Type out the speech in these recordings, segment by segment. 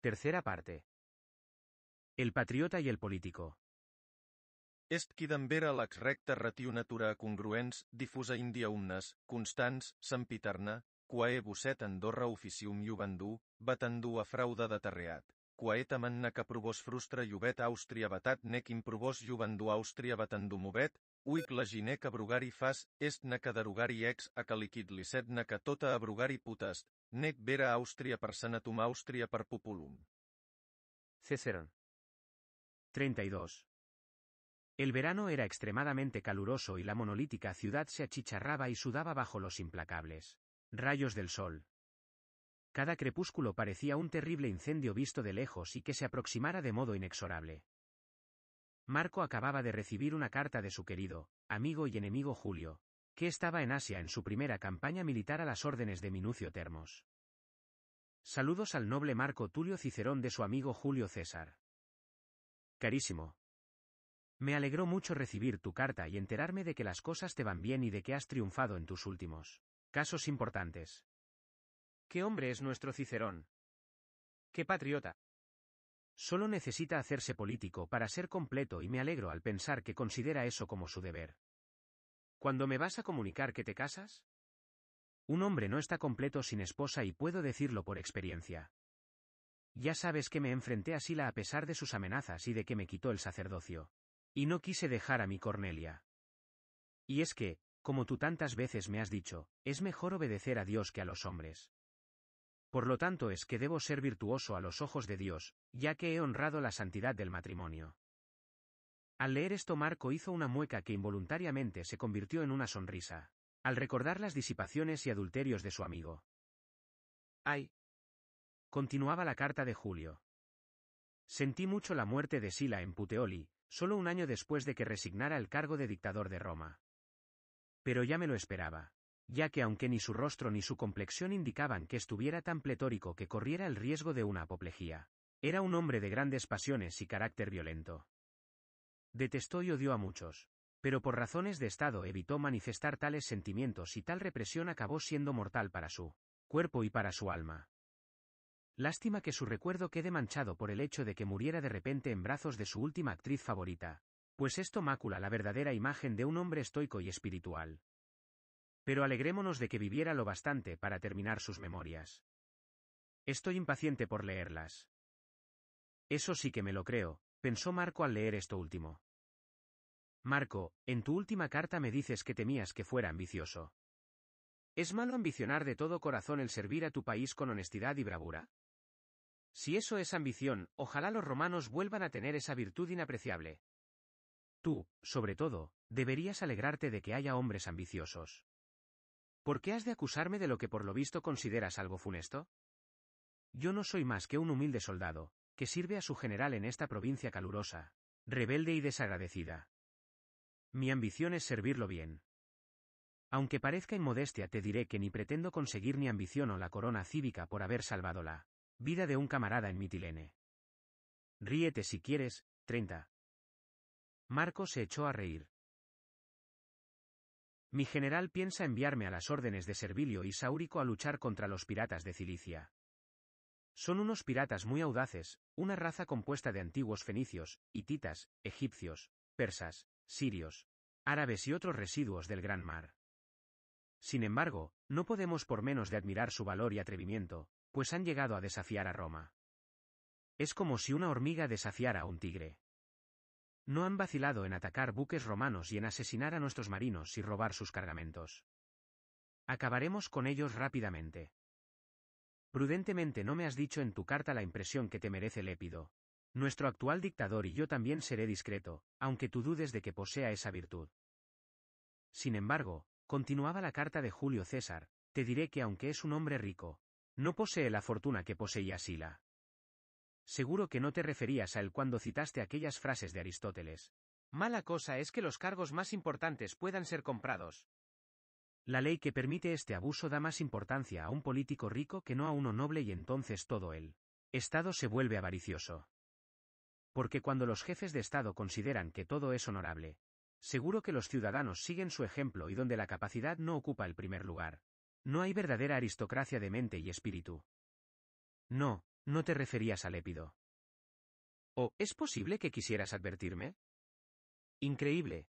Tercera parte. El patriota i el político. Est qui d'envera recta ratiu natura congruents, difusa índia omnes, constants, sempiterna, quae bucet Andorra oficium iubandú, batendú a frauda de terreat, quae tamanna que provos frustra iubet Àustria batat nec improvós iubandú Àustria batendú movet, uic la giner que brugari fas, est na que derogari ex a que liquid licet na que tota abrogari putest, Nec vera Austria per sanatum Austria per populum. César. 32. El verano era extremadamente caluroso y la monolítica ciudad se achicharraba y sudaba bajo los implacables rayos del sol. Cada crepúsculo parecía un terrible incendio visto de lejos y que se aproximara de modo inexorable. Marco acababa de recibir una carta de su querido, amigo y enemigo Julio, que estaba en Asia en su primera campaña militar a las órdenes de Minucio Termos. Saludos al noble Marco Tulio Cicerón de su amigo Julio César. Carísimo. Me alegró mucho recibir tu carta y enterarme de que las cosas te van bien y de que has triunfado en tus últimos casos importantes. ¿Qué hombre es nuestro Cicerón? ¡Qué patriota! Solo necesita hacerse político para ser completo y me alegro al pensar que considera eso como su deber. ¿Cuándo me vas a comunicar que te casas? Un hombre no está completo sin esposa y puedo decirlo por experiencia. Ya sabes que me enfrenté a Sila a pesar de sus amenazas y de que me quitó el sacerdocio. Y no quise dejar a mi Cornelia. Y es que, como tú tantas veces me has dicho, es mejor obedecer a Dios que a los hombres. Por lo tanto es que debo ser virtuoso a los ojos de Dios, ya que he honrado la santidad del matrimonio. Al leer esto Marco hizo una mueca que involuntariamente se convirtió en una sonrisa, al recordar las disipaciones y adulterios de su amigo. ¡Ay! Continuaba la carta de Julio. Sentí mucho la muerte de Sila en Puteoli, solo un año después de que resignara el cargo de dictador de Roma. Pero ya me lo esperaba, ya que aunque ni su rostro ni su complexión indicaban que estuviera tan pletórico que corriera el riesgo de una apoplejía, era un hombre de grandes pasiones y carácter violento. Detestó y odió a muchos. Pero por razones de Estado evitó manifestar tales sentimientos y tal represión acabó siendo mortal para su cuerpo y para su alma. Lástima que su recuerdo quede manchado por el hecho de que muriera de repente en brazos de su última actriz favorita, pues esto mácula la verdadera imagen de un hombre estoico y espiritual. Pero alegrémonos de que viviera lo bastante para terminar sus memorias. Estoy impaciente por leerlas. Eso sí que me lo creo, pensó Marco al leer esto último. Marco, en tu última carta me dices que temías que fuera ambicioso. ¿Es malo ambicionar de todo corazón el servir a tu país con honestidad y bravura? Si eso es ambición, ojalá los romanos vuelvan a tener esa virtud inapreciable. Tú, sobre todo, deberías alegrarte de que haya hombres ambiciosos. ¿Por qué has de acusarme de lo que por lo visto consideras algo funesto? Yo no soy más que un humilde soldado, que sirve a su general en esta provincia calurosa, rebelde y desagradecida. Mi ambición es servirlo bien. Aunque parezca inmodestia, te diré que ni pretendo conseguir mi ambición o la corona cívica por haber salvado la vida de un camarada en Mitilene. Ríete si quieres, 30. Marco se echó a reír. Mi general piensa enviarme a las órdenes de Servilio y Saúrico a luchar contra los piratas de Cilicia. Son unos piratas muy audaces, una raza compuesta de antiguos fenicios, hititas, egipcios, persas, sirios, árabes y otros residuos del gran mar. Sin embargo, no podemos por menos de admirar su valor y atrevimiento, pues han llegado a desafiar a Roma. Es como si una hormiga desafiara a un tigre. No han vacilado en atacar buques romanos y en asesinar a nuestros marinos y robar sus cargamentos. Acabaremos con ellos rápidamente. Prudentemente no me has dicho en tu carta la impresión que te merece Lépido. Nuestro actual dictador y yo también seré discreto, aunque tú dudes de que posea esa virtud. Sin embargo, continuaba la carta de Julio César, te diré que aunque es un hombre rico, no posee la fortuna que poseía Sila. Seguro que no te referías a él cuando citaste aquellas frases de Aristóteles. Mala cosa es que los cargos más importantes puedan ser comprados, la ley que permite este abuso da más importancia a un político rico que no a uno noble y entonces todo el Estado se vuelve avaricioso. Porque cuando los jefes de Estado consideran que todo es honorable, seguro que los ciudadanos siguen su ejemplo y donde la capacidad no ocupa el primer lugar. No hay verdadera aristocracia de mente y espíritu. No, no te referías a Lépido. ¿O es posible que quisieras advertirme? Increíble.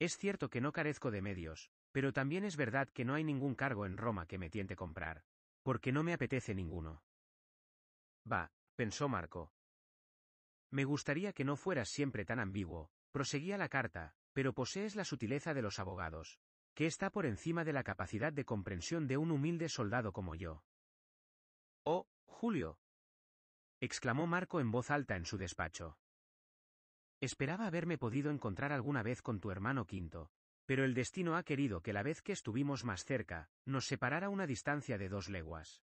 Es cierto que no carezco de medios, pero también es verdad que no hay ningún cargo en Roma que me tiente comprar. Porque no me apetece ninguno. Va, pensó Marco. Me gustaría que no fueras siempre tan ambiguo, proseguía la carta, pero posees la sutileza de los abogados, que está por encima de la capacidad de comprensión de un humilde soldado como yo. Oh, Julio. exclamó Marco en voz alta en su despacho. Esperaba haberme podido encontrar alguna vez con tu hermano quinto, pero el destino ha querido que la vez que estuvimos más cerca, nos separara una distancia de dos leguas.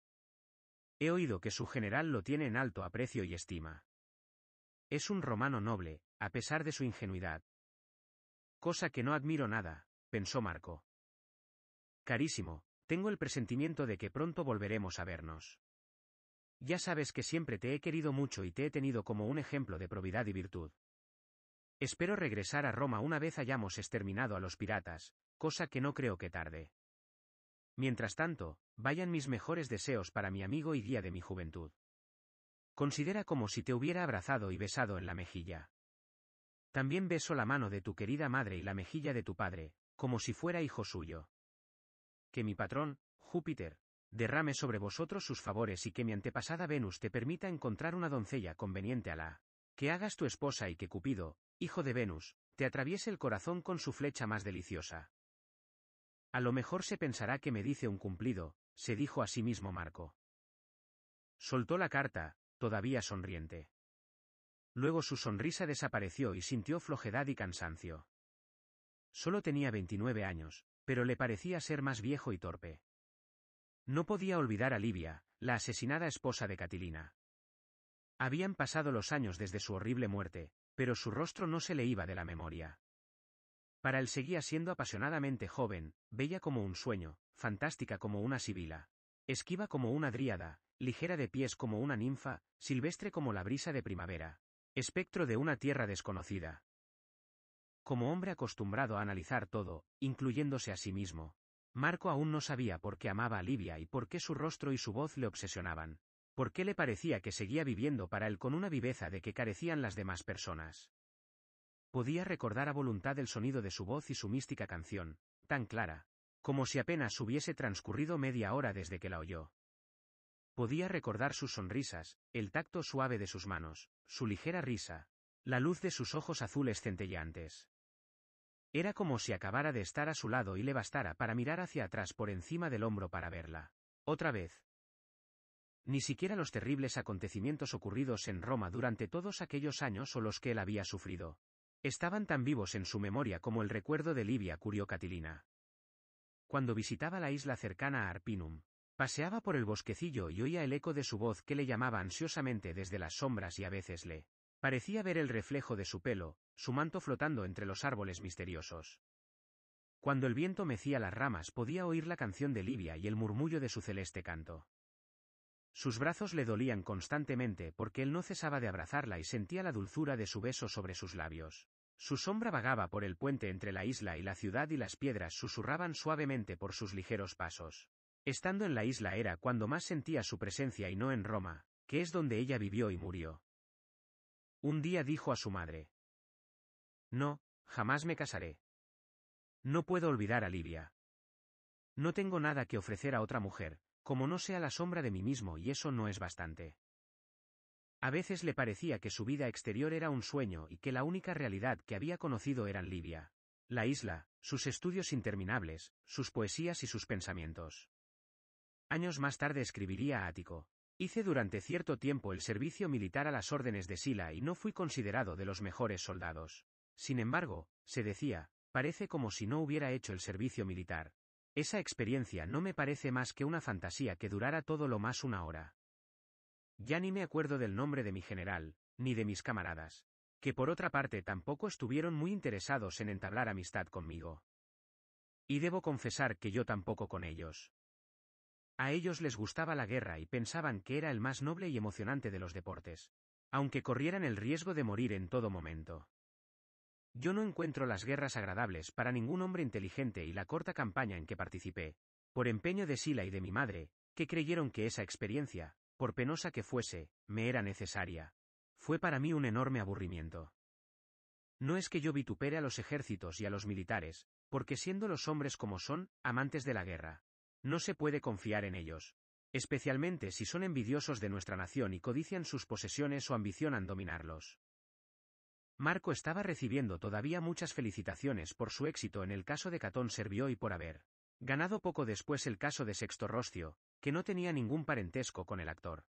He oído que su general lo tiene en alto aprecio y estima. Es un romano noble, a pesar de su ingenuidad. Cosa que no admiro nada, pensó Marco. Carísimo, tengo el presentimiento de que pronto volveremos a vernos. Ya sabes que siempre te he querido mucho y te he tenido como un ejemplo de probidad y virtud. Espero regresar a Roma una vez hayamos exterminado a los piratas, cosa que no creo que tarde. Mientras tanto, vayan mis mejores deseos para mi amigo y guía de mi juventud. Considera como si te hubiera abrazado y besado en la mejilla. También beso la mano de tu querida madre y la mejilla de tu padre, como si fuera hijo suyo. Que mi patrón, Júpiter, derrame sobre vosotros sus favores y que mi antepasada Venus te permita encontrar una doncella conveniente a la que hagas tu esposa y que Cupido, hijo de Venus, te atraviese el corazón con su flecha más deliciosa. A lo mejor se pensará que me dice un cumplido, se dijo a sí mismo Marco. Soltó la carta, todavía sonriente. Luego su sonrisa desapareció y sintió flojedad y cansancio. Solo tenía 29 años, pero le parecía ser más viejo y torpe. No podía olvidar a Livia, la asesinada esposa de Catilina. Habían pasado los años desde su horrible muerte, pero su rostro no se le iba de la memoria. Para él seguía siendo apasionadamente joven, bella como un sueño, fantástica como una sibila. Esquiva como una dríada, ligera de pies como una ninfa, silvestre como la brisa de primavera. Espectro de una tierra desconocida. Como hombre acostumbrado a analizar todo, incluyéndose a sí mismo, Marco aún no sabía por qué amaba a Livia y por qué su rostro y su voz le obsesionaban. ¿Por qué le parecía que seguía viviendo para él con una viveza de que carecían las demás personas? Podía recordar a voluntad el sonido de su voz y su mística canción, tan clara, como si apenas hubiese transcurrido media hora desde que la oyó. Podía recordar sus sonrisas, el tacto suave de sus manos, su ligera risa, la luz de sus ojos azules centelleantes. Era como si acabara de estar a su lado y le bastara para mirar hacia atrás por encima del hombro para verla. Otra vez, ni siquiera los terribles acontecimientos ocurridos en Roma durante todos aquellos años o los que él había sufrido. Estaban tan vivos en su memoria como el recuerdo de Livia Curio Catilina. Cuando visitaba la isla cercana a Arpinum, paseaba por el bosquecillo y oía el eco de su voz que le llamaba ansiosamente desde las sombras y a veces le parecía ver el reflejo de su pelo, su manto flotando entre los árboles misteriosos. Cuando el viento mecía las ramas podía oír la canción de Livia y el murmullo de su celeste canto. Sus brazos le dolían constantemente porque él no cesaba de abrazarla y sentía la dulzura de su beso sobre sus labios. Su sombra vagaba por el puente entre la isla y la ciudad y las piedras susurraban suavemente por sus ligeros pasos. Estando en la isla era cuando más sentía su presencia y no en Roma, que es donde ella vivió y murió. Un día dijo a su madre. No, jamás me casaré. No puedo olvidar a Livia. No tengo nada que ofrecer a otra mujer, como no sea la sombra de mí mismo y eso no es bastante. A veces le parecía que su vida exterior era un sueño y que la única realidad que había conocido eran Libia, la isla, sus estudios interminables, sus poesías y sus pensamientos. Años más tarde escribiría a Ático. Hice durante cierto tiempo el servicio militar a las órdenes de Sila y no fui considerado de los mejores soldados. Sin embargo, se decía, parece como si no hubiera hecho el servicio militar, esa experiencia no me parece más que una fantasía que durara todo lo más una hora. Ya ni me acuerdo del nombre de mi general, ni de mis camaradas, que por otra parte tampoco estuvieron muy interesados en entablar amistad conmigo. Y debo confesar que yo tampoco con ellos. A ellos les gustaba la guerra y pensaban que era el más noble y emocionante de los deportes, aunque corrieran el riesgo de morir en todo momento. Yo no encuentro las guerras agradables para ningún hombre inteligente y la corta campaña en que participé, por empeño de Sila y de mi madre, que creyeron que esa experiencia, por penosa que fuese, me era necesaria. Fue para mí un enorme aburrimiento. No es que yo vitupere a los ejércitos y a los militares, porque siendo los hombres como son, amantes de la guerra, no se puede confiar en ellos, especialmente si son envidiosos de nuestra nación y codician sus posesiones o ambicionan dominarlos. Marco estaba recibiendo todavía muchas felicitaciones por su éxito en el caso de Catón Servió y por haber ganado poco después el caso de Sexto Rostio, que no tenía ningún parentesco con el actor.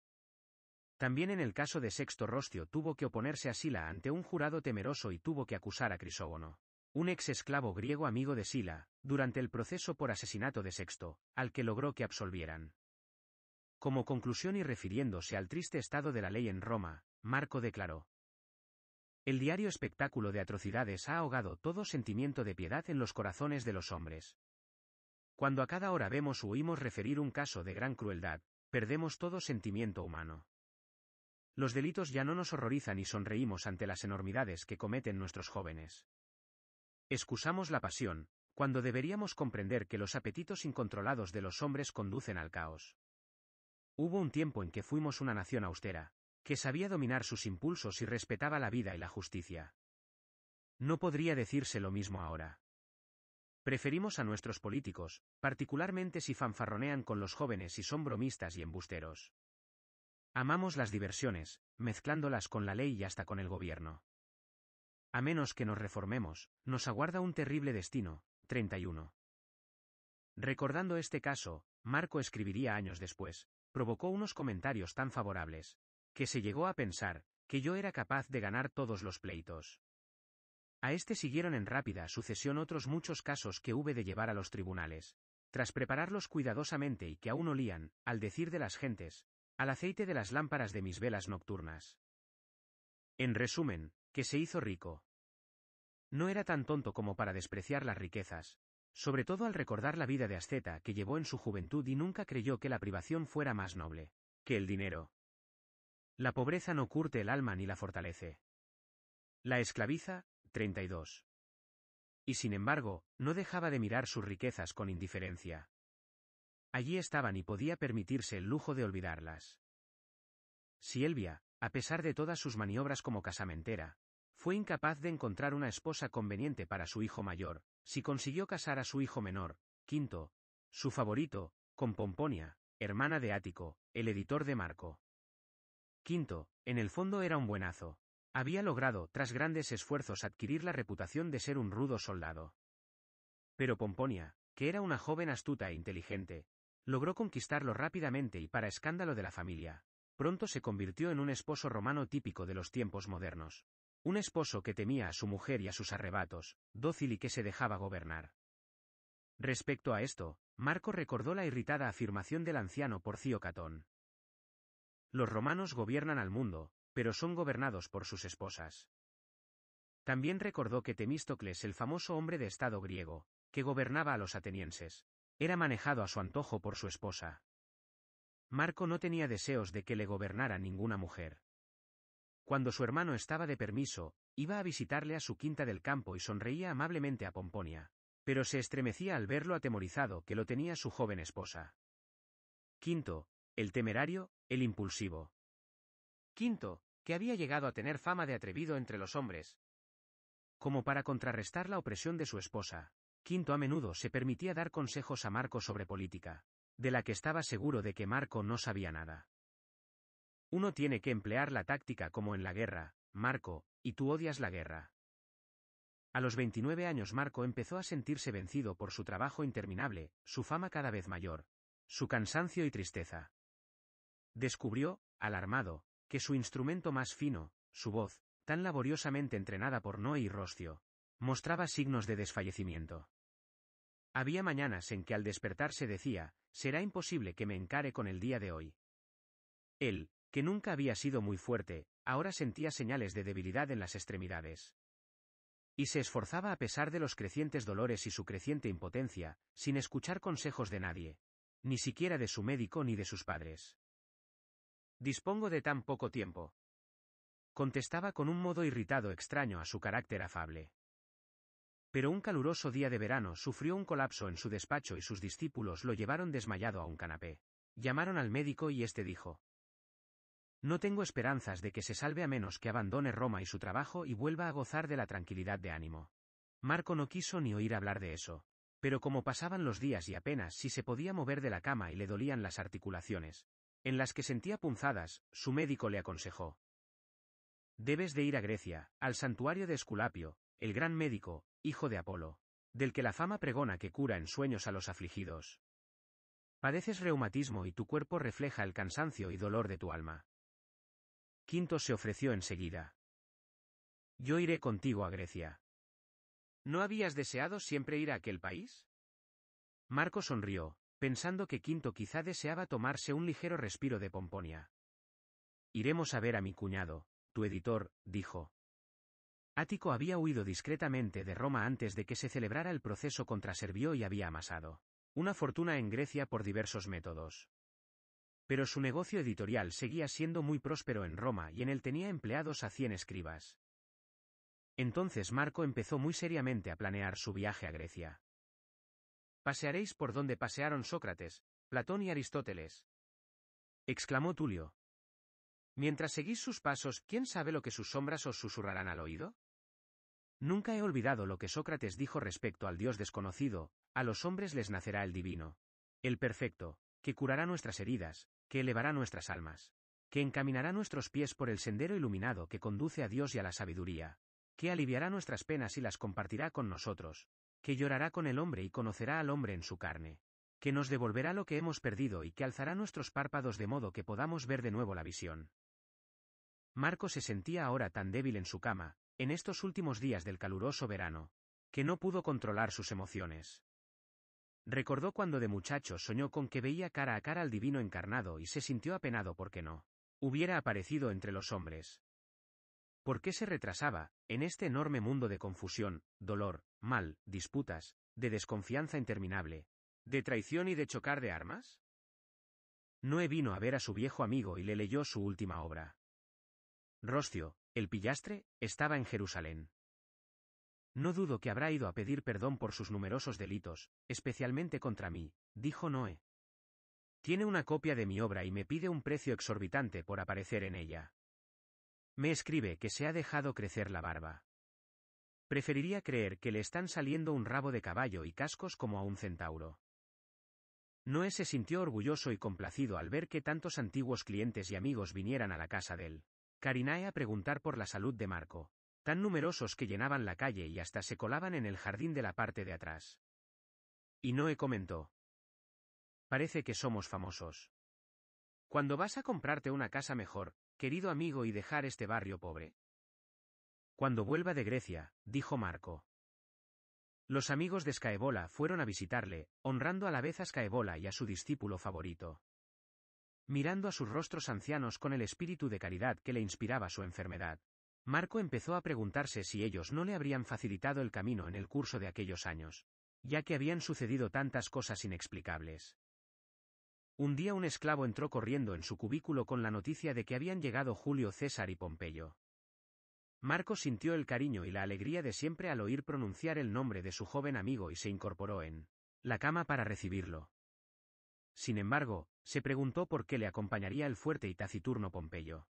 También en el caso de Sexto Rostio tuvo que oponerse a Sila ante un jurado temeroso y tuvo que acusar a Crisógono, un ex esclavo griego amigo de Sila, durante el proceso por asesinato de Sexto, al que logró que absolvieran. Como conclusión y refiriéndose al triste estado de la ley en Roma, Marco declaró, el diario espectáculo de atrocidades ha ahogado todo sentimiento de piedad en los corazones de los hombres. Cuando a cada hora vemos o oímos referir un caso de gran crueldad, perdemos todo sentimiento humano. Los delitos ya no nos horrorizan y sonreímos ante las enormidades que cometen nuestros jóvenes. Excusamos la pasión, cuando deberíamos comprender que los apetitos incontrolados de los hombres conducen al caos. Hubo un tiempo en que fuimos una nación austera, que sabía dominar sus impulsos y respetaba la vida y la justicia. No podría decirse lo mismo ahora. Preferimos a nuestros políticos, particularmente si fanfarronean con los jóvenes y son bromistas y embusteros. Amamos las diversiones, mezclándolas con la ley y hasta con el gobierno. A menos que nos reformemos, nos aguarda un terrible destino. 31. Recordando este caso, Marco escribiría años después, provocó unos comentarios tan favorables, que se llegó a pensar, que yo era capaz de ganar todos los pleitos. A este siguieron en rápida sucesión otros muchos casos que hube de llevar a los tribunales. Tras prepararlos cuidadosamente y que aún olían, al decir de las gentes, al aceite de las lámparas de mis velas nocturnas. En resumen, que se hizo rico. No era tan tonto como para despreciar las riquezas, sobre todo al recordar la vida de asceta que llevó en su juventud y nunca creyó que la privación fuera más noble que el dinero. La pobreza no curte el alma ni la fortalece. La esclaviza, 32. Y sin embargo, no dejaba de mirar sus riquezas con indiferencia. Allí estaban y podía permitirse el lujo de olvidarlas. Elvia, a pesar de todas sus maniobras como casamentera, fue incapaz de encontrar una esposa conveniente para su hijo mayor, si consiguió casar a su hijo menor, Quinto, su favorito, con Pomponia, hermana de Ático, el editor de Marco. Quinto, en el fondo era un buenazo. Había logrado, tras grandes esfuerzos, adquirir la reputación de ser un rudo soldado. Pero Pomponia, que era una joven astuta e inteligente, logró conquistarlo rápidamente y para escándalo de la familia. Pronto se convirtió en un esposo romano típico de los tiempos modernos. Un esposo que temía a su mujer y a sus arrebatos, dócil y que se dejaba gobernar. Respecto a esto, Marco recordó la irritada afirmación del anciano Porcio Catón. Los romanos gobiernan al mundo, pero son gobernados por sus esposas. También recordó que Temístocles, el famoso hombre de Estado griego, que gobernaba a los atenienses, era manejado a su antojo por su esposa. Marco no tenía deseos de que le gobernara ninguna mujer. Cuando su hermano estaba de permiso, iba a visitarle a su quinta del campo y sonreía amablemente a Pomponia, pero se estremecía al verlo atemorizado que lo tenía su joven esposa. Quinto, el temerario, el impulsivo. Quinto, que había llegado a tener fama de atrevido entre los hombres. Como para contrarrestar la opresión de su esposa, Quinto a menudo se permitía dar consejos a Marco sobre política, de la que estaba seguro de que Marco no sabía nada. Uno tiene que emplear la táctica como en la guerra, Marco, y tú odias la guerra. A los 29 años Marco empezó a sentirse vencido por su trabajo interminable, su fama cada vez mayor, su cansancio y tristeza. Descubrió, alarmado, que su instrumento más fino, su voz, tan laboriosamente entrenada por Noé y Roscio, mostraba signos de desfallecimiento. Había mañanas en que al despertarse decía, será imposible que me encare con el día de hoy. Él, que nunca había sido muy fuerte, ahora sentía señales de debilidad en las extremidades. Y se esforzaba a pesar de los crecientes dolores y su creciente impotencia, sin escuchar consejos de nadie, ni siquiera de su médico ni de sus padres. Dispongo de tan poco tiempo. Contestaba con un modo irritado extraño a su carácter afable. Pero un caluroso día de verano sufrió un colapso en su despacho y sus discípulos lo llevaron desmayado a un canapé. Llamaron al médico y éste dijo. No tengo esperanzas de que se salve a menos que abandone Roma y su trabajo y vuelva a gozar de la tranquilidad de ánimo. Marco no quiso ni oír hablar de eso. Pero como pasaban los días y apenas si se podía mover de la cama y le dolían las articulaciones, en las que sentía punzadas, su médico le aconsejó. Debes de ir a Grecia, al santuario de Esculapio, el gran médico, hijo de Apolo, del que la fama pregona que cura en sueños a los afligidos. Padeces reumatismo y tu cuerpo refleja el cansancio y dolor de tu alma. Quinto se ofreció enseguida. Yo iré contigo a Grecia. ¿No habías deseado siempre ir a aquel país? Marco sonrió, pensando que Quinto quizá deseaba tomarse un ligero respiro de pomponia. Iremos a ver a mi cuñado, tu editor, dijo. Ático había huido discretamente de Roma antes de que se celebrara el proceso contra Servio y había amasado una fortuna en Grecia por diversos métodos. Pero su negocio editorial seguía siendo muy próspero en Roma y en él tenía empleados a cien escribas. Entonces Marco empezó muy seriamente a planear su viaje a Grecia. Pasearéis por donde pasearon Sócrates, Platón y Aristóteles. exclamó Tulio. Mientras seguís sus pasos, ¿quién sabe lo que sus sombras os susurrarán al oído? Nunca he olvidado lo que Sócrates dijo respecto al Dios desconocido, a los hombres les nacerá el divino, el perfecto, que curará nuestras heridas, que elevará nuestras almas, que encaminará nuestros pies por el sendero iluminado que conduce a Dios y a la sabiduría, que aliviará nuestras penas y las compartirá con nosotros, que llorará con el hombre y conocerá al hombre en su carne, que nos devolverá lo que hemos perdido y que alzará nuestros párpados de modo que podamos ver de nuevo la visión. Marco se sentía ahora tan débil en su cama, en estos últimos días del caluroso verano, que no pudo controlar sus emociones. Recordó cuando de muchacho soñó con que veía cara a cara al divino encarnado y se sintió apenado porque no hubiera aparecido entre los hombres, ¿Por qué se retrasaba, en este enorme mundo de confusión, dolor, mal, disputas, de desconfianza interminable, de traición y de chocar de armas? Noé vino a ver a su viejo amigo y le leyó su última obra. Roscio, el pillastre, estaba en Jerusalén. No dudo que habrá ido a pedir perdón por sus numerosos delitos, especialmente contra mí, dijo Noé. Tiene una copia de mi obra y me pide un precio exorbitante por aparecer en ella. Me escribe que se ha dejado crecer la barba. Preferiría creer que le están saliendo un rabo de caballo y cascos como a un centauro. Noé se sintió orgulloso y complacido al ver que tantos antiguos clientes y amigos vinieran a la casa de él. Karinae a preguntar por la salud de Marco, tan numerosos que llenaban la calle y hasta se colaban en el jardín de la parte de atrás. Y Noé comentó. Parece que somos famosos. Cuando vas a comprarte una casa mejor, querido amigo y dejar este barrio pobre. Cuando vuelva de Grecia, dijo Marco. Los amigos de Scaebola fueron a visitarle, honrando a la vez a Scaebola y a su discípulo favorito. Mirando a sus rostros ancianos con el espíritu de caridad que le inspiraba su enfermedad, Marco empezó a preguntarse si ellos no le habrían facilitado el camino en el curso de aquellos años, ya que habían sucedido tantas cosas inexplicables. Un día un esclavo entró corriendo en su cubículo con la noticia de que habían llegado Julio César y Pompeyo. Marco sintió el cariño y la alegría de siempre al oír pronunciar el nombre de su joven amigo y se incorporó en la cama para recibirlo. Sin embargo, se preguntó por qué le acompañaría el fuerte y taciturno Pompeyo.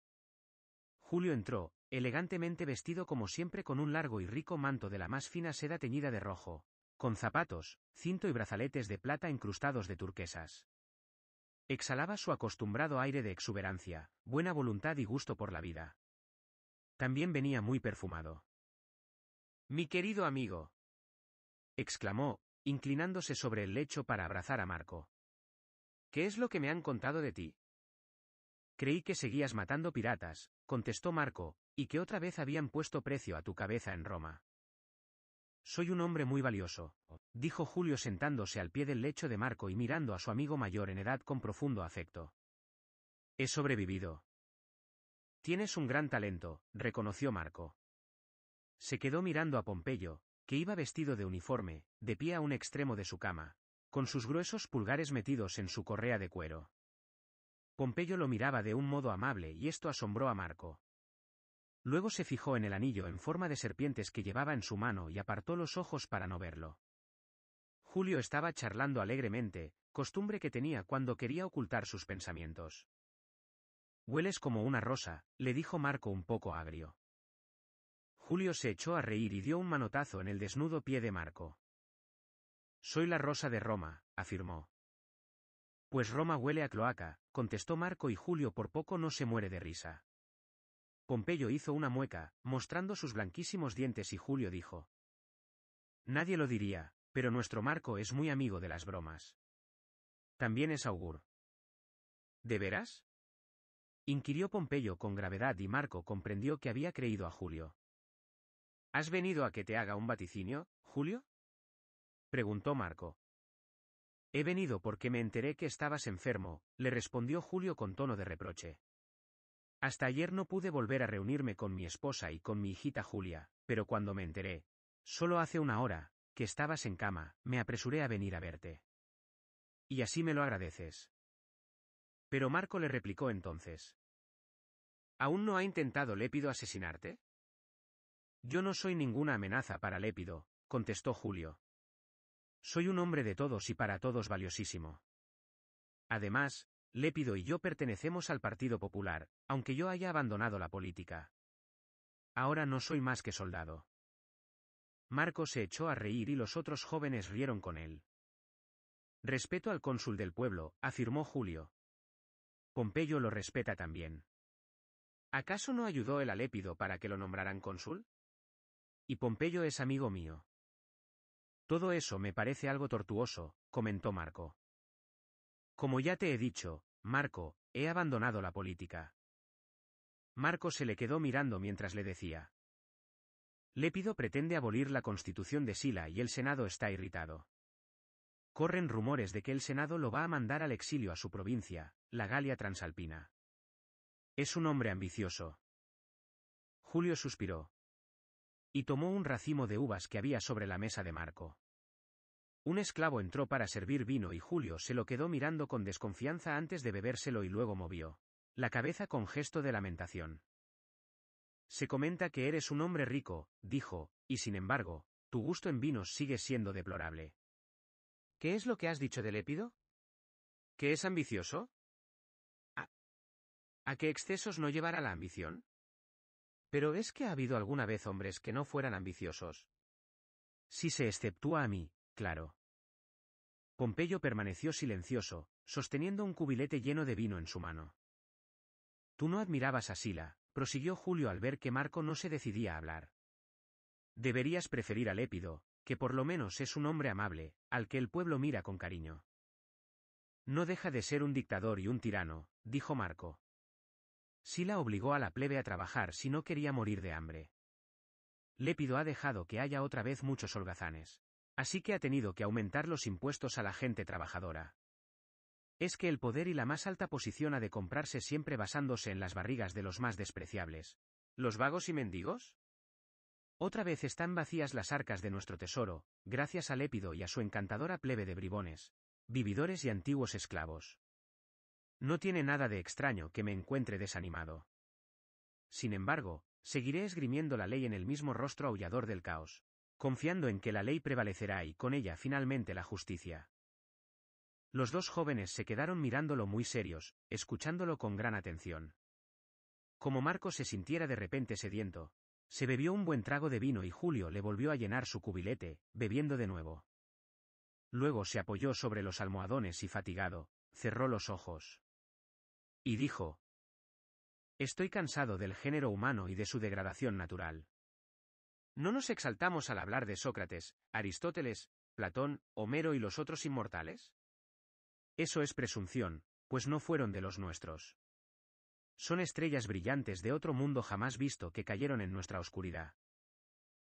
Julio entró, elegantemente vestido como siempre con un largo y rico manto de la más fina seda teñida de rojo, con zapatos, cinto y brazaletes de plata incrustados de turquesas. Exhalaba su acostumbrado aire de exuberancia, buena voluntad y gusto por la vida. También venía muy perfumado. Mi querido amigo. exclamó, inclinándose sobre el lecho para abrazar a Marco. ¿Qué es lo que me han contado de ti? Creí que seguías matando piratas, contestó Marco, y que otra vez habían puesto precio a tu cabeza en Roma. Soy un hombre muy valioso, dijo Julio sentándose al pie del lecho de Marco y mirando a su amigo mayor en edad con profundo afecto. He sobrevivido. Tienes un gran talento, reconoció Marco. Se quedó mirando a Pompeyo, que iba vestido de uniforme, de pie a un extremo de su cama, con sus gruesos pulgares metidos en su correa de cuero. Pompeyo lo miraba de un modo amable y esto asombró a Marco, Luego se fijó en el anillo en forma de serpientes que llevaba en su mano y apartó los ojos para no verlo. Julio estaba charlando alegremente, costumbre que tenía cuando quería ocultar sus pensamientos. Hueles como una rosa, le dijo Marco un poco agrio. Julio se echó a reír y dio un manotazo en el desnudo pie de Marco. Soy la rosa de Roma, afirmó. Pues Roma huele a cloaca, contestó Marco y Julio por poco no se muere de risa. Pompeyo hizo una mueca, mostrando sus blanquísimos dientes y Julio dijo. Nadie lo diría, pero nuestro Marco es muy amigo de las bromas. También es augur. ¿De veras? inquirió Pompeyo con gravedad y Marco comprendió que había creído a Julio. ¿Has venido a que te haga un vaticinio, Julio? preguntó Marco. He venido porque me enteré que estabas enfermo, le respondió Julio con tono de reproche. Hasta ayer no pude volver a reunirme con mi esposa y con mi hijita Julia, pero cuando me enteré, solo hace una hora, que estabas en cama, me apresuré a venir a verte. Y así me lo agradeces. Pero Marco le replicó entonces. ¿Aún no ha intentado Lépido asesinarte? Yo no soy ninguna amenaza para Lépido, contestó Julio. Soy un hombre de todos y para todos valiosísimo. Además, Lépido y yo pertenecemos al Partido Popular, aunque yo haya abandonado la política. Ahora no soy más que soldado. Marco se echó a reír y los otros jóvenes rieron con él. Respeto al cónsul del pueblo, afirmó Julio. Pompeyo lo respeta también. ¿Acaso no ayudó el Alépido para que lo nombraran cónsul? Y Pompeyo es amigo mío. Todo eso me parece algo tortuoso, comentó Marco. Como ya te he dicho, Marco, he abandonado la política. Marco se le quedó mirando mientras le decía. Lépido pretende abolir la constitución de Sila y el Senado está irritado. Corren rumores de que el Senado lo va a mandar al exilio a su provincia, la Galia Transalpina. Es un hombre ambicioso. Julio suspiró. Y tomó un racimo de uvas que había sobre la mesa de Marco. Un esclavo entró para servir vino y Julio se lo quedó mirando con desconfianza antes de bebérselo y luego movió la cabeza con gesto de lamentación. Se comenta que eres un hombre rico, dijo, y sin embargo, tu gusto en vinos sigue siendo deplorable. ¿Qué es lo que has dicho de Lépido? ¿Que es ambicioso? ¿A, ¿A qué excesos no llevará la ambición? Pero es que ha habido alguna vez hombres que no fueran ambiciosos. Si se exceptúa a mí, claro. Pompeyo permaneció silencioso, sosteniendo un cubilete lleno de vino en su mano. Tú no admirabas a Sila, prosiguió Julio al ver que Marco no se decidía a hablar. Deberías preferir a Lépido, que por lo menos es un hombre amable, al que el pueblo mira con cariño. No deja de ser un dictador y un tirano, dijo Marco. Sila obligó a la plebe a trabajar si no quería morir de hambre. Lépido ha dejado que haya otra vez muchos holgazanes. Así que ha tenido que aumentar los impuestos a la gente trabajadora. Es que el poder y la más alta posición ha de comprarse siempre basándose en las barrigas de los más despreciables. ¿Los vagos y mendigos? Otra vez están vacías las arcas de nuestro tesoro, gracias al épido y a su encantadora plebe de bribones, vividores y antiguos esclavos. No tiene nada de extraño que me encuentre desanimado. Sin embargo, seguiré esgrimiendo la ley en el mismo rostro aullador del caos, confiando en que la ley prevalecerá y con ella finalmente la justicia. Los dos jóvenes se quedaron mirándolo muy serios, escuchándolo con gran atención. Como Marco se sintiera de repente sediento, se bebió un buen trago de vino y Julio le volvió a llenar su cubilete, bebiendo de nuevo. Luego se apoyó sobre los almohadones y fatigado, cerró los ojos. Y dijo, Estoy cansado del género humano y de su degradación natural. ¿No nos exaltamos al hablar de Sócrates, Aristóteles, Platón, Homero y los otros inmortales? Eso es presunción, pues no fueron de los nuestros. Son estrellas brillantes de otro mundo jamás visto que cayeron en nuestra oscuridad.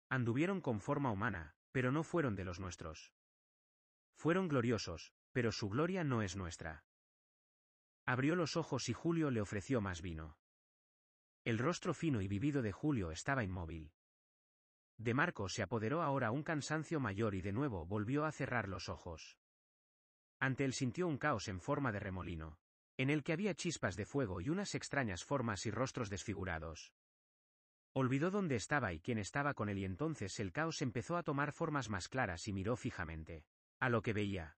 Anduvieron con forma humana, pero no fueron de los nuestros. Fueron gloriosos, pero su gloria no es nuestra. Abrió los ojos y Julio le ofreció más vino. El rostro fino y vivido de Julio estaba inmóvil. De Marco se apoderó ahora un cansancio mayor y de nuevo volvió a cerrar los ojos. Ante él sintió un caos en forma de remolino, en el que había chispas de fuego y unas extrañas formas y rostros desfigurados. Olvidó dónde estaba y quién estaba con él y entonces el caos empezó a tomar formas más claras y miró fijamente a lo que veía.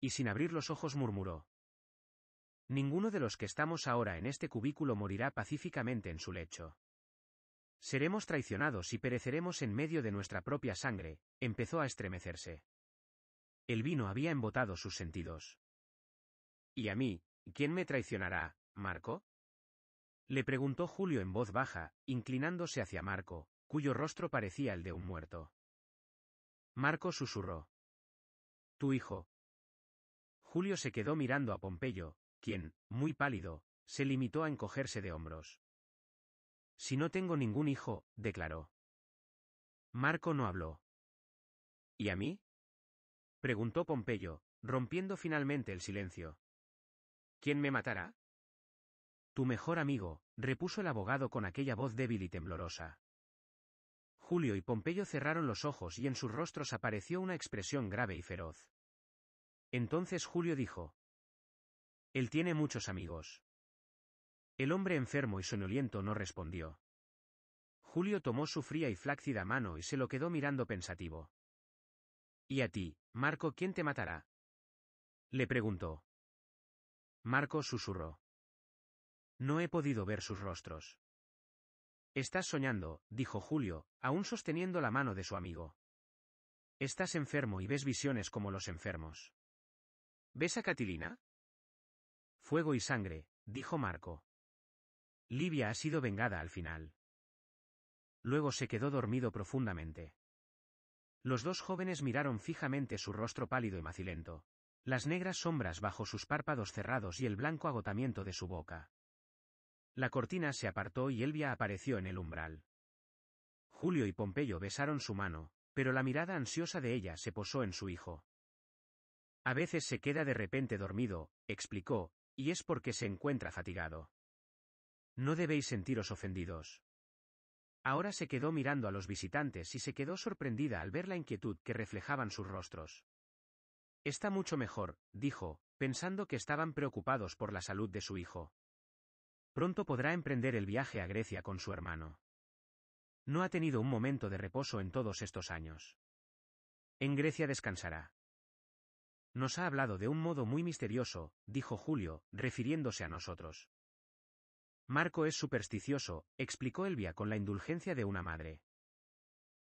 Y sin abrir los ojos murmuró. Ninguno de los que estamos ahora en este cubículo morirá pacíficamente en su lecho. Seremos traicionados y pereceremos en medio de nuestra propia sangre, empezó a estremecerse. El vino había embotado sus sentidos. ¿Y a mí, quién me traicionará, Marco? Le preguntó Julio en voz baja, inclinándose hacia Marco, cuyo rostro parecía el de un muerto. Marco susurró. Tu hijo. Julio se quedó mirando a Pompeyo, quien, muy pálido, se limitó a encogerse de hombros. Si no tengo ningún hijo, declaró. Marco no habló. ¿Y a mí? preguntó Pompeyo, rompiendo finalmente el silencio. ¿Quién me matará? Tu mejor amigo, repuso el abogado con aquella voz débil y temblorosa. Julio y Pompeyo cerraron los ojos y en sus rostros apareció una expresión grave y feroz. Entonces Julio dijo. Él tiene muchos amigos. El hombre enfermo y soñoliento no respondió. Julio tomó su fría y flácida mano y se lo quedó mirando pensativo. ¿Y a ti, Marco, quién te matará? Le preguntó. Marco susurró. No he podido ver sus rostros. Estás soñando, dijo Julio, aún sosteniendo la mano de su amigo. Estás enfermo y ves visiones como los enfermos. ¿Ves a Catilina? Fuego y sangre, dijo Marco. Livia ha sido vengada al final. Luego se quedó dormido profundamente. Los dos jóvenes miraron fijamente su rostro pálido y macilento, las negras sombras bajo sus párpados cerrados y el blanco agotamiento de su boca. La cortina se apartó y Elvia apareció en el umbral. Julio y Pompeyo besaron su mano, pero la mirada ansiosa de ella se posó en su hijo. A veces se queda de repente dormido, explicó, y es porque se encuentra fatigado. No debéis sentiros ofendidos. Ahora se quedó mirando a los visitantes y se quedó sorprendida al ver la inquietud que reflejaban sus rostros. Está mucho mejor, dijo, pensando que estaban preocupados por la salud de su hijo. Pronto podrá emprender el viaje a Grecia con su hermano. No ha tenido un momento de reposo en todos estos años. En Grecia descansará. Nos ha hablado de un modo muy misterioso, dijo Julio, refiriéndose a nosotros. Marco es supersticioso, explicó Elvia con la indulgencia de una madre.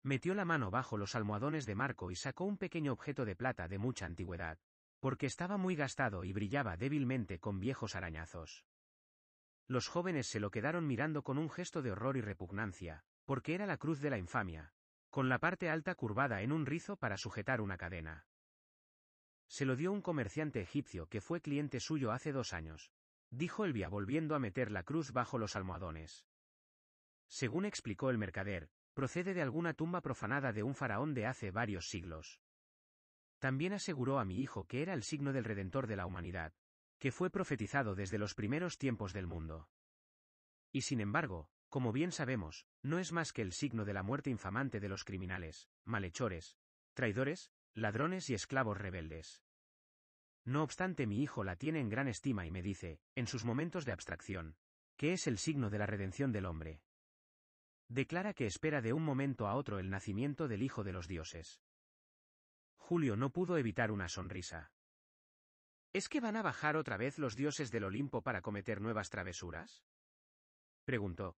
Metió la mano bajo los almohadones de Marco y sacó un pequeño objeto de plata de mucha antigüedad, porque estaba muy gastado y brillaba débilmente con viejos arañazos. Los jóvenes se lo quedaron mirando con un gesto de horror y repugnancia, porque era la cruz de la infamia, con la parte alta curvada en un rizo para sujetar una cadena. Se lo dio un comerciante egipcio que fue cliente suyo hace dos años, dijo Elvia volviendo a meter la cruz bajo los almohadones. Según explicó el mercader, procede de alguna tumba profanada de un faraón de hace varios siglos. También aseguró a mi hijo que era el signo del Redentor de la humanidad, que fue profetizado desde los primeros tiempos del mundo. Y sin embargo, como bien sabemos, no es más que el signo de la muerte infamante de los criminales, malhechores, traidores, ladrones y esclavos rebeldes. No obstante mi hijo la tiene en gran estima y me dice, en sus momentos de abstracción, que es el signo de la redención del hombre. Declara que espera de un momento a otro el nacimiento del Hijo de los Dioses. Julio no pudo evitar una sonrisa. ¿Es que van a bajar otra vez los dioses del Olimpo para cometer nuevas travesuras? preguntó.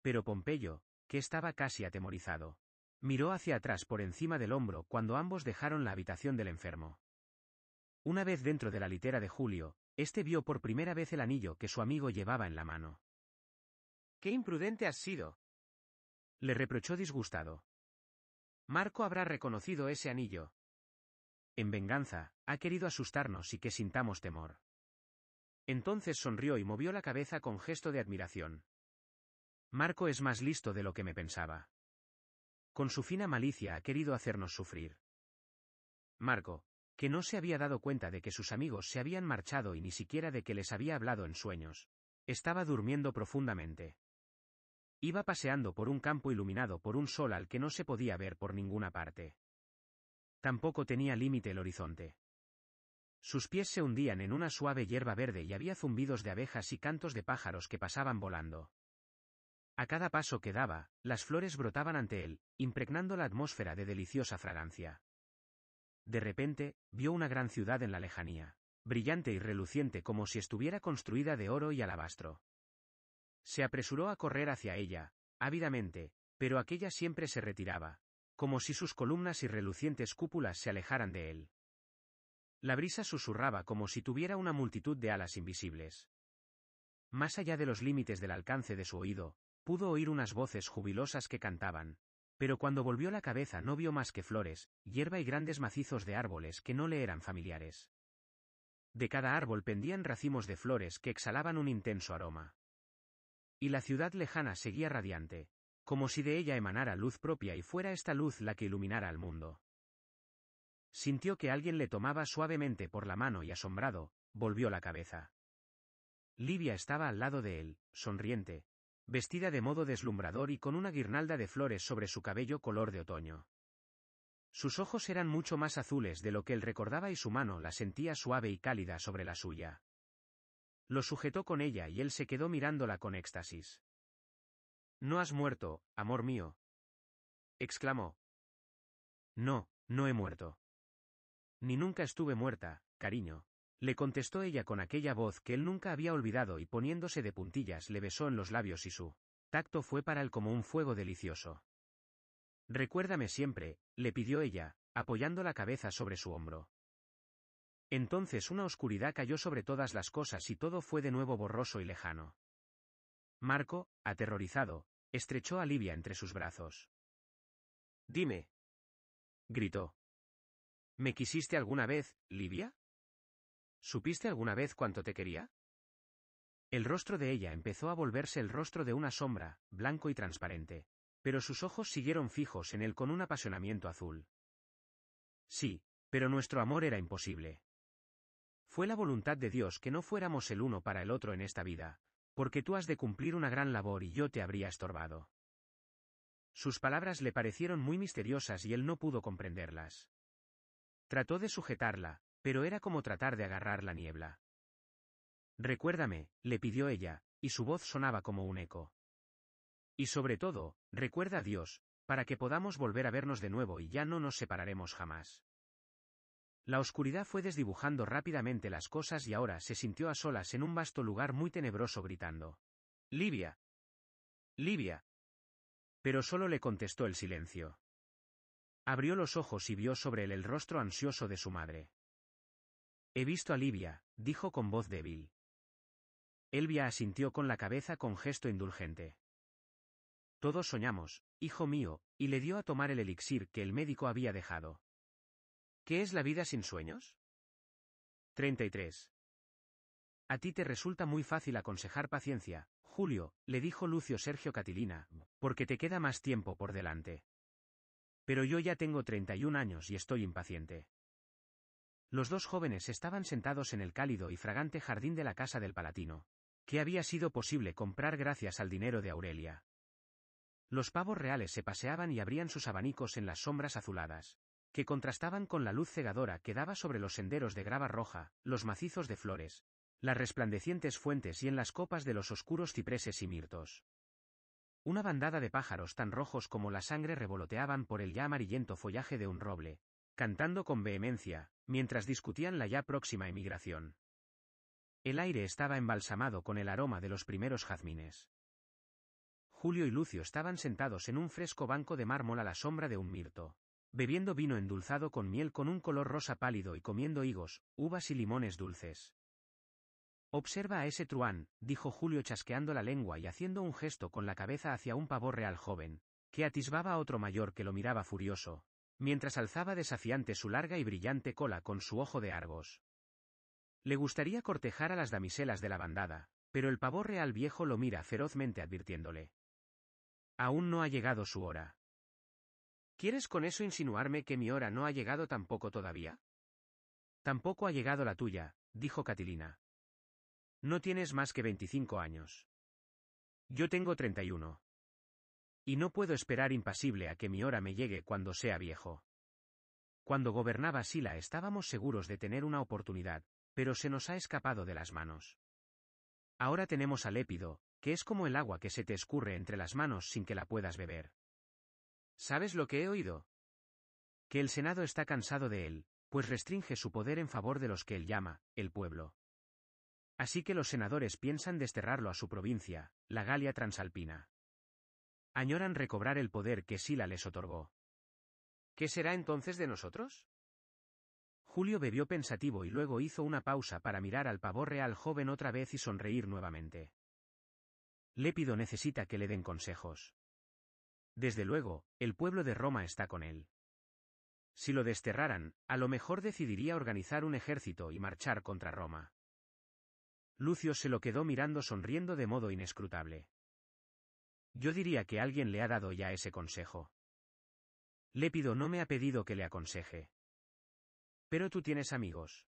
Pero Pompeyo, que estaba casi atemorizado, miró hacia atrás por encima del hombro cuando ambos dejaron la habitación del enfermo. Una vez dentro de la litera de Julio, este vio por primera vez el anillo que su amigo llevaba en la mano. ¡Qué imprudente has sido! le reprochó disgustado. Marco habrá reconocido ese anillo. En venganza, ha querido asustarnos y que sintamos temor. Entonces sonrió y movió la cabeza con gesto de admiración. Marco es más listo de lo que me pensaba. Con su fina malicia ha querido hacernos sufrir. Marco, que no se había dado cuenta de que sus amigos se habían marchado y ni siquiera de que les había hablado en sueños. Estaba durmiendo profundamente. Iba paseando por un campo iluminado por un sol al que no se podía ver por ninguna parte. Tampoco tenía límite el horizonte. Sus pies se hundían en una suave hierba verde y había zumbidos de abejas y cantos de pájaros que pasaban volando. A cada paso que daba, las flores brotaban ante él, impregnando la atmósfera de deliciosa fragancia. De repente, vio una gran ciudad en la lejanía, brillante y reluciente como si estuviera construida de oro y alabastro. Se apresuró a correr hacia ella, ávidamente, pero aquella siempre se retiraba, como si sus columnas y relucientes cúpulas se alejaran de él. La brisa susurraba como si tuviera una multitud de alas invisibles. Más allá de los límites del alcance de su oído, pudo oír unas voces jubilosas que cantaban, pero cuando volvió la cabeza no vio más que flores, hierba y grandes macizos de árboles que no le eran familiares. De cada árbol pendían racimos de flores que exhalaban un intenso aroma. Y la ciudad lejana seguía radiante, como si de ella emanara luz propia y fuera esta luz la que iluminara al mundo. Sintió que alguien le tomaba suavemente por la mano y asombrado, volvió la cabeza. Livia estaba al lado de él, sonriente, vestida de modo deslumbrador y con una guirnalda de flores sobre su cabello color de otoño. Sus ojos eran mucho más azules de lo que él recordaba y su mano la sentía suave y cálida sobre la suya. Lo sujetó con ella y él se quedó mirándola con éxtasis. No has muerto, amor mío. exclamó. No, no he muerto. Ni nunca estuve muerta, cariño. Le contestó ella con aquella voz que él nunca había olvidado y poniéndose de puntillas le besó en los labios y su tacto fue para él como un fuego delicioso. Recuérdame siempre, le pidió ella, apoyando la cabeza sobre su hombro. Entonces una oscuridad cayó sobre todas las cosas y todo fue de nuevo borroso y lejano. Marco, aterrorizado, estrechó a Livia entre sus brazos. Dime. gritó. ¿Me quisiste alguna vez, Livia? ¿Supiste alguna vez cuánto te quería? El rostro de ella empezó a volverse el rostro de una sombra, blanco y transparente, pero sus ojos siguieron fijos en él con un apasionamiento azul. Sí, pero nuestro amor era imposible. Fue la voluntad de Dios que no fuéramos el uno para el otro en esta vida, porque tú has de cumplir una gran labor y yo te habría estorbado. Sus palabras le parecieron muy misteriosas y él no pudo comprenderlas. Trató de sujetarla, pero era como tratar de agarrar la niebla. Recuérdame, le pidió ella, y su voz sonaba como un eco. Y sobre todo, recuerda a Dios, para que podamos volver a vernos de nuevo y ya no nos separaremos jamás. La oscuridad fue desdibujando rápidamente las cosas y ahora se sintió a solas en un vasto lugar muy tenebroso gritando. Libia. Libia. Pero solo le contestó el silencio. Abrió los ojos y vio sobre él el rostro ansioso de su madre. He visto a Livia, dijo con voz débil. Elvia asintió con la cabeza con gesto indulgente. Todos soñamos, hijo mío, y le dio a tomar el elixir que el médico había dejado. ¿Qué es la vida sin sueños? 33. A ti te resulta muy fácil aconsejar paciencia, Julio, le dijo Lucio Sergio Catilina, porque te queda más tiempo por delante. Pero yo ya tengo 31 años y estoy impaciente. Los dos jóvenes estaban sentados en el cálido y fragante jardín de la casa del Palatino, que había sido posible comprar gracias al dinero de Aurelia. Los pavos reales se paseaban y abrían sus abanicos en las sombras azuladas, que contrastaban con la luz cegadora que daba sobre los senderos de grava roja, los macizos de flores, las resplandecientes fuentes y en las copas de los oscuros cipreses y mirtos. Una bandada de pájaros tan rojos como la sangre revoloteaban por el ya amarillento follaje de un roble, cantando con vehemencia, mientras discutían la ya próxima emigración. El aire estaba embalsamado con el aroma de los primeros jazmines. Julio y Lucio estaban sentados en un fresco banco de mármol a la sombra de un mirto, bebiendo vino endulzado con miel con un color rosa pálido y comiendo higos, uvas y limones dulces. Observa a ese truán, dijo Julio chasqueando la lengua y haciendo un gesto con la cabeza hacia un pavor real joven, que atisbaba a otro mayor que lo miraba furioso mientras alzaba desafiante su larga y brillante cola con su ojo de Argos. Le gustaría cortejar a las damiselas de la bandada, pero el pavor real viejo lo mira ferozmente advirtiéndole. Aún no ha llegado su hora. ¿Quieres con eso insinuarme que mi hora no ha llegado tampoco todavía? Tampoco ha llegado la tuya, dijo Catilina. No tienes más que veinticinco años. Yo tengo treinta y uno. Y no puedo esperar impasible a que mi hora me llegue cuando sea viejo. Cuando gobernaba Sila estábamos seguros de tener una oportunidad, pero se nos ha escapado de las manos. Ahora tenemos al épido, que es como el agua que se te escurre entre las manos sin que la puedas beber. ¿Sabes lo que he oído? Que el Senado está cansado de él, pues restringe su poder en favor de los que él llama, el pueblo. Así que los senadores piensan desterrarlo a su provincia, la Galia Transalpina. Añoran recobrar el poder que Sila les otorgó. ¿Qué será entonces de nosotros? Julio bebió pensativo y luego hizo una pausa para mirar al pavor real joven otra vez y sonreír nuevamente. Lépido necesita que le den consejos. Desde luego, el pueblo de Roma está con él. Si lo desterraran, a lo mejor decidiría organizar un ejército y marchar contra Roma. Lucio se lo quedó mirando sonriendo de modo inescrutable. Yo diría que alguien le ha dado ya ese consejo. Lépido no me ha pedido que le aconseje. Pero tú tienes amigos.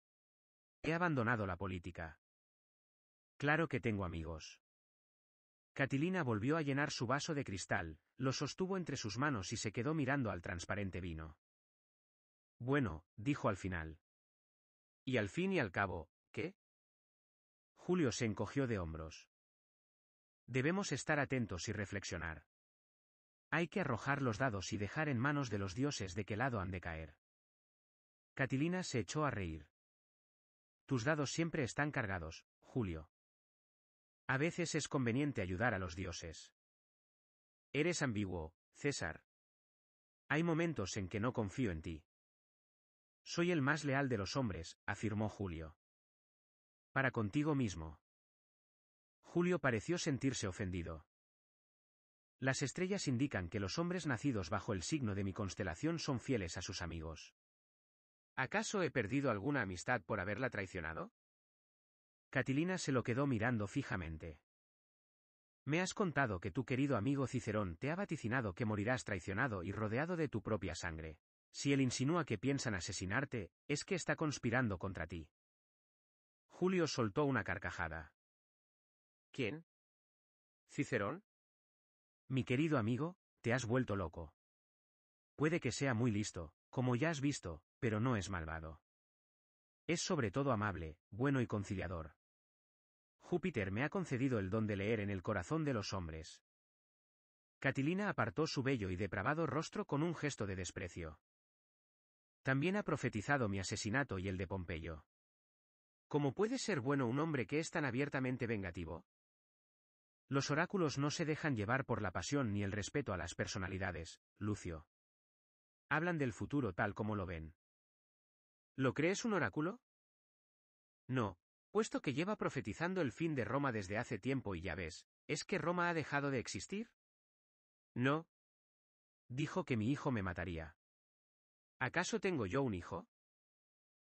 He abandonado la política. Claro que tengo amigos. Catilina volvió a llenar su vaso de cristal, lo sostuvo entre sus manos y se quedó mirando al transparente vino. Bueno, dijo al final. Y al fin y al cabo, ¿qué? Julio se encogió de hombros. Debemos estar atentos y reflexionar. Hay que arrojar los dados y dejar en manos de los dioses de qué lado han de caer. Catilina se echó a reír. Tus dados siempre están cargados, Julio. A veces es conveniente ayudar a los dioses. Eres ambiguo, César. Hay momentos en que no confío en ti. Soy el más leal de los hombres, afirmó Julio. Para contigo mismo. Julio pareció sentirse ofendido. Las estrellas indican que los hombres nacidos bajo el signo de mi constelación son fieles a sus amigos. ¿Acaso he perdido alguna amistad por haberla traicionado? Catilina se lo quedó mirando fijamente. Me has contado que tu querido amigo Cicerón te ha vaticinado que morirás traicionado y rodeado de tu propia sangre. Si él insinúa que piensan asesinarte, es que está conspirando contra ti. Julio soltó una carcajada. ¿Quién? Cicerón. Mi querido amigo, te has vuelto loco. Puede que sea muy listo, como ya has visto, pero no es malvado. Es sobre todo amable, bueno y conciliador. Júpiter me ha concedido el don de leer en el corazón de los hombres. Catilina apartó su bello y depravado rostro con un gesto de desprecio. También ha profetizado mi asesinato y el de Pompeyo. ¿Cómo puede ser bueno un hombre que es tan abiertamente vengativo? Los oráculos no se dejan llevar por la pasión ni el respeto a las personalidades, Lucio. Hablan del futuro tal como lo ven. ¿Lo crees un oráculo? No, puesto que lleva profetizando el fin de Roma desde hace tiempo y ya ves, ¿es que Roma ha dejado de existir? No. Dijo que mi hijo me mataría. ¿Acaso tengo yo un hijo?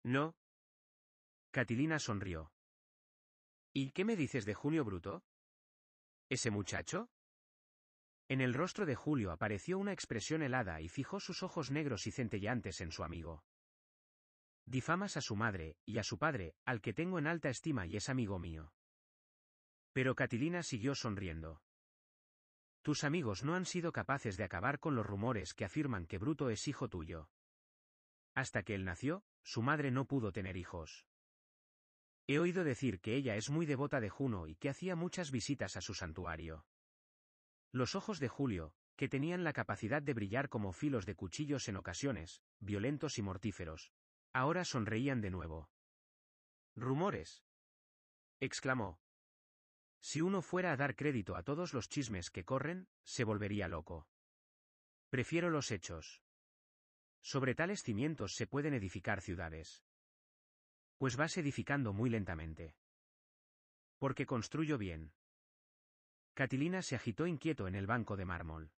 No. Catilina sonrió. ¿Y qué me dices de Junio Bruto? ¿Ese muchacho? En el rostro de Julio apareció una expresión helada y fijó sus ojos negros y centellantes en su amigo. Difamas a su madre, y a su padre, al que tengo en alta estima y es amigo mío. Pero Catilina siguió sonriendo. Tus amigos no han sido capaces de acabar con los rumores que afirman que Bruto es hijo tuyo. Hasta que él nació, su madre no pudo tener hijos. He oído decir que ella es muy devota de Juno y que hacía muchas visitas a su santuario. Los ojos de Julio, que tenían la capacidad de brillar como filos de cuchillos en ocasiones, violentos y mortíferos, ahora sonreían de nuevo. Rumores. exclamó. Si uno fuera a dar crédito a todos los chismes que corren, se volvería loco. Prefiero los hechos. Sobre tales cimientos se pueden edificar ciudades. Pues vas edificando muy lentamente. Porque construyo bien. Catilina se agitó inquieto en el banco de mármol.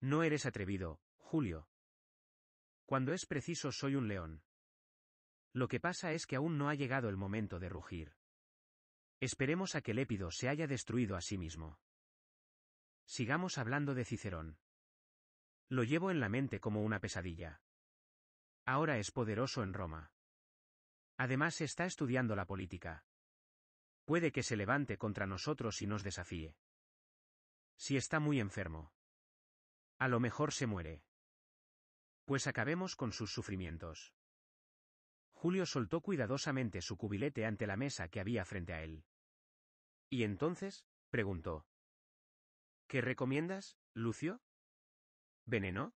No eres atrevido, Julio. Cuando es preciso soy un león. Lo que pasa es que aún no ha llegado el momento de rugir. Esperemos a que Lépido se haya destruido a sí mismo. Sigamos hablando de Cicerón. Lo llevo en la mente como una pesadilla. Ahora es poderoso en Roma. Además está estudiando la política. Puede que se levante contra nosotros y nos desafíe. Si está muy enfermo. A lo mejor se muere. Pues acabemos con sus sufrimientos. Julio soltó cuidadosamente su cubilete ante la mesa que había frente a él. ¿Y entonces? preguntó. ¿Qué recomiendas, Lucio? ¿Veneno?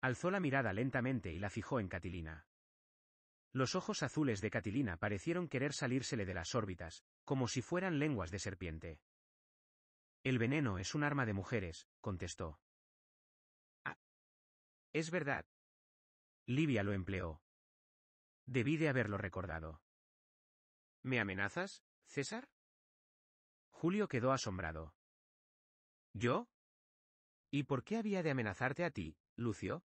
Alzó la mirada lentamente y la fijó en Catilina. Los ojos azules de Catilina parecieron querer salírsele de las órbitas, como si fueran lenguas de serpiente. El veneno es un arma de mujeres, contestó. Ah, es verdad. Livia lo empleó. Debí de haberlo recordado. ¿Me amenazas, César? Julio quedó asombrado. ¿Yo? ¿Y por qué había de amenazarte a ti, Lucio?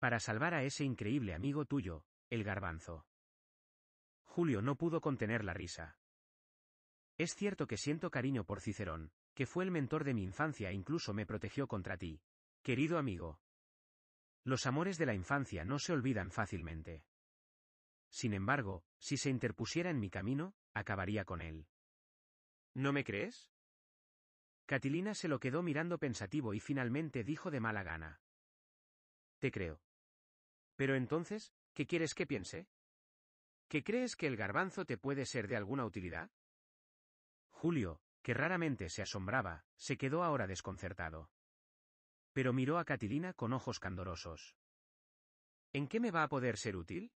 Para salvar a ese increíble amigo tuyo, el garbanzo. Julio no pudo contener la risa. Es cierto que siento cariño por Cicerón, que fue el mentor de mi infancia e incluso me protegió contra ti. Querido amigo. Los amores de la infancia no se olvidan fácilmente. Sin embargo, si se interpusiera en mi camino, acabaría con él. ¿No me crees? Catilina se lo quedó mirando pensativo y finalmente dijo de mala gana. Te creo. Pero entonces, ¿Qué quieres que piense? ¿Que crees que el garbanzo te puede ser de alguna utilidad? Julio, que raramente se asombraba, se quedó ahora desconcertado. Pero miró a Catilina con ojos candorosos. ¿En qué me va a poder ser útil?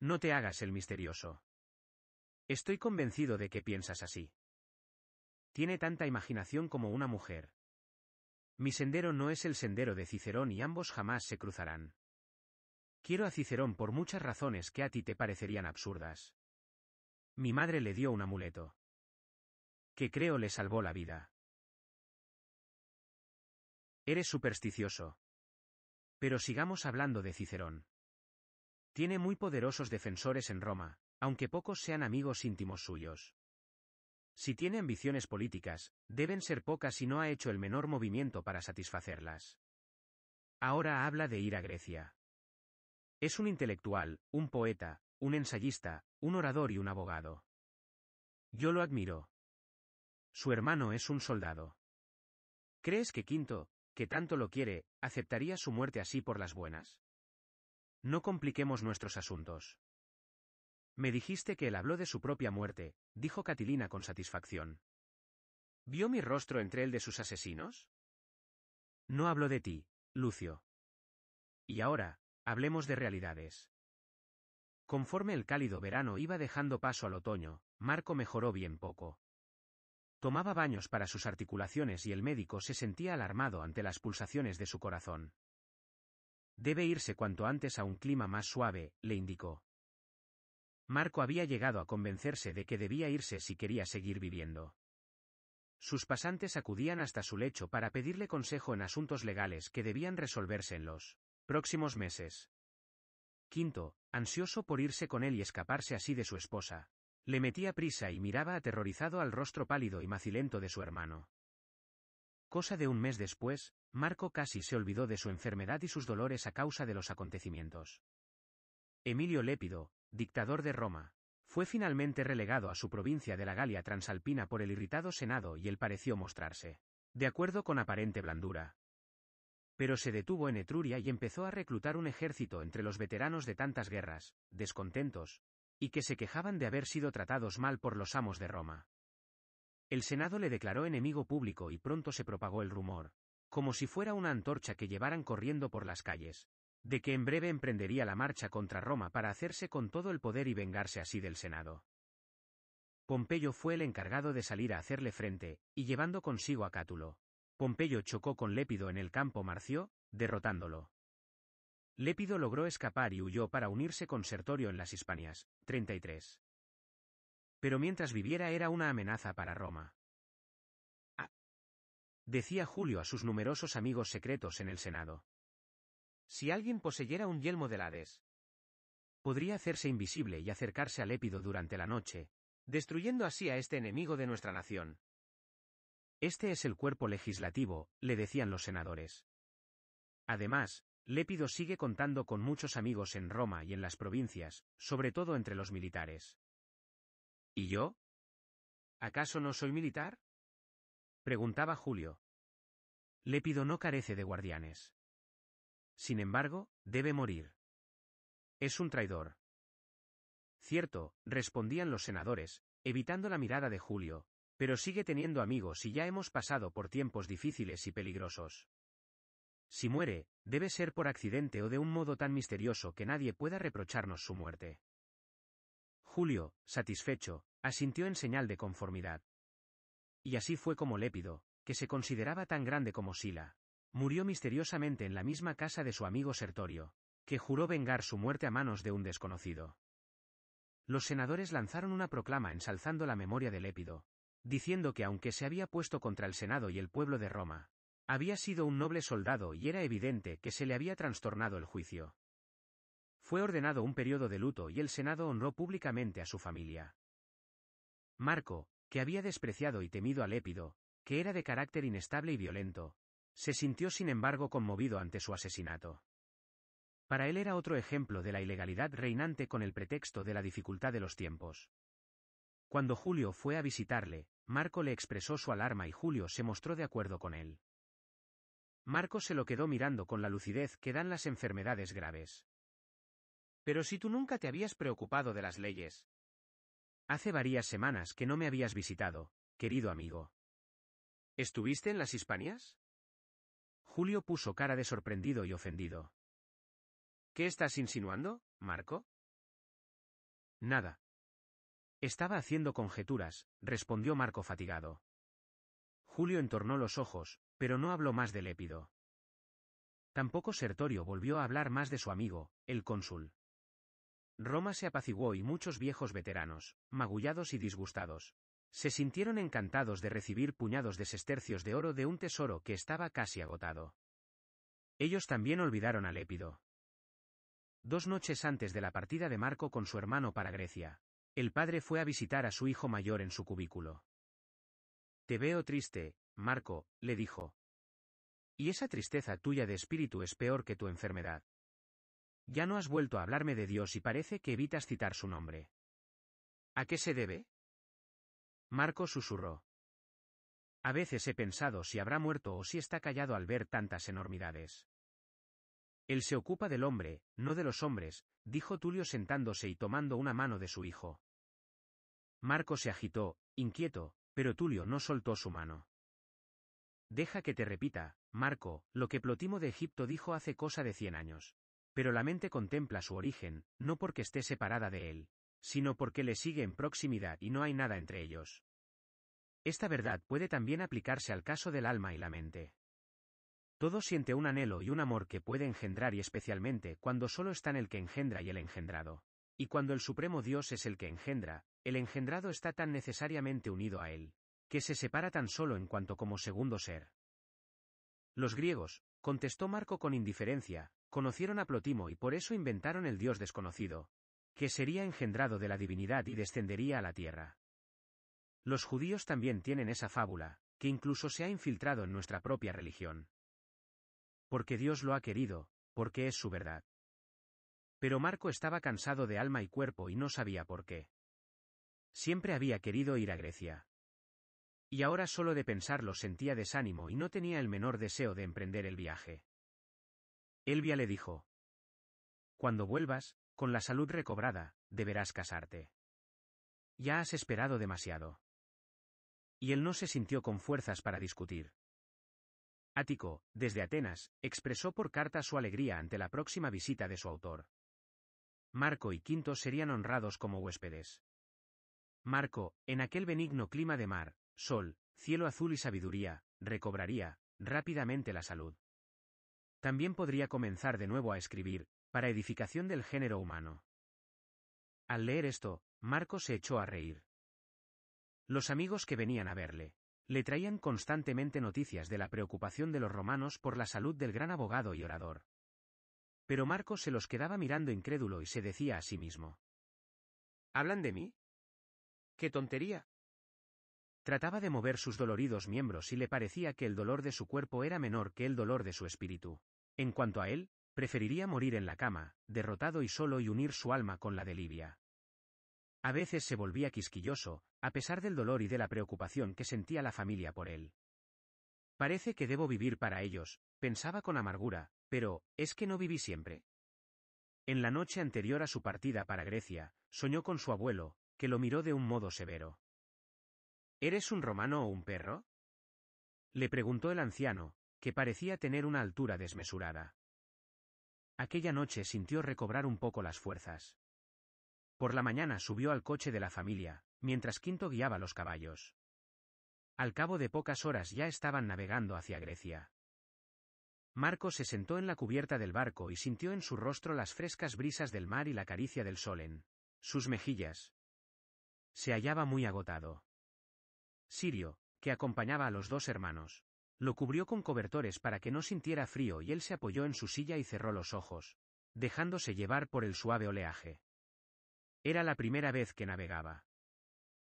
No te hagas el misterioso. Estoy convencido de que piensas así. Tiene tanta imaginación como una mujer. Mi sendero no es el sendero de Cicerón y ambos jamás se cruzarán. Quiero a Cicerón por muchas razones que a ti te parecerían absurdas. Mi madre le dio un amuleto. Que creo le salvó la vida. Eres supersticioso. Pero sigamos hablando de Cicerón. Tiene muy poderosos defensores en Roma, aunque pocos sean amigos íntimos suyos. Si tiene ambiciones políticas, deben ser pocas y no ha hecho el menor movimiento para satisfacerlas. Ahora habla de ir a Grecia. Es un intelectual, un poeta, un ensayista, un orador y un abogado. Yo lo admiro. Su hermano es un soldado. ¿Crees que Quinto, que tanto lo quiere, aceptaría su muerte así por las buenas? No compliquemos nuestros asuntos. Me dijiste que él habló de su propia muerte, dijo Catilina con satisfacción. ¿Vio mi rostro entre el de sus asesinos? No hablo de ti, Lucio. Y ahora, Hablemos de realidades. Conforme el cálido verano iba dejando paso al otoño, Marco mejoró bien poco. Tomaba baños para sus articulaciones y el médico se sentía alarmado ante las pulsaciones de su corazón. Debe irse cuanto antes a un clima más suave, le indicó. Marco había llegado a convencerse de que debía irse si quería seguir viviendo. Sus pasantes acudían hasta su lecho para pedirle consejo en asuntos legales que debían resolverse en los próximos meses. Quinto, ansioso por irse con él y escaparse así de su esposa. Le metía prisa y miraba aterrorizado al rostro pálido y macilento de su hermano. Cosa de un mes después, Marco casi se olvidó de su enfermedad y sus dolores a causa de los acontecimientos. Emilio Lépido, dictador de Roma, fue finalmente relegado a su provincia de la Galia Transalpina por el irritado Senado y él pareció mostrarse, de acuerdo con aparente blandura, pero se detuvo en Etruria y empezó a reclutar un ejército entre los veteranos de tantas guerras, descontentos, y que se quejaban de haber sido tratados mal por los amos de Roma. El Senado le declaró enemigo público y pronto se propagó el rumor, como si fuera una antorcha que llevaran corriendo por las calles, de que en breve emprendería la marcha contra Roma para hacerse con todo el poder y vengarse así del Senado. Pompeyo fue el encargado de salir a hacerle frente, y llevando consigo a Cátulo, Pompeyo chocó con Lépido en el campo Marcio, derrotándolo. Lépido logró escapar y huyó para unirse con Sertorio en las Hispanias, 33. Pero mientras viviera era una amenaza para Roma. decía Julio a sus numerosos amigos secretos en el Senado. Si alguien poseyera un yelmo de Hades, podría hacerse invisible y acercarse a Lépido durante la noche, destruyendo así a este enemigo de nuestra nación. Este es el cuerpo legislativo, le decían los senadores. Además, Lépido sigue contando con muchos amigos en Roma y en las provincias, sobre todo entre los militares. ¿Y yo? ¿Acaso no soy militar? preguntaba Julio. Lépido no carece de guardianes. Sin embargo, debe morir. Es un traidor. Cierto, respondían los senadores, evitando la mirada de Julio, pero sigue teniendo amigos y ya hemos pasado por tiempos difíciles y peligrosos. Si muere, debe ser por accidente o de un modo tan misterioso que nadie pueda reprocharnos su muerte. Julio, satisfecho, asintió en señal de conformidad. Y así fue como Lépido, que se consideraba tan grande como Sila, murió misteriosamente en la misma casa de su amigo Sertorio, que juró vengar su muerte a manos de un desconocido. Los senadores lanzaron una proclama ensalzando la memoria de Lépido, diciendo que aunque se había puesto contra el Senado y el pueblo de Roma, había sido un noble soldado y era evidente que se le había trastornado el juicio. Fue ordenado un periodo de luto y el Senado honró públicamente a su familia. Marco, que había despreciado y temido a Lépido, que era de carácter inestable y violento, se sintió sin embargo conmovido ante su asesinato. Para él era otro ejemplo de la ilegalidad reinante con el pretexto de la dificultad de los tiempos. Cuando Julio fue a visitarle, Marco le expresó su alarma y Julio se mostró de acuerdo con él. Marco se lo quedó mirando con la lucidez que dan las enfermedades graves. Pero si tú nunca te habías preocupado de las leyes. Hace varias semanas que no me habías visitado, querido amigo. ¿Estuviste en las Hispanias? Julio puso cara de sorprendido y ofendido. ¿Qué estás insinuando, Marco? Nada, estaba haciendo conjeturas, respondió Marco fatigado. Julio entornó los ojos, pero no habló más de Lépido. Tampoco Sertorio volvió a hablar más de su amigo, el cónsul. Roma se apaciguó y muchos viejos veteranos, magullados y disgustados, se sintieron encantados de recibir puñados de sestercios de oro de un tesoro que estaba casi agotado. Ellos también olvidaron a Lépido. Dos noches antes de la partida de Marco con su hermano para Grecia, el padre fue a visitar a su hijo mayor en su cubículo. Te veo triste, Marco, le dijo. Y esa tristeza tuya de espíritu es peor que tu enfermedad. Ya no has vuelto a hablarme de Dios y parece que evitas citar su nombre. ¿A qué se debe? Marco susurró. A veces he pensado si habrá muerto o si está callado al ver tantas enormidades. Él se ocupa del hombre, no de los hombres, dijo Tulio sentándose y tomando una mano de su hijo. Marco se agitó, inquieto, pero Tulio no soltó su mano. Deja que te repita, Marco, lo que Plotimo de Egipto dijo hace cosa de cien años. Pero la mente contempla su origen, no porque esté separada de él, sino porque le sigue en proximidad y no hay nada entre ellos. Esta verdad puede también aplicarse al caso del alma y la mente. Todo siente un anhelo y un amor que puede engendrar y especialmente cuando solo en el que engendra y el engendrado. Y cuando el Supremo Dios es el que engendra, el engendrado está tan necesariamente unido a él, que se separa tan solo en cuanto como segundo ser. Los griegos, contestó Marco con indiferencia, conocieron a Plotimo y por eso inventaron el dios desconocido, que sería engendrado de la divinidad y descendería a la tierra. Los judíos también tienen esa fábula, que incluso se ha infiltrado en nuestra propia religión. Porque Dios lo ha querido, porque es su verdad. Pero Marco estaba cansado de alma y cuerpo y no sabía por qué. Siempre había querido ir a Grecia. Y ahora solo de pensarlo sentía desánimo y no tenía el menor deseo de emprender el viaje. Elvia le dijo. Cuando vuelvas, con la salud recobrada, deberás casarte. Ya has esperado demasiado. Y él no se sintió con fuerzas para discutir. Ático, desde Atenas, expresó por carta su alegría ante la próxima visita de su autor. Marco y Quinto serían honrados como huéspedes. Marco, en aquel benigno clima de mar, sol, cielo azul y sabiduría, recobraría, rápidamente la salud. También podría comenzar de nuevo a escribir, para edificación del género humano. Al leer esto, Marco se echó a reír. Los amigos que venían a verle, le traían constantemente noticias de la preocupación de los romanos por la salud del gran abogado y orador. Pero Marco se los quedaba mirando incrédulo y se decía a sí mismo. ¿Hablan de mí? ¡Qué tontería! Trataba de mover sus doloridos miembros y le parecía que el dolor de su cuerpo era menor que el dolor de su espíritu. En cuanto a él, preferiría morir en la cama, derrotado y solo y unir su alma con la de Livia. A veces se volvía quisquilloso, a pesar del dolor y de la preocupación que sentía la familia por él. Parece que debo vivir para ellos, pensaba con amargura, pero, ¿es que no viví siempre? En la noche anterior a su partida para Grecia, soñó con su abuelo, que lo miró de un modo severo. ¿Eres un romano o un perro? Le preguntó el anciano, que parecía tener una altura desmesurada. Aquella noche sintió recobrar un poco las fuerzas. Por la mañana subió al coche de la familia, mientras Quinto guiaba los caballos. Al cabo de pocas horas ya estaban navegando hacia Grecia. Marco se sentó en la cubierta del barco y sintió en su rostro las frescas brisas del mar y la caricia del sol en sus mejillas. Se hallaba muy agotado. Sirio, que acompañaba a los dos hermanos, lo cubrió con cobertores para que no sintiera frío y él se apoyó en su silla y cerró los ojos, dejándose llevar por el suave oleaje. Era la primera vez que navegaba.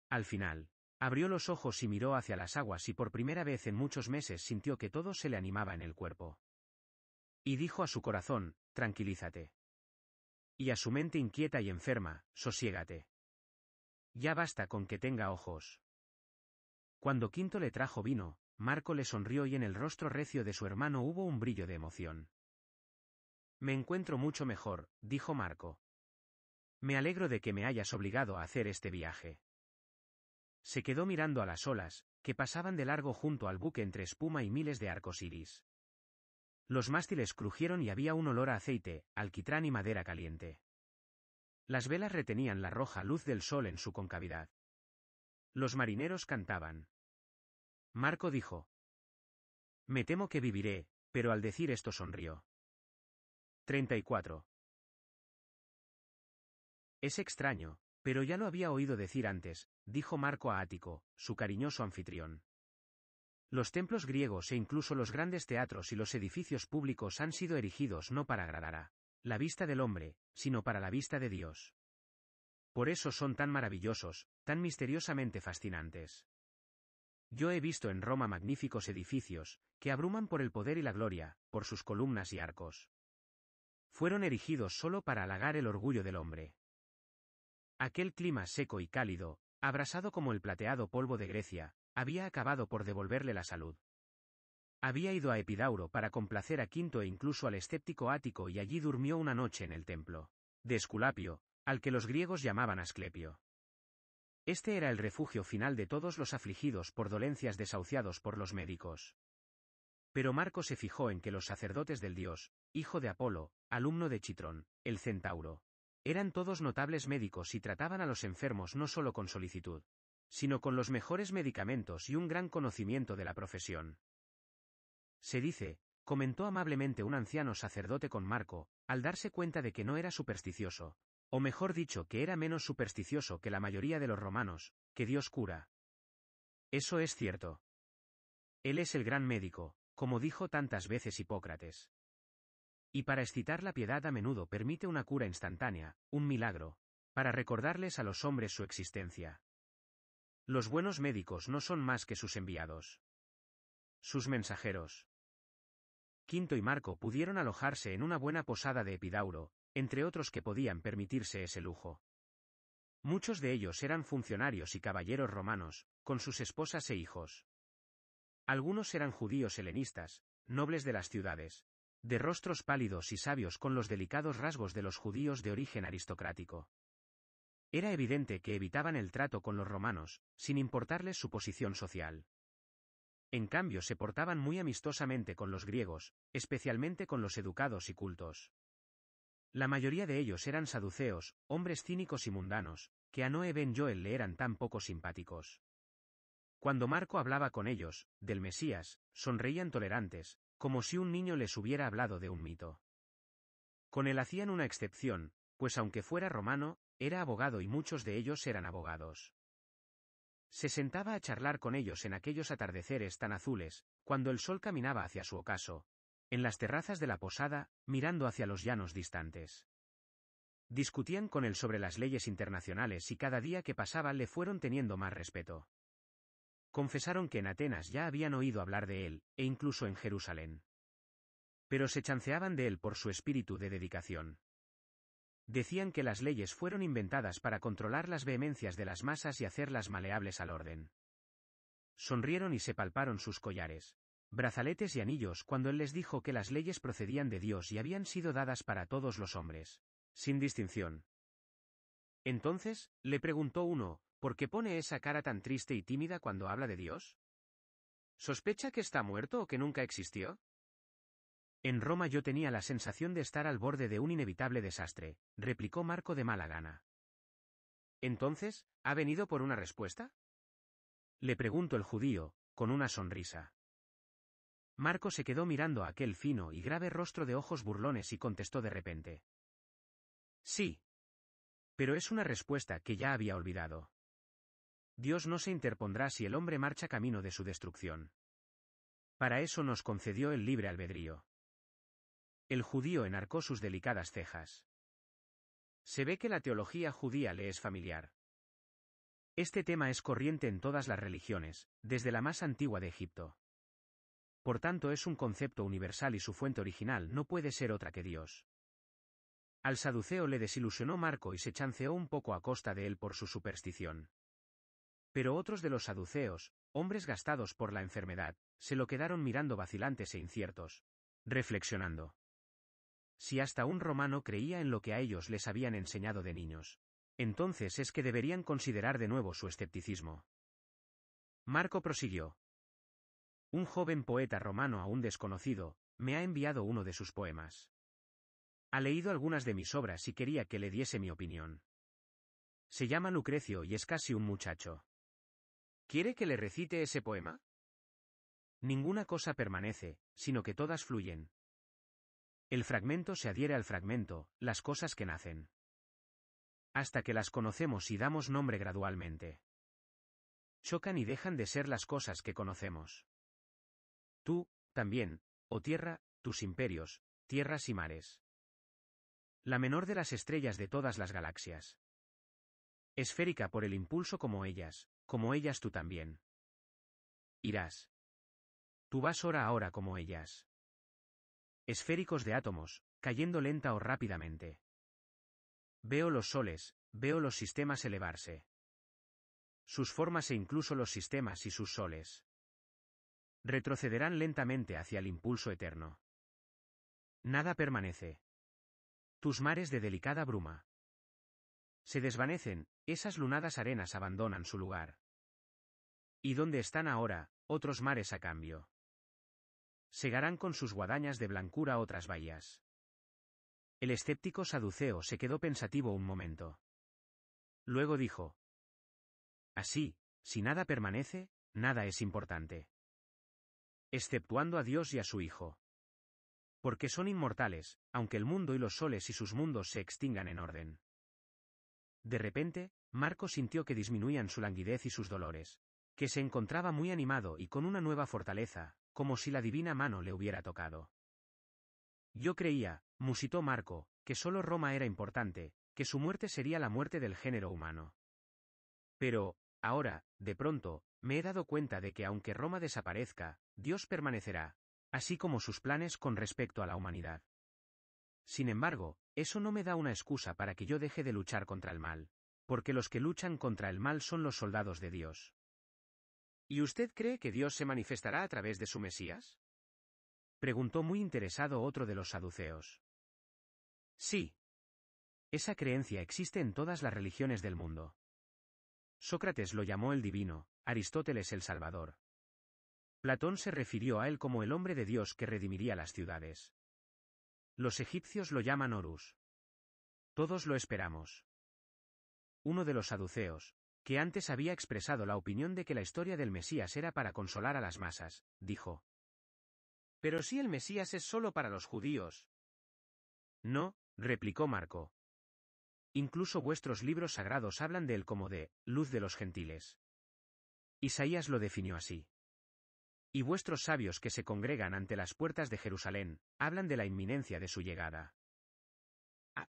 Al final, abrió los ojos y miró hacia las aguas y por primera vez en muchos meses sintió que todo se le animaba en el cuerpo. Y dijo a su corazón, tranquilízate. Y a su mente inquieta y enferma, sosiégate. Ya basta con que tenga ojos. Cuando Quinto le trajo vino, Marco le sonrió y en el rostro recio de su hermano hubo un brillo de emoción. Me encuentro mucho mejor, dijo Marco. Me alegro de que me hayas obligado a hacer este viaje. Se quedó mirando a las olas, que pasaban de largo junto al buque entre espuma y miles de arcos iris. Los mástiles crujieron y había un olor a aceite, alquitrán y madera caliente. Las velas retenían la roja luz del sol en su concavidad. Los marineros cantaban. Marco dijo. Me temo que viviré, pero al decir esto sonrió. 34. Es extraño, pero ya lo había oído decir antes, dijo Marco a Ático, su cariñoso anfitrión. Los templos griegos e incluso los grandes teatros y los edificios públicos han sido erigidos no para agradar a la vista del hombre, sino para la vista de Dios. Por eso son tan maravillosos, tan misteriosamente fascinantes. Yo he visto en Roma magníficos edificios, que abruman por el poder y la gloria, por sus columnas y arcos. Fueron erigidos solo para halagar el orgullo del hombre. Aquel clima seco y cálido, abrasado como el plateado polvo de Grecia, había acabado por devolverle la salud. Había ido a Epidauro para complacer a Quinto e incluso al escéptico Ático y allí durmió una noche en el templo de Esculapio, al que los griegos llamaban Asclepio. Este era el refugio final de todos los afligidos por dolencias desahuciados por los médicos. Pero Marco se fijó en que los sacerdotes del dios, hijo de Apolo, alumno de Chitrón, el centauro, eran todos notables médicos y trataban a los enfermos no solo con solicitud, sino con los mejores medicamentos y un gran conocimiento de la profesión. Se dice, comentó amablemente un anciano sacerdote con Marco, al darse cuenta de que no era supersticioso, o mejor dicho, que era menos supersticioso que la mayoría de los romanos, que Dios cura. Eso es cierto. Él es el gran médico, como dijo tantas veces Hipócrates. Y para excitar la piedad a menudo permite una cura instantánea, un milagro, para recordarles a los hombres su existencia. Los buenos médicos no son más que sus enviados. Sus mensajeros. Quinto y Marco pudieron alojarse en una buena posada de Epidauro, entre otros que podían permitirse ese lujo. Muchos de ellos eran funcionarios y caballeros romanos, con sus esposas e hijos. Algunos eran judíos helenistas, nobles de las ciudades, de rostros pálidos y sabios con los delicados rasgos de los judíos de origen aristocrático. Era evidente que evitaban el trato con los romanos, sin importarles su posición social. En cambio se portaban muy amistosamente con los griegos, especialmente con los educados y cultos. La mayoría de ellos eran saduceos, hombres cínicos y mundanos, que a Noé Ben Joel le eran tan poco simpáticos. Cuando Marco hablaba con ellos, del Mesías, sonreían tolerantes, como si un niño les hubiera hablado de un mito. Con él hacían una excepción, pues aunque fuera romano, era abogado y muchos de ellos eran abogados. Se sentaba a charlar con ellos en aquellos atardeceres tan azules, cuando el sol caminaba hacia su ocaso, en las terrazas de la posada, mirando hacia los llanos distantes. Discutían con él sobre las leyes internacionales y cada día que pasaba le fueron teniendo más respeto. Confesaron que en Atenas ya habían oído hablar de él, e incluso en Jerusalén. Pero se chanceaban de él por su espíritu de dedicación. Decían que las leyes fueron inventadas para controlar las vehemencias de las masas y hacerlas maleables al orden. Sonrieron y se palparon sus collares, brazaletes y anillos cuando él les dijo que las leyes procedían de Dios y habían sido dadas para todos los hombres, sin distinción. Entonces, le preguntó uno, ¿por qué pone esa cara tan triste y tímida cuando habla de Dios? ¿Sospecha que está muerto o que nunca existió? En Roma yo tenía la sensación de estar al borde de un inevitable desastre, replicó Marco de mala gana. Entonces, ¿ha venido por una respuesta? Le preguntó el judío, con una sonrisa. Marco se quedó mirando aquel fino y grave rostro de ojos burlones y contestó de repente. Sí. Pero es una respuesta que ya había olvidado. Dios no se interpondrá si el hombre marcha camino de su destrucción. Para eso nos concedió el libre albedrío. El judío enarcó sus delicadas cejas. Se ve que la teología judía le es familiar. Este tema es corriente en todas las religiones, desde la más antigua de Egipto. Por tanto es un concepto universal y su fuente original no puede ser otra que Dios. Al saduceo le desilusionó Marco y se chanceó un poco a costa de él por su superstición. Pero otros de los saduceos, hombres gastados por la enfermedad, se lo quedaron mirando vacilantes e inciertos, reflexionando. Si hasta un romano creía en lo que a ellos les habían enseñado de niños. Entonces es que deberían considerar de nuevo su escepticismo. Marco prosiguió. Un joven poeta romano aún desconocido, me ha enviado uno de sus poemas. Ha leído algunas de mis obras y quería que le diese mi opinión. Se llama Lucrecio y es casi un muchacho. ¿Quiere que le recite ese poema? Ninguna cosa permanece, sino que todas fluyen, el fragmento se adhiere al fragmento, las cosas que nacen. Hasta que las conocemos y damos nombre gradualmente. Chocan y dejan de ser las cosas que conocemos. Tú, también, oh tierra, tus imperios, tierras y mares. La menor de las estrellas de todas las galaxias. Esférica por el impulso como ellas, como ellas tú también. Irás. Tú vas hora ahora hora como ellas esféricos de átomos, cayendo lenta o rápidamente. Veo los soles, veo los sistemas elevarse. Sus formas e incluso los sistemas y sus soles. Retrocederán lentamente hacia el impulso eterno. Nada permanece. Tus mares de delicada bruma. Se desvanecen, esas lunadas arenas abandonan su lugar. ¿Y dónde están ahora, otros mares a cambio? segarán con sus guadañas de blancura otras bahías. El escéptico saduceo se quedó pensativo un momento. Luego dijo, Así, si nada permanece, nada es importante. Exceptuando a Dios y a su Hijo. Porque son inmortales, aunque el mundo y los soles y sus mundos se extingan en orden. De repente, Marco sintió que disminuían su languidez y sus dolores, que se encontraba muy animado y con una nueva fortaleza, como si la divina mano le hubiera tocado. Yo creía, musitó Marco, que solo Roma era importante, que su muerte sería la muerte del género humano. Pero, ahora, de pronto, me he dado cuenta de que aunque Roma desaparezca, Dios permanecerá, así como sus planes con respecto a la humanidad. Sin embargo, eso no me da una excusa para que yo deje de luchar contra el mal, porque los que luchan contra el mal son los soldados de Dios. ¿Y usted cree que Dios se manifestará a través de su Mesías? Preguntó muy interesado otro de los saduceos. Sí. Esa creencia existe en todas las religiones del mundo. Sócrates lo llamó el divino, Aristóteles el Salvador. Platón se refirió a él como el hombre de Dios que redimiría las ciudades. Los egipcios lo llaman Horus. Todos lo esperamos. Uno de los saduceos, que antes había expresado la opinión de que la historia del Mesías era para consolar a las masas, dijo. Pero si el Mesías es solo para los judíos. No, replicó Marco. Incluso vuestros libros sagrados hablan de él como de, luz de los gentiles. Isaías lo definió así. Y vuestros sabios que se congregan ante las puertas de Jerusalén, hablan de la inminencia de su llegada. Ah.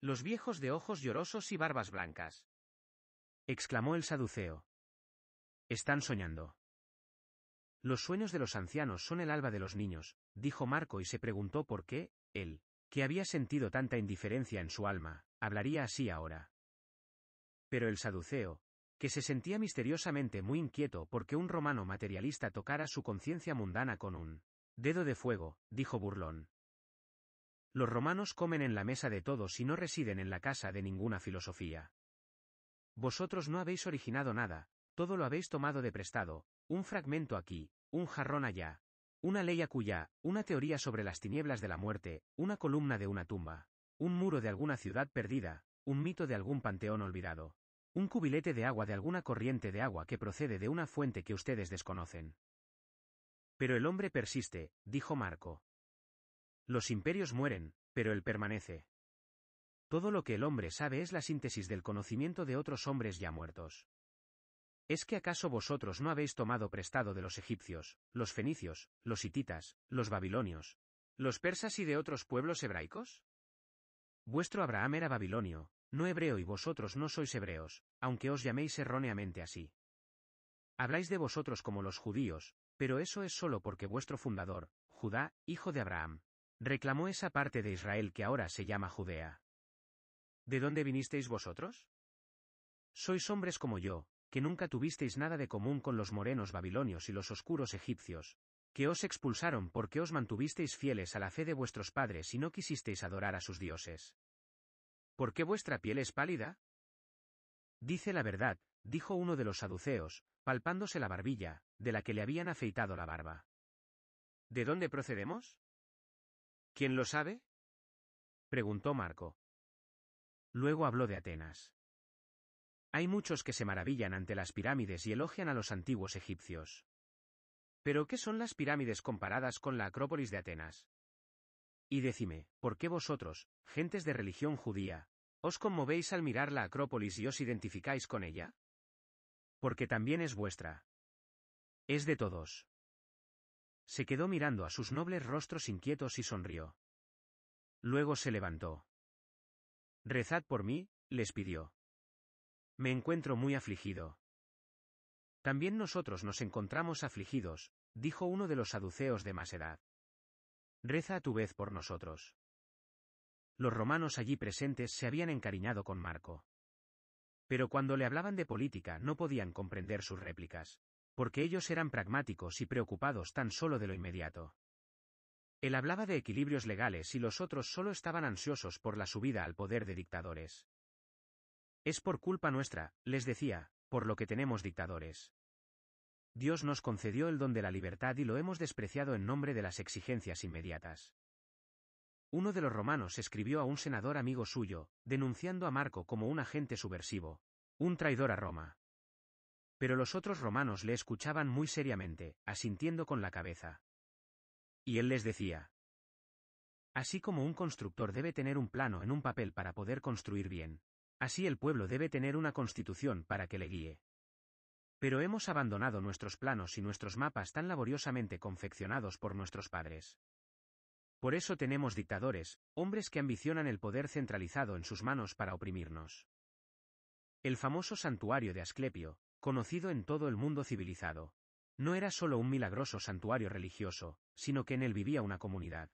Los viejos de ojos llorosos y barbas blancas exclamó el saduceo. Están soñando. Los sueños de los ancianos son el alba de los niños, dijo Marco y se preguntó por qué, él, que había sentido tanta indiferencia en su alma, hablaría así ahora. Pero el saduceo, que se sentía misteriosamente muy inquieto porque un romano materialista tocara su conciencia mundana con un dedo de fuego, dijo burlón. Los romanos comen en la mesa de todos y no residen en la casa de ninguna filosofía. Vosotros no habéis originado nada, todo lo habéis tomado de prestado, un fragmento aquí, un jarrón allá, una ley acullá, una teoría sobre las tinieblas de la muerte, una columna de una tumba, un muro de alguna ciudad perdida, un mito de algún panteón olvidado, un cubilete de agua de alguna corriente de agua que procede de una fuente que ustedes desconocen. Pero el hombre persiste, dijo Marco. Los imperios mueren, pero él permanece. Todo lo que el hombre sabe es la síntesis del conocimiento de otros hombres ya muertos. ¿Es que acaso vosotros no habéis tomado prestado de los egipcios, los fenicios, los hititas, los babilonios, los persas y de otros pueblos hebraicos? Vuestro Abraham era babilonio, no hebreo y vosotros no sois hebreos, aunque os llaméis erróneamente así. Habláis de vosotros como los judíos, pero eso es solo porque vuestro fundador, Judá, hijo de Abraham, reclamó esa parte de Israel que ahora se llama Judea. ¿De dónde vinisteis vosotros? Sois hombres como yo, que nunca tuvisteis nada de común con los morenos babilonios y los oscuros egipcios, que os expulsaron porque os mantuvisteis fieles a la fe de vuestros padres y no quisisteis adorar a sus dioses. ¿Por qué vuestra piel es pálida? Dice la verdad, dijo uno de los saduceos, palpándose la barbilla, de la que le habían afeitado la barba. ¿De dónde procedemos? ¿Quién lo sabe? preguntó Marco, Luego habló de Atenas. Hay muchos que se maravillan ante las pirámides y elogian a los antiguos egipcios. Pero ¿qué son las pirámides comparadas con la Acrópolis de Atenas? Y decime, ¿por qué vosotros, gentes de religión judía, os conmovéis al mirar la Acrópolis y os identificáis con ella? Porque también es vuestra. Es de todos. Se quedó mirando a sus nobles rostros inquietos y sonrió. Luego se levantó. Rezad por mí, les pidió. Me encuentro muy afligido. También nosotros nos encontramos afligidos, dijo uno de los saduceos de más edad. Reza a tu vez por nosotros. Los romanos allí presentes se habían encariñado con Marco. Pero cuando le hablaban de política no podían comprender sus réplicas, porque ellos eran pragmáticos y preocupados tan solo de lo inmediato. Él hablaba de equilibrios legales y los otros solo estaban ansiosos por la subida al poder de dictadores. Es por culpa nuestra, les decía, por lo que tenemos dictadores. Dios nos concedió el don de la libertad y lo hemos despreciado en nombre de las exigencias inmediatas. Uno de los romanos escribió a un senador amigo suyo, denunciando a Marco como un agente subversivo, un traidor a Roma. Pero los otros romanos le escuchaban muy seriamente, asintiendo con la cabeza. Y él les decía. Así como un constructor debe tener un plano en un papel para poder construir bien, así el pueblo debe tener una constitución para que le guíe. Pero hemos abandonado nuestros planos y nuestros mapas tan laboriosamente confeccionados por nuestros padres. Por eso tenemos dictadores, hombres que ambicionan el poder centralizado en sus manos para oprimirnos. El famoso santuario de Asclepio, conocido en todo el mundo civilizado, no era solo un milagroso santuario religioso, sino que en él vivía una comunidad.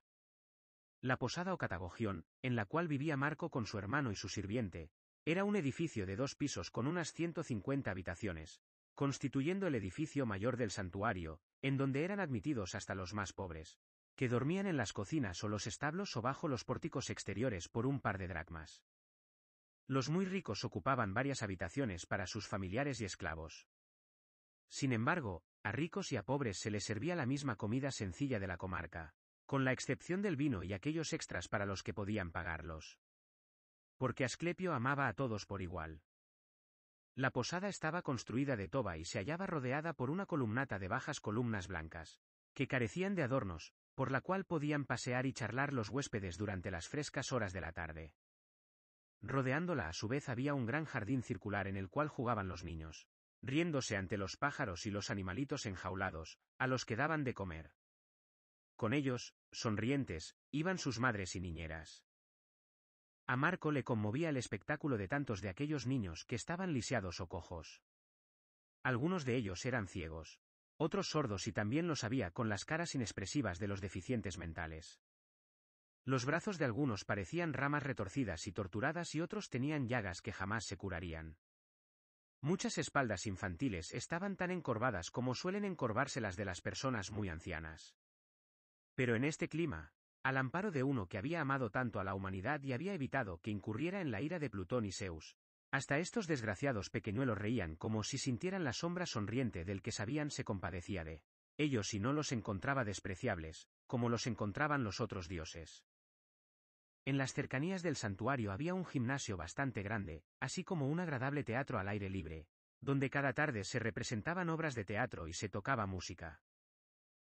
La posada o catagogión, en la cual vivía Marco con su hermano y su sirviente, era un edificio de dos pisos con unas 150 habitaciones, constituyendo el edificio mayor del santuario, en donde eran admitidos hasta los más pobres, que dormían en las cocinas o los establos o bajo los pórticos exteriores por un par de dracmas. Los muy ricos ocupaban varias habitaciones para sus familiares y esclavos. Sin embargo, a ricos y a pobres se les servía la misma comida sencilla de la comarca, con la excepción del vino y aquellos extras para los que podían pagarlos. Porque Asclepio amaba a todos por igual. La posada estaba construida de toba y se hallaba rodeada por una columnata de bajas columnas blancas, que carecían de adornos, por la cual podían pasear y charlar los huéspedes durante las frescas horas de la tarde. Rodeándola a su vez había un gran jardín circular en el cual jugaban los niños riéndose ante los pájaros y los animalitos enjaulados, a los que daban de comer. Con ellos, sonrientes, iban sus madres y niñeras. A Marco le conmovía el espectáculo de tantos de aquellos niños que estaban lisiados o cojos. Algunos de ellos eran ciegos, otros sordos y también los había con las caras inexpresivas de los deficientes mentales. Los brazos de algunos parecían ramas retorcidas y torturadas y otros tenían llagas que jamás se curarían. Muchas espaldas infantiles estaban tan encorvadas como suelen encorvarse las de las personas muy ancianas. Pero en este clima, al amparo de uno que había amado tanto a la humanidad y había evitado que incurriera en la ira de Plutón y Zeus, hasta estos desgraciados pequeñuelos reían como si sintieran la sombra sonriente del que sabían se compadecía de ellos y no los encontraba despreciables, como los encontraban los otros dioses. En las cercanías del santuario había un gimnasio bastante grande, así como un agradable teatro al aire libre, donde cada tarde se representaban obras de teatro y se tocaba música.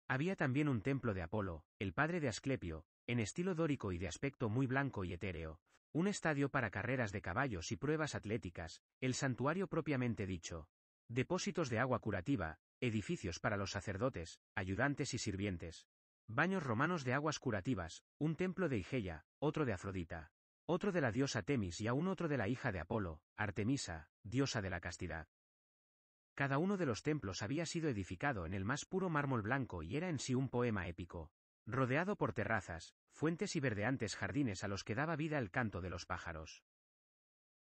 Había también un templo de Apolo, el padre de Asclepio, en estilo dórico y de aspecto muy blanco y etéreo, un estadio para carreras de caballos y pruebas atléticas, el santuario propiamente dicho, depósitos de agua curativa, edificios para los sacerdotes, ayudantes y sirvientes, Baños romanos de aguas curativas, un templo de Igeia, otro de Afrodita, otro de la diosa Temis y aún otro de la hija de Apolo, Artemisa, diosa de la castidad. Cada uno de los templos había sido edificado en el más puro mármol blanco y era en sí un poema épico, rodeado por terrazas, fuentes y verdeantes jardines a los que daba vida el canto de los pájaros.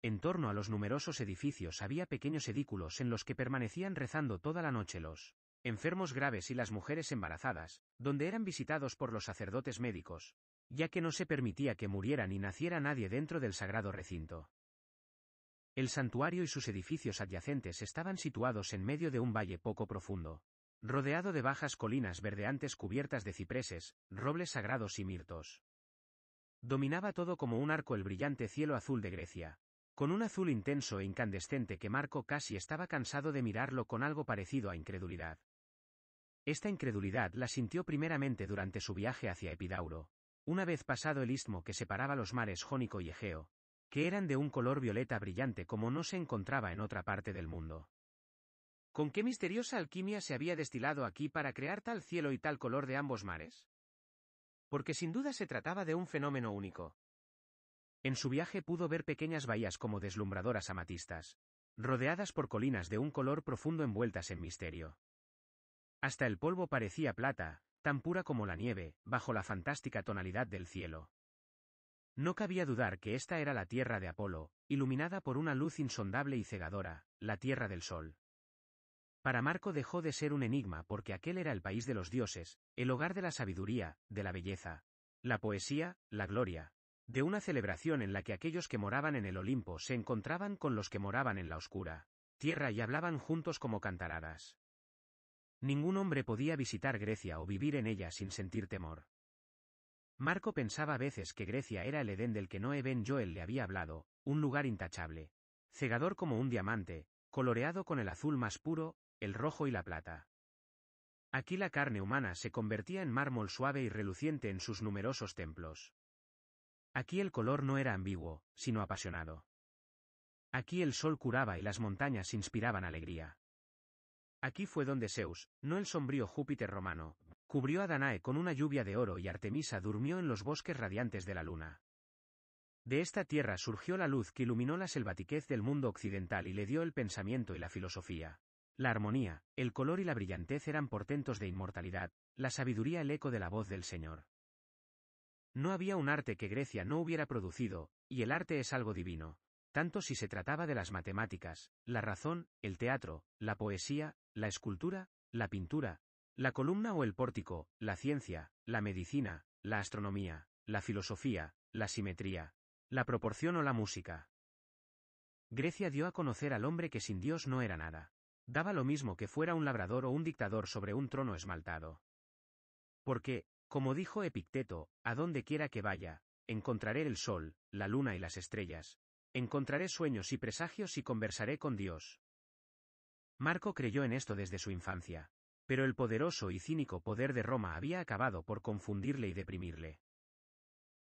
En torno a los numerosos edificios había pequeños edículos en los que permanecían rezando toda la noche los enfermos graves y las mujeres embarazadas, donde eran visitados por los sacerdotes médicos, ya que no se permitía que muriera ni naciera nadie dentro del sagrado recinto. El santuario y sus edificios adyacentes estaban situados en medio de un valle poco profundo, rodeado de bajas colinas verdeantes cubiertas de cipreses, robles sagrados y mirtos. Dominaba todo como un arco el brillante cielo azul de Grecia, con un azul intenso e incandescente que Marco casi estaba cansado de mirarlo con algo parecido a incredulidad. Esta incredulidad la sintió primeramente durante su viaje hacia Epidauro. Una vez pasado el istmo que separaba los mares Jónico y Egeo, que eran de un color violeta brillante como no se encontraba en otra parte del mundo. ¿Con qué misteriosa alquimia se había destilado aquí para crear tal cielo y tal color de ambos mares? Porque sin duda se trataba de un fenómeno único. En su viaje pudo ver pequeñas bahías como deslumbradoras amatistas, rodeadas por colinas de un color profundo envueltas en misterio. Hasta el polvo parecía plata, tan pura como la nieve, bajo la fantástica tonalidad del cielo. No cabía dudar que esta era la tierra de Apolo, iluminada por una luz insondable y cegadora, la tierra del sol. Para Marco dejó de ser un enigma porque aquel era el país de los dioses, el hogar de la sabiduría, de la belleza, la poesía, la gloria, de una celebración en la que aquellos que moraban en el Olimpo se encontraban con los que moraban en la oscura tierra y hablaban juntos como cantaradas. Ningún hombre podía visitar Grecia o vivir en ella sin sentir temor. Marco pensaba a veces que Grecia era el Edén del que Noé Ben Joel le había hablado, un lugar intachable, cegador como un diamante, coloreado con el azul más puro, el rojo y la plata. Aquí la carne humana se convertía en mármol suave y reluciente en sus numerosos templos. Aquí el color no era ambiguo, sino apasionado. Aquí el sol curaba y las montañas inspiraban alegría. Aquí fue donde Zeus, no el sombrío Júpiter romano, cubrió a Danae con una lluvia de oro y Artemisa durmió en los bosques radiantes de la luna. De esta tierra surgió la luz que iluminó la selvatiquez del mundo occidental y le dio el pensamiento y la filosofía. La armonía, el color y la brillantez eran portentos de inmortalidad, la sabiduría el eco de la voz del Señor. No había un arte que Grecia no hubiera producido, y el arte es algo divino, tanto si se trataba de las matemáticas, la razón, el teatro, la poesía, la escultura, la pintura, la columna o el pórtico, la ciencia, la medicina, la astronomía, la filosofía, la simetría, la proporción o la música. Grecia dio a conocer al hombre que sin Dios no era nada. Daba lo mismo que fuera un labrador o un dictador sobre un trono esmaltado. Porque, como dijo Epicteto, a donde quiera que vaya, encontraré el sol, la luna y las estrellas, Encontraré sueños y presagios y conversaré con Dios. Marco creyó en esto desde su infancia. Pero el poderoso y cínico poder de Roma había acabado por confundirle y deprimirle.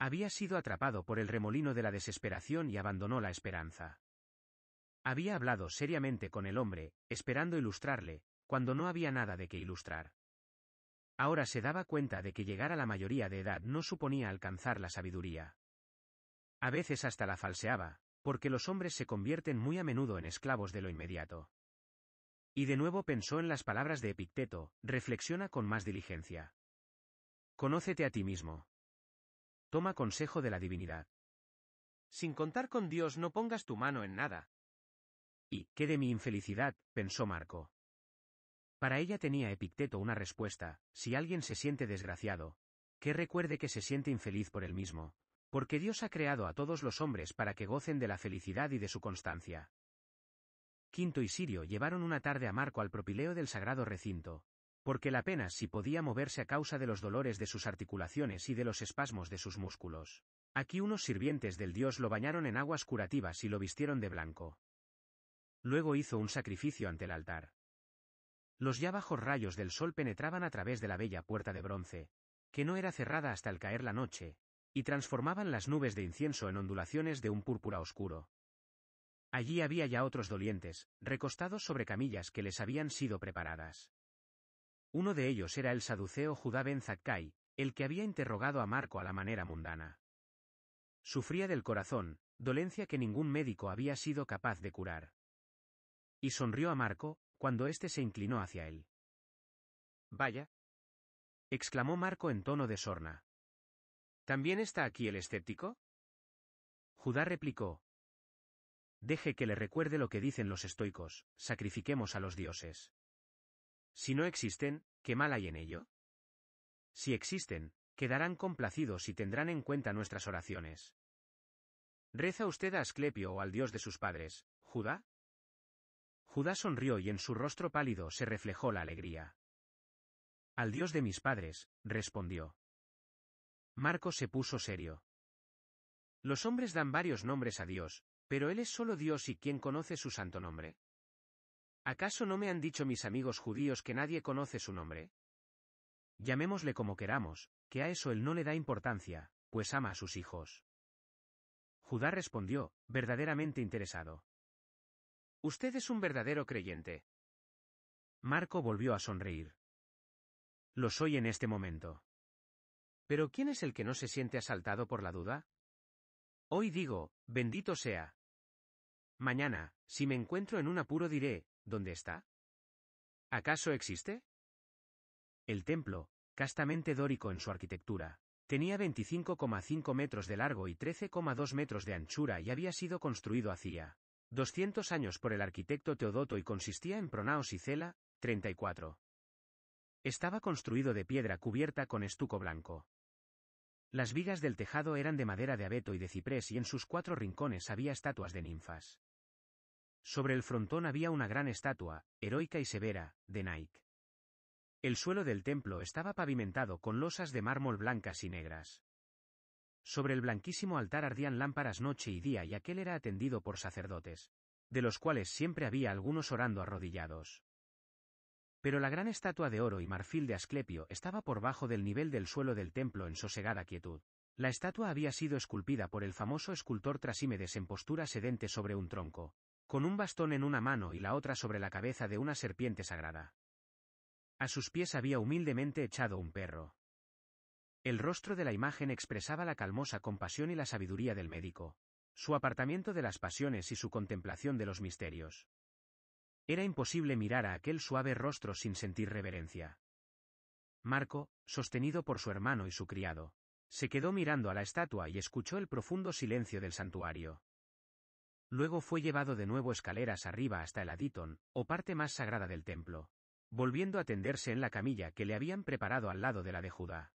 Había sido atrapado por el remolino de la desesperación y abandonó la esperanza. Había hablado seriamente con el hombre, esperando ilustrarle, cuando no había nada de qué ilustrar. Ahora se daba cuenta de que llegar a la mayoría de edad no suponía alcanzar la sabiduría. A veces hasta la falseaba, porque los hombres se convierten muy a menudo en esclavos de lo inmediato. Y de nuevo pensó en las palabras de Epicteto, reflexiona con más diligencia. Conócete a ti mismo. Toma consejo de la divinidad. Sin contar con Dios no pongas tu mano en nada. ¿Y qué de mi infelicidad? pensó Marco. Para ella tenía Epicteto una respuesta, si alguien se siente desgraciado, que recuerde que se siente infeliz por él mismo, porque Dios ha creado a todos los hombres para que gocen de la felicidad y de su constancia. Quinto y Sirio llevaron una tarde a Marco al propileo del sagrado recinto, porque la apenas si podía moverse a causa de los dolores de sus articulaciones y de los espasmos de sus músculos. Aquí unos sirvientes del dios lo bañaron en aguas curativas y lo vistieron de blanco. Luego hizo un sacrificio ante el altar. Los ya bajos rayos del sol penetraban a través de la bella puerta de bronce, que no era cerrada hasta el caer la noche, y transformaban las nubes de incienso en ondulaciones de un púrpura oscuro. Allí había ya otros dolientes, recostados sobre camillas que les habían sido preparadas. Uno de ellos era el saduceo Judá ben Zakkai, el que había interrogado a Marco a la manera mundana. Sufría del corazón, dolencia que ningún médico había sido capaz de curar. Y sonrió a Marco, cuando éste se inclinó hacia él. Vaya. exclamó Marco en tono de sorna. ¿También está aquí el escéptico? Judá replicó. Deje que le recuerde lo que dicen los estoicos, sacrifiquemos a los dioses. Si no existen, ¿qué mal hay en ello? Si existen, quedarán complacidos y tendrán en cuenta nuestras oraciones. ¿Reza usted a Asclepio o al dios de sus padres, Judá? Judá sonrió y en su rostro pálido se reflejó la alegría. Al dios de mis padres, respondió. Marco se puso serio. Los hombres dan varios nombres a Dios, pero Él es solo Dios y quien conoce su santo nombre. ¿Acaso no me han dicho mis amigos judíos que nadie conoce su nombre? Llamémosle como queramos, que a eso Él no le da importancia, pues ama a sus hijos. Judá respondió, verdaderamente interesado. Usted es un verdadero creyente. Marco volvió a sonreír. Lo soy en este momento. Pero ¿quién es el que no se siente asaltado por la duda? Hoy digo, bendito sea. Mañana, si me encuentro en un apuro diré, ¿dónde está? ¿Acaso existe? El templo, castamente dórico en su arquitectura, tenía 25,5 metros de largo y 13,2 metros de anchura y había sido construido hacía 200 años por el arquitecto Teodoto y consistía en pronaos y cela, 34. Estaba construido de piedra cubierta con estuco blanco. Las vigas del tejado eran de madera de abeto y de ciprés y en sus cuatro rincones había estatuas de ninfas. Sobre el frontón había una gran estatua, heroica y severa, de Nike. El suelo del templo estaba pavimentado con losas de mármol blancas y negras. Sobre el blanquísimo altar ardían lámparas noche y día y aquel era atendido por sacerdotes, de los cuales siempre había algunos orando arrodillados. Pero la gran estatua de oro y marfil de Asclepio estaba por bajo del nivel del suelo del templo en sosegada quietud. La estatua había sido esculpida por el famoso escultor Trasímedes en postura sedente sobre un tronco, con un bastón en una mano y la otra sobre la cabeza de una serpiente sagrada. A sus pies había humildemente echado un perro. El rostro de la imagen expresaba la calmosa compasión y la sabiduría del médico, su apartamiento de las pasiones y su contemplación de los misterios. Era imposible mirar a aquel suave rostro sin sentir reverencia. Marco, sostenido por su hermano y su criado, se quedó mirando a la estatua y escuchó el profundo silencio del santuario. Luego fue llevado de nuevo escaleras arriba hasta el aditón, o parte más sagrada del templo, volviendo a tenderse en la camilla que le habían preparado al lado de la de Judá.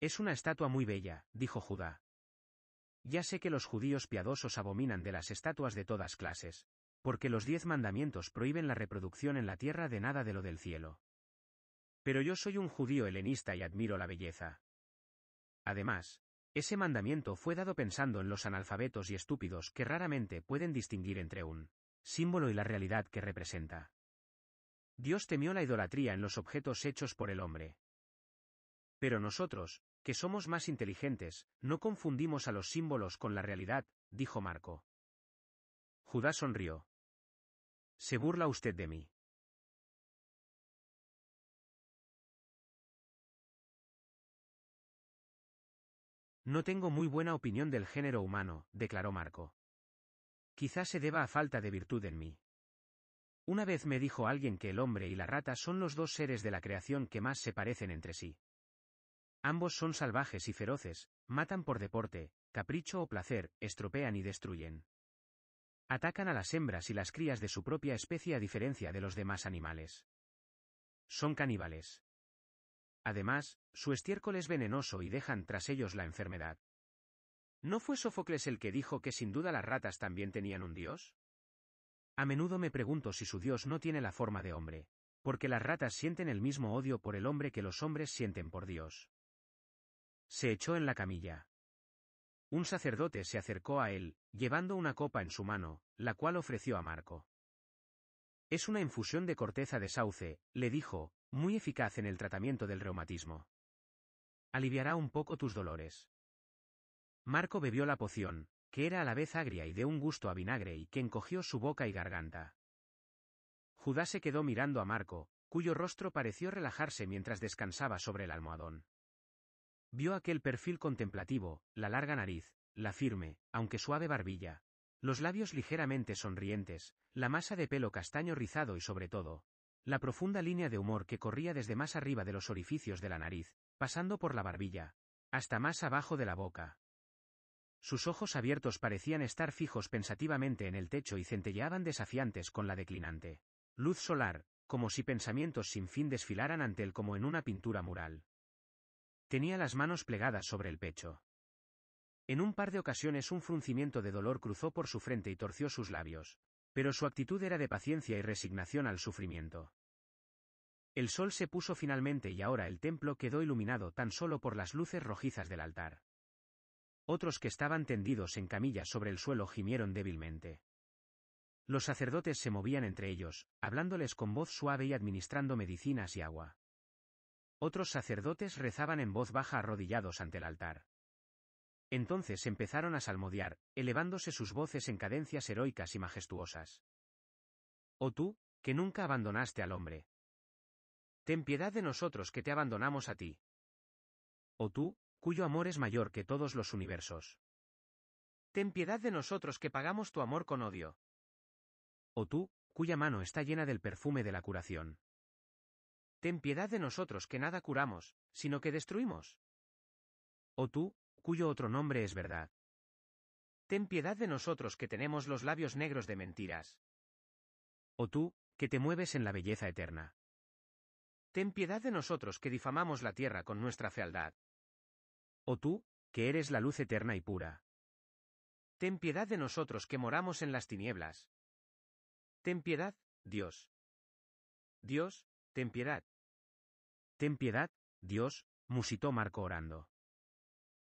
Es una estatua muy bella, dijo Judá. Ya sé que los judíos piadosos abominan de las estatuas de todas clases, porque los diez mandamientos prohíben la reproducción en la tierra de nada de lo del cielo. Pero yo soy un judío helenista y admiro la belleza. Además, ese mandamiento fue dado pensando en los analfabetos y estúpidos que raramente pueden distinguir entre un símbolo y la realidad que representa. Dios temió la idolatría en los objetos hechos por el hombre. Pero nosotros, que somos más inteligentes, no confundimos a los símbolos con la realidad, dijo Marco. Judá sonrió. Se burla usted de mí. No tengo muy buena opinión del género humano, declaró Marco. Quizás se deba a falta de virtud en mí. Una vez me dijo alguien que el hombre y la rata son los dos seres de la creación que más se parecen entre sí. Ambos son salvajes y feroces, matan por deporte, capricho o placer, estropean y destruyen. Atacan a las hembras y las crías de su propia especie a diferencia de los demás animales. Son caníbales. Además, su estiércol es venenoso y dejan tras ellos la enfermedad. ¿No fue Sófocles el que dijo que sin duda las ratas también tenían un dios? A menudo me pregunto si su dios no tiene la forma de hombre, porque las ratas sienten el mismo odio por el hombre que los hombres sienten por Dios. Se echó en la camilla. Un sacerdote se acercó a él, llevando una copa en su mano, la cual ofreció a Marco. Es una infusión de corteza de sauce, le dijo, muy eficaz en el tratamiento del reumatismo. Aliviará un poco tus dolores. Marco bebió la poción, que era a la vez agria y de un gusto a vinagre y que encogió su boca y garganta. Judá se quedó mirando a Marco, cuyo rostro pareció relajarse mientras descansaba sobre el almohadón. Vio aquel perfil contemplativo, la larga nariz, la firme, aunque suave barbilla, los labios ligeramente sonrientes, la masa de pelo castaño rizado y sobre todo, la profunda línea de humor que corría desde más arriba de los orificios de la nariz, pasando por la barbilla, hasta más abajo de la boca. Sus ojos abiertos parecían estar fijos pensativamente en el techo y centelleaban desafiantes con la declinante. Luz solar, como si pensamientos sin fin desfilaran ante él como en una pintura mural. Tenía las manos plegadas sobre el pecho. En un par de ocasiones un fruncimiento de dolor cruzó por su frente y torció sus labios, pero su actitud era de paciencia y resignación al sufrimiento. El sol se puso finalmente y ahora el templo quedó iluminado tan solo por las luces rojizas del altar. Otros que estaban tendidos en camillas sobre el suelo gimieron débilmente. Los sacerdotes se movían entre ellos, hablándoles con voz suave y administrando medicinas y agua. Otros sacerdotes rezaban en voz baja arrodillados ante el altar. Entonces empezaron a salmodiar, elevándose sus voces en cadencias heroicas y majestuosas. Oh tú, que nunca abandonaste al hombre. Ten piedad de nosotros que te abandonamos a ti. Oh tú, cuyo amor es mayor que todos los universos. Ten piedad de nosotros que pagamos tu amor con odio. Oh tú, cuya mano está llena del perfume de la curación ten piedad de nosotros que nada curamos, sino que destruimos. O tú, cuyo otro nombre es verdad. Ten piedad de nosotros que tenemos los labios negros de mentiras. O tú, que te mueves en la belleza eterna. Ten piedad de nosotros que difamamos la tierra con nuestra fealdad. O tú, que eres la luz eterna y pura. Ten piedad de nosotros que moramos en las tinieblas. Ten piedad, Dios. Dios, ten piedad, Ten piedad, Dios, musitó Marco orando.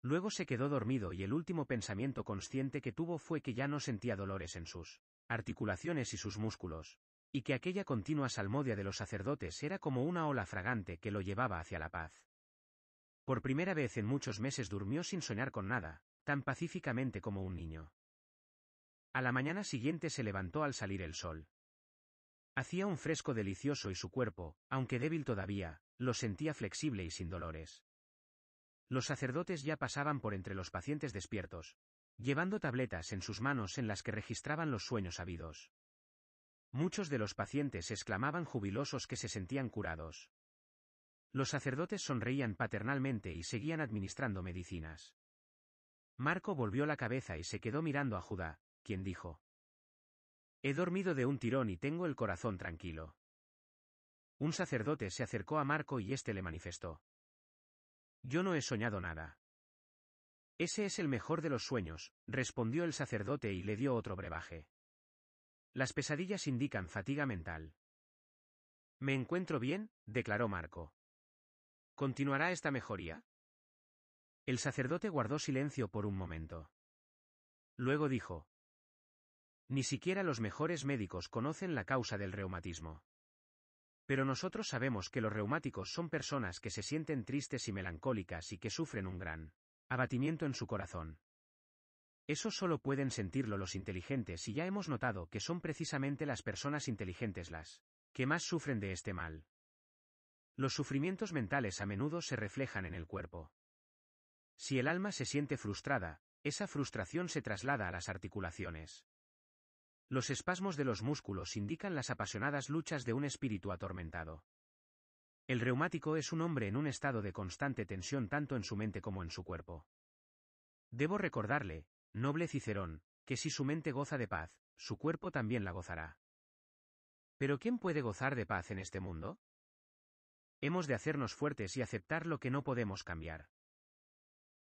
Luego se quedó dormido y el último pensamiento consciente que tuvo fue que ya no sentía dolores en sus articulaciones y sus músculos, y que aquella continua salmodia de los sacerdotes era como una ola fragante que lo llevaba hacia la paz. Por primera vez en muchos meses durmió sin soñar con nada, tan pacíficamente como un niño. A la mañana siguiente se levantó al salir el sol. Hacía un fresco delicioso y su cuerpo, aunque débil todavía, lo sentía flexible y sin dolores. Los sacerdotes ya pasaban por entre los pacientes despiertos, llevando tabletas en sus manos en las que registraban los sueños habidos. Muchos de los pacientes exclamaban jubilosos que se sentían curados. Los sacerdotes sonreían paternalmente y seguían administrando medicinas. Marco volvió la cabeza y se quedó mirando a Judá, quien dijo, He dormido de un tirón y tengo el corazón tranquilo. Un sacerdote se acercó a Marco y éste le manifestó. Yo no he soñado nada. Ese es el mejor de los sueños, respondió el sacerdote y le dio otro brebaje. Las pesadillas indican fatiga mental. Me encuentro bien, declaró Marco. ¿Continuará esta mejoría? El sacerdote guardó silencio por un momento. Luego dijo, ni siquiera los mejores médicos conocen la causa del reumatismo. Pero nosotros sabemos que los reumáticos son personas que se sienten tristes y melancólicas y que sufren un gran abatimiento en su corazón. Eso solo pueden sentirlo los inteligentes y ya hemos notado que son precisamente las personas inteligentes las que más sufren de este mal. Los sufrimientos mentales a menudo se reflejan en el cuerpo. Si el alma se siente frustrada, esa frustración se traslada a las articulaciones. Los espasmos de los músculos indican las apasionadas luchas de un espíritu atormentado. El reumático es un hombre en un estado de constante tensión tanto en su mente como en su cuerpo. Debo recordarle, noble Cicerón, que si su mente goza de paz, su cuerpo también la gozará. Pero ¿quién puede gozar de paz en este mundo? Hemos de hacernos fuertes y aceptar lo que no podemos cambiar.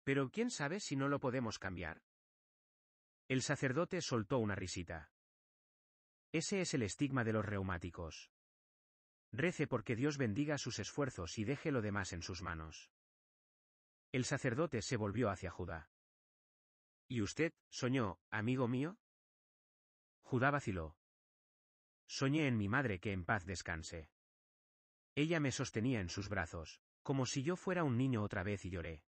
Pero ¿quién sabe si no lo podemos cambiar? El sacerdote soltó una risita. Ese es el estigma de los reumáticos. Rece porque Dios bendiga sus esfuerzos y deje lo demás en sus manos. El sacerdote se volvió hacia Judá. ¿Y usted, soñó, amigo mío? Judá vaciló. Soñé en mi madre que en paz descanse. Ella me sostenía en sus brazos, como si yo fuera un niño otra vez y lloré.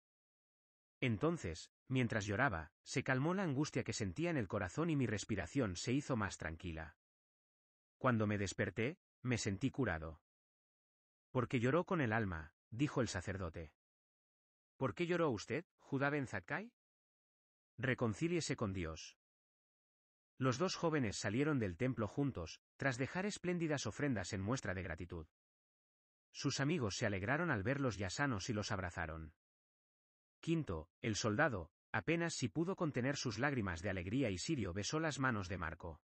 Entonces, mientras lloraba, se calmó la angustia que sentía en el corazón y mi respiración se hizo más tranquila. Cuando me desperté, me sentí curado. Porque lloró con el alma, dijo el sacerdote. ¿Por qué lloró usted, Judá Ben Zaccai? Reconcíliese con Dios. Los dos jóvenes salieron del templo juntos, tras dejar espléndidas ofrendas en muestra de gratitud. Sus amigos se alegraron al verlos ya sanos y los abrazaron. Quinto, el soldado, apenas si pudo contener sus lágrimas de alegría y Sirio besó las manos de Marco.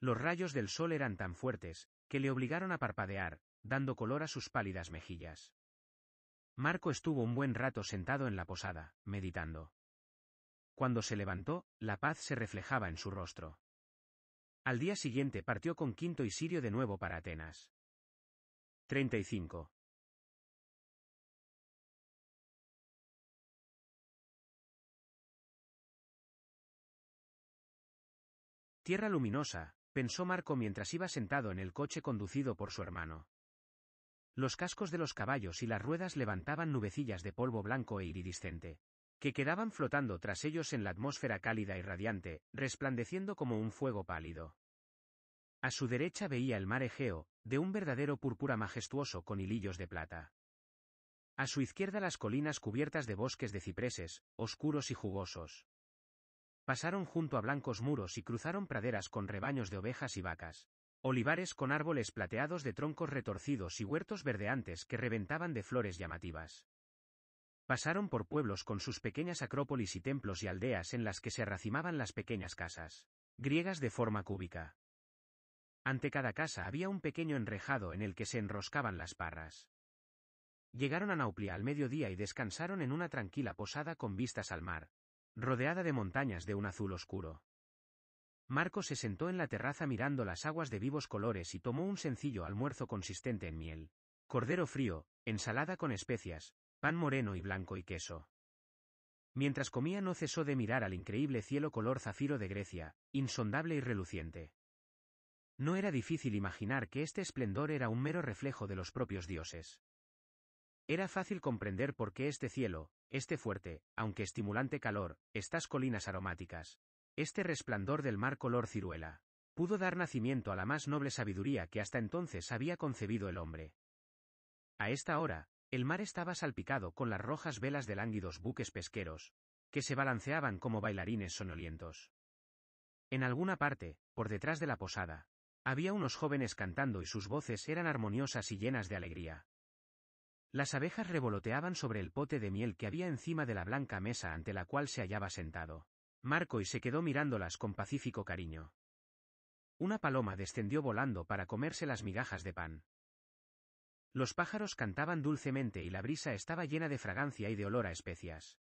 Los rayos del sol eran tan fuertes, que le obligaron a parpadear, dando color a sus pálidas mejillas. Marco estuvo un buen rato sentado en la posada, meditando. Cuando se levantó, la paz se reflejaba en su rostro. Al día siguiente partió con Quinto y Sirio de nuevo para Atenas. 35. Tierra luminosa, pensó Marco mientras iba sentado en el coche conducido por su hermano. Los cascos de los caballos y las ruedas levantaban nubecillas de polvo blanco e iridiscente, que quedaban flotando tras ellos en la atmósfera cálida y radiante, resplandeciendo como un fuego pálido. A su derecha veía el mar Egeo, de un verdadero púrpura majestuoso con hilillos de plata. A su izquierda las colinas cubiertas de bosques de cipreses, oscuros y jugosos. Pasaron junto a blancos muros y cruzaron praderas con rebaños de ovejas y vacas. Olivares con árboles plateados de troncos retorcidos y huertos verdeantes que reventaban de flores llamativas. Pasaron por pueblos con sus pequeñas acrópolis y templos y aldeas en las que se racimaban las pequeñas casas, griegas de forma cúbica. Ante cada casa había un pequeño enrejado en el que se enroscaban las parras. Llegaron a Nauplia al mediodía y descansaron en una tranquila posada con vistas al mar, rodeada de montañas de un azul oscuro. Marco se sentó en la terraza mirando las aguas de vivos colores y tomó un sencillo almuerzo consistente en miel, cordero frío, ensalada con especias, pan moreno y blanco y queso. Mientras comía no cesó de mirar al increíble cielo color zafiro de Grecia, insondable y reluciente. No era difícil imaginar que este esplendor era un mero reflejo de los propios dioses. Era fácil comprender por qué este cielo, este fuerte, aunque estimulante calor, estas colinas aromáticas. Este resplandor del mar color ciruela. Pudo dar nacimiento a la más noble sabiduría que hasta entonces había concebido el hombre. A esta hora, el mar estaba salpicado con las rojas velas de lánguidos buques pesqueros, que se balanceaban como bailarines sonolientos. En alguna parte, por detrás de la posada, había unos jóvenes cantando y sus voces eran armoniosas y llenas de alegría. Las abejas revoloteaban sobre el pote de miel que había encima de la blanca mesa ante la cual se hallaba sentado. Marco y se quedó mirándolas con pacífico cariño. Una paloma descendió volando para comerse las migajas de pan. Los pájaros cantaban dulcemente y la brisa estaba llena de fragancia y de olor a especias.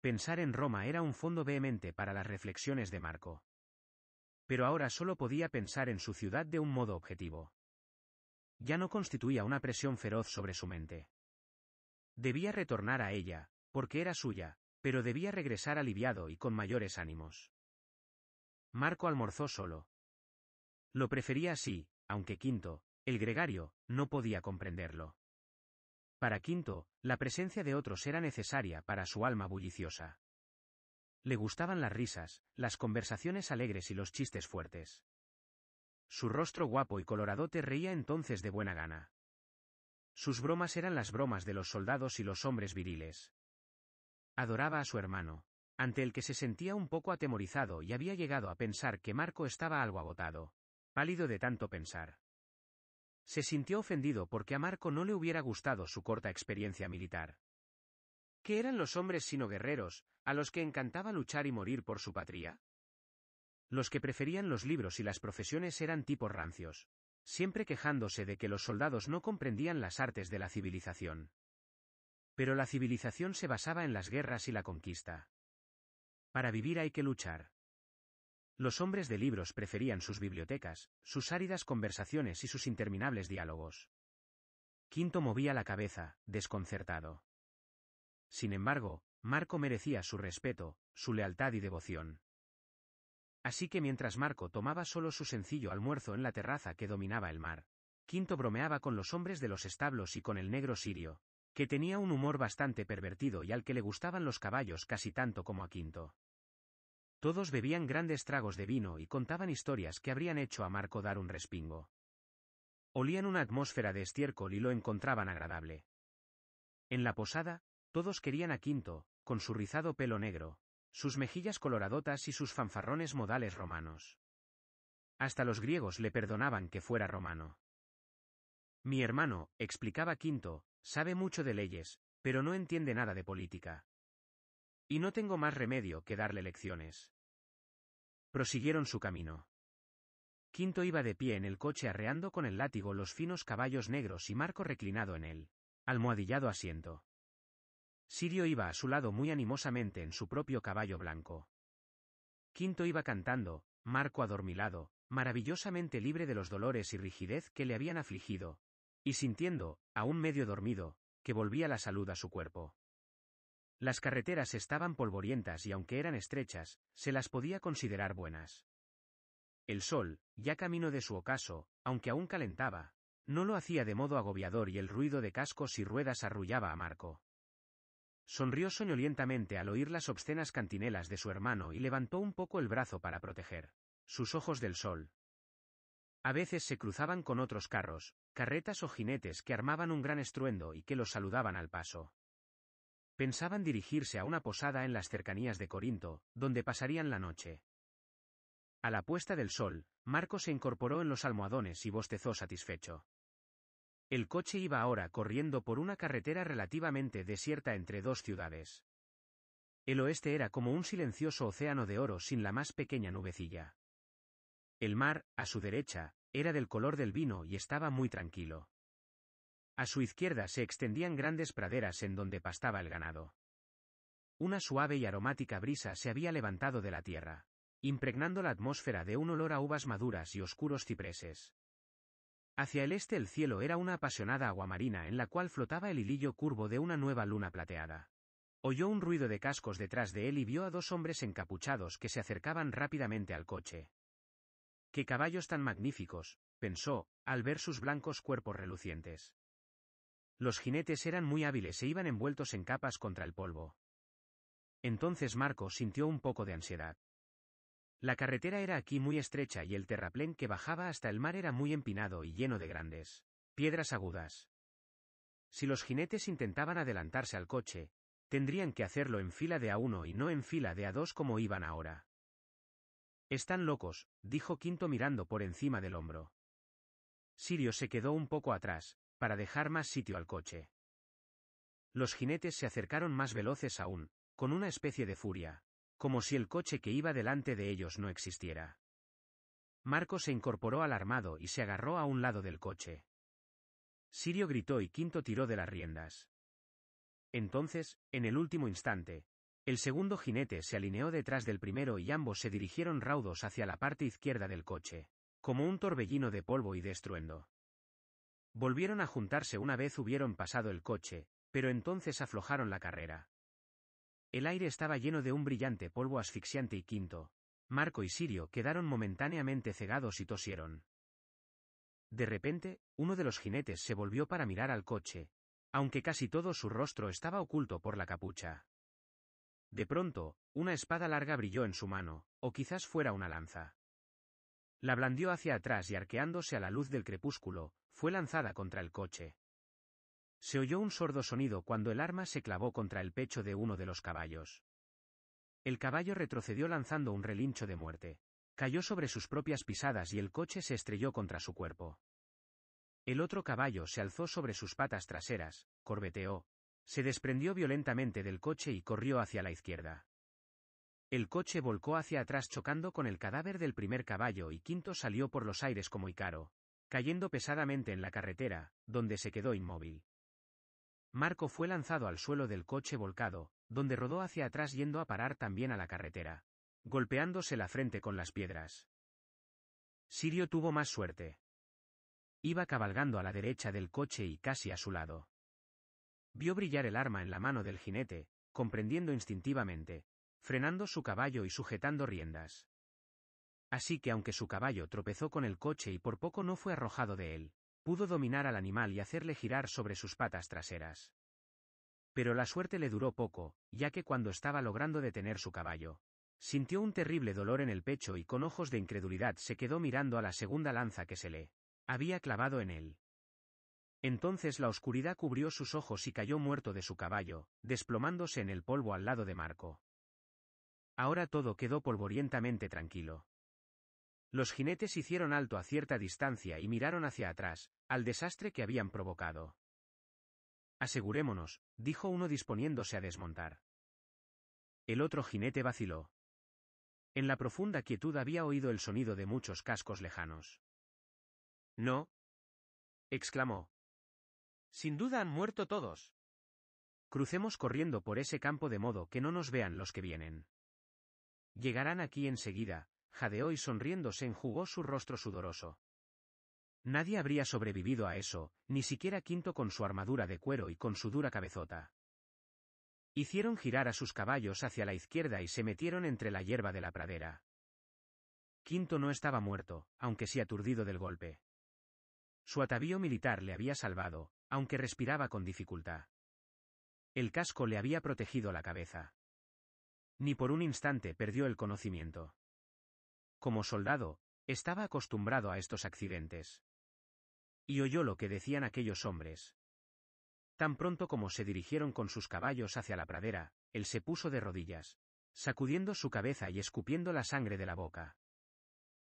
Pensar en Roma era un fondo vehemente para las reflexiones de Marco. Pero ahora solo podía pensar en su ciudad de un modo objetivo ya no constituía una presión feroz sobre su mente. Debía retornar a ella, porque era suya, pero debía regresar aliviado y con mayores ánimos. Marco almorzó solo. Lo prefería así, aunque Quinto, el gregario, no podía comprenderlo. Para Quinto, la presencia de otros era necesaria para su alma bulliciosa. Le gustaban las risas, las conversaciones alegres y los chistes fuertes. Su rostro guapo y coloradote reía entonces de buena gana. Sus bromas eran las bromas de los soldados y los hombres viriles. Adoraba a su hermano, ante el que se sentía un poco atemorizado y había llegado a pensar que Marco estaba algo agotado, pálido de tanto pensar. Se sintió ofendido porque a Marco no le hubiera gustado su corta experiencia militar. ¿Qué eran los hombres sino guerreros, a los que encantaba luchar y morir por su patria? Los que preferían los libros y las profesiones eran tipos rancios. Siempre quejándose de que los soldados no comprendían las artes de la civilización. Pero la civilización se basaba en las guerras y la conquista. Para vivir hay que luchar. Los hombres de libros preferían sus bibliotecas, sus áridas conversaciones y sus interminables diálogos. Quinto movía la cabeza, desconcertado. Sin embargo, Marco merecía su respeto, su lealtad y devoción. Así que mientras Marco tomaba solo su sencillo almuerzo en la terraza que dominaba el mar, Quinto bromeaba con los hombres de los establos y con el negro sirio, que tenía un humor bastante pervertido y al que le gustaban los caballos casi tanto como a Quinto. Todos bebían grandes tragos de vino y contaban historias que habrían hecho a Marco dar un respingo. Olían una atmósfera de estiércol y lo encontraban agradable. En la posada, todos querían a Quinto, con su rizado pelo negro, sus mejillas coloradotas y sus fanfarrones modales romanos. Hasta los griegos le perdonaban que fuera romano. Mi hermano, explicaba Quinto, sabe mucho de leyes, pero no entiende nada de política. Y no tengo más remedio que darle lecciones. Prosiguieron su camino. Quinto iba de pie en el coche arreando con el látigo los finos caballos negros y Marco reclinado en él, almohadillado asiento. Sirio iba a su lado muy animosamente en su propio caballo blanco. Quinto iba cantando, Marco adormilado, maravillosamente libre de los dolores y rigidez que le habían afligido, y sintiendo, aún medio dormido, que volvía la salud a su cuerpo. Las carreteras estaban polvorientas y aunque eran estrechas, se las podía considerar buenas. El sol, ya camino de su ocaso, aunque aún calentaba, no lo hacía de modo agobiador y el ruido de cascos y ruedas arrullaba a Marco. Sonrió soñolientamente al oír las obscenas cantinelas de su hermano y levantó un poco el brazo para proteger sus ojos del sol. A veces se cruzaban con otros carros, carretas o jinetes que armaban un gran estruendo y que los saludaban al paso. Pensaban dirigirse a una posada en las cercanías de Corinto, donde pasarían la noche. A la puesta del sol, Marco se incorporó en los almohadones y bostezó satisfecho. El coche iba ahora corriendo por una carretera relativamente desierta entre dos ciudades. El oeste era como un silencioso océano de oro sin la más pequeña nubecilla. El mar, a su derecha, era del color del vino y estaba muy tranquilo. A su izquierda se extendían grandes praderas en donde pastaba el ganado. Una suave y aromática brisa se había levantado de la tierra, impregnando la atmósfera de un olor a uvas maduras y oscuros cipreses. Hacia el este el cielo era una apasionada aguamarina en la cual flotaba el hilillo curvo de una nueva luna plateada. Oyó un ruido de cascos detrás de él y vio a dos hombres encapuchados que se acercaban rápidamente al coche. ¡Qué caballos tan magníficos! pensó, al ver sus blancos cuerpos relucientes. Los jinetes eran muy hábiles e iban envueltos en capas contra el polvo. Entonces Marco sintió un poco de ansiedad. La carretera era aquí muy estrecha y el terraplén que bajaba hasta el mar era muy empinado y lleno de grandes piedras agudas. Si los jinetes intentaban adelantarse al coche, tendrían que hacerlo en fila de a uno y no en fila de a dos como iban ahora. Están locos, dijo Quinto mirando por encima del hombro. Sirio se quedó un poco atrás, para dejar más sitio al coche. Los jinetes se acercaron más veloces aún, con una especie de furia como si el coche que iba delante de ellos no existiera. Marco se incorporó alarmado y se agarró a un lado del coche. Sirio gritó y Quinto tiró de las riendas. Entonces, en el último instante, el segundo jinete se alineó detrás del primero y ambos se dirigieron raudos hacia la parte izquierda del coche, como un torbellino de polvo y de estruendo. Volvieron a juntarse una vez hubieron pasado el coche, pero entonces aflojaron la carrera. El aire estaba lleno de un brillante polvo asfixiante y quinto. Marco y Sirio quedaron momentáneamente cegados y tosieron. De repente, uno de los jinetes se volvió para mirar al coche, aunque casi todo su rostro estaba oculto por la capucha. De pronto, una espada larga brilló en su mano, o quizás fuera una lanza. La blandió hacia atrás y arqueándose a la luz del crepúsculo, fue lanzada contra el coche. Se oyó un sordo sonido cuando el arma se clavó contra el pecho de uno de los caballos. El caballo retrocedió lanzando un relincho de muerte. Cayó sobre sus propias pisadas y el coche se estrelló contra su cuerpo. El otro caballo se alzó sobre sus patas traseras, corbeteó, se desprendió violentamente del coche y corrió hacia la izquierda. El coche volcó hacia atrás chocando con el cadáver del primer caballo y Quinto salió por los aires como Icaro, cayendo pesadamente en la carretera, donde se quedó inmóvil. Marco fue lanzado al suelo del coche volcado, donde rodó hacia atrás yendo a parar también a la carretera, golpeándose la frente con las piedras. Sirio tuvo más suerte. Iba cabalgando a la derecha del coche y casi a su lado. Vio brillar el arma en la mano del jinete, comprendiendo instintivamente, frenando su caballo y sujetando riendas. Así que aunque su caballo tropezó con el coche y por poco no fue arrojado de él, Pudo dominar al animal y hacerle girar sobre sus patas traseras. Pero la suerte le duró poco, ya que cuando estaba logrando detener su caballo, sintió un terrible dolor en el pecho y con ojos de incredulidad se quedó mirando a la segunda lanza que se le había clavado en él. Entonces la oscuridad cubrió sus ojos y cayó muerto de su caballo, desplomándose en el polvo al lado de Marco. Ahora todo quedó polvorientamente tranquilo. Los jinetes hicieron alto a cierta distancia y miraron hacia atrás, al desastre que habían provocado. Asegurémonos, dijo uno disponiéndose a desmontar. El otro jinete vaciló. En la profunda quietud había oído el sonido de muchos cascos lejanos. No. exclamó. Sin duda han muerto todos. Crucemos corriendo por ese campo de modo que no nos vean los que vienen. Llegarán aquí enseguida, jadeó y sonriendo se enjugó su rostro sudoroso. Nadie habría sobrevivido a eso, ni siquiera Quinto con su armadura de cuero y con su dura cabezota. Hicieron girar a sus caballos hacia la izquierda y se metieron entre la hierba de la pradera. Quinto no estaba muerto, aunque sí aturdido del golpe. Su atavío militar le había salvado, aunque respiraba con dificultad. El casco le había protegido la cabeza. Ni por un instante perdió el conocimiento. Como soldado, estaba acostumbrado a estos accidentes. Y oyó lo que decían aquellos hombres. Tan pronto como se dirigieron con sus caballos hacia la pradera, él se puso de rodillas, sacudiendo su cabeza y escupiendo la sangre de la boca.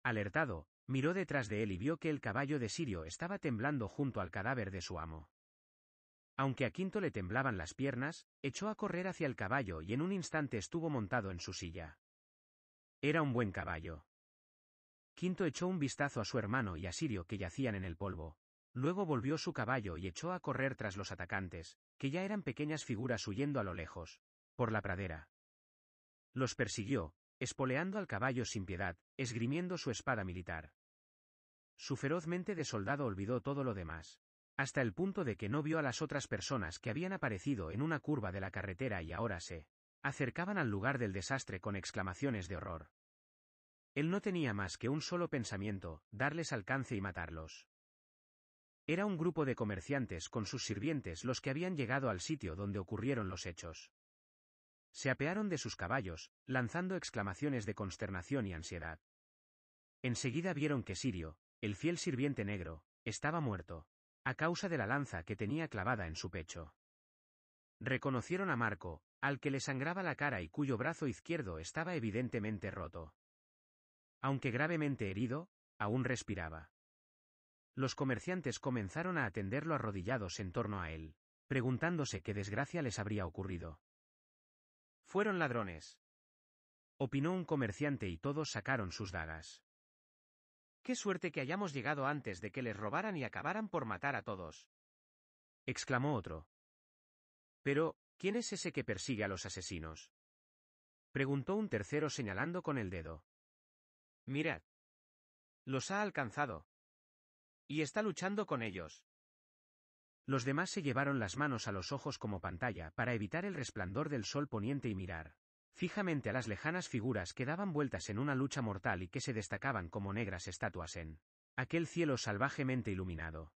Alertado, miró detrás de él y vio que el caballo de Sirio estaba temblando junto al cadáver de su amo. Aunque a Quinto le temblaban las piernas, echó a correr hacia el caballo y en un instante estuvo montado en su silla. Era un buen caballo. Quinto echó un vistazo a su hermano y a Sirio que yacían en el polvo. Luego volvió su caballo y echó a correr tras los atacantes, que ya eran pequeñas figuras huyendo a lo lejos, por la pradera. Los persiguió, espoleando al caballo sin piedad, esgrimiendo su espada militar. Su feroz mente de soldado olvidó todo lo demás, hasta el punto de que no vio a las otras personas que habían aparecido en una curva de la carretera y ahora se acercaban al lugar del desastre con exclamaciones de horror. Él no tenía más que un solo pensamiento, darles alcance y matarlos. Era un grupo de comerciantes con sus sirvientes los que habían llegado al sitio donde ocurrieron los hechos. Se apearon de sus caballos, lanzando exclamaciones de consternación y ansiedad. Enseguida vieron que Sirio, el fiel sirviente negro, estaba muerto, a causa de la lanza que tenía clavada en su pecho. Reconocieron a Marco, al que le sangraba la cara y cuyo brazo izquierdo estaba evidentemente roto. Aunque gravemente herido, aún respiraba. Los comerciantes comenzaron a atenderlo arrodillados en torno a él, preguntándose qué desgracia les habría ocurrido. Fueron ladrones. Opinó un comerciante y todos sacaron sus dagas. Qué suerte que hayamos llegado antes de que les robaran y acabaran por matar a todos. exclamó otro. Pero, ¿quién es ese que persigue a los asesinos? preguntó un tercero señalando con el dedo. Mirad. Los ha alcanzado. Y está luchando con ellos. Los demás se llevaron las manos a los ojos como pantalla para evitar el resplandor del sol poniente y mirar, fijamente a las lejanas figuras que daban vueltas en una lucha mortal y que se destacaban como negras estatuas en aquel cielo salvajemente iluminado.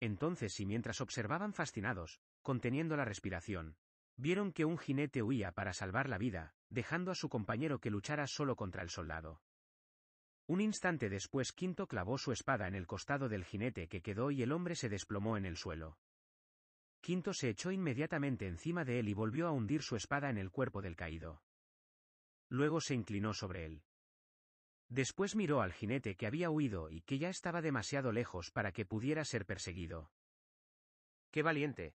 Entonces y mientras observaban fascinados, conteniendo la respiración, vieron que un jinete huía para salvar la vida, dejando a su compañero que luchara solo contra el soldado. Un instante después Quinto clavó su espada en el costado del jinete que quedó y el hombre se desplomó en el suelo. Quinto se echó inmediatamente encima de él y volvió a hundir su espada en el cuerpo del caído. Luego se inclinó sobre él. Después miró al jinete que había huido y que ya estaba demasiado lejos para que pudiera ser perseguido. ¡Qué valiente!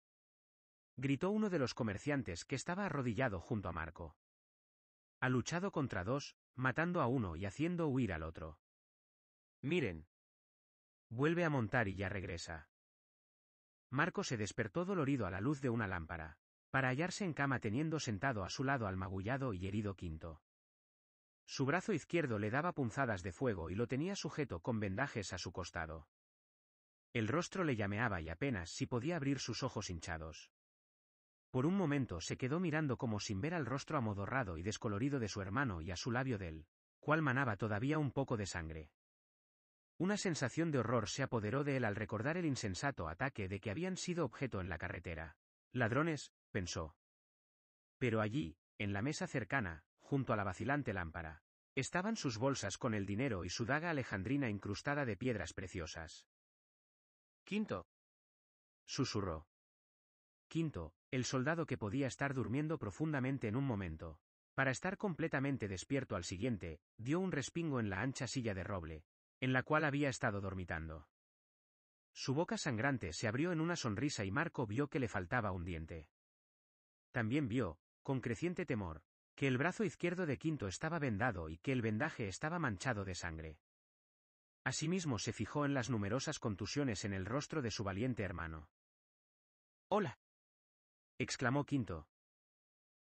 gritó uno de los comerciantes que estaba arrodillado junto a Marco. Ha luchado contra dos, matando a uno y haciendo huir al otro. Miren. Vuelve a montar y ya regresa. Marco se despertó dolorido a la luz de una lámpara, para hallarse en cama teniendo sentado a su lado al magullado y herido Quinto. Su brazo izquierdo le daba punzadas de fuego y lo tenía sujeto con vendajes a su costado. El rostro le llameaba y apenas si podía abrir sus ojos hinchados. Por un momento se quedó mirando como sin ver al rostro amodorrado y descolorido de su hermano y a su labio él, cual manaba todavía un poco de sangre. Una sensación de horror se apoderó de él al recordar el insensato ataque de que habían sido objeto en la carretera. Ladrones, pensó. Pero allí, en la mesa cercana, junto a la vacilante lámpara, estaban sus bolsas con el dinero y su daga alejandrina incrustada de piedras preciosas. Quinto. Susurró. Quinto, el soldado que podía estar durmiendo profundamente en un momento, para estar completamente despierto al siguiente, dio un respingo en la ancha silla de roble, en la cual había estado dormitando. Su boca sangrante se abrió en una sonrisa y Marco vio que le faltaba un diente. También vio, con creciente temor, que el brazo izquierdo de Quinto estaba vendado y que el vendaje estaba manchado de sangre. Asimismo se fijó en las numerosas contusiones en el rostro de su valiente hermano. Hola, exclamó Quinto.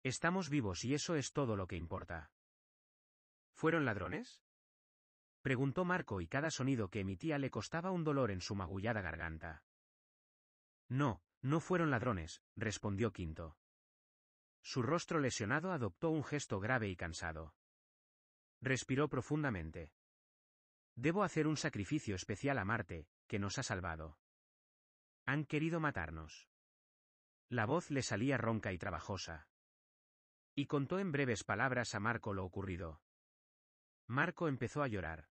Estamos vivos y eso es todo lo que importa. ¿Fueron ladrones? Preguntó Marco y cada sonido que emitía le costaba un dolor en su magullada garganta. No, no fueron ladrones, respondió Quinto. Su rostro lesionado adoptó un gesto grave y cansado. Respiró profundamente. Debo hacer un sacrificio especial a Marte, que nos ha salvado. Han querido matarnos. La voz le salía ronca y trabajosa. Y contó en breves palabras a Marco lo ocurrido. Marco empezó a llorar.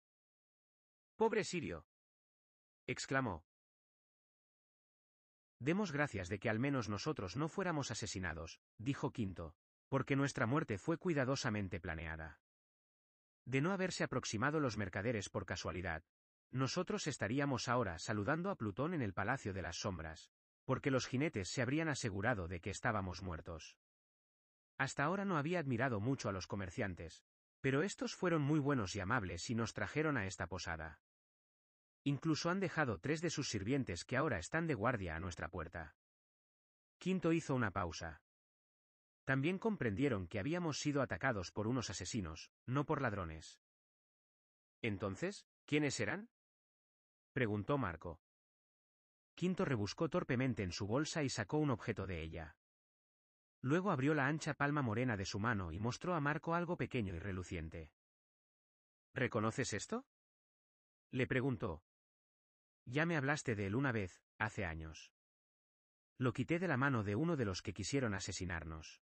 Pobre Sirio. exclamó. Demos gracias de que al menos nosotros no fuéramos asesinados, dijo Quinto, porque nuestra muerte fue cuidadosamente planeada. De no haberse aproximado los mercaderes por casualidad, nosotros estaríamos ahora saludando a Plutón en el Palacio de las Sombras, porque los jinetes se habrían asegurado de que estábamos muertos. Hasta ahora no había admirado mucho a los comerciantes, pero estos fueron muy buenos y amables y nos trajeron a esta posada. Incluso han dejado tres de sus sirvientes que ahora están de guardia a nuestra puerta. Quinto hizo una pausa. También comprendieron que habíamos sido atacados por unos asesinos, no por ladrones. Entonces, ¿quiénes eran? preguntó Marco. Quinto rebuscó torpemente en su bolsa y sacó un objeto de ella. Luego abrió la ancha palma morena de su mano y mostró a Marco algo pequeño y reluciente. ¿Reconoces esto? Le preguntó. Ya me hablaste de él una vez, hace años. Lo quité de la mano de uno de los que quisieron asesinarnos.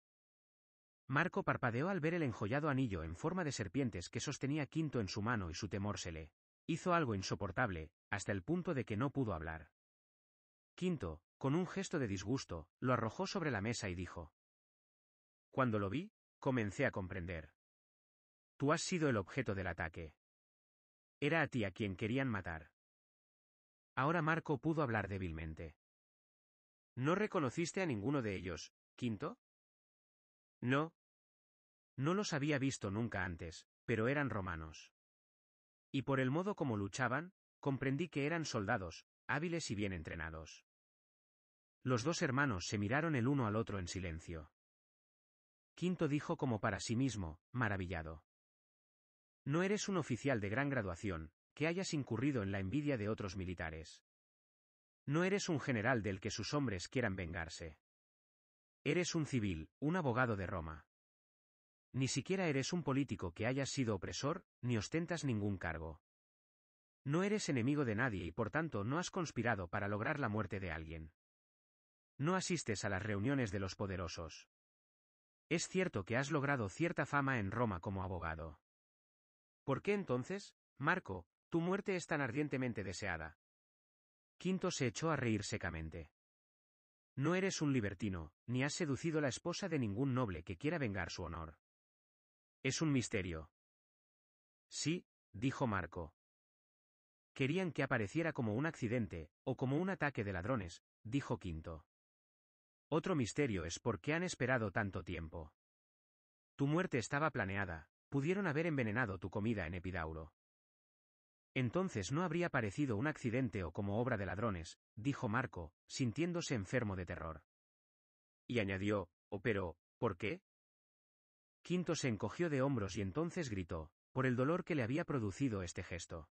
Marco parpadeó al ver el enjollado anillo en forma de serpientes que sostenía Quinto en su mano y su temor se le hizo algo insoportable, hasta el punto de que no pudo hablar. Quinto, con un gesto de disgusto, lo arrojó sobre la mesa y dijo. Cuando lo vi, comencé a comprender. Tú has sido el objeto del ataque. Era a ti a quien querían matar. Ahora Marco pudo hablar débilmente. ¿No reconociste a ninguno de ellos, Quinto? No. No los había visto nunca antes, pero eran romanos. Y por el modo como luchaban, comprendí que eran soldados, hábiles y bien entrenados. Los dos hermanos se miraron el uno al otro en silencio. Quinto dijo como para sí mismo, maravillado. No eres un oficial de gran graduación, que hayas incurrido en la envidia de otros militares. No eres un general del que sus hombres quieran vengarse. Eres un civil, un abogado de Roma. Ni siquiera eres un político que hayas sido opresor, ni ostentas ningún cargo. No eres enemigo de nadie y por tanto no has conspirado para lograr la muerte de alguien no asistes a las reuniones de los poderosos. Es cierto que has logrado cierta fama en Roma como abogado. ¿Por qué entonces, Marco, tu muerte es tan ardientemente deseada? Quinto se echó a reír secamente. No eres un libertino, ni has seducido la esposa de ningún noble que quiera vengar su honor. Es un misterio. Sí, dijo Marco. Querían que apareciera como un accidente, o como un ataque de ladrones, dijo Quinto. Otro misterio es por qué han esperado tanto tiempo. Tu muerte estaba planeada, pudieron haber envenenado tu comida en Epidauro. Entonces no habría parecido un accidente o como obra de ladrones, dijo Marco, sintiéndose enfermo de terror. Y añadió, o «Oh, pero, ¿por qué? Quinto se encogió de hombros y entonces gritó, por el dolor que le había producido este gesto.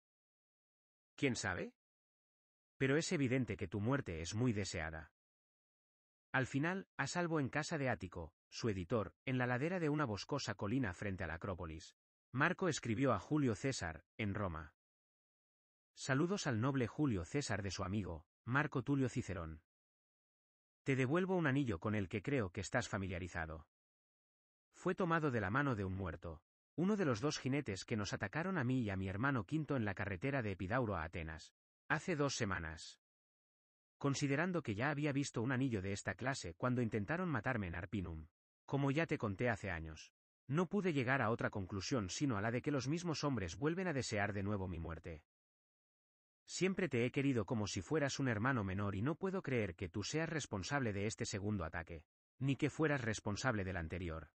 ¿Quién sabe? Pero es evidente que tu muerte es muy deseada. Al final, a salvo en casa de Ático, su editor, en la ladera de una boscosa colina frente a la Acrópolis. Marco escribió a Julio César, en Roma. Saludos al noble Julio César de su amigo, Marco Tulio Cicerón. Te devuelvo un anillo con el que creo que estás familiarizado. Fue tomado de la mano de un muerto, uno de los dos jinetes que nos atacaron a mí y a mi hermano Quinto en la carretera de Epidauro a Atenas, hace dos semanas considerando que ya había visto un anillo de esta clase cuando intentaron matarme en Arpinum. Como ya te conté hace años. No pude llegar a otra conclusión sino a la de que los mismos hombres vuelven a desear de nuevo mi muerte. Siempre te he querido como si fueras un hermano menor y no puedo creer que tú seas responsable de este segundo ataque, ni que fueras responsable del anterior.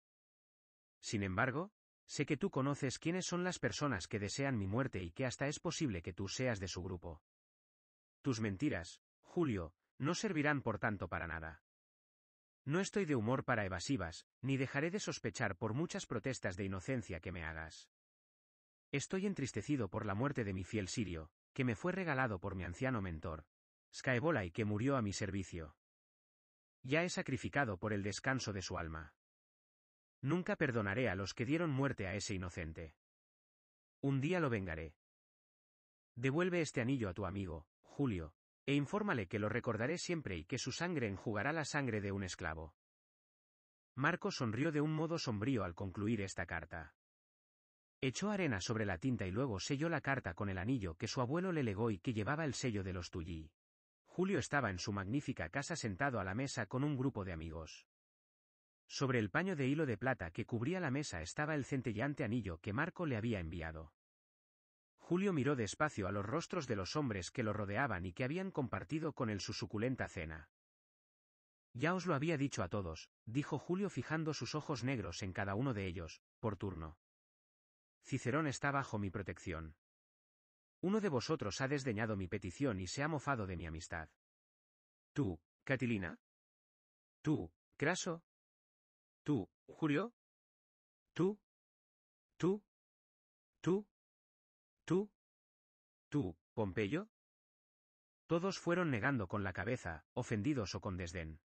Sin embargo, sé que tú conoces quiénes son las personas que desean mi muerte y que hasta es posible que tú seas de su grupo. Tus mentiras, Julio, no servirán por tanto para nada. No estoy de humor para evasivas, ni dejaré de sospechar por muchas protestas de inocencia que me hagas. Estoy entristecido por la muerte de mi fiel Sirio, que me fue regalado por mi anciano mentor, Skaebola y que murió a mi servicio. Ya he sacrificado por el descanso de su alma. Nunca perdonaré a los que dieron muerte a ese inocente. Un día lo vengaré. Devuelve este anillo a tu amigo, Julio, e infórmale que lo recordaré siempre y que su sangre enjugará la sangre de un esclavo. Marco sonrió de un modo sombrío al concluir esta carta. Echó arena sobre la tinta y luego selló la carta con el anillo que su abuelo le legó y que llevaba el sello de los Tullí. Julio estaba en su magnífica casa sentado a la mesa con un grupo de amigos. Sobre el paño de hilo de plata que cubría la mesa estaba el centellante anillo que Marco le había enviado. Julio miró despacio a los rostros de los hombres que lo rodeaban y que habían compartido con él su suculenta cena. Ya os lo había dicho a todos, dijo Julio fijando sus ojos negros en cada uno de ellos, por turno. Cicerón está bajo mi protección. Uno de vosotros ha desdeñado mi petición y se ha mofado de mi amistad. Tú, Catilina. Tú, Craso. Tú, Julio. Tú. Tú. Tú. ¿Tú? ¿Tú, Pompeyo? Todos fueron negando con la cabeza, ofendidos o con desdén.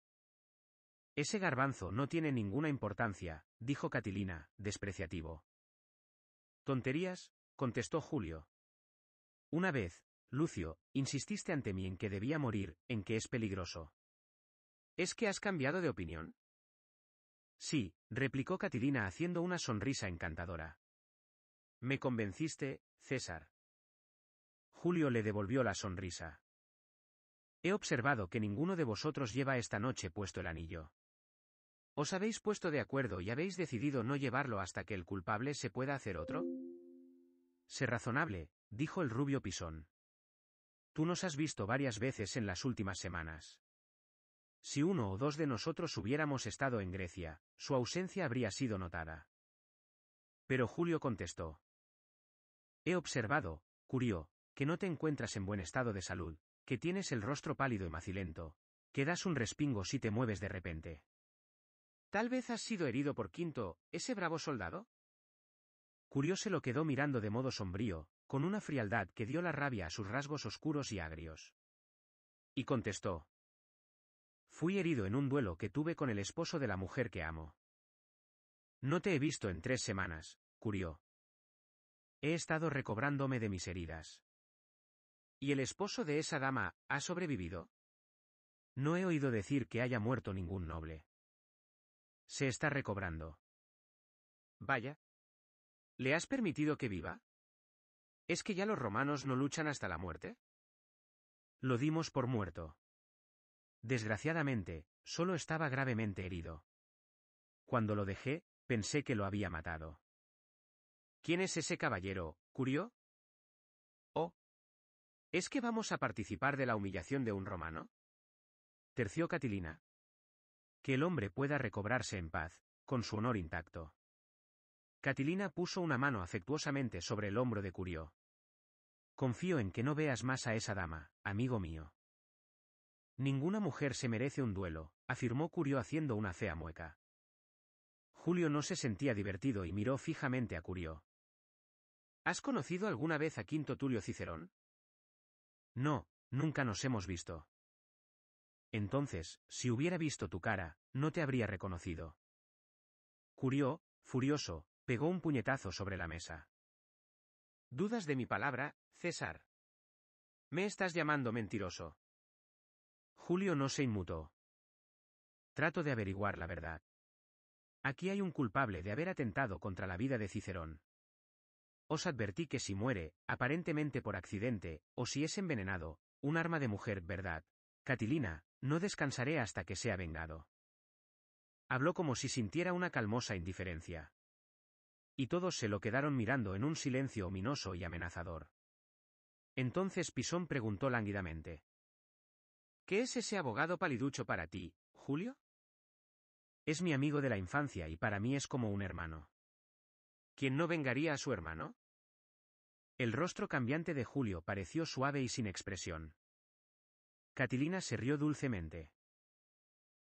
Ese garbanzo no tiene ninguna importancia, dijo Catilina, despreciativo. Tonterías, contestó Julio. Una vez, Lucio, insististe ante mí en que debía morir, en que es peligroso. ¿Es que has cambiado de opinión? Sí, replicó Catilina haciendo una sonrisa encantadora. Me convenciste, César. Julio le devolvió la sonrisa. He observado que ninguno de vosotros lleva esta noche puesto el anillo. ¿Os habéis puesto de acuerdo y habéis decidido no llevarlo hasta que el culpable se pueda hacer otro? Sé razonable, dijo el rubio pisón. Tú nos has visto varias veces en las últimas semanas. Si uno o dos de nosotros hubiéramos estado en Grecia, su ausencia habría sido notada. Pero Julio contestó. He observado, Curió, que no te encuentras en buen estado de salud, que tienes el rostro pálido y macilento, que das un respingo si te mueves de repente. Tal vez has sido herido por Quinto, ese bravo soldado. Curió se lo quedó mirando de modo sombrío, con una frialdad que dio la rabia a sus rasgos oscuros y agrios. Y contestó. Fui herido en un duelo que tuve con el esposo de la mujer que amo. No te he visto en tres semanas, Curió. He estado recobrándome de mis heridas. ¿Y el esposo de esa dama, ha sobrevivido? No he oído decir que haya muerto ningún noble. Se está recobrando. Vaya. ¿Le has permitido que viva? ¿Es que ya los romanos no luchan hasta la muerte? Lo dimos por muerto. Desgraciadamente, solo estaba gravemente herido. Cuando lo dejé, pensé que lo había matado. ¿Quién es ese caballero, Curio? Oh. ¿Es que vamos a participar de la humillación de un romano? Terció Catilina. Que el hombre pueda recobrarse en paz, con su honor intacto. Catilina puso una mano afectuosamente sobre el hombro de Curio. Confío en que no veas más a esa dama, amigo mío. Ninguna mujer se merece un duelo, afirmó Curio haciendo una fea mueca. Julio no se sentía divertido y miró fijamente a Curio. ¿Has conocido alguna vez a Quinto Tulio Cicerón? No, nunca nos hemos visto. Entonces, si hubiera visto tu cara, no te habría reconocido. Curió, furioso, pegó un puñetazo sobre la mesa. Dudas de mi palabra, César. Me estás llamando mentiroso. Julio no se inmutó. Trato de averiguar la verdad. Aquí hay un culpable de haber atentado contra la vida de Cicerón. Os advertí que si muere, aparentemente por accidente, o si es envenenado, un arma de mujer, ¿verdad? Catilina, no descansaré hasta que sea vengado. Habló como si sintiera una calmosa indiferencia. Y todos se lo quedaron mirando en un silencio ominoso y amenazador. Entonces Pisón preguntó lánguidamente. ¿Qué es ese abogado paliducho para ti, Julio? Es mi amigo de la infancia y para mí es como un hermano. ¿Quién no vengaría a su hermano? El rostro cambiante de Julio pareció suave y sin expresión. Catilina se rió dulcemente.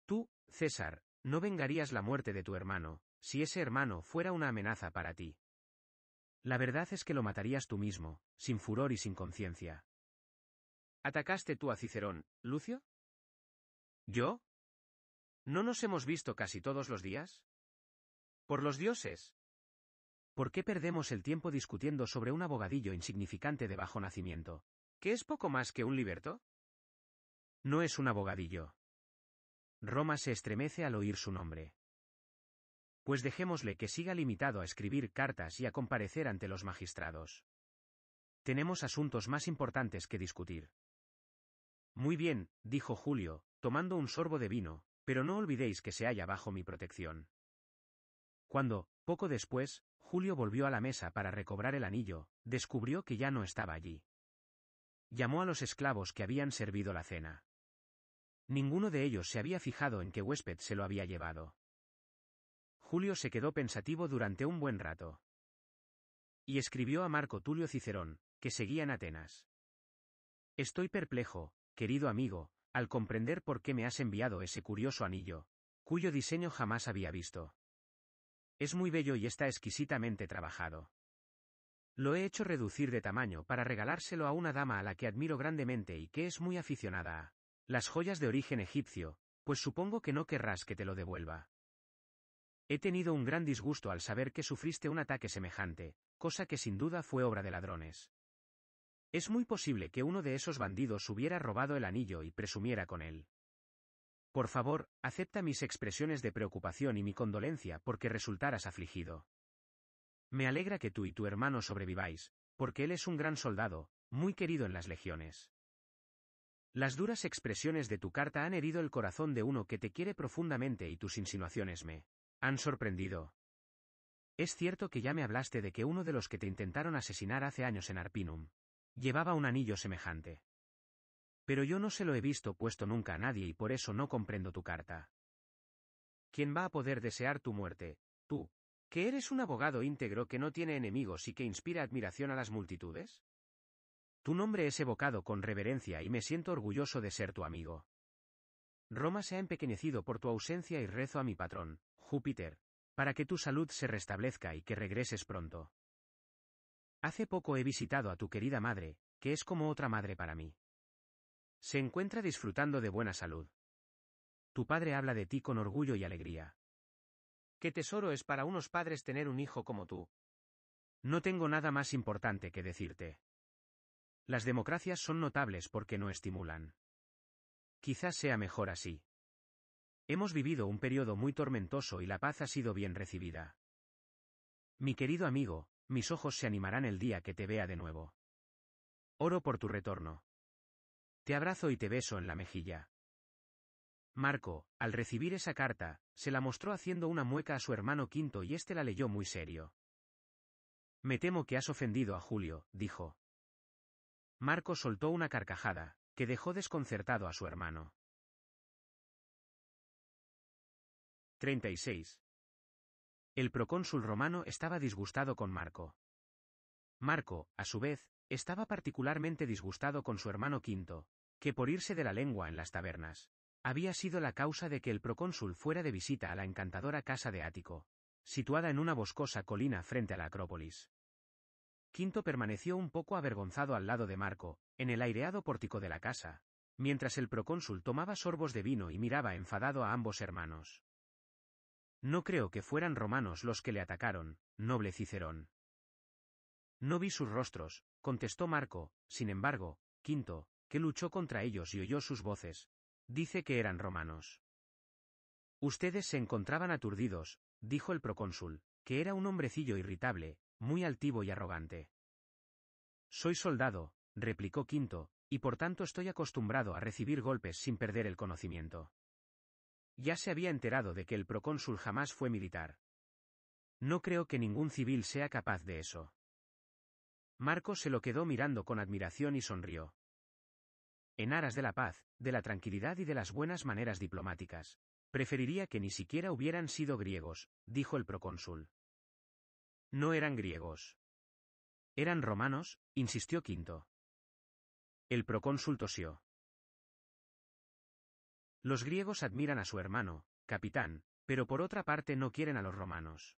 Tú, César, no vengarías la muerte de tu hermano, si ese hermano fuera una amenaza para ti. La verdad es que lo matarías tú mismo, sin furor y sin conciencia. ¿Atacaste tú a Cicerón, Lucio? ¿Yo? ¿No nos hemos visto casi todos los días? Por los dioses, ¿Por qué perdemos el tiempo discutiendo sobre un abogadillo insignificante de bajo nacimiento? ¿Que es poco más que un liberto? No es un abogadillo. Roma se estremece al oír su nombre. Pues dejémosle que siga limitado a escribir cartas y a comparecer ante los magistrados. Tenemos asuntos más importantes que discutir. Muy bien, dijo Julio, tomando un sorbo de vino, pero no olvidéis que se halla bajo mi protección. Cuando, poco después, Julio volvió a la mesa para recobrar el anillo, descubrió que ya no estaba allí. Llamó a los esclavos que habían servido la cena. Ninguno de ellos se había fijado en que huésped se lo había llevado. Julio se quedó pensativo durante un buen rato. Y escribió a Marco Tulio Cicerón, que seguía en Atenas. Estoy perplejo, querido amigo, al comprender por qué me has enviado ese curioso anillo, cuyo diseño jamás había visto. Es muy bello y está exquisitamente trabajado. Lo he hecho reducir de tamaño para regalárselo a una dama a la que admiro grandemente y que es muy aficionada a las joyas de origen egipcio, pues supongo que no querrás que te lo devuelva. He tenido un gran disgusto al saber que sufriste un ataque semejante, cosa que sin duda fue obra de ladrones. Es muy posible que uno de esos bandidos hubiera robado el anillo y presumiera con él. Por favor, acepta mis expresiones de preocupación y mi condolencia porque resultaras afligido. Me alegra que tú y tu hermano sobreviváis, porque él es un gran soldado, muy querido en las legiones. Las duras expresiones de tu carta han herido el corazón de uno que te quiere profundamente y tus insinuaciones me han sorprendido. Es cierto que ya me hablaste de que uno de los que te intentaron asesinar hace años en Arpinum llevaba un anillo semejante. Pero yo no se lo he visto puesto nunca a nadie y por eso no comprendo tu carta. ¿Quién va a poder desear tu muerte? Tú, que eres un abogado íntegro que no tiene enemigos y que inspira admiración a las multitudes? Tu nombre es evocado con reverencia y me siento orgulloso de ser tu amigo. Roma se ha empequeñecido por tu ausencia y rezo a mi patrón, Júpiter, para que tu salud se restablezca y que regreses pronto. Hace poco he visitado a tu querida madre, que es como otra madre para mí. Se encuentra disfrutando de buena salud. Tu padre habla de ti con orgullo y alegría. Qué tesoro es para unos padres tener un hijo como tú. No tengo nada más importante que decirte. Las democracias son notables porque no estimulan. Quizás sea mejor así. Hemos vivido un periodo muy tormentoso y la paz ha sido bien recibida. Mi querido amigo, mis ojos se animarán el día que te vea de nuevo. Oro por tu retorno. Te abrazo y te beso en la mejilla. Marco, al recibir esa carta, se la mostró haciendo una mueca a su hermano Quinto y éste la leyó muy serio. Me temo que has ofendido a Julio, dijo. Marco soltó una carcajada, que dejó desconcertado a su hermano. 36. El procónsul romano estaba disgustado con Marco. Marco, a su vez, estaba particularmente disgustado con su hermano Quinto, que por irse de la lengua en las tabernas, había sido la causa de que el procónsul fuera de visita a la encantadora casa de Ático, situada en una boscosa colina frente a la Acrópolis. Quinto permaneció un poco avergonzado al lado de Marco, en el aireado pórtico de la casa, mientras el procónsul tomaba sorbos de vino y miraba enfadado a ambos hermanos. No creo que fueran romanos los que le atacaron, noble Cicerón. No vi sus rostros, contestó Marco, sin embargo, Quinto, que luchó contra ellos y oyó sus voces. Dice que eran romanos. Ustedes se encontraban aturdidos, dijo el procónsul, que era un hombrecillo irritable, muy altivo y arrogante. Soy soldado, replicó Quinto, y por tanto estoy acostumbrado a recibir golpes sin perder el conocimiento. Ya se había enterado de que el procónsul jamás fue militar. No creo que ningún civil sea capaz de eso. Marco se lo quedó mirando con admiración y sonrió en aras de la paz, de la tranquilidad y de las buenas maneras diplomáticas. Preferiría que ni siquiera hubieran sido griegos, dijo el procónsul. No eran griegos. Eran romanos, insistió Quinto. El procónsul tosió. Los griegos admiran a su hermano, capitán, pero por otra parte no quieren a los romanos.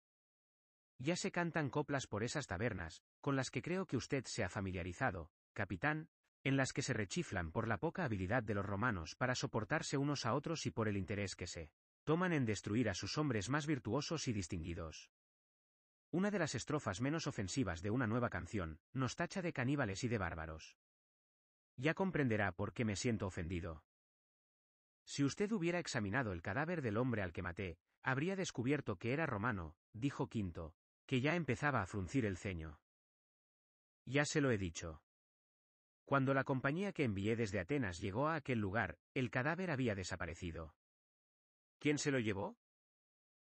Ya se cantan coplas por esas tabernas, con las que creo que usted se ha familiarizado, capitán, en las que se rechiflan por la poca habilidad de los romanos para soportarse unos a otros y por el interés que se toman en destruir a sus hombres más virtuosos y distinguidos. Una de las estrofas menos ofensivas de una nueva canción, nos tacha de caníbales y de bárbaros. Ya comprenderá por qué me siento ofendido. Si usted hubiera examinado el cadáver del hombre al que maté, habría descubierto que era romano, dijo Quinto, que ya empezaba a fruncir el ceño. Ya se lo he dicho. Cuando la compañía que envié desde Atenas llegó a aquel lugar, el cadáver había desaparecido. ¿Quién se lo llevó?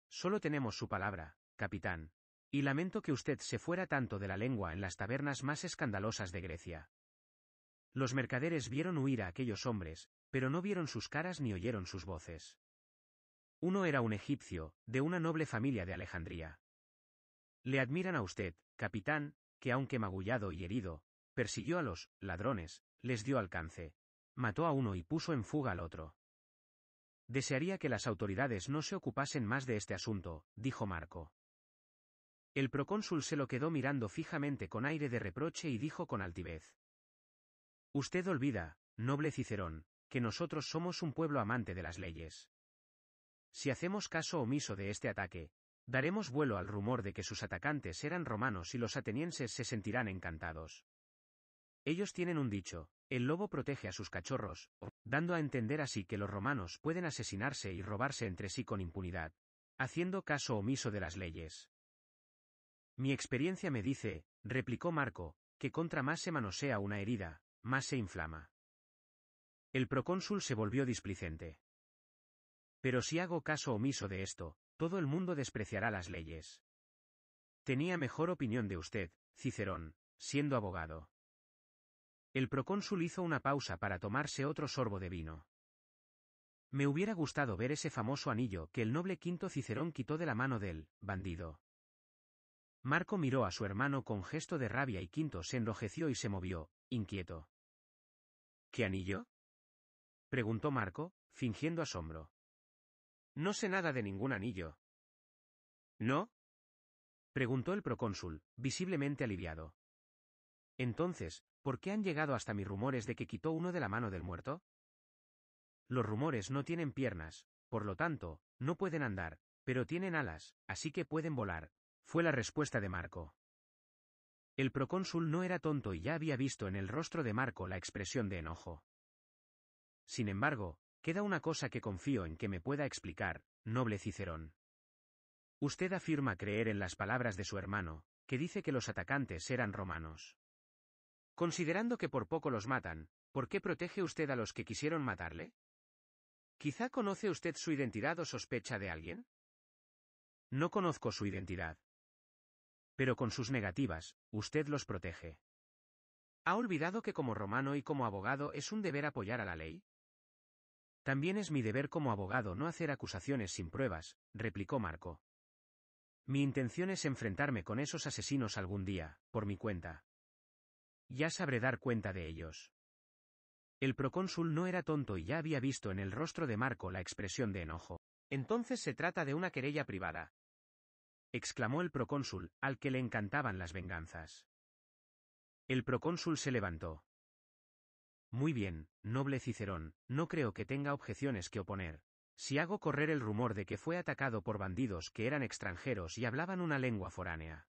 Solo tenemos su palabra, capitán. Y lamento que usted se fuera tanto de la lengua en las tabernas más escandalosas de Grecia. Los mercaderes vieron huir a aquellos hombres, pero no vieron sus caras ni oyeron sus voces. Uno era un egipcio, de una noble familia de Alejandría. Le admiran a usted, capitán, que aunque magullado y herido, Persiguió a los ladrones, les dio alcance. Mató a uno y puso en fuga al otro. Desearía que las autoridades no se ocupasen más de este asunto, dijo Marco. El procónsul se lo quedó mirando fijamente con aire de reproche y dijo con altivez. Usted olvida, noble Cicerón, que nosotros somos un pueblo amante de las leyes. Si hacemos caso omiso de este ataque, daremos vuelo al rumor de que sus atacantes eran romanos y los atenienses se sentirán encantados. Ellos tienen un dicho, el lobo protege a sus cachorros, dando a entender así que los romanos pueden asesinarse y robarse entre sí con impunidad, haciendo caso omiso de las leyes. Mi experiencia me dice, replicó Marco, que contra más se manosea una herida, más se inflama. El procónsul se volvió displicente. Pero si hago caso omiso de esto, todo el mundo despreciará las leyes. Tenía mejor opinión de usted, Cicerón, siendo abogado. El procónsul hizo una pausa para tomarse otro sorbo de vino. Me hubiera gustado ver ese famoso anillo que el noble quinto Cicerón quitó de la mano del bandido. Marco miró a su hermano con gesto de rabia y Quinto se enrojeció y se movió, inquieto. ¿Qué anillo? preguntó Marco, fingiendo asombro. No sé nada de ningún anillo. ¿No? preguntó el procónsul, visiblemente aliviado. Entonces, ¿por qué han llegado hasta mis rumores de que quitó uno de la mano del muerto? Los rumores no tienen piernas, por lo tanto, no pueden andar, pero tienen alas, así que pueden volar, fue la respuesta de Marco. El procónsul no era tonto y ya había visto en el rostro de Marco la expresión de enojo. Sin embargo, queda una cosa que confío en que me pueda explicar, noble Cicerón. Usted afirma creer en las palabras de su hermano, que dice que los atacantes eran romanos. Considerando que por poco los matan, ¿por qué protege usted a los que quisieron matarle? Quizá conoce usted su identidad o sospecha de alguien. No conozco su identidad. Pero con sus negativas, usted los protege. ¿Ha olvidado que como romano y como abogado es un deber apoyar a la ley? También es mi deber como abogado no hacer acusaciones sin pruebas, replicó Marco. Mi intención es enfrentarme con esos asesinos algún día, por mi cuenta. Ya sabré dar cuenta de ellos. El procónsul no era tonto y ya había visto en el rostro de Marco la expresión de enojo. Entonces se trata de una querella privada. exclamó el procónsul, al que le encantaban las venganzas. El procónsul se levantó. Muy bien, noble Cicerón, no creo que tenga objeciones que oponer. Si hago correr el rumor de que fue atacado por bandidos que eran extranjeros y hablaban una lengua foránea.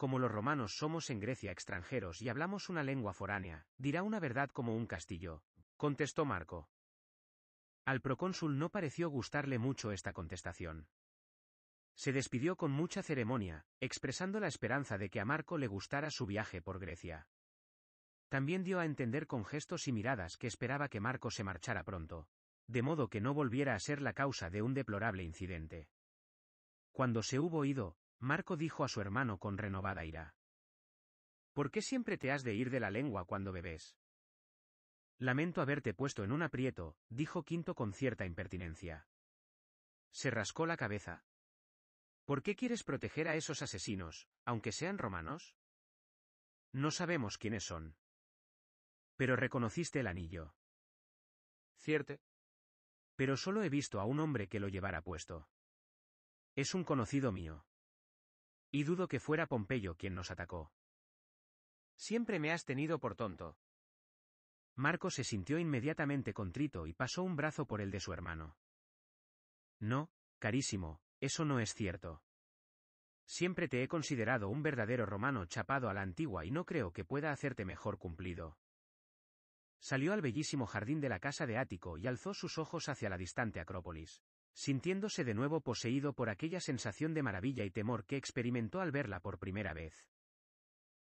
Como los romanos somos en Grecia extranjeros y hablamos una lengua foránea, dirá una verdad como un castillo, contestó Marco. Al procónsul no pareció gustarle mucho esta contestación. Se despidió con mucha ceremonia, expresando la esperanza de que a Marco le gustara su viaje por Grecia. También dio a entender con gestos y miradas que esperaba que Marco se marchara pronto, de modo que no volviera a ser la causa de un deplorable incidente. Cuando se hubo ido, Marco dijo a su hermano con renovada ira. ¿Por qué siempre te has de ir de la lengua cuando bebes? Lamento haberte puesto en un aprieto, dijo Quinto con cierta impertinencia. Se rascó la cabeza. ¿Por qué quieres proteger a esos asesinos, aunque sean romanos? No sabemos quiénes son. Pero reconociste el anillo. —Cierto. Pero solo he visto a un hombre que lo llevara puesto. Es un conocido mío. Y dudo que fuera Pompeyo quien nos atacó. Siempre me has tenido por tonto. Marco se sintió inmediatamente contrito y pasó un brazo por el de su hermano. No, carísimo, eso no es cierto. Siempre te he considerado un verdadero romano chapado a la antigua y no creo que pueda hacerte mejor cumplido. Salió al bellísimo jardín de la casa de Ático y alzó sus ojos hacia la distante Acrópolis sintiéndose de nuevo poseído por aquella sensación de maravilla y temor que experimentó al verla por primera vez.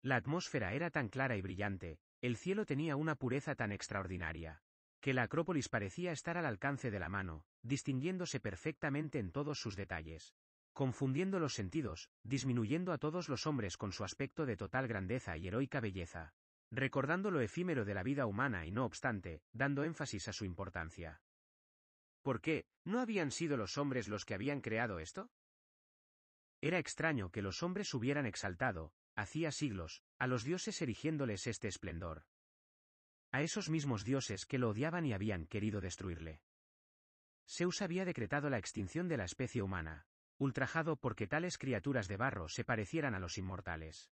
La atmósfera era tan clara y brillante, el cielo tenía una pureza tan extraordinaria, que la Acrópolis parecía estar al alcance de la mano, distinguiéndose perfectamente en todos sus detalles, confundiendo los sentidos, disminuyendo a todos los hombres con su aspecto de total grandeza y heroica belleza, recordando lo efímero de la vida humana y no obstante, dando énfasis a su importancia. ¿Por qué? ¿No habían sido los hombres los que habían creado esto? Era extraño que los hombres hubieran exaltado, hacía siglos, a los dioses erigiéndoles este esplendor. A esos mismos dioses que lo odiaban y habían querido destruirle. Zeus había decretado la extinción de la especie humana, ultrajado porque tales criaturas de barro se parecieran a los inmortales.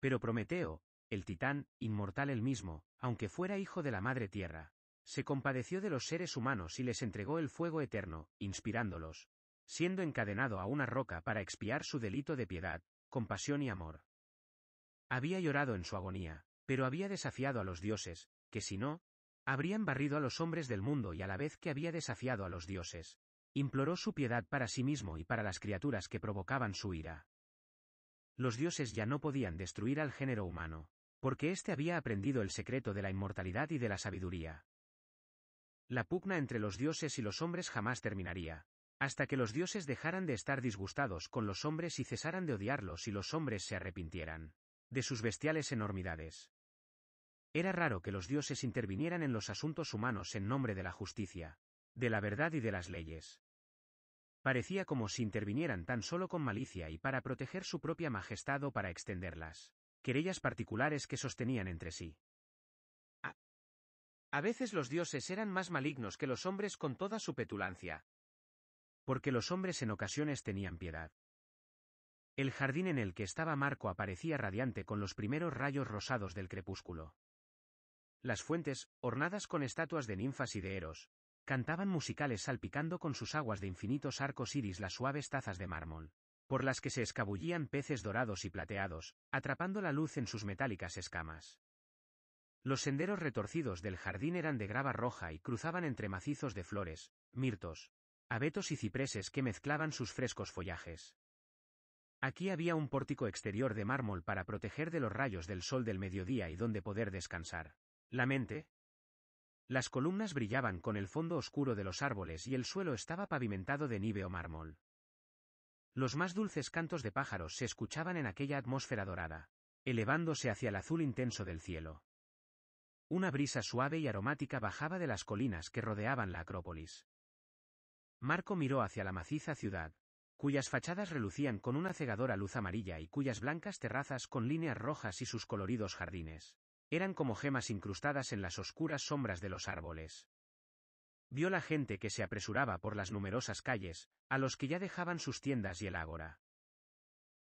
Pero Prometeo, el titán, inmortal él mismo, aunque fuera hijo de la madre tierra, se compadeció de los seres humanos y les entregó el fuego eterno, inspirándolos, siendo encadenado a una roca para expiar su delito de piedad, compasión y amor. Había llorado en su agonía, pero había desafiado a los dioses, que si no, habrían barrido a los hombres del mundo y a la vez que había desafiado a los dioses, imploró su piedad para sí mismo y para las criaturas que provocaban su ira. Los dioses ya no podían destruir al género humano, porque éste había aprendido el secreto de la inmortalidad y de la sabiduría. La pugna entre los dioses y los hombres jamás terminaría, hasta que los dioses dejaran de estar disgustados con los hombres y cesaran de odiarlos y los hombres se arrepintieran de sus bestiales enormidades. Era raro que los dioses intervinieran en los asuntos humanos en nombre de la justicia, de la verdad y de las leyes. Parecía como si intervinieran tan solo con malicia y para proteger su propia majestad o para extenderlas. Querellas particulares que sostenían entre sí. A veces los dioses eran más malignos que los hombres con toda su petulancia. Porque los hombres en ocasiones tenían piedad. El jardín en el que estaba Marco aparecía radiante con los primeros rayos rosados del crepúsculo. Las fuentes, ornadas con estatuas de ninfas y de eros, cantaban musicales salpicando con sus aguas de infinitos arcos iris las suaves tazas de mármol, por las que se escabullían peces dorados y plateados, atrapando la luz en sus metálicas escamas. Los senderos retorcidos del jardín eran de grava roja y cruzaban entre macizos de flores, mirtos, abetos y cipreses que mezclaban sus frescos follajes. Aquí había un pórtico exterior de mármol para proteger de los rayos del sol del mediodía y donde poder descansar. La mente. Las columnas brillaban con el fondo oscuro de los árboles y el suelo estaba pavimentado de nieve o mármol. Los más dulces cantos de pájaros se escuchaban en aquella atmósfera dorada, elevándose hacia el azul intenso del cielo. Una brisa suave y aromática bajaba de las colinas que rodeaban la Acrópolis. Marco miró hacia la maciza ciudad, cuyas fachadas relucían con una cegadora luz amarilla y cuyas blancas terrazas con líneas rojas y sus coloridos jardines eran como gemas incrustadas en las oscuras sombras de los árboles. Vio la gente que se apresuraba por las numerosas calles, a los que ya dejaban sus tiendas y el ágora.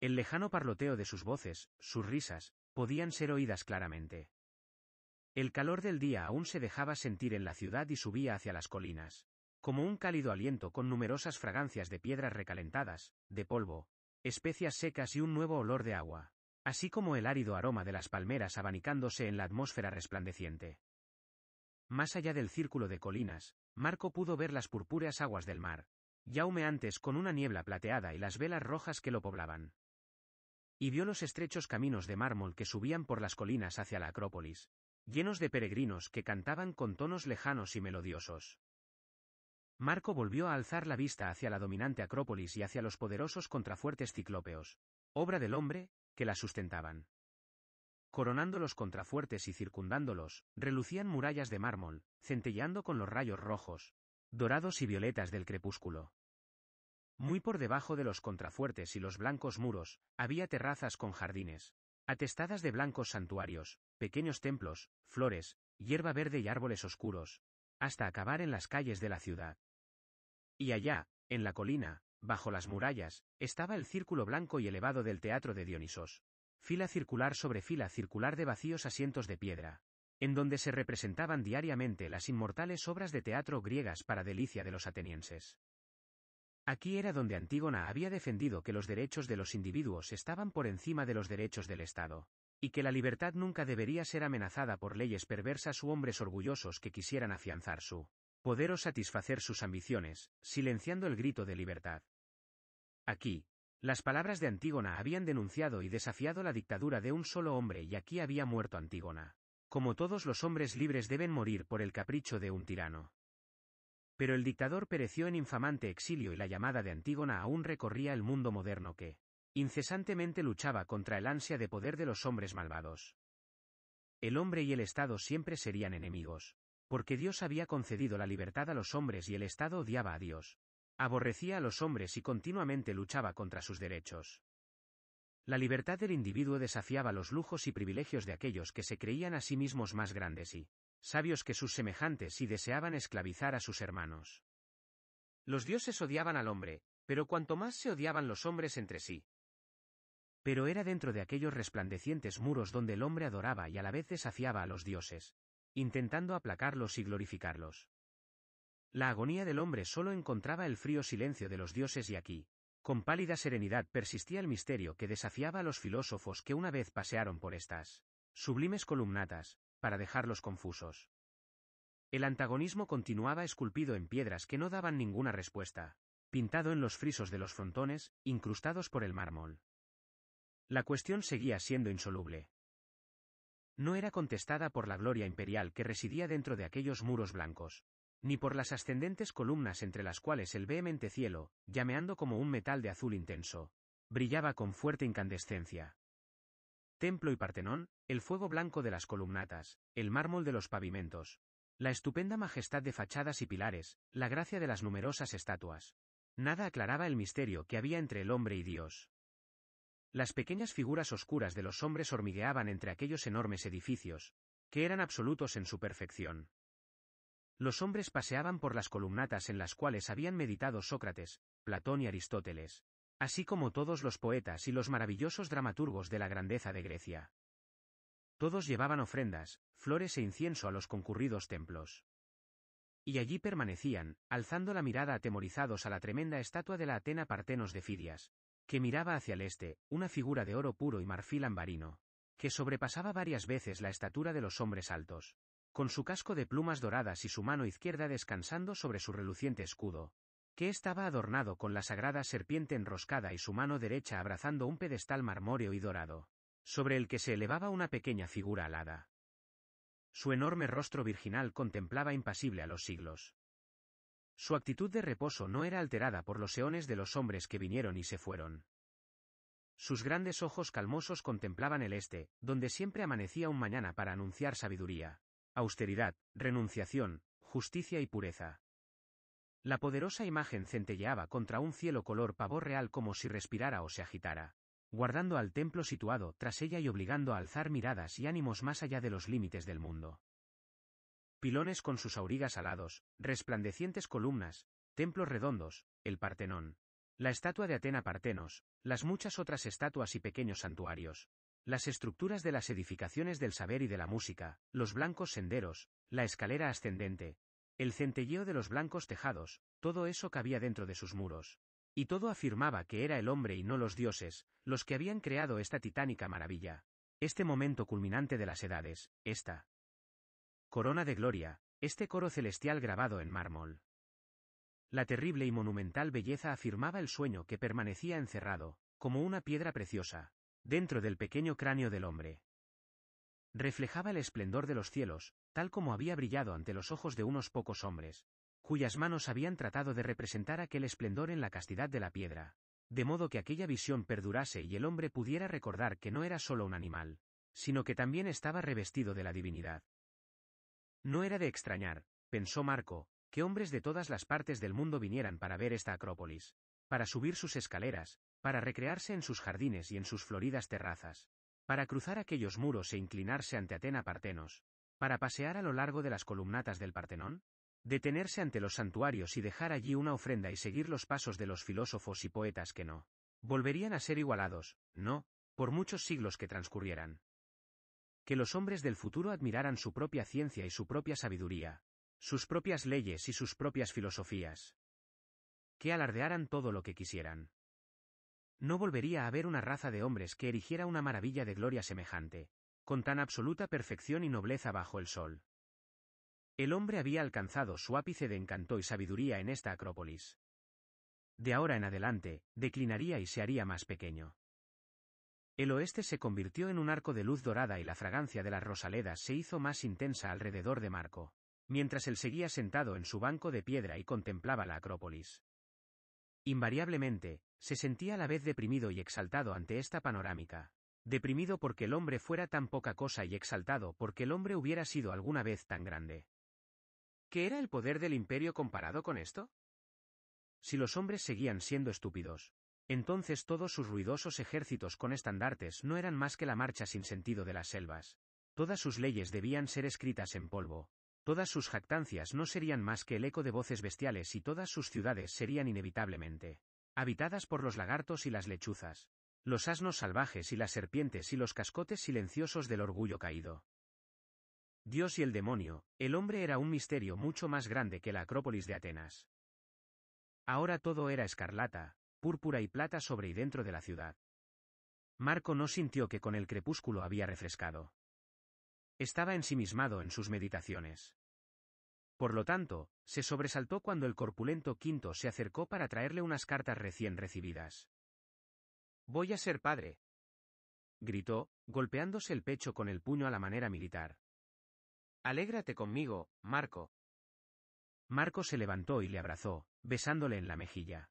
El lejano parloteo de sus voces, sus risas, podían ser oídas claramente. El calor del día aún se dejaba sentir en la ciudad y subía hacia las colinas. Como un cálido aliento con numerosas fragancias de piedras recalentadas, de polvo, especias secas y un nuevo olor de agua, así como el árido aroma de las palmeras abanicándose en la atmósfera resplandeciente. Más allá del círculo de colinas, Marco pudo ver las purpúreas aguas del mar, ya humeantes con una niebla plateada y las velas rojas que lo poblaban. Y vio los estrechos caminos de mármol que subían por las colinas hacia la Acrópolis, llenos de peregrinos que cantaban con tonos lejanos y melodiosos. Marco volvió a alzar la vista hacia la dominante Acrópolis y hacia los poderosos contrafuertes ciclópeos, obra del hombre, que la sustentaban. Coronando los contrafuertes y circundándolos, relucían murallas de mármol, centelleando con los rayos rojos, dorados y violetas del crepúsculo. Muy por debajo de los contrafuertes y los blancos muros, había terrazas con jardines, atestadas de blancos santuarios, pequeños templos, flores, hierba verde y árboles oscuros, hasta acabar en las calles de la ciudad. Y allá, en la colina, bajo las murallas, estaba el círculo blanco y elevado del teatro de Dionisos. Fila circular sobre fila circular de vacíos asientos de piedra, en donde se representaban diariamente las inmortales obras de teatro griegas para delicia de los atenienses. Aquí era donde Antígona había defendido que los derechos de los individuos estaban por encima de los derechos del Estado y que la libertad nunca debería ser amenazada por leyes perversas u hombres orgullosos que quisieran afianzar su poder o satisfacer sus ambiciones, silenciando el grito de libertad. Aquí, las palabras de Antígona habían denunciado y desafiado la dictadura de un solo hombre y aquí había muerto Antígona. Como todos los hombres libres deben morir por el capricho de un tirano. Pero el dictador pereció en infamante exilio y la llamada de Antígona aún recorría el mundo moderno que Incesantemente luchaba contra el ansia de poder de los hombres malvados. El hombre y el Estado siempre serían enemigos, porque Dios había concedido la libertad a los hombres y el Estado odiaba a Dios. Aborrecía a los hombres y continuamente luchaba contra sus derechos. La libertad del individuo desafiaba los lujos y privilegios de aquellos que se creían a sí mismos más grandes y sabios que sus semejantes y deseaban esclavizar a sus hermanos. Los dioses odiaban al hombre, pero cuanto más se odiaban los hombres entre sí, pero era dentro de aquellos resplandecientes muros donde el hombre adoraba y a la vez desafiaba a los dioses, intentando aplacarlos y glorificarlos. La agonía del hombre solo encontraba el frío silencio de los dioses y aquí, con pálida serenidad persistía el misterio que desafiaba a los filósofos que una vez pasearon por estas sublimes columnatas, para dejarlos confusos. El antagonismo continuaba esculpido en piedras que no daban ninguna respuesta, pintado en los frisos de los frontones, incrustados por el mármol. La cuestión seguía siendo insoluble. No era contestada por la gloria imperial que residía dentro de aquellos muros blancos, ni por las ascendentes columnas entre las cuales el vehemente cielo, llameando como un metal de azul intenso, brillaba con fuerte incandescencia. Templo y Partenón, el fuego blanco de las columnatas, el mármol de los pavimentos, la estupenda majestad de fachadas y pilares, la gracia de las numerosas estatuas. Nada aclaraba el misterio que había entre el hombre y Dios. Las pequeñas figuras oscuras de los hombres hormigueaban entre aquellos enormes edificios, que eran absolutos en su perfección. Los hombres paseaban por las columnatas en las cuales habían meditado Sócrates, Platón y Aristóteles, así como todos los poetas y los maravillosos dramaturgos de la grandeza de Grecia. Todos llevaban ofrendas, flores e incienso a los concurridos templos. Y allí permanecían, alzando la mirada atemorizados a la tremenda estatua de la Atena Partenos de Fidias, que miraba hacia el este, una figura de oro puro y marfil ambarino, que sobrepasaba varias veces la estatura de los hombres altos. Con su casco de plumas doradas y su mano izquierda descansando sobre su reluciente escudo, que estaba adornado con la sagrada serpiente enroscada y su mano derecha abrazando un pedestal marmóreo y dorado, sobre el que se elevaba una pequeña figura alada. Su enorme rostro virginal contemplaba impasible a los siglos. Su actitud de reposo no era alterada por los eones de los hombres que vinieron y se fueron. Sus grandes ojos calmosos contemplaban el este, donde siempre amanecía un mañana para anunciar sabiduría, austeridad, renunciación, justicia y pureza. La poderosa imagen centelleaba contra un cielo color pavor real como si respirara o se agitara, guardando al templo situado tras ella y obligando a alzar miradas y ánimos más allá de los límites del mundo pilones con sus aurigas alados, resplandecientes columnas, templos redondos, el Partenón. La estatua de Atena Partenos, las muchas otras estatuas y pequeños santuarios. Las estructuras de las edificaciones del saber y de la música, los blancos senderos, la escalera ascendente, el centelleo de los blancos tejados, todo eso cabía dentro de sus muros. Y todo afirmaba que era el hombre y no los dioses, los que habían creado esta titánica maravilla. Este momento culminante de las edades, esta, Corona de Gloria, este coro celestial grabado en mármol. La terrible y monumental belleza afirmaba el sueño que permanecía encerrado, como una piedra preciosa, dentro del pequeño cráneo del hombre. Reflejaba el esplendor de los cielos, tal como había brillado ante los ojos de unos pocos hombres, cuyas manos habían tratado de representar aquel esplendor en la castidad de la piedra, de modo que aquella visión perdurase y el hombre pudiera recordar que no era solo un animal, sino que también estaba revestido de la divinidad. No era de extrañar, pensó Marco, que hombres de todas las partes del mundo vinieran para ver esta acrópolis, para subir sus escaleras, para recrearse en sus jardines y en sus floridas terrazas, para cruzar aquellos muros e inclinarse ante Atena Partenos, para pasear a lo largo de las columnatas del Partenón, detenerse ante los santuarios y dejar allí una ofrenda y seguir los pasos de los filósofos y poetas que no volverían a ser igualados, no, por muchos siglos que transcurrieran que los hombres del futuro admiraran su propia ciencia y su propia sabiduría, sus propias leyes y sus propias filosofías. Que alardearan todo lo que quisieran. No volvería a haber una raza de hombres que erigiera una maravilla de gloria semejante, con tan absoluta perfección y nobleza bajo el sol. El hombre había alcanzado su ápice de encanto y sabiduría en esta acrópolis. De ahora en adelante, declinaría y se haría más pequeño. El oeste se convirtió en un arco de luz dorada y la fragancia de las rosaledas se hizo más intensa alrededor de Marco, mientras él seguía sentado en su banco de piedra y contemplaba la Acrópolis. Invariablemente, se sentía a la vez deprimido y exaltado ante esta panorámica. Deprimido porque el hombre fuera tan poca cosa y exaltado porque el hombre hubiera sido alguna vez tan grande. ¿Qué era el poder del imperio comparado con esto? Si los hombres seguían siendo estúpidos, entonces todos sus ruidosos ejércitos con estandartes no eran más que la marcha sin sentido de las selvas. Todas sus leyes debían ser escritas en polvo. Todas sus jactancias no serían más que el eco de voces bestiales y todas sus ciudades serían inevitablemente habitadas por los lagartos y las lechuzas, los asnos salvajes y las serpientes y los cascotes silenciosos del orgullo caído. Dios y el demonio, el hombre era un misterio mucho más grande que la Acrópolis de Atenas. Ahora todo era escarlata, púrpura y plata sobre y dentro de la ciudad. Marco no sintió que con el crepúsculo había refrescado. Estaba ensimismado en sus meditaciones. Por lo tanto, se sobresaltó cuando el corpulento quinto se acercó para traerle unas cartas recién recibidas. Voy a ser padre. gritó, golpeándose el pecho con el puño a la manera militar. Alégrate conmigo, Marco. Marco se levantó y le abrazó, besándole en la mejilla.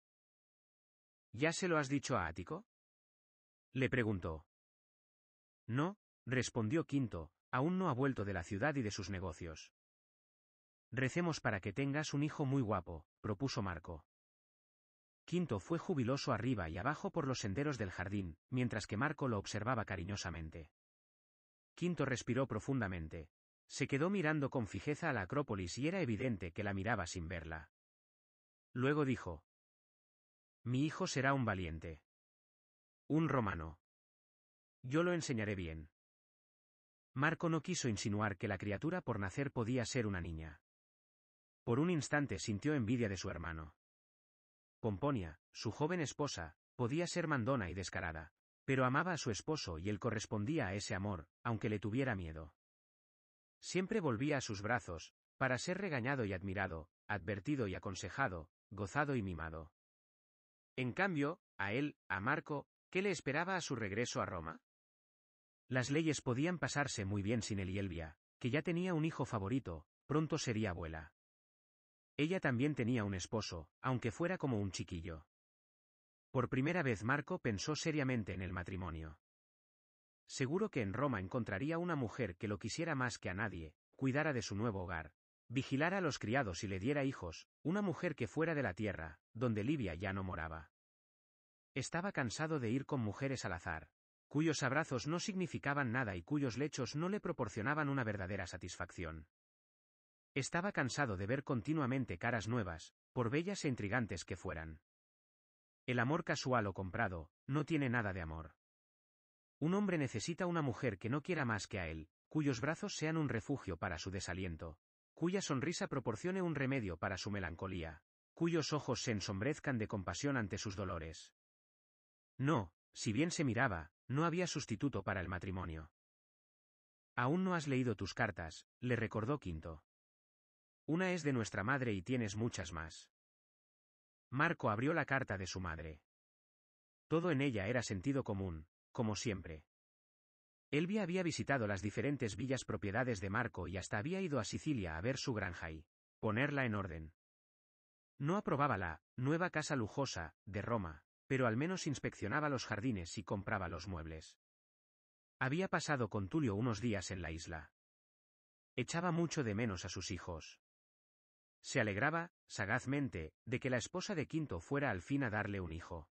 ¿Ya se lo has dicho a Ático? Le preguntó. No, respondió Quinto, aún no ha vuelto de la ciudad y de sus negocios. Recemos para que tengas un hijo muy guapo, propuso Marco. Quinto fue jubiloso arriba y abajo por los senderos del jardín, mientras que Marco lo observaba cariñosamente. Quinto respiró profundamente. Se quedó mirando con fijeza a la Acrópolis y era evidente que la miraba sin verla. Luego dijo, mi hijo será un valiente. Un romano. Yo lo enseñaré bien. Marco no quiso insinuar que la criatura por nacer podía ser una niña. Por un instante sintió envidia de su hermano. Pomponia, su joven esposa, podía ser mandona y descarada, pero amaba a su esposo y él correspondía a ese amor, aunque le tuviera miedo. Siempre volvía a sus brazos, para ser regañado y admirado, advertido y aconsejado, gozado y mimado. En cambio, a él, a Marco, ¿qué le esperaba a su regreso a Roma? Las leyes podían pasarse muy bien sin Elvia, que ya tenía un hijo favorito, pronto sería abuela. Ella también tenía un esposo, aunque fuera como un chiquillo. Por primera vez Marco pensó seriamente en el matrimonio. Seguro que en Roma encontraría una mujer que lo quisiera más que a nadie, cuidara de su nuevo hogar, vigilara a los criados y le diera hijos, una mujer que fuera de la tierra, donde Libia ya no moraba. Estaba cansado de ir con mujeres al azar, cuyos abrazos no significaban nada y cuyos lechos no le proporcionaban una verdadera satisfacción. Estaba cansado de ver continuamente caras nuevas, por bellas e intrigantes que fueran. El amor casual o comprado, no tiene nada de amor. Un hombre necesita una mujer que no quiera más que a él, cuyos brazos sean un refugio para su desaliento, cuya sonrisa proporcione un remedio para su melancolía, cuyos ojos se ensombrezcan de compasión ante sus dolores. No, si bien se miraba, no había sustituto para el matrimonio. Aún no has leído tus cartas, le recordó Quinto. Una es de nuestra madre y tienes muchas más. Marco abrió la carta de su madre. Todo en ella era sentido común, como siempre. Elvia había visitado las diferentes villas propiedades de Marco y hasta había ido a Sicilia a ver su granja y ponerla en orden. No aprobaba la nueva casa lujosa de Roma, pero al menos inspeccionaba los jardines y compraba los muebles. Había pasado con Tulio unos días en la isla. Echaba mucho de menos a sus hijos. Se alegraba, sagazmente, de que la esposa de Quinto fuera al fin a darle un hijo.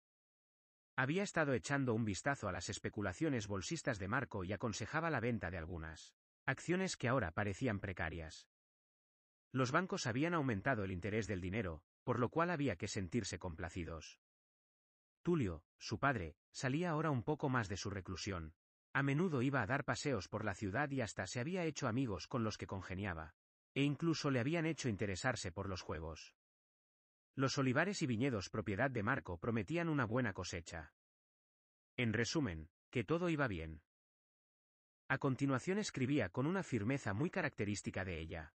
Había estado echando un vistazo a las especulaciones bolsistas de Marco y aconsejaba la venta de algunas acciones que ahora parecían precarias. Los bancos habían aumentado el interés del dinero, por lo cual había que sentirse complacidos. Tulio, su padre, salía ahora un poco más de su reclusión. A menudo iba a dar paseos por la ciudad y hasta se había hecho amigos con los que congeniaba. E incluso le habían hecho interesarse por los juegos. Los olivares y viñedos propiedad de Marco prometían una buena cosecha. En resumen, que todo iba bien. A continuación escribía con una firmeza muy característica de ella.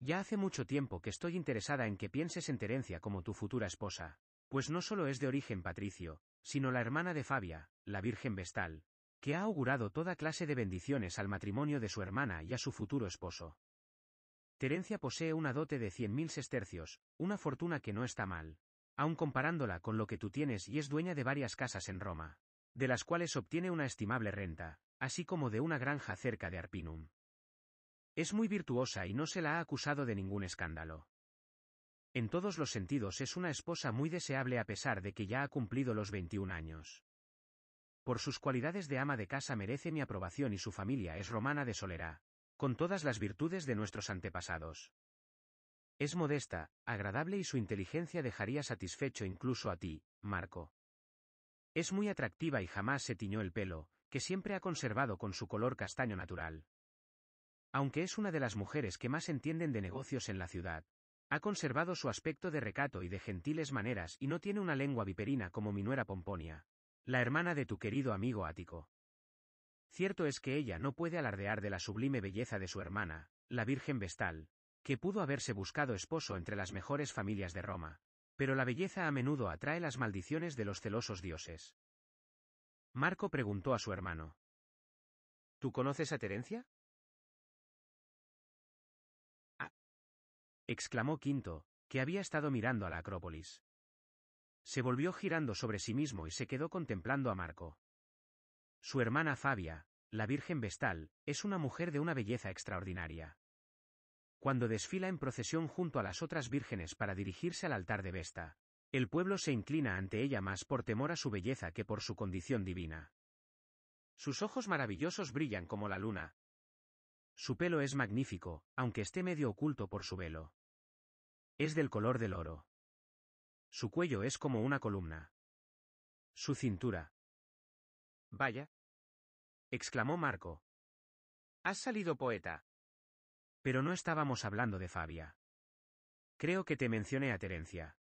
Ya hace mucho tiempo que estoy interesada en que pienses en Terencia como tu futura esposa, pues no solo es de origen patricio, sino la hermana de Fabia, la Virgen Vestal, que ha augurado toda clase de bendiciones al matrimonio de su hermana y a su futuro esposo. Terencia posee una dote de 100.000 sestercios, una fortuna que no está mal. Aun comparándola con lo que tú tienes y es dueña de varias casas en Roma. De las cuales obtiene una estimable renta, así como de una granja cerca de Arpinum. Es muy virtuosa y no se la ha acusado de ningún escándalo. En todos los sentidos es una esposa muy deseable a pesar de que ya ha cumplido los 21 años. Por sus cualidades de ama de casa merece mi aprobación y su familia es romana de Solera, con todas las virtudes de nuestros antepasados. Es modesta, agradable y su inteligencia dejaría satisfecho incluso a ti, Marco. Es muy atractiva y jamás se tiñó el pelo, que siempre ha conservado con su color castaño natural. Aunque es una de las mujeres que más entienden de negocios en la ciudad, ha conservado su aspecto de recato y de gentiles maneras y no tiene una lengua viperina como mi nuera Pomponia, la hermana de tu querido amigo Ático. Cierto es que ella no puede alardear de la sublime belleza de su hermana, la Virgen Vestal, que pudo haberse buscado esposo entre las mejores familias de Roma. Pero la belleza a menudo atrae las maldiciones de los celosos dioses. Marco preguntó a su hermano. ¿Tú conoces a Terencia? Ah", exclamó Quinto, que había estado mirando a la Acrópolis. Se volvió girando sobre sí mismo y se quedó contemplando a Marco. Su hermana Fabia, la Virgen Vestal, es una mujer de una belleza extraordinaria. Cuando desfila en procesión junto a las otras vírgenes para dirigirse al altar de Vesta, el pueblo se inclina ante ella más por temor a su belleza que por su condición divina. Sus ojos maravillosos brillan como la luna. Su pelo es magnífico, aunque esté medio oculto por su velo. Es del color del oro. Su cuello es como una columna. Su cintura, Vaya. exclamó Marco. Has salido poeta. Pero no estábamos hablando de Fabia. Creo que te mencioné a Terencia.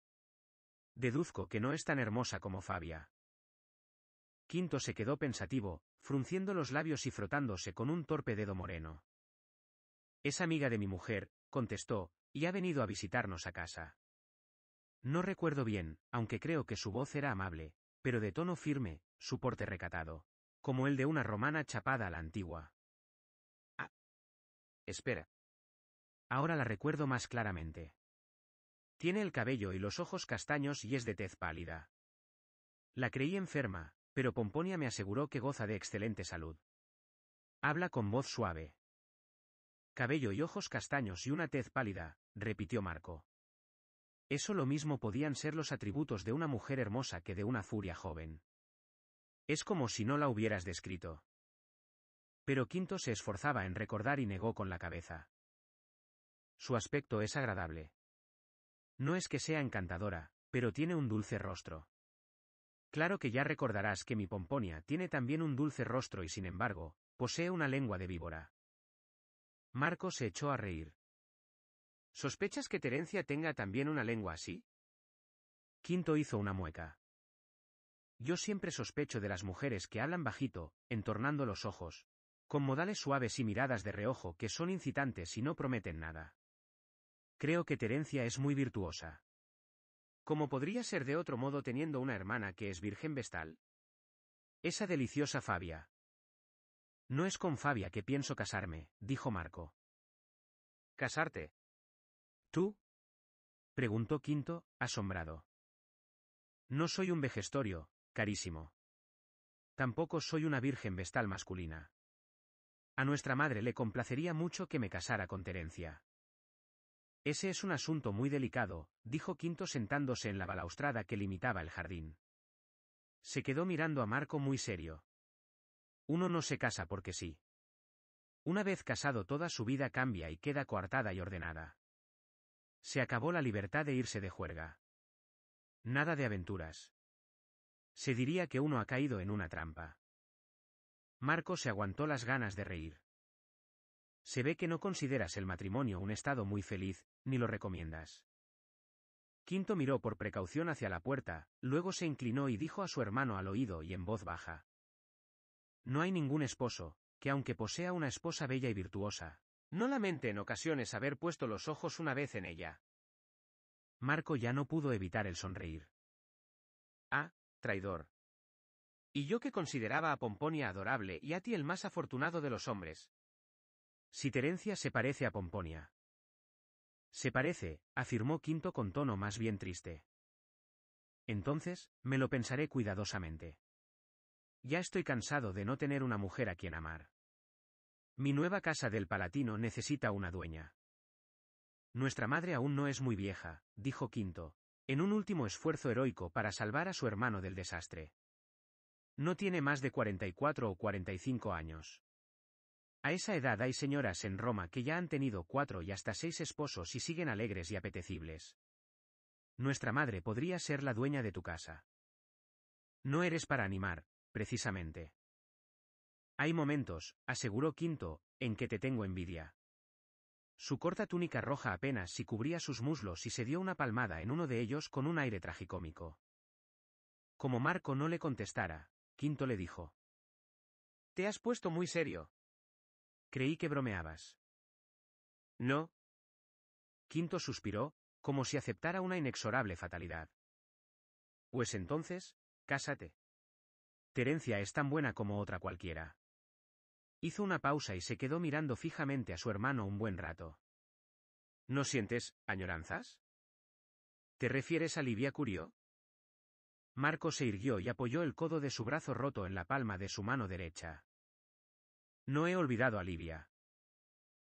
Deduzco que no es tan hermosa como Fabia. Quinto se quedó pensativo, frunciendo los labios y frotándose con un torpe dedo moreno. Es amiga de mi mujer, contestó, y ha venido a visitarnos a casa. No recuerdo bien, aunque creo que su voz era amable, pero de tono firme, su porte recatado, como el de una romana chapada a la antigua. Ah. Espera. Ahora la recuerdo más claramente. Tiene el cabello y los ojos castaños y es de tez pálida. La creí enferma, pero Pomponia me aseguró que goza de excelente salud. Habla con voz suave. Cabello y ojos castaños y una tez pálida, repitió Marco. Eso lo mismo podían ser los atributos de una mujer hermosa que de una furia joven. Es como si no la hubieras descrito. Pero Quinto se esforzaba en recordar y negó con la cabeza. Su aspecto es agradable. No es que sea encantadora, pero tiene un dulce rostro. Claro que ya recordarás que mi Pomponia tiene también un dulce rostro y sin embargo, posee una lengua de víbora. Marco se echó a reír. ¿Sospechas que Terencia tenga también una lengua así? Quinto hizo una mueca. Yo siempre sospecho de las mujeres que hablan bajito, entornando los ojos, con modales suaves y miradas de reojo que son incitantes y no prometen nada. Creo que Terencia es muy virtuosa. —¿Cómo podría ser de otro modo teniendo una hermana que es virgen vestal? Esa deliciosa Fabia. No es con Fabia que pienso casarme, dijo Marco. ¿Casarte? ¿Tú? preguntó Quinto, asombrado. No soy un vejestorio, carísimo. Tampoco soy una virgen vestal masculina. A nuestra madre le complacería mucho que me casara con Terencia. Ese es un asunto muy delicado, dijo Quinto sentándose en la balaustrada que limitaba el jardín. Se quedó mirando a Marco muy serio. Uno no se casa porque sí. Una vez casado toda su vida cambia y queda coartada y ordenada. Se acabó la libertad de irse de juerga. Nada de aventuras. Se diría que uno ha caído en una trampa. Marco se aguantó las ganas de reír. Se ve que no consideras el matrimonio un estado muy feliz, ni lo recomiendas. Quinto miró por precaución hacia la puerta, luego se inclinó y dijo a su hermano al oído y en voz baja. No hay ningún esposo, que aunque posea una esposa bella y virtuosa, no lamente en ocasiones haber puesto los ojos una vez en ella. Marco ya no pudo evitar el sonreír. Ah, traidor. Y yo que consideraba a Pomponia adorable y a ti el más afortunado de los hombres. Si Terencia se parece a Pomponia. Se parece, afirmó Quinto con tono más bien triste. Entonces, me lo pensaré cuidadosamente. Ya estoy cansado de no tener una mujer a quien amar. Mi nueva casa del Palatino necesita una dueña. Nuestra madre aún no es muy vieja, dijo Quinto, en un último esfuerzo heroico para salvar a su hermano del desastre. No tiene más de 44 o 45 años. A esa edad hay señoras en Roma que ya han tenido cuatro y hasta seis esposos y siguen alegres y apetecibles. Nuestra madre podría ser la dueña de tu casa. No eres para animar, precisamente. Hay momentos, aseguró Quinto, en que te tengo envidia. Su corta túnica roja apenas si cubría sus muslos y se dio una palmada en uno de ellos con un aire tragicómico. Como Marco no le contestara, Quinto le dijo. Te has puesto muy serio. Creí que bromeabas. No. Quinto suspiró, como si aceptara una inexorable fatalidad. Pues entonces, cásate. Terencia es tan buena como otra cualquiera. Hizo una pausa y se quedó mirando fijamente a su hermano un buen rato. ¿No sientes añoranzas? ¿Te refieres a Livia Curio? Marco se irguió y apoyó el codo de su brazo roto en la palma de su mano derecha. No he olvidado a Livia.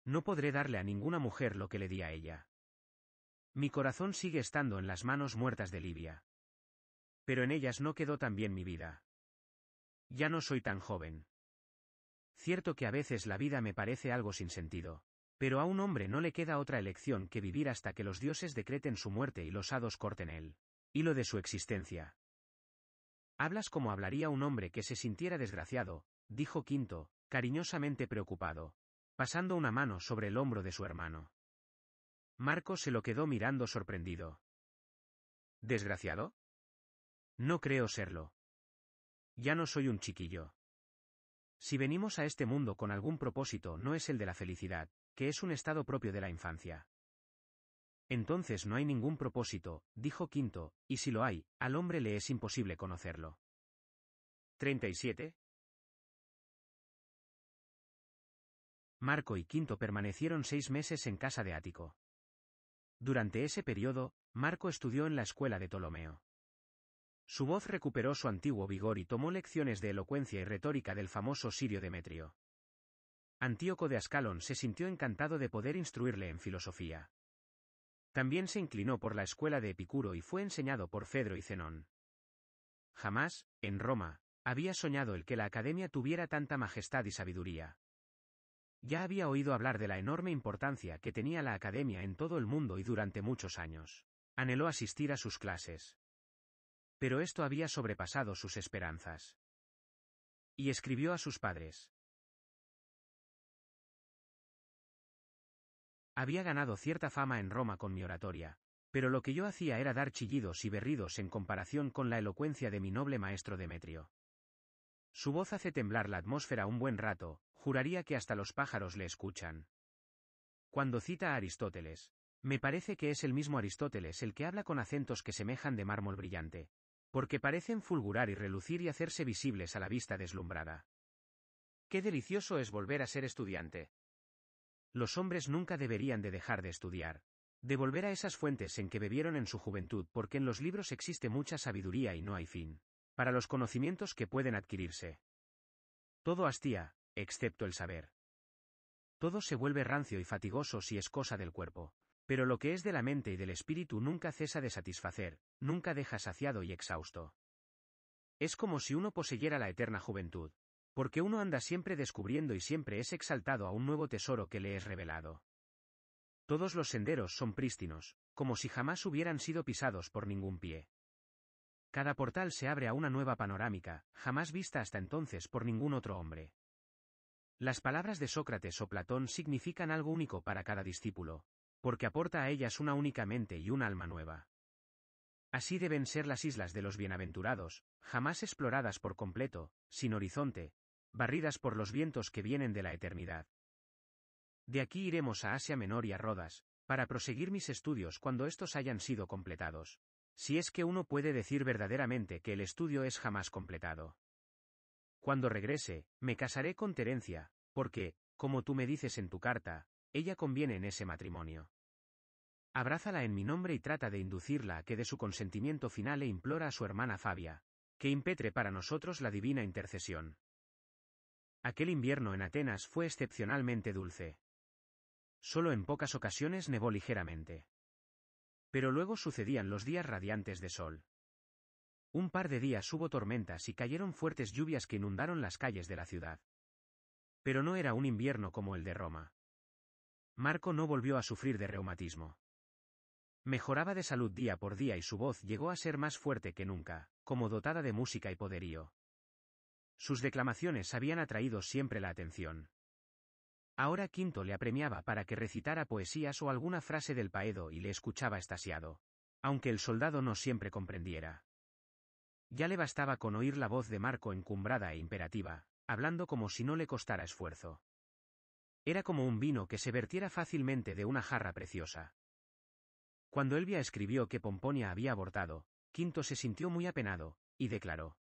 No podré darle a ninguna mujer lo que le di a ella. Mi corazón sigue estando en las manos muertas de Livia. Pero en ellas no quedó también mi vida. Ya no soy tan joven. Cierto que a veces la vida me parece algo sin sentido. Pero a un hombre no le queda otra elección que vivir hasta que los dioses decreten su muerte y los hados corten él, y lo de su existencia. Hablas como hablaría un hombre que se sintiera desgraciado, dijo Quinto, cariñosamente preocupado, pasando una mano sobre el hombro de su hermano. Marco se lo quedó mirando sorprendido. ¿Desgraciado? No creo serlo. Ya no soy un chiquillo. Si venimos a este mundo con algún propósito no es el de la felicidad, que es un estado propio de la infancia. Entonces no hay ningún propósito, dijo Quinto, y si lo hay, al hombre le es imposible conocerlo. 37. Marco y Quinto permanecieron seis meses en casa de Ático. Durante ese periodo, Marco estudió en la escuela de Ptolomeo. Su voz recuperó su antiguo vigor y tomó lecciones de elocuencia y retórica del famoso Sirio Demetrio. Antíoco de Ascalón se sintió encantado de poder instruirle en filosofía. También se inclinó por la escuela de Epicuro y fue enseñado por Fedro y Zenón. Jamás, en Roma, había soñado el que la academia tuviera tanta majestad y sabiduría. Ya había oído hablar de la enorme importancia que tenía la academia en todo el mundo y durante muchos años. Anheló asistir a sus clases. Pero esto había sobrepasado sus esperanzas. Y escribió a sus padres. Había ganado cierta fama en Roma con mi oratoria, pero lo que yo hacía era dar chillidos y berridos en comparación con la elocuencia de mi noble maestro Demetrio. Su voz hace temblar la atmósfera un buen rato, juraría que hasta los pájaros le escuchan. Cuando cita a Aristóteles, me parece que es el mismo Aristóteles el que habla con acentos que semejan de mármol brillante, porque parecen fulgurar y relucir y hacerse visibles a la vista deslumbrada. Qué delicioso es volver a ser estudiante. Los hombres nunca deberían de dejar de estudiar. De volver a esas fuentes en que bebieron en su juventud porque en los libros existe mucha sabiduría y no hay fin. Para los conocimientos que pueden adquirirse. Todo hastía, excepto el saber. Todo se vuelve rancio y fatigoso si es cosa del cuerpo. Pero lo que es de la mente y del espíritu nunca cesa de satisfacer, nunca deja saciado y exhausto. Es como si uno poseyera la eterna juventud, porque uno anda siempre descubriendo y siempre es exaltado a un nuevo tesoro que le es revelado. Todos los senderos son prístinos, como si jamás hubieran sido pisados por ningún pie. Cada portal se abre a una nueva panorámica, jamás vista hasta entonces por ningún otro hombre. Las palabras de Sócrates o Platón significan algo único para cada discípulo, porque aporta a ellas una única mente y un alma nueva. Así deben ser las islas de los bienaventurados, jamás exploradas por completo, sin horizonte, barridas por los vientos que vienen de la eternidad. De aquí iremos a Asia Menor y a Rodas, para proseguir mis estudios cuando estos hayan sido completados. Si es que uno puede decir verdaderamente que el estudio es jamás completado. Cuando regrese, me casaré con Terencia, porque, como tú me dices en tu carta, ella conviene en ese matrimonio. Abrázala en mi nombre y trata de inducirla a que dé su consentimiento final e implora a su hermana Fabia, que impetre para nosotros la divina intercesión. Aquel invierno en Atenas fue excepcionalmente dulce. Solo en pocas ocasiones nevó ligeramente. Pero luego sucedían los días radiantes de sol. Un par de días hubo tormentas y cayeron fuertes lluvias que inundaron las calles de la ciudad. Pero no era un invierno como el de Roma. Marco no volvió a sufrir de reumatismo. Mejoraba de salud día por día y su voz llegó a ser más fuerte que nunca, como dotada de música y poderío. Sus declamaciones habían atraído siempre la atención. Ahora Quinto le apremiaba para que recitara poesías o alguna frase del Paedo y le escuchaba estasiado, aunque el soldado no siempre comprendiera. Ya le bastaba con oír la voz de Marco encumbrada e imperativa, hablando como si no le costara esfuerzo. Era como un vino que se vertiera fácilmente de una jarra preciosa. Cuando Elvia escribió que Pomponia había abortado, Quinto se sintió muy apenado, y declaró.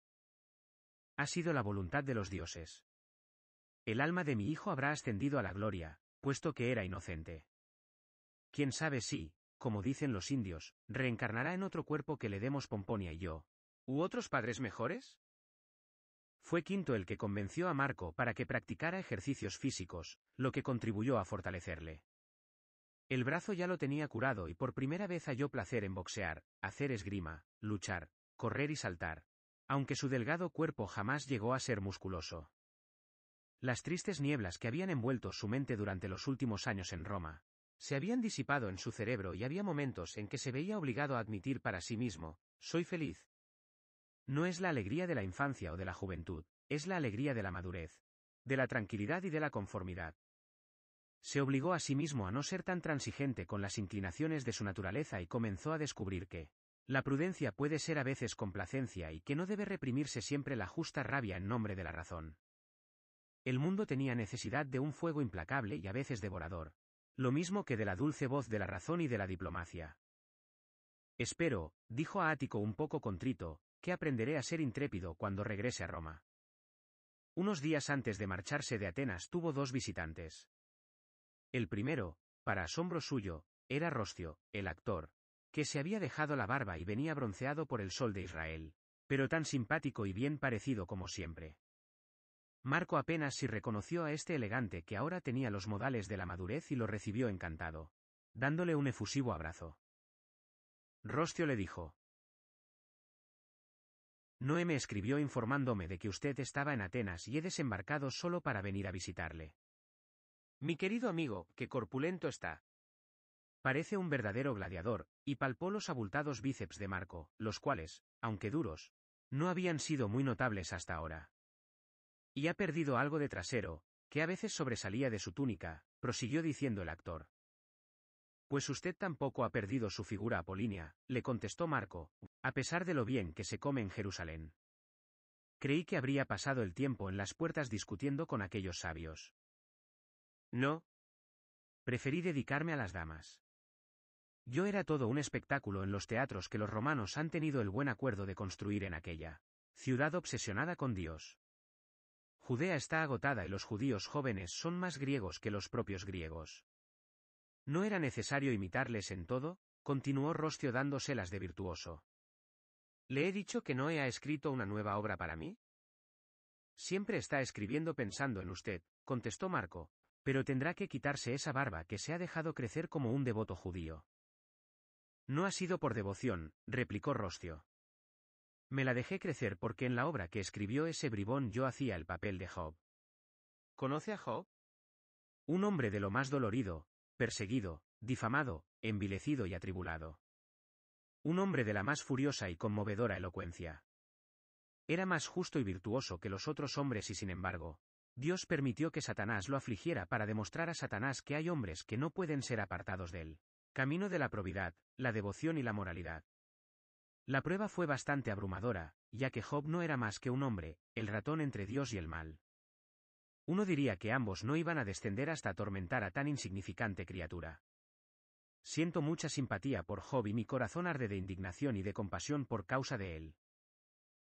Ha sido la voluntad de los dioses. El alma de mi hijo habrá ascendido a la gloria, puesto que era inocente. Quién sabe si, como dicen los indios, reencarnará en otro cuerpo que le demos Pomponia y yo. ¿U otros padres mejores? Fue Quinto el que convenció a Marco para que practicara ejercicios físicos, lo que contribuyó a fortalecerle. El brazo ya lo tenía curado y por primera vez halló placer en boxear, hacer esgrima, luchar, correr y saltar, aunque su delgado cuerpo jamás llegó a ser musculoso. Las tristes nieblas que habían envuelto su mente durante los últimos años en Roma, se habían disipado en su cerebro y había momentos en que se veía obligado a admitir para sí mismo, soy feliz, no es la alegría de la infancia o de la juventud, es la alegría de la madurez, de la tranquilidad y de la conformidad. Se obligó a sí mismo a no ser tan transigente con las inclinaciones de su naturaleza y comenzó a descubrir que la prudencia puede ser a veces complacencia y que no debe reprimirse siempre la justa rabia en nombre de la razón. El mundo tenía necesidad de un fuego implacable y a veces devorador, lo mismo que de la dulce voz de la razón y de la diplomacia. Espero, dijo a Ático un poco contrito, que aprenderé a ser intrépido cuando regrese a Roma. Unos días antes de marcharse de Atenas tuvo dos visitantes. El primero, para asombro suyo, era Rostio, el actor, que se había dejado la barba y venía bronceado por el sol de Israel, pero tan simpático y bien parecido como siempre. Marco apenas si reconoció a este elegante que ahora tenía los modales de la madurez y lo recibió encantado, dándole un efusivo abrazo. Rostio le dijo, Noé me escribió informándome de que usted estaba en Atenas y he desembarcado solo para venir a visitarle. Mi querido amigo, qué corpulento está. Parece un verdadero gladiador, y palpó los abultados bíceps de Marco, los cuales, aunque duros, no habían sido muy notables hasta ahora. Y ha perdido algo de trasero, que a veces sobresalía de su túnica, prosiguió diciendo el actor. Pues usted tampoco ha perdido su figura Apolinia", le contestó Marco, a pesar de lo bien que se come en Jerusalén. Creí que habría pasado el tiempo en las puertas discutiendo con aquellos sabios. No. Preferí dedicarme a las damas. Yo era todo un espectáculo en los teatros que los romanos han tenido el buen acuerdo de construir en aquella ciudad obsesionada con Dios. Judea está agotada y los judíos jóvenes son más griegos que los propios griegos. ¿No era necesario imitarles en todo? continuó Rostio dándoselas de virtuoso. ¿Le he dicho que no he escrito una nueva obra para mí? Siempre está escribiendo pensando en usted, contestó Marco, pero tendrá que quitarse esa barba que se ha dejado crecer como un devoto judío. No ha sido por devoción, replicó Rostio. Me la dejé crecer porque en la obra que escribió ese bribón yo hacía el papel de Job. ¿Conoce a Job? Un hombre de lo más dolorido, perseguido, difamado, envilecido y atribulado. Un hombre de la más furiosa y conmovedora elocuencia. Era más justo y virtuoso que los otros hombres y sin embargo, Dios permitió que Satanás lo afligiera para demostrar a Satanás que hay hombres que no pueden ser apartados de él. camino de la probidad, la devoción y la moralidad. La prueba fue bastante abrumadora, ya que Job no era más que un hombre, el ratón entre Dios y el mal. Uno diría que ambos no iban a descender hasta atormentar a tan insignificante criatura. Siento mucha simpatía por Job y mi corazón arde de indignación y de compasión por causa de él.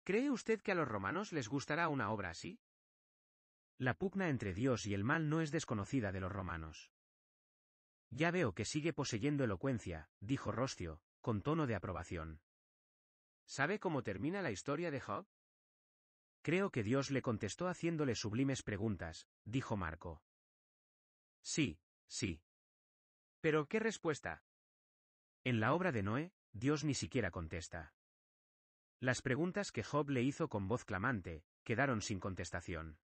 ¿Cree usted que a los romanos les gustará una obra así? La pugna entre Dios y el mal no es desconocida de los romanos. Ya veo que sigue poseyendo elocuencia, dijo Rostio, con tono de aprobación. ¿Sabe cómo termina la historia de Job? Creo que Dios le contestó haciéndole sublimes preguntas, dijo Marco. Sí, sí. Pero ¿qué respuesta? En la obra de Noé, Dios ni siquiera contesta. Las preguntas que Job le hizo con voz clamante, quedaron sin contestación.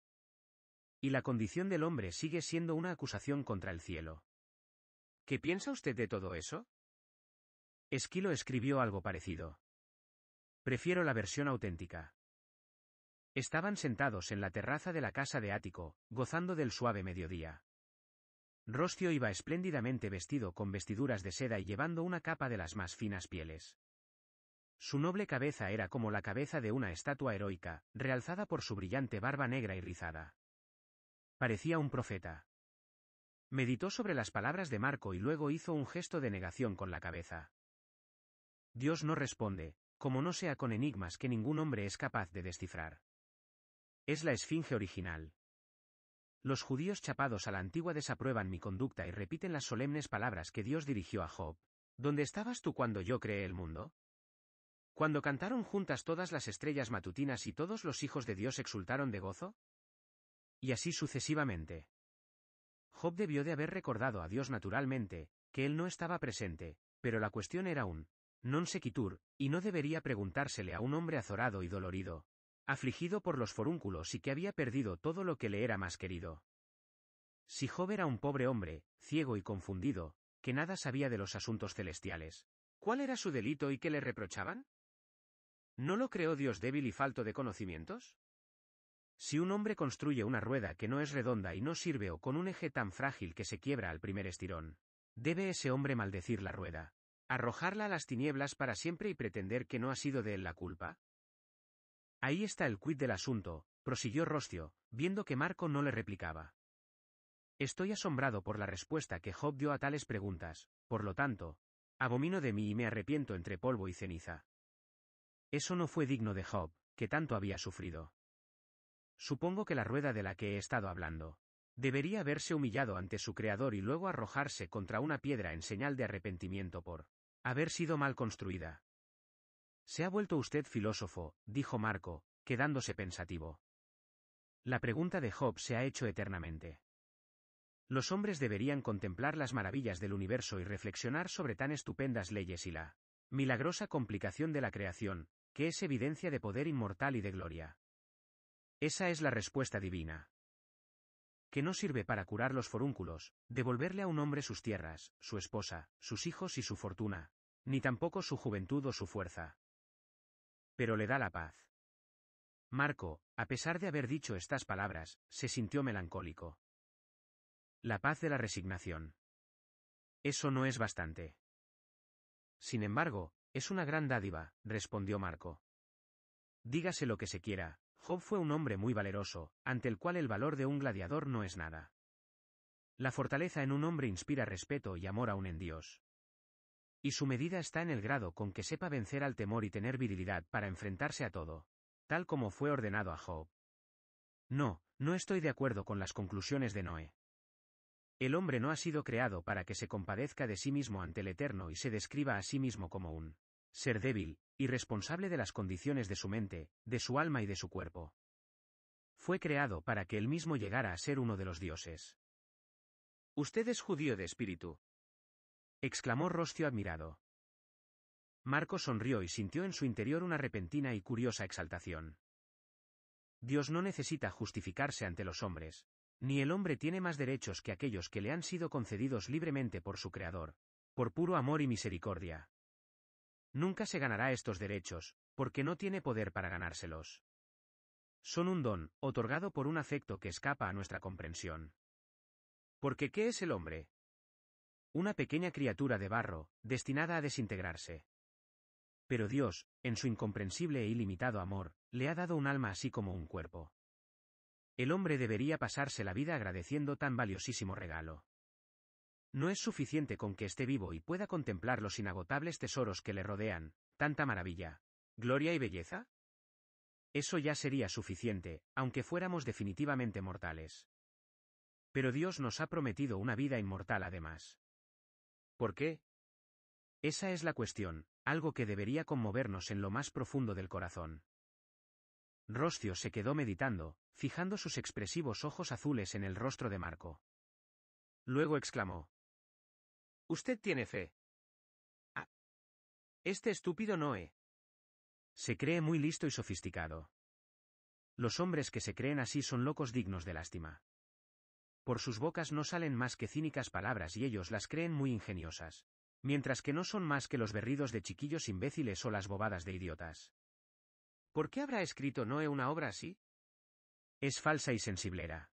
Y la condición del hombre sigue siendo una acusación contra el cielo. ¿Qué piensa usted de todo eso? Esquilo escribió algo parecido. Prefiero la versión auténtica. Estaban sentados en la terraza de la casa de Ático, gozando del suave mediodía. Roscio iba espléndidamente vestido con vestiduras de seda y llevando una capa de las más finas pieles. Su noble cabeza era como la cabeza de una estatua heroica, realzada por su brillante barba negra y rizada. Parecía un profeta. Meditó sobre las palabras de Marco y luego hizo un gesto de negación con la cabeza. Dios no responde, como no sea con enigmas que ningún hombre es capaz de descifrar. Es la esfinge original. Los judíos chapados a la antigua desaprueban mi conducta y repiten las solemnes palabras que Dios dirigió a Job. ¿Dónde estabas tú cuando yo creé el mundo? Cuando cantaron juntas todas las estrellas matutinas y todos los hijos de Dios exultaron de gozo? Y así sucesivamente. Job debió de haber recordado a Dios naturalmente, que él no estaba presente, pero la cuestión era un non sequitur, y no debería preguntársele a un hombre azorado y dolorido, afligido por los forúnculos y que había perdido todo lo que le era más querido. Si Job era un pobre hombre, ciego y confundido, que nada sabía de los asuntos celestiales, ¿cuál era su delito y qué le reprochaban? ¿No lo creó Dios débil y falto de conocimientos? Si un hombre construye una rueda que no es redonda y no sirve o con un eje tan frágil que se quiebra al primer estirón, debe ese hombre maldecir la rueda, arrojarla a las tinieblas para siempre y pretender que no ha sido de él la culpa. Ahí está el quid del asunto, prosiguió Rostio, viendo que Marco no le replicaba. Estoy asombrado por la respuesta que Job dio a tales preguntas, por lo tanto, abomino de mí y me arrepiento entre polvo y ceniza. Eso no fue digno de Job, que tanto había sufrido. Supongo que la rueda de la que he estado hablando. Debería haberse humillado ante su creador y luego arrojarse contra una piedra en señal de arrepentimiento por haber sido mal construida. Se ha vuelto usted filósofo, dijo Marco, quedándose pensativo. La pregunta de Job se ha hecho eternamente. Los hombres deberían contemplar las maravillas del universo y reflexionar sobre tan estupendas leyes y la milagrosa complicación de la creación, que es evidencia de poder inmortal y de gloria. Esa es la respuesta divina. Que no sirve para curar los forúnculos, devolverle a un hombre sus tierras, su esposa, sus hijos y su fortuna, ni tampoco su juventud o su fuerza pero le da la paz. Marco, a pesar de haber dicho estas palabras, se sintió melancólico. La paz de la resignación. Eso no es bastante. Sin embargo, es una gran dádiva, respondió Marco. Dígase lo que se quiera, Job fue un hombre muy valeroso, ante el cual el valor de un gladiador no es nada. La fortaleza en un hombre inspira respeto y amor aún en Dios. Y su medida está en el grado con que sepa vencer al temor y tener virilidad para enfrentarse a todo, tal como fue ordenado a Job. No, no estoy de acuerdo con las conclusiones de Noé. El hombre no ha sido creado para que se compadezca de sí mismo ante el Eterno y se describa a sí mismo como un ser débil, irresponsable de las condiciones de su mente, de su alma y de su cuerpo. Fue creado para que él mismo llegara a ser uno de los dioses. Usted es judío de espíritu, exclamó Rostio admirado. Marco sonrió y sintió en su interior una repentina y curiosa exaltación. Dios no necesita justificarse ante los hombres, ni el hombre tiene más derechos que aquellos que le han sido concedidos libremente por su Creador, por puro amor y misericordia. Nunca se ganará estos derechos, porque no tiene poder para ganárselos. Son un don, otorgado por un afecto que escapa a nuestra comprensión. Porque ¿qué es el hombre? Una pequeña criatura de barro, destinada a desintegrarse. Pero Dios, en su incomprensible e ilimitado amor, le ha dado un alma así como un cuerpo. El hombre debería pasarse la vida agradeciendo tan valiosísimo regalo. No es suficiente con que esté vivo y pueda contemplar los inagotables tesoros que le rodean, tanta maravilla, gloria y belleza. Eso ya sería suficiente, aunque fuéramos definitivamente mortales. Pero Dios nos ha prometido una vida inmortal además. ¿Por qué? Esa es la cuestión, algo que debería conmovernos en lo más profundo del corazón. Roscio se quedó meditando, fijando sus expresivos ojos azules en el rostro de Marco. Luego exclamó. Usted tiene fe. Ah. Este estúpido Noé. Se cree muy listo y sofisticado. Los hombres que se creen así son locos dignos de lástima. Por sus bocas no salen más que cínicas palabras y ellos las creen muy ingeniosas. Mientras que no son más que los berridos de chiquillos imbéciles o las bobadas de idiotas. ¿Por qué habrá escrito Noé una obra así? Es falsa y sensiblera.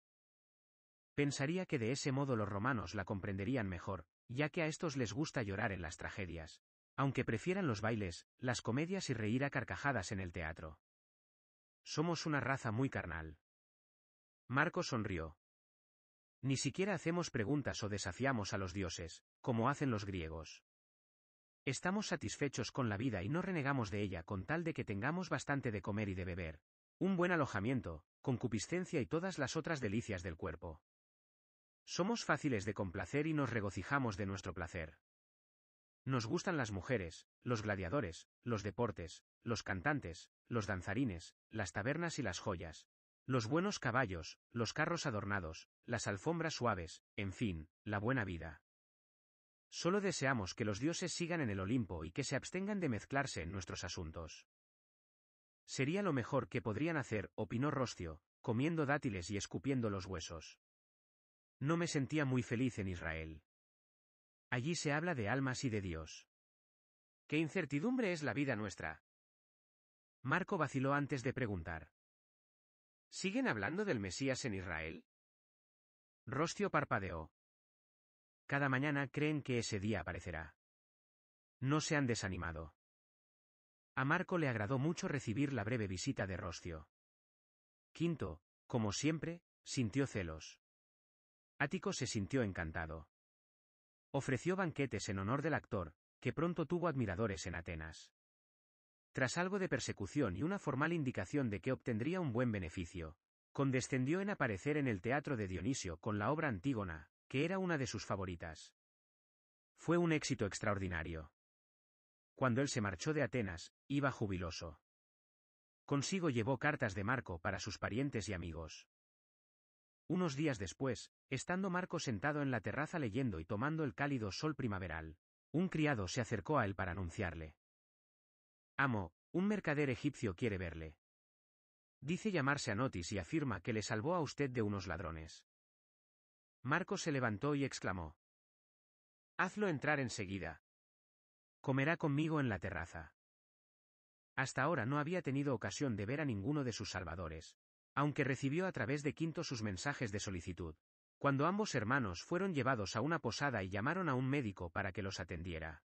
Pensaría que de ese modo los romanos la comprenderían mejor, ya que a estos les gusta llorar en las tragedias, aunque prefieran los bailes, las comedias y reír a carcajadas en el teatro. Somos una raza muy carnal. Marco sonrió, ni siquiera hacemos preguntas o desafiamos a los dioses, como hacen los griegos. Estamos satisfechos con la vida y no renegamos de ella con tal de que tengamos bastante de comer y de beber, un buen alojamiento, concupiscencia y todas las otras delicias del cuerpo. Somos fáciles de complacer y nos regocijamos de nuestro placer. Nos gustan las mujeres, los gladiadores, los deportes, los cantantes, los danzarines, las tabernas y las joyas, los buenos caballos, los carros adornados, las alfombras suaves, en fin, la buena vida. Solo deseamos que los dioses sigan en el Olimpo y que se abstengan de mezclarse en nuestros asuntos. Sería lo mejor que podrían hacer, opinó Rostio, comiendo dátiles y escupiendo los huesos. No me sentía muy feliz en Israel. Allí se habla de almas y de Dios. ¿Qué incertidumbre es la vida nuestra? Marco vaciló antes de preguntar. ¿Siguen hablando del Mesías en Israel? Rostio parpadeó. Cada mañana creen que ese día aparecerá. No se han desanimado. A Marco le agradó mucho recibir la breve visita de Rostio. Quinto, como siempre, sintió celos. Ático se sintió encantado. Ofreció banquetes en honor del actor, que pronto tuvo admiradores en Atenas. Tras algo de persecución y una formal indicación de que obtendría un buen beneficio, condescendió en aparecer en el teatro de Dionisio con la obra Antígona, que era una de sus favoritas. Fue un éxito extraordinario. Cuando él se marchó de Atenas, iba jubiloso. Consigo llevó cartas de Marco para sus parientes y amigos. Unos días después, estando Marco sentado en la terraza leyendo y tomando el cálido sol primaveral, un criado se acercó a él para anunciarle. Amo, un mercader egipcio quiere verle. Dice llamarse Anotis y afirma que le salvó a usted de unos ladrones. Marco se levantó y exclamó. Hazlo entrar enseguida. Comerá conmigo en la terraza. Hasta ahora no había tenido ocasión de ver a ninguno de sus salvadores, aunque recibió a través de Quinto sus mensajes de solicitud. Cuando ambos hermanos fueron llevados a una posada y llamaron a un médico para que los atendiera.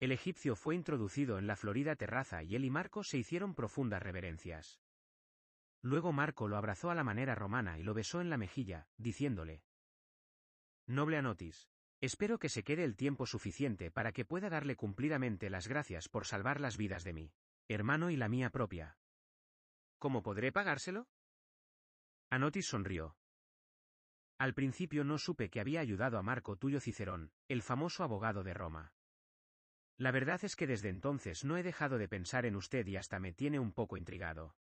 El egipcio fue introducido en la florida terraza y él y Marco se hicieron profundas reverencias. Luego Marco lo abrazó a la manera romana y lo besó en la mejilla, diciéndole, Noble Anotis, espero que se quede el tiempo suficiente para que pueda darle cumplidamente las gracias por salvar las vidas de mí, hermano y la mía propia. ¿Cómo podré pagárselo? Anotis sonrió. Al principio no supe que había ayudado a Marco Tuyo Cicerón, el famoso abogado de Roma. La verdad es que desde entonces no he dejado de pensar en usted y hasta me tiene un poco intrigado.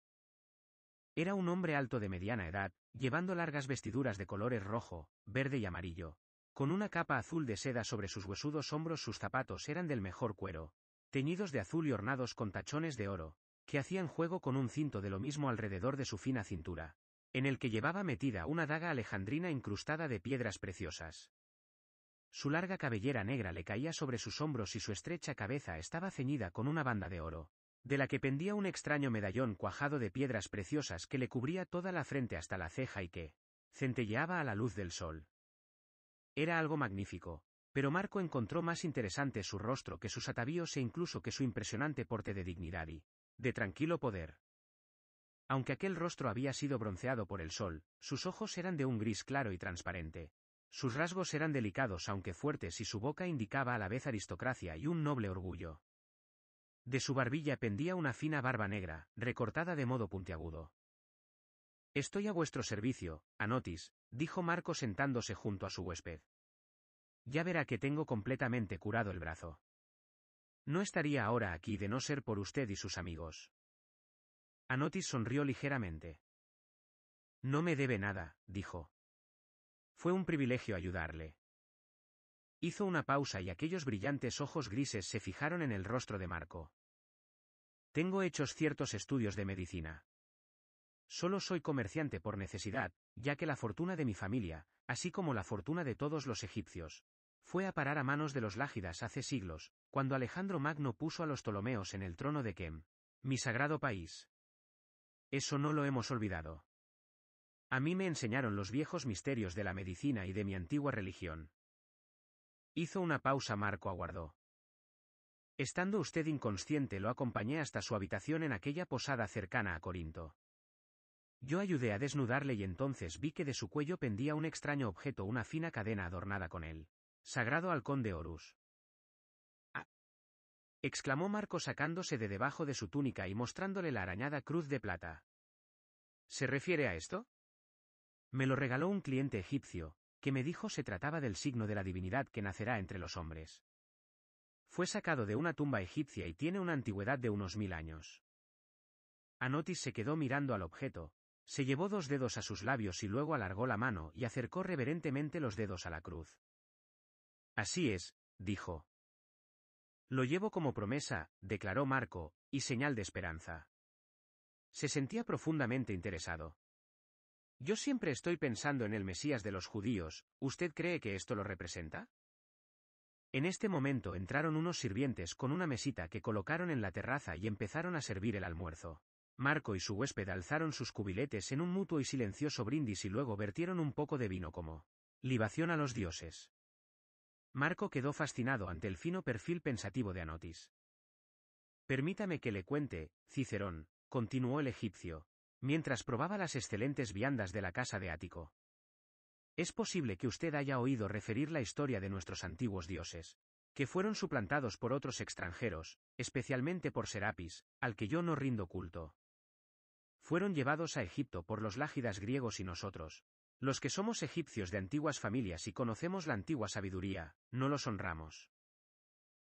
Era un hombre alto de mediana edad, llevando largas vestiduras de colores rojo, verde y amarillo. Con una capa azul de seda sobre sus huesudos hombros sus zapatos eran del mejor cuero, teñidos de azul y ornados con tachones de oro, que hacían juego con un cinto de lo mismo alrededor de su fina cintura, en el que llevaba metida una daga alejandrina incrustada de piedras preciosas. Su larga cabellera negra le caía sobre sus hombros y su estrecha cabeza estaba ceñida con una banda de oro, de la que pendía un extraño medallón cuajado de piedras preciosas que le cubría toda la frente hasta la ceja y que centelleaba a la luz del sol. Era algo magnífico, pero Marco encontró más interesante su rostro que sus atavíos e incluso que su impresionante porte de dignidad y de tranquilo poder. Aunque aquel rostro había sido bronceado por el sol, sus ojos eran de un gris claro y transparente, sus rasgos eran delicados aunque fuertes y su boca indicaba a la vez aristocracia y un noble orgullo. De su barbilla pendía una fina barba negra, recortada de modo puntiagudo. Estoy a vuestro servicio, Anotis, dijo Marco sentándose junto a su huésped. Ya verá que tengo completamente curado el brazo. No estaría ahora aquí de no ser por usted y sus amigos. Anotis sonrió ligeramente. No me debe nada, dijo. Fue un privilegio ayudarle. Hizo una pausa y aquellos brillantes ojos grises se fijaron en el rostro de Marco. Tengo hechos ciertos estudios de medicina. Solo soy comerciante por necesidad, ya que la fortuna de mi familia, así como la fortuna de todos los egipcios, fue a parar a manos de los lágidas hace siglos, cuando Alejandro Magno puso a los Ptolomeos en el trono de Kem, mi sagrado país. Eso no lo hemos olvidado. A mí me enseñaron los viejos misterios de la medicina y de mi antigua religión. Hizo una pausa Marco aguardó. Estando usted inconsciente lo acompañé hasta su habitación en aquella posada cercana a Corinto. Yo ayudé a desnudarle y entonces vi que de su cuello pendía un extraño objeto, una fina cadena adornada con él. Sagrado halcón de Horus. Ah", exclamó Marco sacándose de debajo de su túnica y mostrándole la arañada cruz de plata. ¿Se refiere a esto? Me lo regaló un cliente egipcio, que me dijo se trataba del signo de la divinidad que nacerá entre los hombres. Fue sacado de una tumba egipcia y tiene una antigüedad de unos mil años. Anotis se quedó mirando al objeto, se llevó dos dedos a sus labios y luego alargó la mano y acercó reverentemente los dedos a la cruz. Así es, dijo. Lo llevo como promesa, declaró Marco, y señal de esperanza. Se sentía profundamente interesado. Yo siempre estoy pensando en el Mesías de los judíos, ¿usted cree que esto lo representa? En este momento entraron unos sirvientes con una mesita que colocaron en la terraza y empezaron a servir el almuerzo. Marco y su huésped alzaron sus cubiletes en un mutuo y silencioso brindis y luego vertieron un poco de vino como libación a los dioses. Marco quedó fascinado ante el fino perfil pensativo de Anotis. Permítame que le cuente, Cicerón, continuó el egipcio, mientras probaba las excelentes viandas de la casa de Ático. Es posible que usted haya oído referir la historia de nuestros antiguos dioses, que fueron suplantados por otros extranjeros, especialmente por Serapis, al que yo no rindo culto. Fueron llevados a Egipto por los lágidas griegos y nosotros, los que somos egipcios de antiguas familias y conocemos la antigua sabiduría, no los honramos.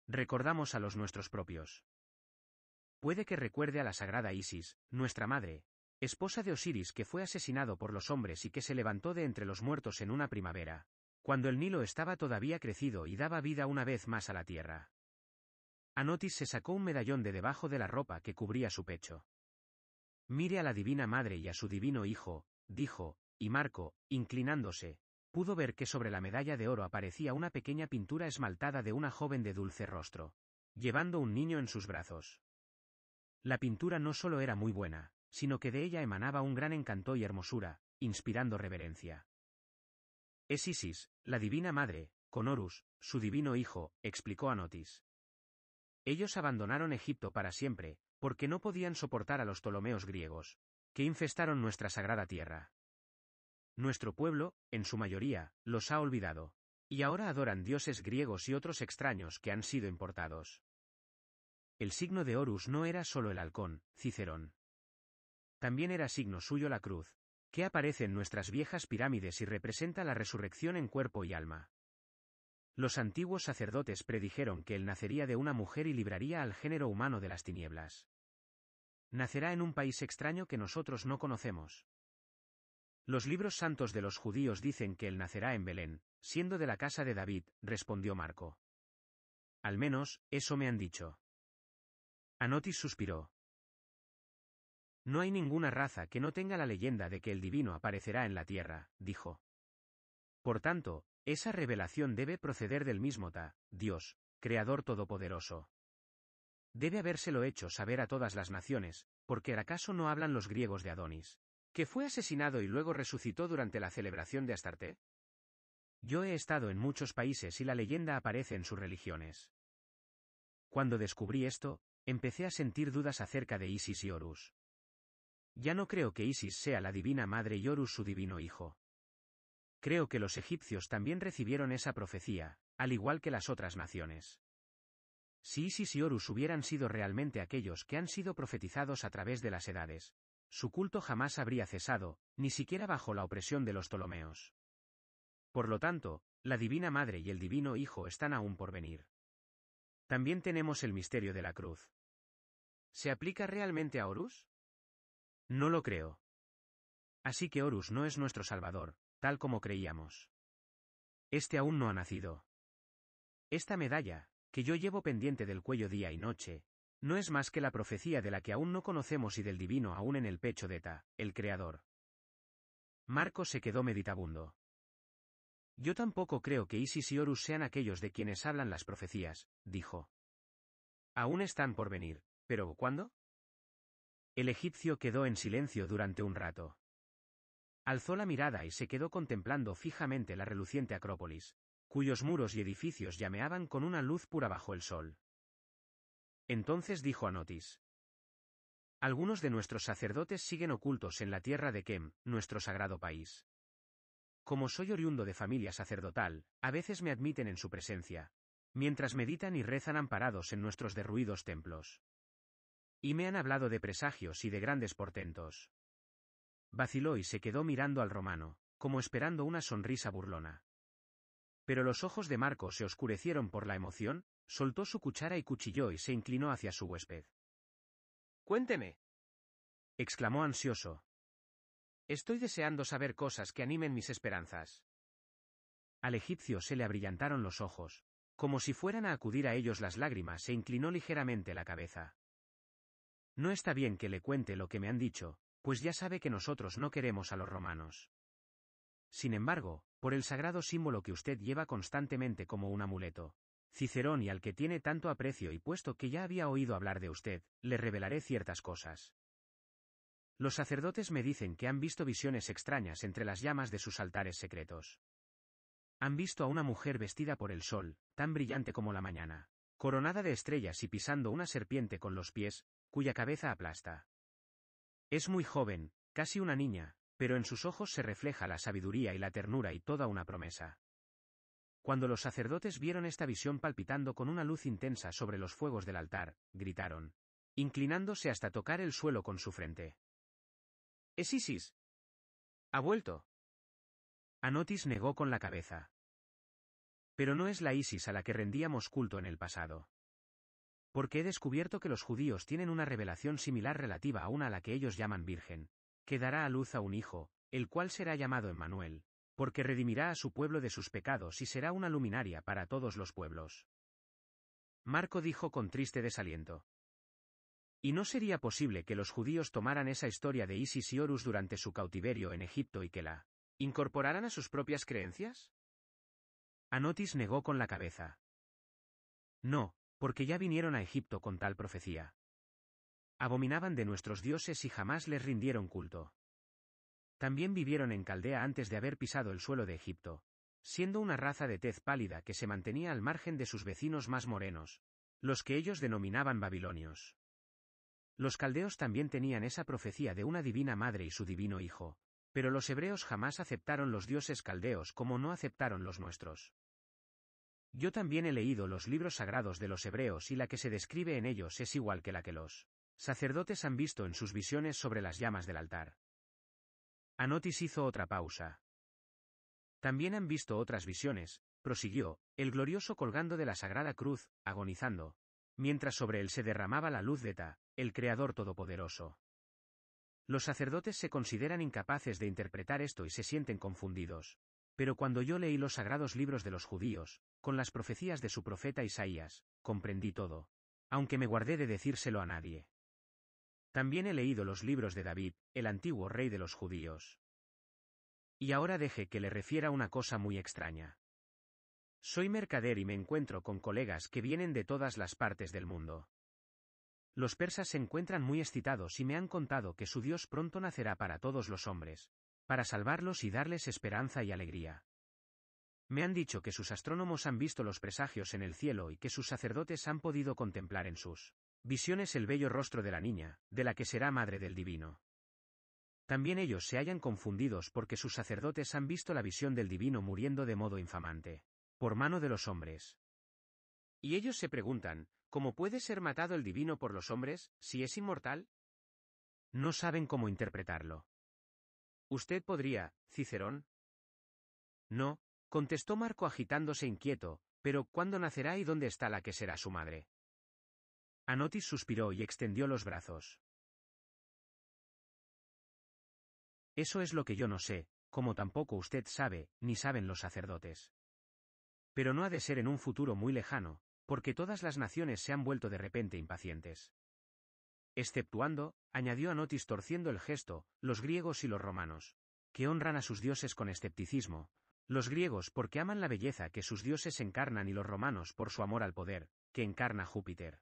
Recordamos a los nuestros propios. Puede que recuerde a la sagrada Isis, nuestra madre, esposa de Osiris que fue asesinado por los hombres y que se levantó de entre los muertos en una primavera, cuando el Nilo estaba todavía crecido y daba vida una vez más a la tierra. Anotis se sacó un medallón de debajo de la ropa que cubría su pecho. Mire a la divina madre y a su divino hijo, dijo, y Marco, inclinándose, pudo ver que sobre la medalla de oro aparecía una pequeña pintura esmaltada de una joven de dulce rostro, llevando un niño en sus brazos. La pintura no solo era muy buena, sino que de ella emanaba un gran encanto y hermosura, inspirando reverencia. Es Isis, la divina madre, con Horus, su divino hijo, explicó Anotis. Ellos abandonaron Egipto para siempre, porque no podían soportar a los Ptolomeos griegos, que infestaron nuestra sagrada tierra. Nuestro pueblo, en su mayoría, los ha olvidado, y ahora adoran dioses griegos y otros extraños que han sido importados. El signo de Horus no era solo el halcón, Cicerón. También era signo suyo la cruz, que aparece en nuestras viejas pirámides y representa la resurrección en cuerpo y alma. Los antiguos sacerdotes predijeron que él nacería de una mujer y libraría al género humano de las tinieblas. Nacerá en un país extraño que nosotros no conocemos. Los libros santos de los judíos dicen que él nacerá en Belén, siendo de la casa de David, respondió Marco. Al menos, eso me han dicho. Anotis suspiró. No hay ninguna raza que no tenga la leyenda de que el divino aparecerá en la tierra, dijo. Por tanto, esa revelación debe proceder del mismo Ta, Dios, Creador Todopoderoso. Debe habérselo hecho saber a todas las naciones, porque acaso no hablan los griegos de Adonis, que fue asesinado y luego resucitó durante la celebración de Astarte. Yo he estado en muchos países y la leyenda aparece en sus religiones. Cuando descubrí esto, empecé a sentir dudas acerca de Isis y Horus. Ya no creo que Isis sea la divina madre y Horus su divino hijo. Creo que los egipcios también recibieron esa profecía, al igual que las otras naciones. Si Isis y Horus hubieran sido realmente aquellos que han sido profetizados a través de las edades, su culto jamás habría cesado, ni siquiera bajo la opresión de los Ptolomeos. Por lo tanto, la Divina Madre y el Divino Hijo están aún por venir. También tenemos el misterio de la cruz. ¿Se aplica realmente a Horus? No lo creo. Así que Horus no es nuestro Salvador, tal como creíamos. Este aún no ha nacido. Esta medalla, que yo llevo pendiente del cuello día y noche, no es más que la profecía de la que aún no conocemos y del divino aún en el pecho de Eta, el Creador. Marco se quedó meditabundo. Yo tampoco creo que Isis y Horus sean aquellos de quienes hablan las profecías, dijo. Aún están por venir, pero ¿cuándo? El egipcio quedó en silencio durante un rato. Alzó la mirada y se quedó contemplando fijamente la reluciente Acrópolis, cuyos muros y edificios llameaban con una luz pura bajo el sol. Entonces dijo a Notis. Algunos de nuestros sacerdotes siguen ocultos en la tierra de Kem, nuestro sagrado país. Como soy oriundo de familia sacerdotal, a veces me admiten en su presencia, mientras meditan y rezan amparados en nuestros derruidos templos. Y me han hablado de presagios y de grandes portentos. Vaciló y se quedó mirando al romano, como esperando una sonrisa burlona. Pero los ojos de Marco se oscurecieron por la emoción, soltó su cuchara y cuchilló y se inclinó hacia su huésped. Cuénteme. exclamó ansioso. Estoy deseando saber cosas que animen mis esperanzas. Al egipcio se le abrillantaron los ojos, como si fueran a acudir a ellos las lágrimas e inclinó ligeramente la cabeza. No está bien que le cuente lo que me han dicho, pues ya sabe que nosotros no queremos a los romanos. Sin embargo, por el sagrado símbolo que usted lleva constantemente como un amuleto, Cicerón y al que tiene tanto aprecio y puesto que ya había oído hablar de usted, le revelaré ciertas cosas. Los sacerdotes me dicen que han visto visiones extrañas entre las llamas de sus altares secretos. Han visto a una mujer vestida por el sol, tan brillante como la mañana, coronada de estrellas y pisando una serpiente con los pies, cuya cabeza aplasta. Es muy joven, casi una niña, pero en sus ojos se refleja la sabiduría y la ternura y toda una promesa. Cuando los sacerdotes vieron esta visión palpitando con una luz intensa sobre los fuegos del altar, gritaron, inclinándose hasta tocar el suelo con su frente. Es Isis. Ha vuelto. Anotis negó con la cabeza. Pero no es la Isis a la que rendíamos culto en el pasado. Porque he descubierto que los judíos tienen una revelación similar relativa a una a la que ellos llaman virgen, que dará a luz a un hijo, el cual será llamado Emmanuel, porque redimirá a su pueblo de sus pecados y será una luminaria para todos los pueblos. Marco dijo con triste desaliento. ¿Y no sería posible que los judíos tomaran esa historia de Isis y Horus durante su cautiverio en Egipto y que la incorporaran a sus propias creencias? Anotis negó con la cabeza. No, porque ya vinieron a Egipto con tal profecía. Abominaban de nuestros dioses y jamás les rindieron culto. También vivieron en Caldea antes de haber pisado el suelo de Egipto, siendo una raza de tez pálida que se mantenía al margen de sus vecinos más morenos, los que ellos denominaban babilonios. Los caldeos también tenían esa profecía de una divina madre y su divino hijo, pero los hebreos jamás aceptaron los dioses caldeos como no aceptaron los nuestros. Yo también he leído los libros sagrados de los hebreos y la que se describe en ellos es igual que la que los sacerdotes han visto en sus visiones sobre las llamas del altar. Anotis hizo otra pausa. También han visto otras visiones, prosiguió, el glorioso colgando de la sagrada cruz, agonizando, mientras sobre él se derramaba la luz de Ta, el Creador Todopoderoso. Los sacerdotes se consideran incapaces de interpretar esto y se sienten confundidos. Pero cuando yo leí los sagrados libros de los judíos, con las profecías de su profeta Isaías, comprendí todo. Aunque me guardé de decírselo a nadie. También he leído los libros de David, el antiguo rey de los judíos. Y ahora deje que le refiera una cosa muy extraña. Soy mercader y me encuentro con colegas que vienen de todas las partes del mundo. Los persas se encuentran muy excitados y me han contado que su Dios pronto nacerá para todos los hombres, para salvarlos y darles esperanza y alegría. Me han dicho que sus astrónomos han visto los presagios en el cielo y que sus sacerdotes han podido contemplar en sus visiones el bello rostro de la niña, de la que será madre del divino. También ellos se hayan confundidos porque sus sacerdotes han visto la visión del divino muriendo de modo infamante, por mano de los hombres. Y ellos se preguntan, ¿cómo puede ser matado el divino por los hombres, si es inmortal? No saben cómo interpretarlo. ¿Usted podría, Cicerón? No, contestó Marco agitándose inquieto, pero ¿cuándo nacerá y dónde está la que será su madre? Anotis suspiró y extendió los brazos. Eso es lo que yo no sé, como tampoco usted sabe, ni saben los sacerdotes. Pero no ha de ser en un futuro muy lejano, porque todas las naciones se han vuelto de repente impacientes. Exceptuando, añadió Anotis torciendo el gesto, los griegos y los romanos. Que honran a sus dioses con escepticismo. Los griegos porque aman la belleza que sus dioses encarnan y los romanos por su amor al poder, que encarna Júpiter.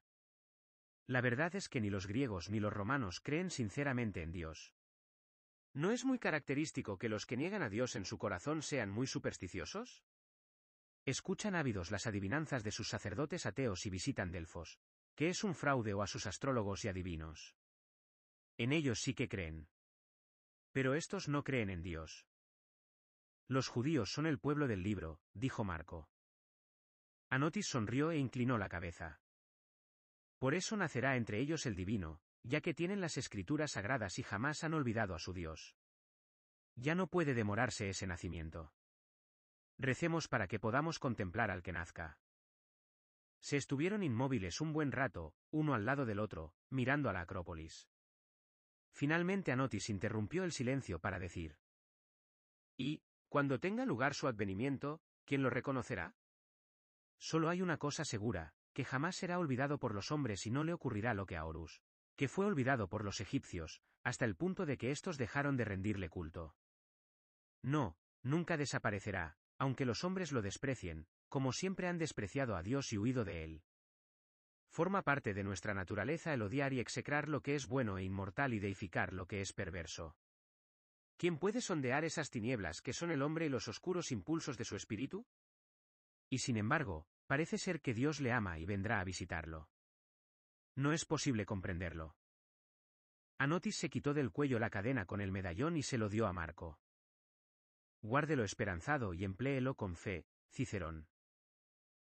La verdad es que ni los griegos ni los romanos creen sinceramente en Dios. ¿No es muy característico que los que niegan a Dios en su corazón sean muy supersticiosos? Escuchan ávidos las adivinanzas de sus sacerdotes ateos y visitan Delfos, que es un fraude o a sus astrólogos y adivinos. En ellos sí que creen. Pero estos no creen en Dios. Los judíos son el pueblo del libro, dijo Marco. Anotis sonrió e inclinó la cabeza. Por eso nacerá entre ellos el divino, ya que tienen las escrituras sagradas y jamás han olvidado a su Dios. Ya no puede demorarse ese nacimiento. Recemos para que podamos contemplar al que nazca. Se estuvieron inmóviles un buen rato, uno al lado del otro, mirando a la Acrópolis. Finalmente Anotis interrumpió el silencio para decir. Y, cuando tenga lugar su advenimiento, ¿quién lo reconocerá? Solo hay una cosa segura, que jamás será olvidado por los hombres y no le ocurrirá lo que a Horus, que fue olvidado por los egipcios, hasta el punto de que éstos dejaron de rendirle culto. No, nunca desaparecerá, aunque los hombres lo desprecien, como siempre han despreciado a Dios y huido de Él. Forma parte de nuestra naturaleza el odiar y execrar lo que es bueno e inmortal y deificar lo que es perverso. ¿Quién puede sondear esas tinieblas que son el hombre y los oscuros impulsos de su espíritu? Y sin embargo, parece ser que Dios le ama y vendrá a visitarlo. No es posible comprenderlo. Anotis se quitó del cuello la cadena con el medallón y se lo dio a Marco. Guárdelo esperanzado y empléelo con fe, Cicerón.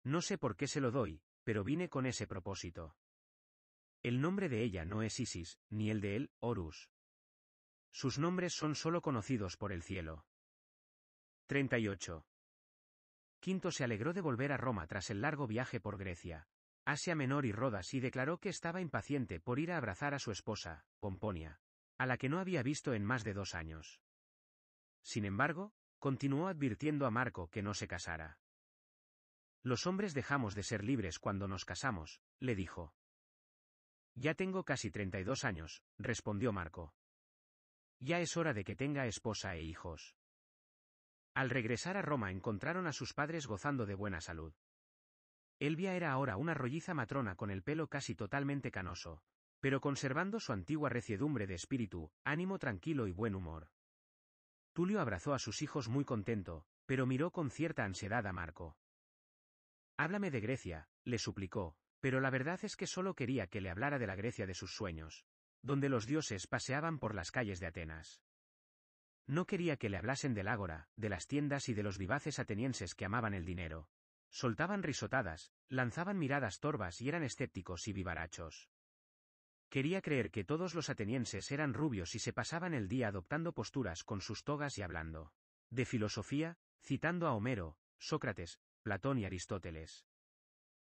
No sé por qué se lo doy, pero vine con ese propósito. El nombre de ella no es Isis, ni el de él, Horus. Sus nombres son sólo conocidos por el cielo. 38. Quinto se alegró de volver a Roma tras el largo viaje por Grecia, Asia Menor y Rodas y declaró que estaba impaciente por ir a abrazar a su esposa, Pomponia, a la que no había visto en más de dos años. Sin embargo, continuó advirtiendo a Marco que no se casara. Los hombres dejamos de ser libres cuando nos casamos, le dijo. Ya tengo casi treinta dos años, respondió Marco. Ya es hora de que tenga esposa e hijos. Al regresar a Roma encontraron a sus padres gozando de buena salud. Elvia era ahora una rolliza matrona con el pelo casi totalmente canoso, pero conservando su antigua reciedumbre de espíritu, ánimo tranquilo y buen humor. Tulio abrazó a sus hijos muy contento, pero miró con cierta ansiedad a Marco. Háblame de Grecia, le suplicó, pero la verdad es que solo quería que le hablara de la Grecia de sus sueños, donde los dioses paseaban por las calles de Atenas. No quería que le hablasen del ágora, de las tiendas y de los vivaces atenienses que amaban el dinero. Soltaban risotadas, lanzaban miradas torvas y eran escépticos y vivarachos. Quería creer que todos los atenienses eran rubios y se pasaban el día adoptando posturas con sus togas y hablando. De filosofía, citando a Homero, Sócrates, Platón y Aristóteles.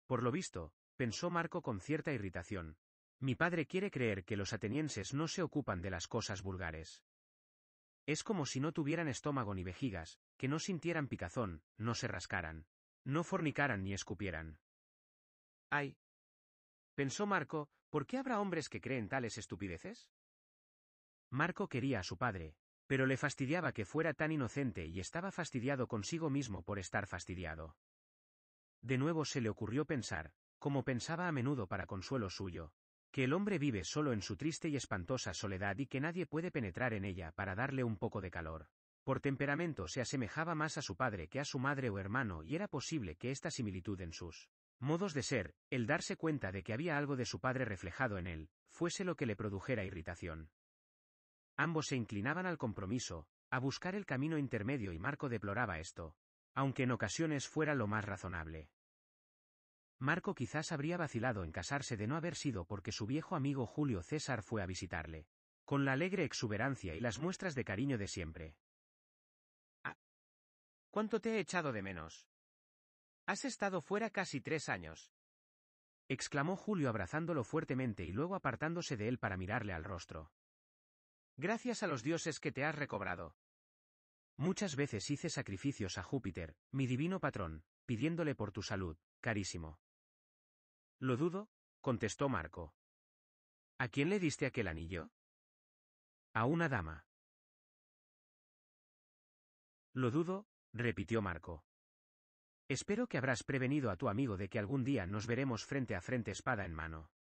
Por lo visto, pensó Marco con cierta irritación. Mi padre quiere creer que los atenienses no se ocupan de las cosas vulgares. Es como si no tuvieran estómago ni vejigas, que no sintieran picazón, no se rascaran, no fornicaran ni escupieran. ¡Ay! Pensó Marco, ¿por qué habrá hombres que creen tales estupideces? Marco quería a su padre, pero le fastidiaba que fuera tan inocente y estaba fastidiado consigo mismo por estar fastidiado. De nuevo se le ocurrió pensar, como pensaba a menudo para consuelo suyo, que el hombre vive solo en su triste y espantosa soledad y que nadie puede penetrar en ella para darle un poco de calor. Por temperamento se asemejaba más a su padre que a su madre o hermano y era posible que esta similitud en sus modos de ser, el darse cuenta de que había algo de su padre reflejado en él, fuese lo que le produjera irritación. Ambos se inclinaban al compromiso, a buscar el camino intermedio y Marco deploraba esto, aunque en ocasiones fuera lo más razonable. Marco quizás habría vacilado en casarse de no haber sido porque su viejo amigo Julio César fue a visitarle, con la alegre exuberancia y las muestras de cariño de siempre. Ah, ¿Cuánto te he echado de menos? Has estado fuera casi tres años. exclamó Julio abrazándolo fuertemente y luego apartándose de él para mirarle al rostro. Gracias a los dioses que te has recobrado. Muchas veces hice sacrificios a Júpiter, mi divino patrón, pidiéndole por tu salud, carísimo. Lo dudo, contestó Marco. ¿A quién le diste aquel anillo? A una dama. Lo dudo, repitió Marco. Espero que habrás prevenido a tu amigo de que algún día nos veremos frente a frente espada en mano.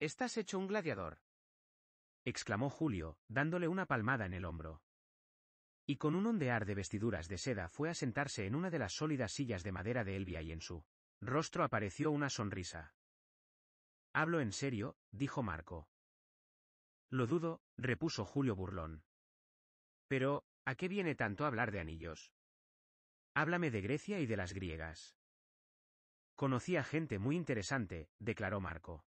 Estás hecho un gladiador, exclamó Julio, dándole una palmada en el hombro. Y con un ondear de vestiduras de seda fue a sentarse en una de las sólidas sillas de madera de Elvia y en su rostro apareció una sonrisa. Hablo en serio, dijo Marco. Lo dudo, repuso Julio burlón. Pero, ¿a qué viene tanto hablar de anillos? Háblame de Grecia y de las griegas. Conocí a gente muy interesante, declaró Marco.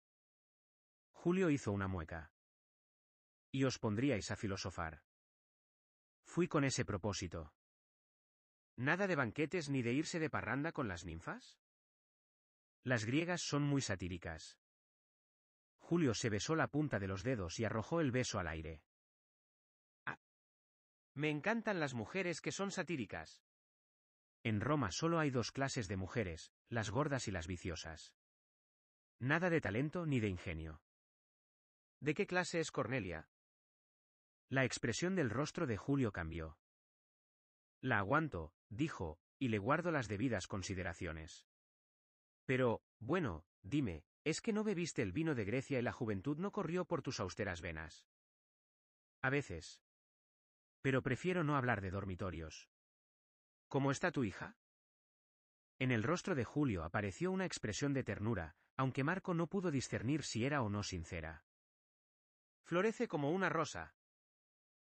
Julio hizo una mueca y os pondríais a filosofar. Fui con ese propósito. ¿Nada de banquetes ni de irse de parranda con las ninfas? Las griegas son muy satíricas. Julio se besó la punta de los dedos y arrojó el beso al aire. Ah, me encantan las mujeres que son satíricas. En Roma solo hay dos clases de mujeres, las gordas y las viciosas. Nada de talento ni de ingenio. ¿De qué clase es Cornelia? La expresión del rostro de Julio cambió. La aguanto, dijo, y le guardo las debidas consideraciones. Pero, bueno, dime, ¿es que no bebiste el vino de Grecia y la juventud no corrió por tus austeras venas? A veces. Pero prefiero no hablar de dormitorios. ¿Cómo está tu hija? En el rostro de Julio apareció una expresión de ternura, aunque Marco no pudo discernir si era o no sincera. Florece como una rosa,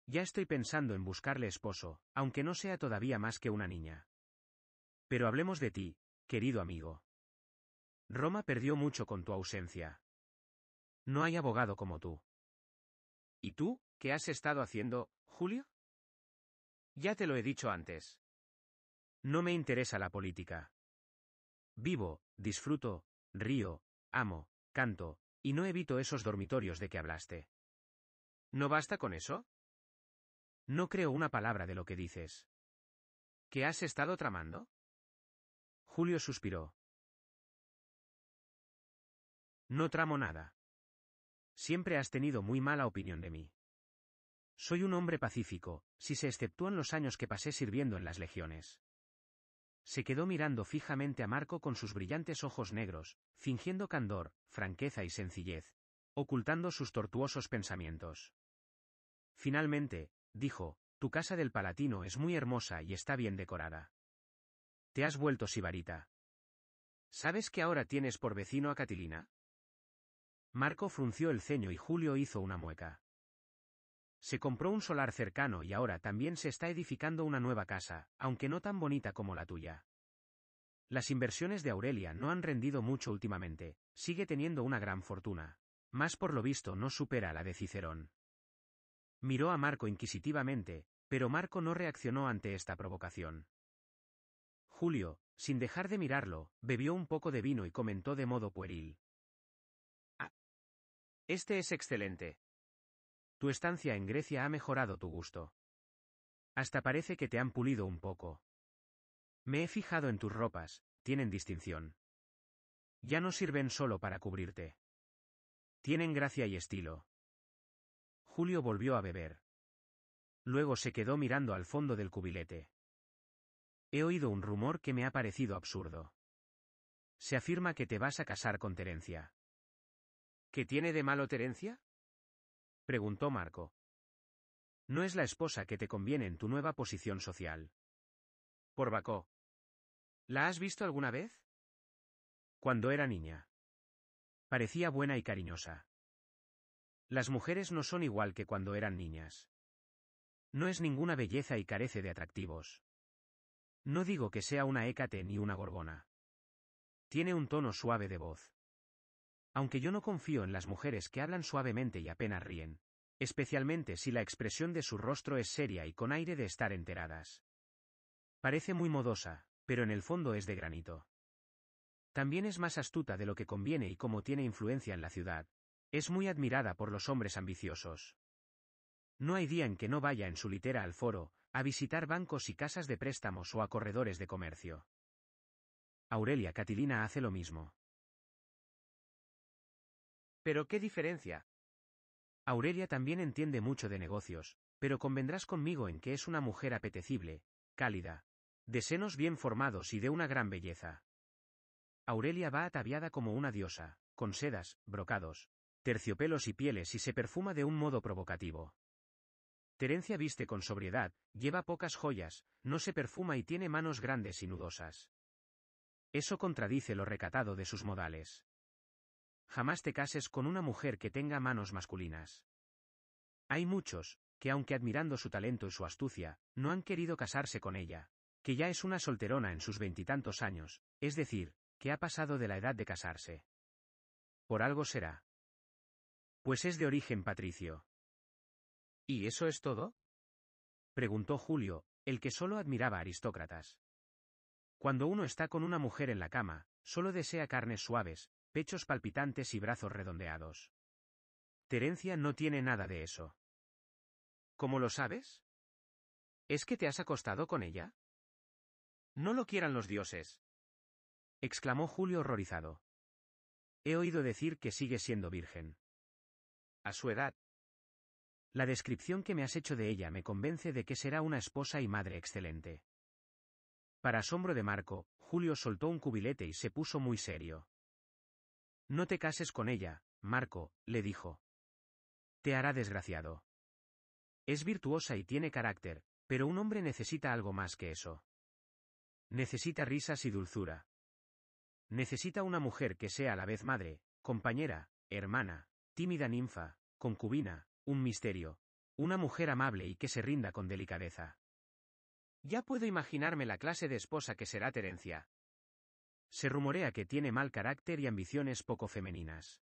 ya estoy pensando en buscarle esposo, aunque no sea todavía más que una niña. Pero hablemos de ti, querido amigo. Roma perdió mucho con tu ausencia. No hay abogado como tú. ¿Y tú, qué has estado haciendo, Julio? Ya te lo he dicho antes. No me interesa la política. Vivo, disfruto, río, amo, canto, y no evito esos dormitorios de que hablaste. ¿No basta con eso? No creo una palabra de lo que dices. ¿Qué has estado tramando? Julio suspiró. No tramo nada. Siempre has tenido muy mala opinión de mí. Soy un hombre pacífico, si se exceptúan los años que pasé sirviendo en las legiones. Se quedó mirando fijamente a Marco con sus brillantes ojos negros, fingiendo candor, franqueza y sencillez, ocultando sus tortuosos pensamientos. Finalmente, dijo, tu casa del Palatino es muy hermosa y está bien decorada. Te has vuelto sibarita. ¿Sabes que ahora tienes por vecino a Catilina? Marco frunció el ceño y Julio hizo una mueca. Se compró un solar cercano y ahora también se está edificando una nueva casa, aunque no tan bonita como la tuya. Las inversiones de Aurelia no han rendido mucho últimamente, sigue teniendo una gran fortuna. Más por lo visto no supera la de Cicerón. Miró a Marco inquisitivamente, pero Marco no reaccionó ante esta provocación. Julio, sin dejar de mirarlo, bebió un poco de vino y comentó de modo pueril. Ah, este es excelente. Tu estancia en Grecia ha mejorado tu gusto. Hasta parece que te han pulido un poco. Me he fijado en tus ropas, tienen distinción. Ya no sirven solo para cubrirte. Tienen gracia y estilo. Julio volvió a beber. Luego se quedó mirando al fondo del cubilete. He oído un rumor que me ha parecido absurdo. Se afirma que te vas a casar con Terencia. ¿Qué tiene de malo Terencia? preguntó Marco. No es la esposa que te conviene en tu nueva posición social. Por bacó. ¿La has visto alguna vez? Cuando era niña. Parecía buena y cariñosa. Las mujeres no son igual que cuando eran niñas. No es ninguna belleza y carece de atractivos. No digo que sea una Hécate ni una Gorgona. Tiene un tono suave de voz. Aunque yo no confío en las mujeres que hablan suavemente y apenas ríen, especialmente si la expresión de su rostro es seria y con aire de estar enteradas. Parece muy modosa, pero en el fondo es de granito. También es más astuta de lo que conviene y como tiene influencia en la ciudad, es muy admirada por los hombres ambiciosos. No hay día en que no vaya en su litera al foro, a visitar bancos y casas de préstamos o a corredores de comercio. Aurelia Catilina hace lo mismo. Pero qué diferencia. Aurelia también entiende mucho de negocios, pero convendrás conmigo en que es una mujer apetecible, cálida, de senos bien formados y de una gran belleza. Aurelia va ataviada como una diosa, con sedas, brocados, terciopelos y pieles y se perfuma de un modo provocativo. Terencia viste con sobriedad, lleva pocas joyas, no se perfuma y tiene manos grandes y nudosas. Eso contradice lo recatado de sus modales. Jamás te cases con una mujer que tenga manos masculinas. Hay muchos, que aunque admirando su talento y su astucia, no han querido casarse con ella, que ya es una solterona en sus veintitantos años, es decir, que ha pasado de la edad de casarse. Por algo será. Pues es de origen patricio. ¿Y eso es todo? preguntó Julio, el que solo admiraba aristócratas. Cuando uno está con una mujer en la cama, solo desea carnes suaves, pechos palpitantes y brazos redondeados. Terencia no tiene nada de eso. ¿Cómo lo sabes? ¿Es que te has acostado con ella? No lo quieran los dioses. exclamó Julio horrorizado. He oído decir que sigue siendo virgen a su edad. La descripción que me has hecho de ella me convence de que será una esposa y madre excelente. Para asombro de Marco, Julio soltó un cubilete y se puso muy serio. No te cases con ella, Marco, le dijo. Te hará desgraciado. Es virtuosa y tiene carácter, pero un hombre necesita algo más que eso. Necesita risas y dulzura. Necesita una mujer que sea a la vez madre, compañera, hermana, Tímida ninfa, concubina, un misterio, una mujer amable y que se rinda con delicadeza. Ya puedo imaginarme la clase de esposa que será Terencia. Se rumorea que tiene mal carácter y ambiciones poco femeninas.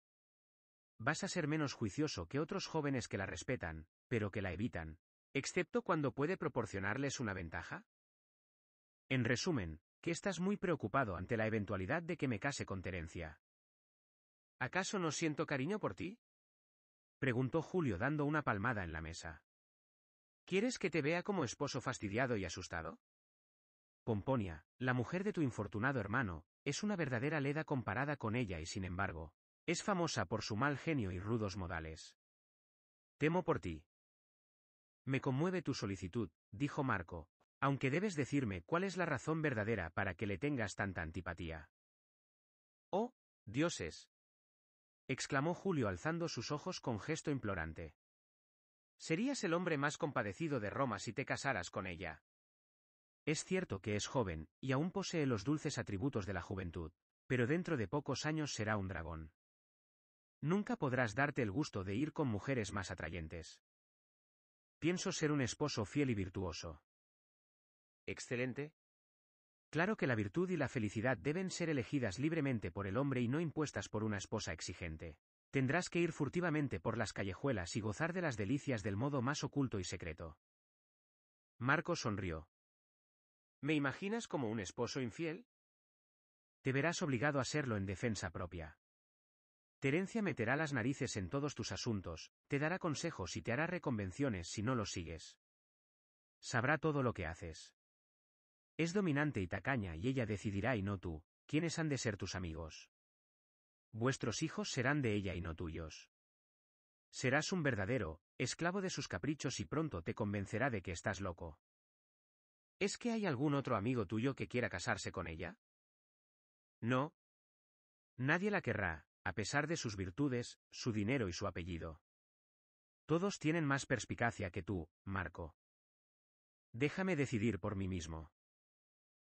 Vas a ser menos juicioso que otros jóvenes que la respetan, pero que la evitan, excepto cuando puede proporcionarles una ventaja. En resumen, que estás muy preocupado ante la eventualidad de que me case con Terencia. ¿Acaso no siento cariño por ti? preguntó Julio dando una palmada en la mesa. ¿Quieres que te vea como esposo fastidiado y asustado? Pomponia, la mujer de tu infortunado hermano, es una verdadera leda comparada con ella y sin embargo, es famosa por su mal genio y rudos modales. Temo por ti. Me conmueve tu solicitud, dijo Marco, aunque debes decirme cuál es la razón verdadera para que le tengas tanta antipatía. Oh, dioses, exclamó Julio alzando sus ojos con gesto implorante. Serías el hombre más compadecido de Roma si te casaras con ella. Es cierto que es joven, y aún posee los dulces atributos de la juventud, pero dentro de pocos años será un dragón. Nunca podrás darte el gusto de ir con mujeres más atrayentes. Pienso ser un esposo fiel y virtuoso. Excelente, Claro que la virtud y la felicidad deben ser elegidas libremente por el hombre y no impuestas por una esposa exigente. Tendrás que ir furtivamente por las callejuelas y gozar de las delicias del modo más oculto y secreto. Marco sonrió. ¿Me imaginas como un esposo infiel? Te verás obligado a serlo en defensa propia. Terencia meterá las narices en todos tus asuntos, te dará consejos y te hará reconvenciones si no lo sigues. Sabrá todo lo que haces. Es dominante y tacaña y ella decidirá y no tú, quiénes han de ser tus amigos. Vuestros hijos serán de ella y no tuyos. Serás un verdadero, esclavo de sus caprichos y pronto te convencerá de que estás loco. ¿Es que hay algún otro amigo tuyo que quiera casarse con ella? No. Nadie la querrá, a pesar de sus virtudes, su dinero y su apellido. Todos tienen más perspicacia que tú, Marco. Déjame decidir por mí mismo.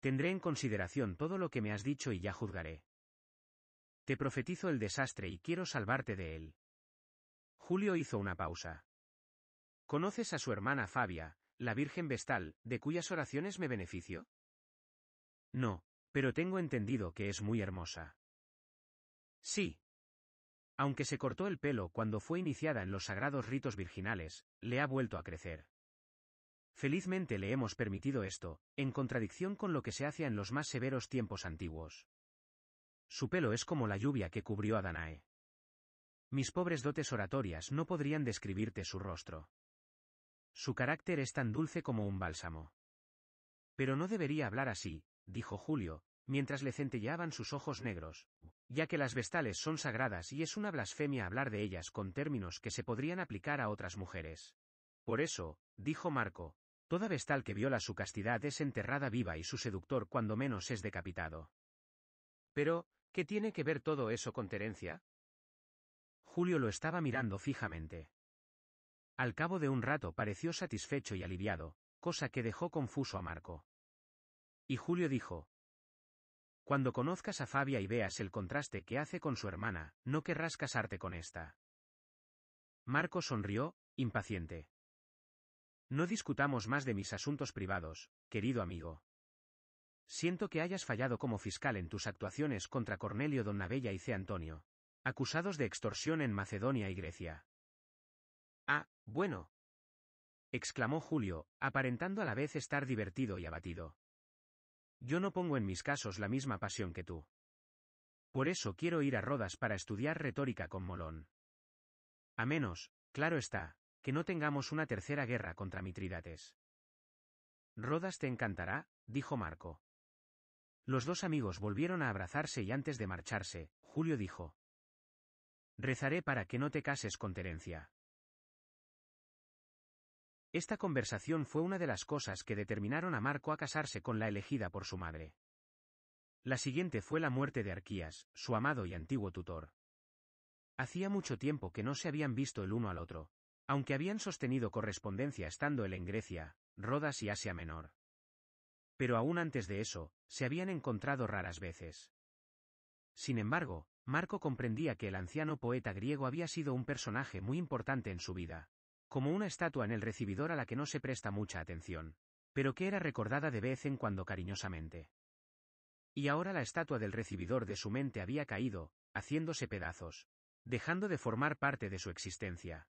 Tendré en consideración todo lo que me has dicho y ya juzgaré. Te profetizo el desastre y quiero salvarte de él. Julio hizo una pausa. ¿Conoces a su hermana Fabia, la Virgen Vestal, de cuyas oraciones me beneficio? No, pero tengo entendido que es muy hermosa. Sí. Aunque se cortó el pelo cuando fue iniciada en los sagrados ritos virginales, le ha vuelto a crecer. Felizmente le hemos permitido esto, en contradicción con lo que se hacía en los más severos tiempos antiguos. Su pelo es como la lluvia que cubrió a Danae. Mis pobres dotes oratorias no podrían describirte su rostro. Su carácter es tan dulce como un bálsamo. Pero no debería hablar así, dijo Julio, mientras le centelleaban sus ojos negros, ya que las vestales son sagradas y es una blasfemia hablar de ellas con términos que se podrían aplicar a otras mujeres. Por eso, dijo Marco, Toda vestal que viola su castidad es enterrada viva y su seductor cuando menos es decapitado. Pero, ¿qué tiene que ver todo eso con Terencia? Julio lo estaba mirando fijamente. Al cabo de un rato pareció satisfecho y aliviado, cosa que dejó confuso a Marco. Y Julio dijo, Cuando conozcas a Fabia y veas el contraste que hace con su hermana, no querrás casarte con esta. Marco sonrió, impaciente. No discutamos más de mis asuntos privados, querido amigo. Siento que hayas fallado como fiscal en tus actuaciones contra Cornelio Donnabella y C. Antonio, acusados de extorsión en Macedonia y Grecia. Ah, bueno. exclamó Julio, aparentando a la vez estar divertido y abatido. Yo no pongo en mis casos la misma pasión que tú. Por eso quiero ir a Rodas para estudiar retórica con Molón. A menos, claro está, que no tengamos una tercera guerra contra Mitrídates. Rodas te encantará, dijo Marco. Los dos amigos volvieron a abrazarse y antes de marcharse, Julio dijo. Rezaré para que no te cases con Terencia. Esta conversación fue una de las cosas que determinaron a Marco a casarse con la elegida por su madre. La siguiente fue la muerte de Arquías, su amado y antiguo tutor. Hacía mucho tiempo que no se habían visto el uno al otro, aunque habían sostenido correspondencia estando él en Grecia, Rodas y Asia Menor. Pero aún antes de eso, se habían encontrado raras veces. Sin embargo, Marco comprendía que el anciano poeta griego había sido un personaje muy importante en su vida, como una estatua en el recibidor a la que no se presta mucha atención, pero que era recordada de vez en cuando cariñosamente. Y ahora la estatua del recibidor de su mente había caído, haciéndose pedazos, dejando de formar parte de su existencia.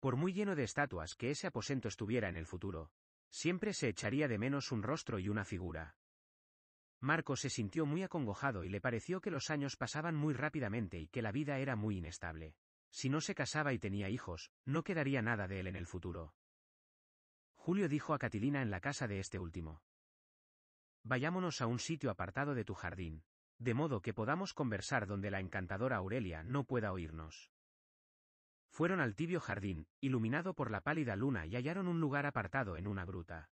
Por muy lleno de estatuas que ese aposento estuviera en el futuro, siempre se echaría de menos un rostro y una figura. Marco se sintió muy acongojado y le pareció que los años pasaban muy rápidamente y que la vida era muy inestable. Si no se casaba y tenía hijos, no quedaría nada de él en el futuro. Julio dijo a Catilina en la casa de este último. Vayámonos a un sitio apartado de tu jardín, de modo que podamos conversar donde la encantadora Aurelia no pueda oírnos. Fueron al tibio jardín, iluminado por la pálida luna y hallaron un lugar apartado en una gruta.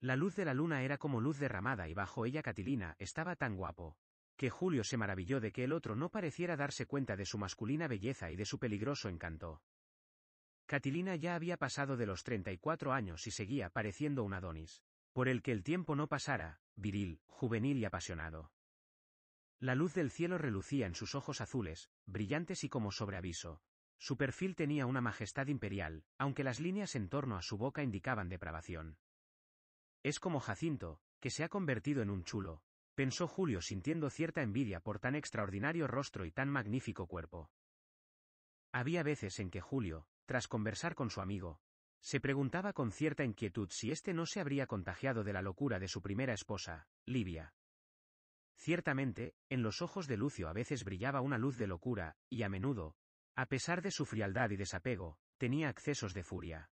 La luz de la luna era como luz derramada y bajo ella Catilina estaba tan guapo. Que Julio se maravilló de que el otro no pareciera darse cuenta de su masculina belleza y de su peligroso encanto. Catilina ya había pasado de los 34 años y seguía pareciendo un Adonis, por el que el tiempo no pasara, viril, juvenil y apasionado. La luz del cielo relucía en sus ojos azules, brillantes y como sobreaviso. Su perfil tenía una majestad imperial, aunque las líneas en torno a su boca indicaban depravación. Es como Jacinto, que se ha convertido en un chulo, pensó Julio sintiendo cierta envidia por tan extraordinario rostro y tan magnífico cuerpo. Había veces en que Julio, tras conversar con su amigo, se preguntaba con cierta inquietud si éste no se habría contagiado de la locura de su primera esposa, Livia. Ciertamente, en los ojos de Lucio a veces brillaba una luz de locura, y a menudo, a pesar de su frialdad y desapego, tenía accesos de furia.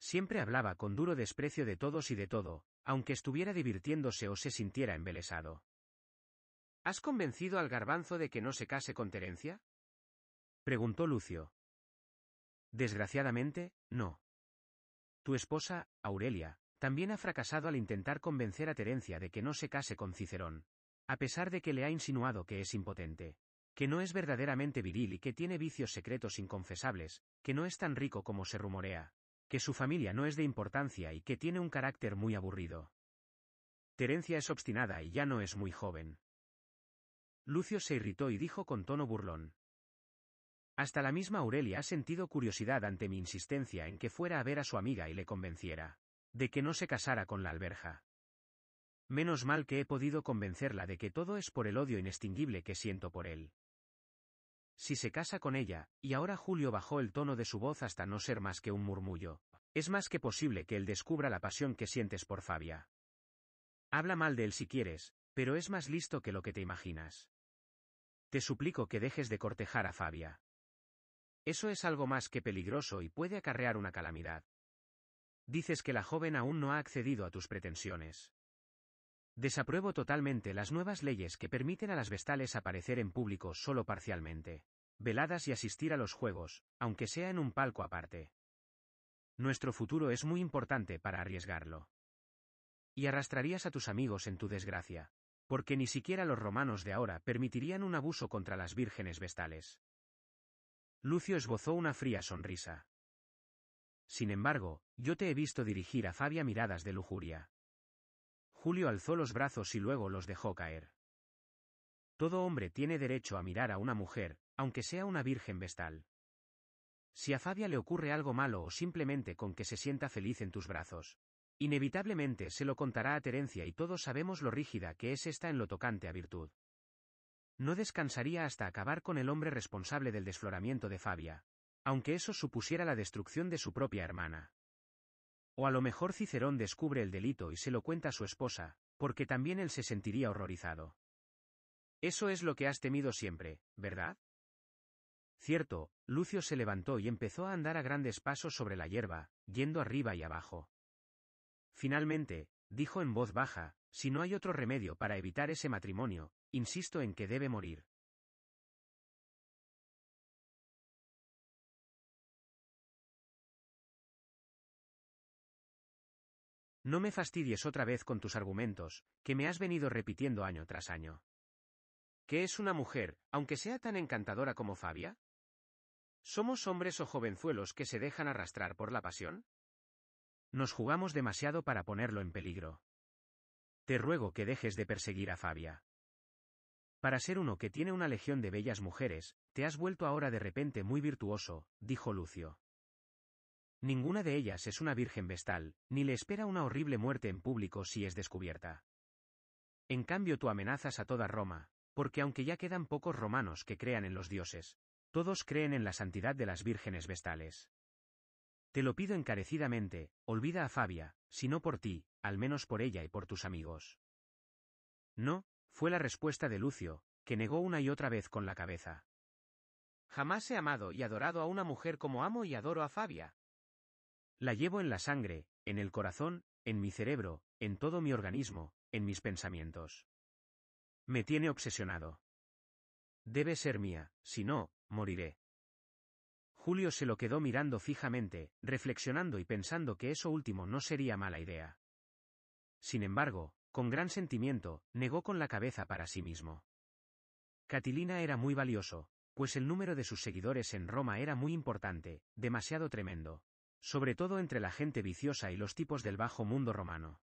Siempre hablaba con duro desprecio de todos y de todo, aunque estuviera divirtiéndose o se sintiera embelesado. ¿Has convencido al garbanzo de que no se case con Terencia? preguntó Lucio. Desgraciadamente, no. Tu esposa, Aurelia, también ha fracasado al intentar convencer a Terencia de que no se case con Cicerón, a pesar de que le ha insinuado que es impotente que no es verdaderamente viril y que tiene vicios secretos inconfesables, que no es tan rico como se rumorea, que su familia no es de importancia y que tiene un carácter muy aburrido. Terencia es obstinada y ya no es muy joven. Lucio se irritó y dijo con tono burlón. Hasta la misma Aurelia ha sentido curiosidad ante mi insistencia en que fuera a ver a su amiga y le convenciera de que no se casara con la alberja. Menos mal que he podido convencerla de que todo es por el odio inextinguible que siento por él si se casa con ella, y ahora Julio bajó el tono de su voz hasta no ser más que un murmullo. Es más que posible que él descubra la pasión que sientes por Fabia. Habla mal de él si quieres, pero es más listo que lo que te imaginas. Te suplico que dejes de cortejar a Fabia. Eso es algo más que peligroso y puede acarrear una calamidad. Dices que la joven aún no ha accedido a tus pretensiones. Desapruebo totalmente las nuevas leyes que permiten a las vestales aparecer en público solo parcialmente veladas y asistir a los juegos, aunque sea en un palco aparte. Nuestro futuro es muy importante para arriesgarlo. Y arrastrarías a tus amigos en tu desgracia, porque ni siquiera los romanos de ahora permitirían un abuso contra las vírgenes vestales. Lucio esbozó una fría sonrisa. Sin embargo, yo te he visto dirigir a Fabia miradas de lujuria. Julio alzó los brazos y luego los dejó caer. Todo hombre tiene derecho a mirar a una mujer, aunque sea una virgen vestal. Si a Fabia le ocurre algo malo o simplemente con que se sienta feliz en tus brazos. Inevitablemente se lo contará a Terencia y todos sabemos lo rígida que es esta en lo tocante a virtud. No descansaría hasta acabar con el hombre responsable del desfloramiento de Fabia, aunque eso supusiera la destrucción de su propia hermana. O a lo mejor Cicerón descubre el delito y se lo cuenta a su esposa, porque también él se sentiría horrorizado. Eso es lo que has temido siempre, ¿verdad? Cierto, Lucio se levantó y empezó a andar a grandes pasos sobre la hierba, yendo arriba y abajo. Finalmente, dijo en voz baja, si no hay otro remedio para evitar ese matrimonio, insisto en que debe morir. No me fastidies otra vez con tus argumentos, que me has venido repitiendo año tras año. ¿Qué es una mujer, aunque sea tan encantadora como Fabia? ¿Somos hombres o jovenzuelos que se dejan arrastrar por la pasión? Nos jugamos demasiado para ponerlo en peligro. Te ruego que dejes de perseguir a Fabia. Para ser uno que tiene una legión de bellas mujeres, te has vuelto ahora de repente muy virtuoso, dijo Lucio. Ninguna de ellas es una virgen vestal, ni le espera una horrible muerte en público si es descubierta. En cambio tú amenazas a toda Roma, porque aunque ya quedan pocos romanos que crean en los dioses, todos creen en la santidad de las vírgenes vestales. Te lo pido encarecidamente, olvida a Fabia, si no por ti, al menos por ella y por tus amigos. No, fue la respuesta de Lucio, que negó una y otra vez con la cabeza. Jamás he amado y adorado a una mujer como amo y adoro a Fabia. La llevo en la sangre, en el corazón, en mi cerebro, en todo mi organismo, en mis pensamientos. Me tiene obsesionado. Debe ser mía, si no, moriré. Julio se lo quedó mirando fijamente, reflexionando y pensando que eso último no sería mala idea. Sin embargo, con gran sentimiento, negó con la cabeza para sí mismo. Catilina era muy valioso, pues el número de sus seguidores en Roma era muy importante, demasiado tremendo, sobre todo entre la gente viciosa y los tipos del bajo mundo romano.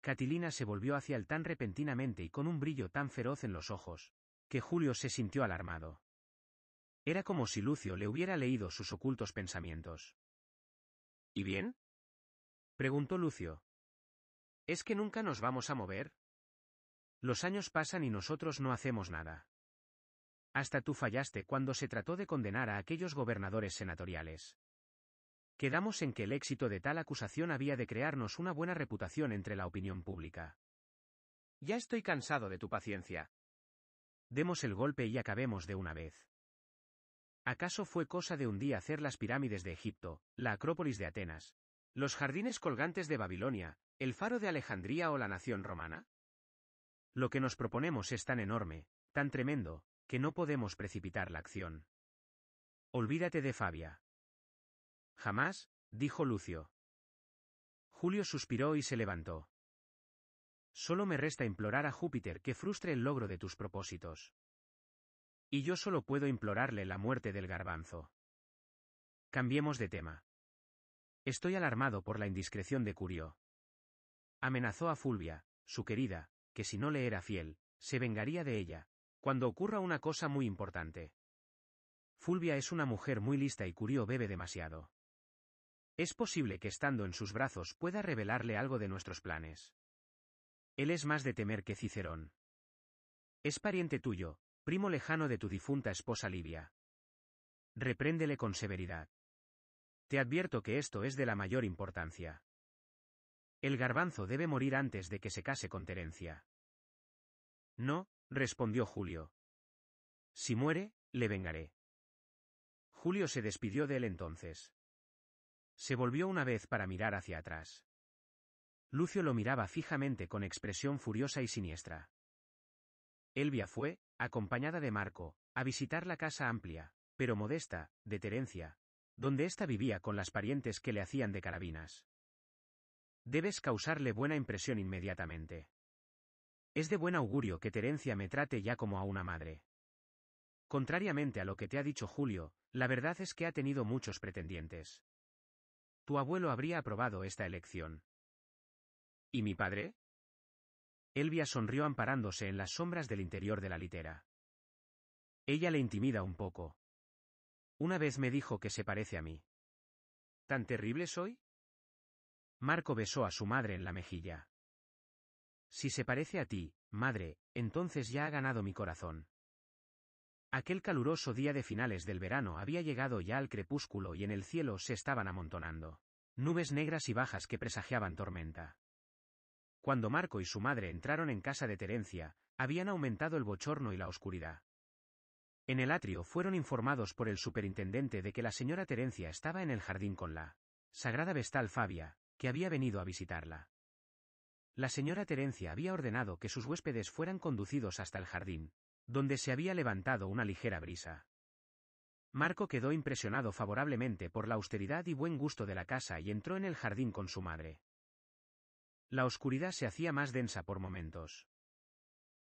Catilina se volvió hacia él tan repentinamente y con un brillo tan feroz en los ojos, que Julio se sintió alarmado. Era como si Lucio le hubiera leído sus ocultos pensamientos. ¿Y bien? preguntó Lucio. ¿Es que nunca nos vamos a mover? Los años pasan y nosotros no hacemos nada. Hasta tú fallaste cuando se trató de condenar a aquellos gobernadores senatoriales. Quedamos en que el éxito de tal acusación había de crearnos una buena reputación entre la opinión pública. Ya estoy cansado de tu paciencia, Demos el golpe y acabemos de una vez. ¿Acaso fue cosa de un día hacer las pirámides de Egipto, la Acrópolis de Atenas, los jardines colgantes de Babilonia, el faro de Alejandría o la nación romana? Lo que nos proponemos es tan enorme, tan tremendo, que no podemos precipitar la acción. Olvídate de Fabia. Jamás, dijo Lucio. Julio suspiró y se levantó. Solo me resta implorar a Júpiter que frustre el logro de tus propósitos. Y yo solo puedo implorarle la muerte del garbanzo. Cambiemos de tema. Estoy alarmado por la indiscreción de Curio. Amenazó a Fulvia, su querida, que si no le era fiel, se vengaría de ella, cuando ocurra una cosa muy importante. Fulvia es una mujer muy lista y Curio bebe demasiado. Es posible que estando en sus brazos pueda revelarle algo de nuestros planes. Él es más de temer que Cicerón. Es pariente tuyo, primo lejano de tu difunta esposa Livia. Repréndele con severidad. Te advierto que esto es de la mayor importancia. El garbanzo debe morir antes de que se case con Terencia. No, respondió Julio. Si muere, le vengaré. Julio se despidió de él entonces. Se volvió una vez para mirar hacia atrás. Lucio lo miraba fijamente con expresión furiosa y siniestra. Elvia fue, acompañada de Marco, a visitar la casa amplia, pero modesta, de Terencia, donde ésta vivía con las parientes que le hacían de carabinas. Debes causarle buena impresión inmediatamente. Es de buen augurio que Terencia me trate ya como a una madre. Contrariamente a lo que te ha dicho Julio, la verdad es que ha tenido muchos pretendientes. Tu abuelo habría aprobado esta elección. ¿Y mi padre? Elvia sonrió amparándose en las sombras del interior de la litera. Ella le intimida un poco. Una vez me dijo que se parece a mí. ¿Tan terrible soy? Marco besó a su madre en la mejilla. Si se parece a ti, madre, entonces ya ha ganado mi corazón. Aquel caluroso día de finales del verano había llegado ya al crepúsculo y en el cielo se estaban amontonando nubes negras y bajas que presagiaban tormenta. Cuando Marco y su madre entraron en casa de Terencia, habían aumentado el bochorno y la oscuridad. En el atrio fueron informados por el superintendente de que la señora Terencia estaba en el jardín con la sagrada vestal Fabia, que había venido a visitarla. La señora Terencia había ordenado que sus huéspedes fueran conducidos hasta el jardín, donde se había levantado una ligera brisa. Marco quedó impresionado favorablemente por la austeridad y buen gusto de la casa y entró en el jardín con su madre. La oscuridad se hacía más densa por momentos.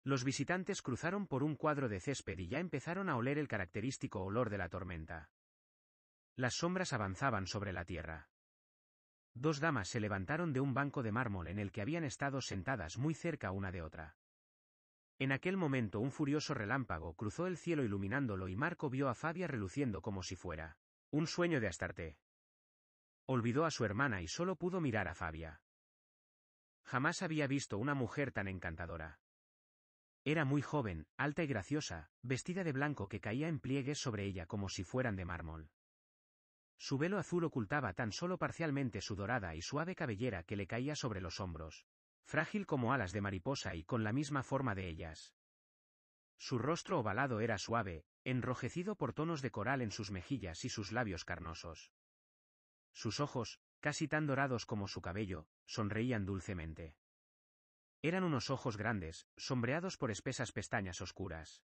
Los visitantes cruzaron por un cuadro de césped y ya empezaron a oler el característico olor de la tormenta. Las sombras avanzaban sobre la tierra. Dos damas se levantaron de un banco de mármol en el que habían estado sentadas muy cerca una de otra. En aquel momento un furioso relámpago cruzó el cielo iluminándolo y Marco vio a Fabia reluciendo como si fuera un sueño de Astarte. Olvidó a su hermana y solo pudo mirar a Fabia. Jamás había visto una mujer tan encantadora. Era muy joven, alta y graciosa, vestida de blanco que caía en pliegues sobre ella como si fueran de mármol. Su velo azul ocultaba tan solo parcialmente su dorada y suave cabellera que le caía sobre los hombros, frágil como alas de mariposa y con la misma forma de ellas. Su rostro ovalado era suave, enrojecido por tonos de coral en sus mejillas y sus labios carnosos. Sus ojos, casi tan dorados como su cabello, sonreían dulcemente. Eran unos ojos grandes, sombreados por espesas pestañas oscuras.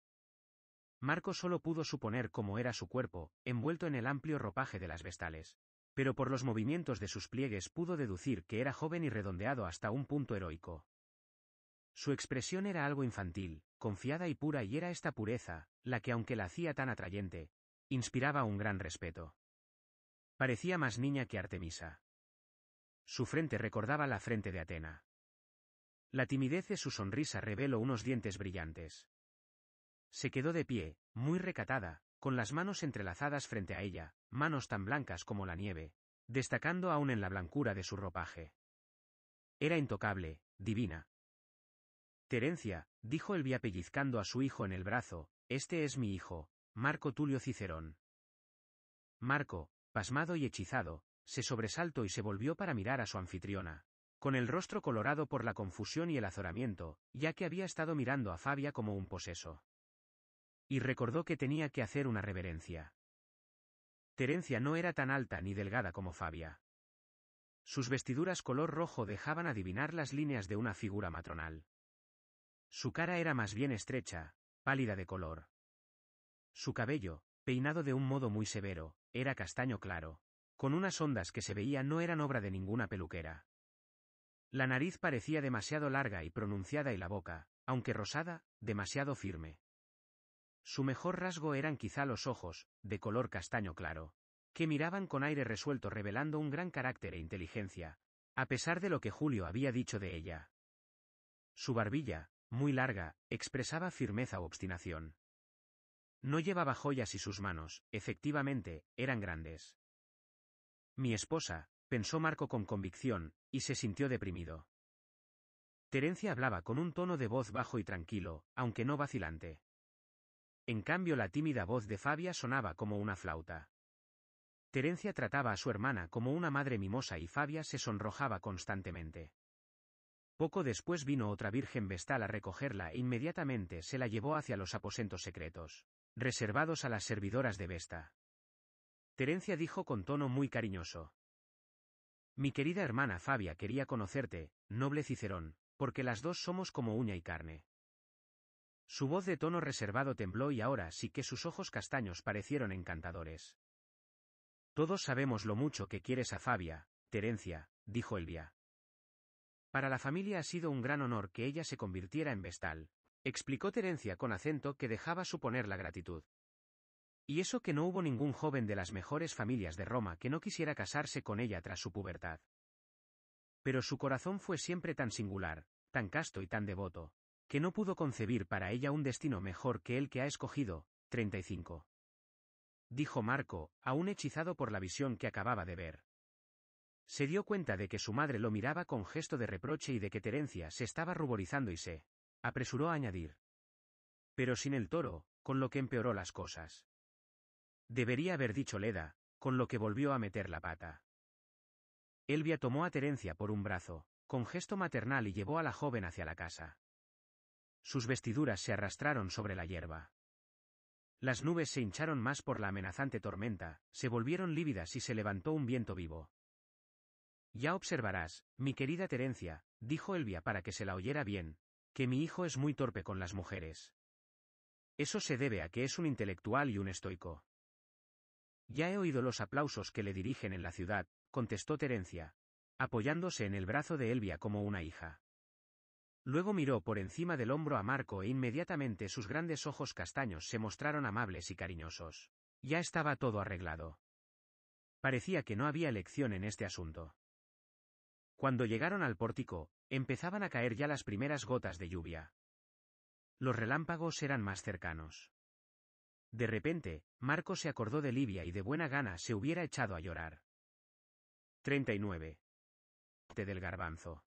Marco solo pudo suponer cómo era su cuerpo, envuelto en el amplio ropaje de las vestales. Pero por los movimientos de sus pliegues pudo deducir que era joven y redondeado hasta un punto heroico. Su expresión era algo infantil, confiada y pura y era esta pureza, la que aunque la hacía tan atrayente, inspiraba un gran respeto. Parecía más niña que Artemisa. Su frente recordaba la frente de Atena. La timidez de su sonrisa reveló unos dientes brillantes. Se quedó de pie, muy recatada, con las manos entrelazadas frente a ella, manos tan blancas como la nieve, destacando aún en la blancura de su ropaje. Era intocable, divina. Terencia, dijo Elvia pellizcando a su hijo en el brazo, este es mi hijo, Marco Tulio Cicerón. Marco, Pasmado y hechizado, se sobresaltó y se volvió para mirar a su anfitriona. Con el rostro colorado por la confusión y el azoramiento, ya que había estado mirando a Fabia como un poseso. Y recordó que tenía que hacer una reverencia. Terencia no era tan alta ni delgada como Fabia. Sus vestiduras color rojo dejaban adivinar las líneas de una figura matronal. Su cara era más bien estrecha, pálida de color. Su cabello, Peinado de un modo muy severo, era castaño claro, con unas ondas que se veía no eran obra de ninguna peluquera. La nariz parecía demasiado larga y pronunciada y la boca, aunque rosada, demasiado firme. Su mejor rasgo eran quizá los ojos, de color castaño claro, que miraban con aire resuelto revelando un gran carácter e inteligencia, a pesar de lo que Julio había dicho de ella. Su barbilla, muy larga, expresaba firmeza o obstinación. No llevaba joyas y sus manos, efectivamente, eran grandes. Mi esposa, pensó Marco con convicción, y se sintió deprimido. Terencia hablaba con un tono de voz bajo y tranquilo, aunque no vacilante. En cambio la tímida voz de Fabia sonaba como una flauta. Terencia trataba a su hermana como una madre mimosa y Fabia se sonrojaba constantemente. Poco después vino otra virgen vestal a recogerla e inmediatamente se la llevó hacia los aposentos secretos reservados a las servidoras de Vesta. Terencia dijo con tono muy cariñoso. Mi querida hermana Fabia quería conocerte, noble Cicerón, porque las dos somos como uña y carne. Su voz de tono reservado tembló y ahora sí que sus ojos castaños parecieron encantadores. Todos sabemos lo mucho que quieres a Fabia, Terencia, dijo Elvia. Para la familia ha sido un gran honor que ella se convirtiera en vestal, explicó Terencia con acento que dejaba suponer la gratitud. Y eso que no hubo ningún joven de las mejores familias de Roma que no quisiera casarse con ella tras su pubertad. Pero su corazón fue siempre tan singular, tan casto y tan devoto, que no pudo concebir para ella un destino mejor que el que ha escogido, 35. Dijo Marco, aún hechizado por la visión que acababa de ver. Se dio cuenta de que su madre lo miraba con gesto de reproche y de que Terencia se estaba ruborizando y se apresuró a añadir. Pero sin el toro, con lo que empeoró las cosas. Debería haber dicho Leda, con lo que volvió a meter la pata. Elvia tomó a Terencia por un brazo, con gesto maternal y llevó a la joven hacia la casa. Sus vestiduras se arrastraron sobre la hierba. Las nubes se hincharon más por la amenazante tormenta, se volvieron lívidas y se levantó un viento vivo. Ya observarás, mi querida Terencia, dijo Elvia para que se la oyera bien, que mi hijo es muy torpe con las mujeres. Eso se debe a que es un intelectual y un estoico. Ya he oído los aplausos que le dirigen en la ciudad, contestó Terencia, apoyándose en el brazo de Elvia como una hija. Luego miró por encima del hombro a Marco e inmediatamente sus grandes ojos castaños se mostraron amables y cariñosos. Ya estaba todo arreglado. Parecía que no había elección en este asunto. Cuando llegaron al pórtico, Empezaban a caer ya las primeras gotas de lluvia. Los relámpagos eran más cercanos. De repente, Marco se acordó de Livia y de buena gana se hubiera echado a llorar. 39. Te del garbanzo.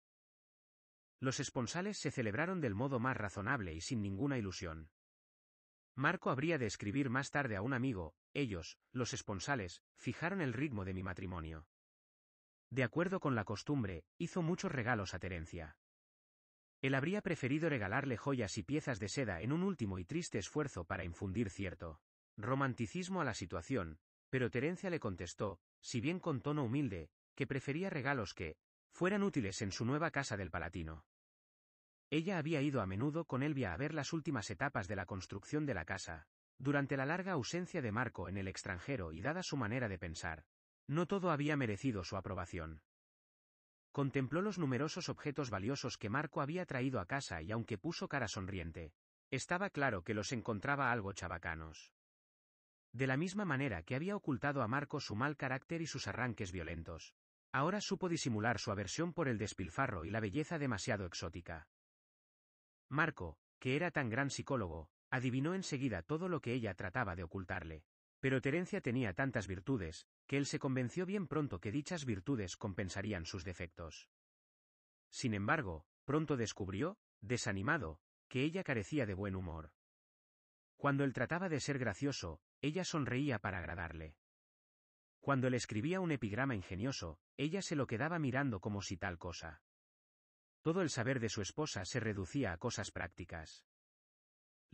Los esponsales se celebraron del modo más razonable y sin ninguna ilusión. Marco habría de escribir más tarde a un amigo, ellos, los esponsales, fijaron el ritmo de mi matrimonio de acuerdo con la costumbre, hizo muchos regalos a Terencia. Él habría preferido regalarle joyas y piezas de seda en un último y triste esfuerzo para infundir cierto romanticismo a la situación, pero Terencia le contestó, si bien con tono humilde, que prefería regalos que fueran útiles en su nueva casa del Palatino. Ella había ido a menudo con Elvia a ver las últimas etapas de la construcción de la casa, durante la larga ausencia de Marco en el extranjero y dada su manera de pensar, no todo había merecido su aprobación. Contempló los numerosos objetos valiosos que Marco había traído a casa y aunque puso cara sonriente, estaba claro que los encontraba algo chabacanos. De la misma manera que había ocultado a Marco su mal carácter y sus arranques violentos, ahora supo disimular su aversión por el despilfarro y la belleza demasiado exótica. Marco, que era tan gran psicólogo, adivinó enseguida todo lo que ella trataba de ocultarle. Pero Terencia tenía tantas virtudes, que él se convenció bien pronto que dichas virtudes compensarían sus defectos. Sin embargo, pronto descubrió, desanimado, que ella carecía de buen humor. Cuando él trataba de ser gracioso, ella sonreía para agradarle. Cuando le escribía un epigrama ingenioso, ella se lo quedaba mirando como si tal cosa. Todo el saber de su esposa se reducía a cosas prácticas.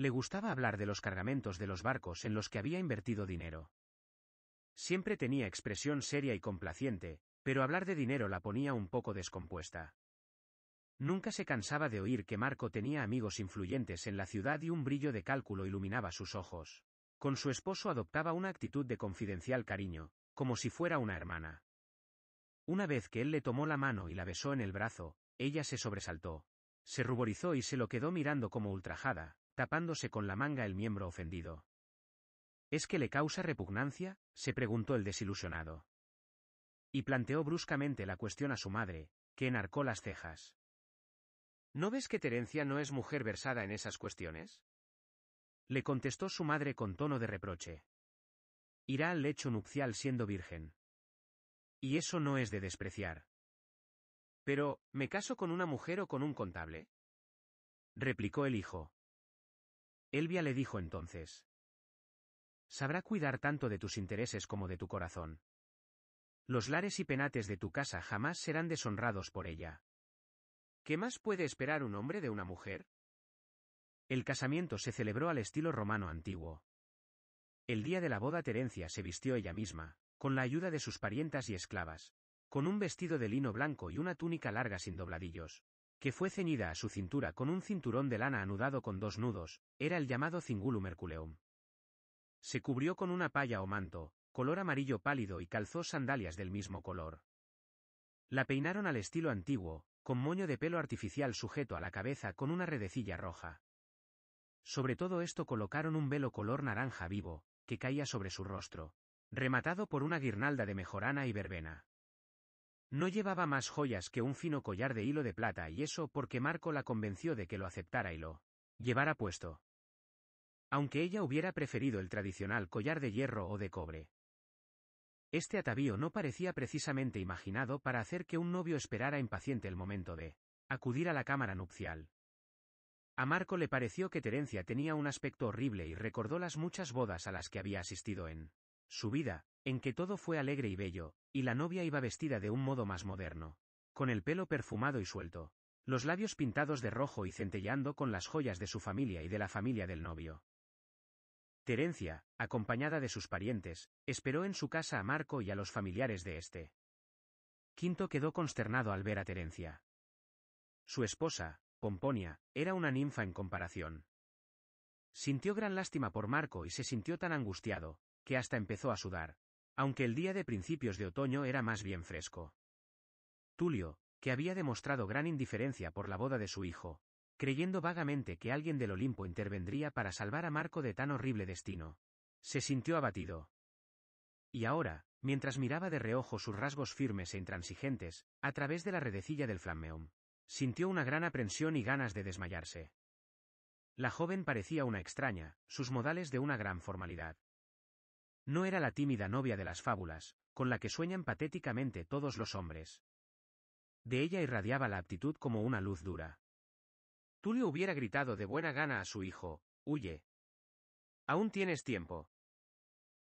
Le gustaba hablar de los cargamentos de los barcos en los que había invertido dinero. Siempre tenía expresión seria y complaciente, pero hablar de dinero la ponía un poco descompuesta. Nunca se cansaba de oír que Marco tenía amigos influyentes en la ciudad y un brillo de cálculo iluminaba sus ojos. Con su esposo adoptaba una actitud de confidencial cariño, como si fuera una hermana. Una vez que él le tomó la mano y la besó en el brazo, ella se sobresaltó. Se ruborizó y se lo quedó mirando como ultrajada, tapándose con la manga el miembro ofendido. ¿Es que le causa repugnancia? se preguntó el desilusionado. Y planteó bruscamente la cuestión a su madre, que enarcó las cejas. ¿No ves que Terencia no es mujer versada en esas cuestiones? Le contestó su madre con tono de reproche. Irá al lecho nupcial siendo virgen. Y eso no es de despreciar. Pero, ¿me caso con una mujer o con un contable? replicó el hijo. Elvia le dijo entonces. Sabrá cuidar tanto de tus intereses como de tu corazón. Los lares y penates de tu casa jamás serán deshonrados por ella. ¿Qué más puede esperar un hombre de una mujer? El casamiento se celebró al estilo romano antiguo. El día de la boda Terencia se vistió ella misma, con la ayuda de sus parientas y esclavas, con un vestido de lino blanco y una túnica larga sin dobladillos, que fue ceñida a su cintura con un cinturón de lana anudado con dos nudos, era el llamado cingulum herculeum. Se cubrió con una palla o manto, color amarillo pálido y calzó sandalias del mismo color. La peinaron al estilo antiguo, con moño de pelo artificial sujeto a la cabeza con una redecilla roja. Sobre todo esto colocaron un velo color naranja vivo, que caía sobre su rostro, rematado por una guirnalda de mejorana y verbena. No llevaba más joyas que un fino collar de hilo de plata y eso porque Marco la convenció de que lo aceptara y lo llevara puesto. Aunque ella hubiera preferido el tradicional collar de hierro o de cobre. Este atavío no parecía precisamente imaginado para hacer que un novio esperara impaciente el momento de acudir a la cámara nupcial. A Marco le pareció que Terencia tenía un aspecto horrible y recordó las muchas bodas a las que había asistido en su vida, en que todo fue alegre y bello, y la novia iba vestida de un modo más moderno. Con el pelo perfumado y suelto, los labios pintados de rojo y centellando con las joyas de su familia y de la familia del novio. Terencia, acompañada de sus parientes, esperó en su casa a Marco y a los familiares de éste. Quinto quedó consternado al ver a Terencia. Su esposa, Pomponia, era una ninfa en comparación. Sintió gran lástima por Marco y se sintió tan angustiado, que hasta empezó a sudar, aunque el día de principios de otoño era más bien fresco. Tulio, que había demostrado gran indiferencia por la boda de su hijo, creyendo vagamente que alguien del Olimpo intervendría para salvar a Marco de tan horrible destino, se sintió abatido. Y ahora, mientras miraba de reojo sus rasgos firmes e intransigentes, a través de la redecilla del flammeum, sintió una gran aprensión y ganas de desmayarse. La joven parecía una extraña, sus modales de una gran formalidad. No era la tímida novia de las fábulas, con la que sueñan patéticamente todos los hombres. De ella irradiaba la aptitud como una luz dura. Tulio hubiera gritado de buena gana a su hijo, huye. Aún tienes tiempo.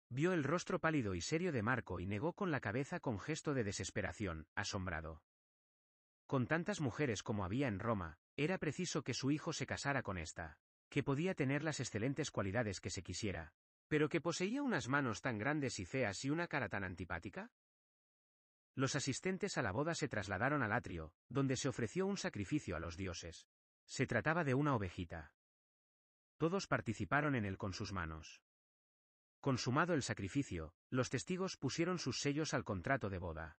Vio el rostro pálido y serio de Marco y negó con la cabeza con gesto de desesperación, asombrado. Con tantas mujeres como había en Roma, era preciso que su hijo se casara con esta, que podía tener las excelentes cualidades que se quisiera, ¿Pero que poseía unas manos tan grandes y feas y una cara tan antipática? Los asistentes a la boda se trasladaron al atrio, donde se ofreció un sacrificio a los dioses. Se trataba de una ovejita. Todos participaron en él con sus manos. Consumado el sacrificio, los testigos pusieron sus sellos al contrato de boda.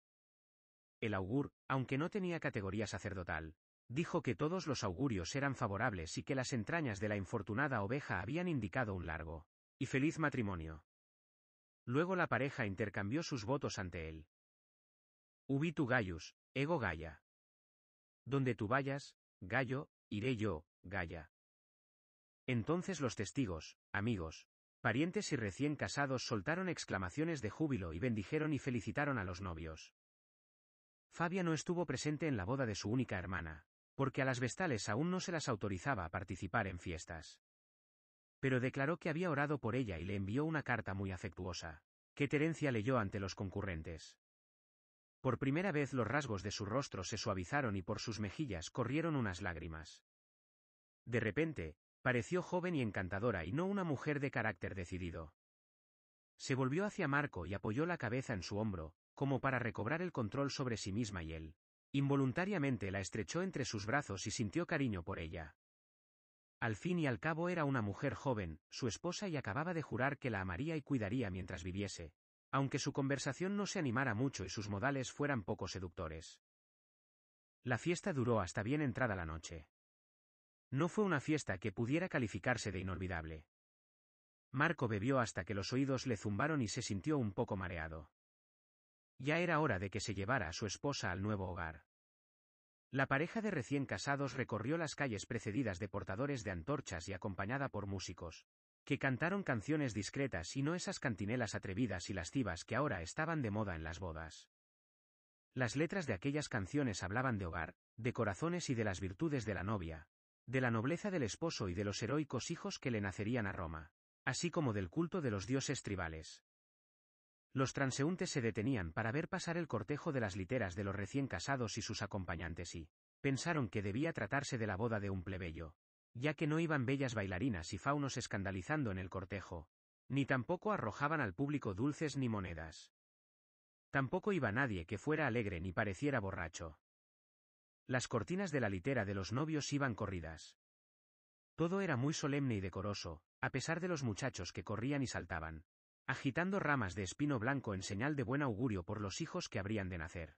El augur, aunque no tenía categoría sacerdotal, dijo que todos los augurios eran favorables y que las entrañas de la infortunada oveja habían indicado un largo y feliz matrimonio. Luego la pareja intercambió sus votos ante él. Ubi tu gallus, ego galla. Donde tú vayas, gallo, iré yo, galla. Entonces los testigos, amigos, parientes y recién casados soltaron exclamaciones de júbilo y bendijeron y felicitaron a los novios. Fabia no estuvo presente en la boda de su única hermana, porque a las vestales aún no se las autorizaba a participar en fiestas. Pero declaró que había orado por ella y le envió una carta muy afectuosa, que Terencia leyó ante los concurrentes. Por primera vez los rasgos de su rostro se suavizaron y por sus mejillas corrieron unas lágrimas. De repente, pareció joven y encantadora y no una mujer de carácter decidido. Se volvió hacia Marco y apoyó la cabeza en su hombro, como para recobrar el control sobre sí misma y él. Involuntariamente la estrechó entre sus brazos y sintió cariño por ella. Al fin y al cabo era una mujer joven, su esposa y acababa de jurar que la amaría y cuidaría mientras viviese, aunque su conversación no se animara mucho y sus modales fueran poco seductores. La fiesta duró hasta bien entrada la noche. No fue una fiesta que pudiera calificarse de inolvidable. Marco bebió hasta que los oídos le zumbaron y se sintió un poco mareado. Ya era hora de que se llevara a su esposa al nuevo hogar. La pareja de recién casados recorrió las calles precedidas de portadores de antorchas y acompañada por músicos, que cantaron canciones discretas y no esas cantinelas atrevidas y lascivas que ahora estaban de moda en las bodas. Las letras de aquellas canciones hablaban de hogar, de corazones y de las virtudes de la novia, de la nobleza del esposo y de los heroicos hijos que le nacerían a Roma, así como del culto de los dioses tribales. Los transeúntes se detenían para ver pasar el cortejo de las literas de los recién casados y sus acompañantes y pensaron que debía tratarse de la boda de un plebeyo, ya que no iban bellas bailarinas y faunos escandalizando en el cortejo, ni tampoco arrojaban al público dulces ni monedas. Tampoco iba nadie que fuera alegre ni pareciera borracho. Las cortinas de la litera de los novios iban corridas. Todo era muy solemne y decoroso, a pesar de los muchachos que corrían y saltaban, agitando ramas de espino blanco en señal de buen augurio por los hijos que habrían de nacer.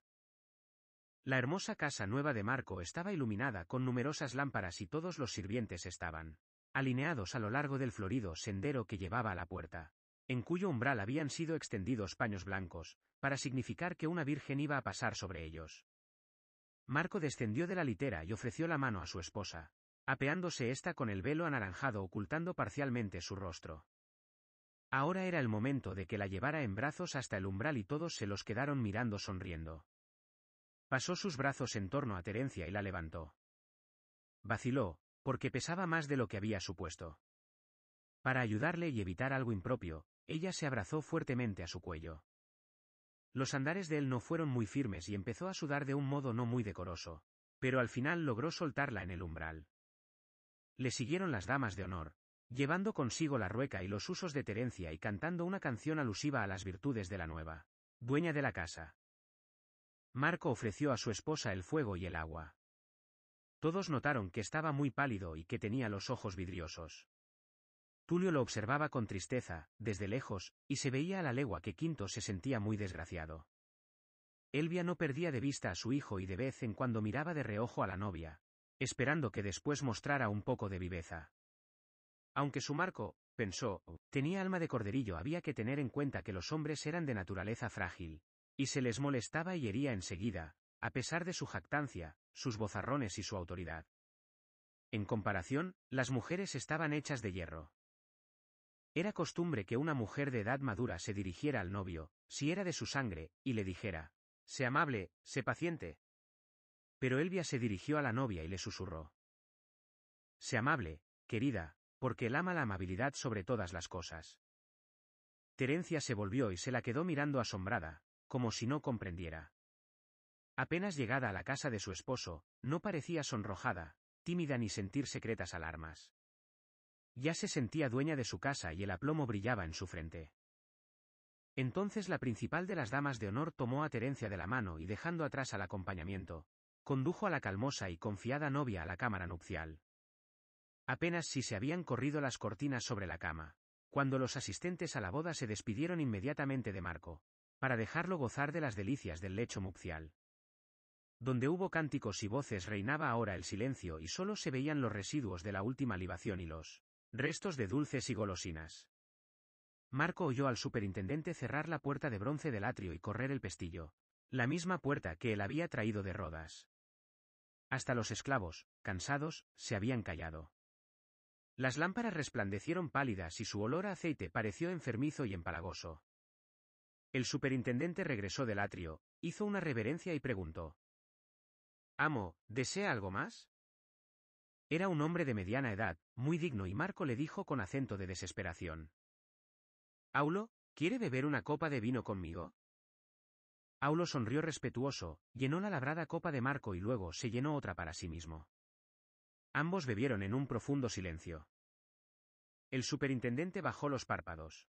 La hermosa casa nueva de Marco estaba iluminada con numerosas lámparas y todos los sirvientes estaban alineados a lo largo del florido sendero que llevaba a la puerta, en cuyo umbral habían sido extendidos paños blancos, para significar que una virgen iba a pasar sobre ellos. Marco descendió de la litera y ofreció la mano a su esposa, apeándose ésta con el velo anaranjado ocultando parcialmente su rostro. Ahora era el momento de que la llevara en brazos hasta el umbral y todos se los quedaron mirando sonriendo. Pasó sus brazos en torno a Terencia y la levantó. Vaciló, porque pesaba más de lo que había supuesto. Para ayudarle y evitar algo impropio, ella se abrazó fuertemente a su cuello. Los andares de él no fueron muy firmes y empezó a sudar de un modo no muy decoroso, pero al final logró soltarla en el umbral. Le siguieron las damas de honor, llevando consigo la rueca y los usos de Terencia y cantando una canción alusiva a las virtudes de la nueva dueña de la casa. Marco ofreció a su esposa el fuego y el agua. Todos notaron que estaba muy pálido y que tenía los ojos vidriosos. Tulio lo observaba con tristeza, desde lejos, y se veía a la legua que Quinto se sentía muy desgraciado. Elvia no perdía de vista a su hijo y de vez en cuando miraba de reojo a la novia, esperando que después mostrara un poco de viveza. Aunque su marco, pensó, tenía alma de corderillo, había que tener en cuenta que los hombres eran de naturaleza frágil. Y se les molestaba y hería enseguida, a pesar de su jactancia, sus bozarrones y su autoridad. En comparación, las mujeres estaban hechas de hierro. Era costumbre que una mujer de edad madura se dirigiera al novio, si era de su sangre, y le dijera, Sé amable, sé paciente. Pero Elvia se dirigió a la novia y le susurró. Sé amable, querida, porque él ama la amabilidad sobre todas las cosas. Terencia se volvió y se la quedó mirando asombrada, como si no comprendiera. Apenas llegada a la casa de su esposo, no parecía sonrojada, tímida ni sentir secretas alarmas. Ya se sentía dueña de su casa y el aplomo brillaba en su frente. Entonces la principal de las damas de honor tomó a Terencia de la mano y dejando atrás al acompañamiento, condujo a la calmosa y confiada novia a la cámara nupcial. Apenas si se habían corrido las cortinas sobre la cama, cuando los asistentes a la boda se despidieron inmediatamente de Marco, para dejarlo gozar de las delicias del lecho nupcial. Donde hubo cánticos y voces reinaba ahora el silencio y solo se veían los residuos de la última libación y los restos de dulces y golosinas. Marco oyó al superintendente cerrar la puerta de bronce del atrio y correr el pestillo, la misma puerta que él había traído de Rodas. Hasta los esclavos, cansados, se habían callado. Las lámparas resplandecieron pálidas y su olor a aceite pareció enfermizo y empalagoso. El superintendente regresó del atrio, hizo una reverencia y preguntó. Amo, ¿desea algo más? Era un hombre de mediana edad, muy digno y Marco le dijo con acento de desesperación. Aulo, ¿quiere beber una copa de vino conmigo? Aulo sonrió respetuoso, llenó la labrada copa de Marco y luego se llenó otra para sí mismo. Ambos bebieron en un profundo silencio. El superintendente bajó los párpados.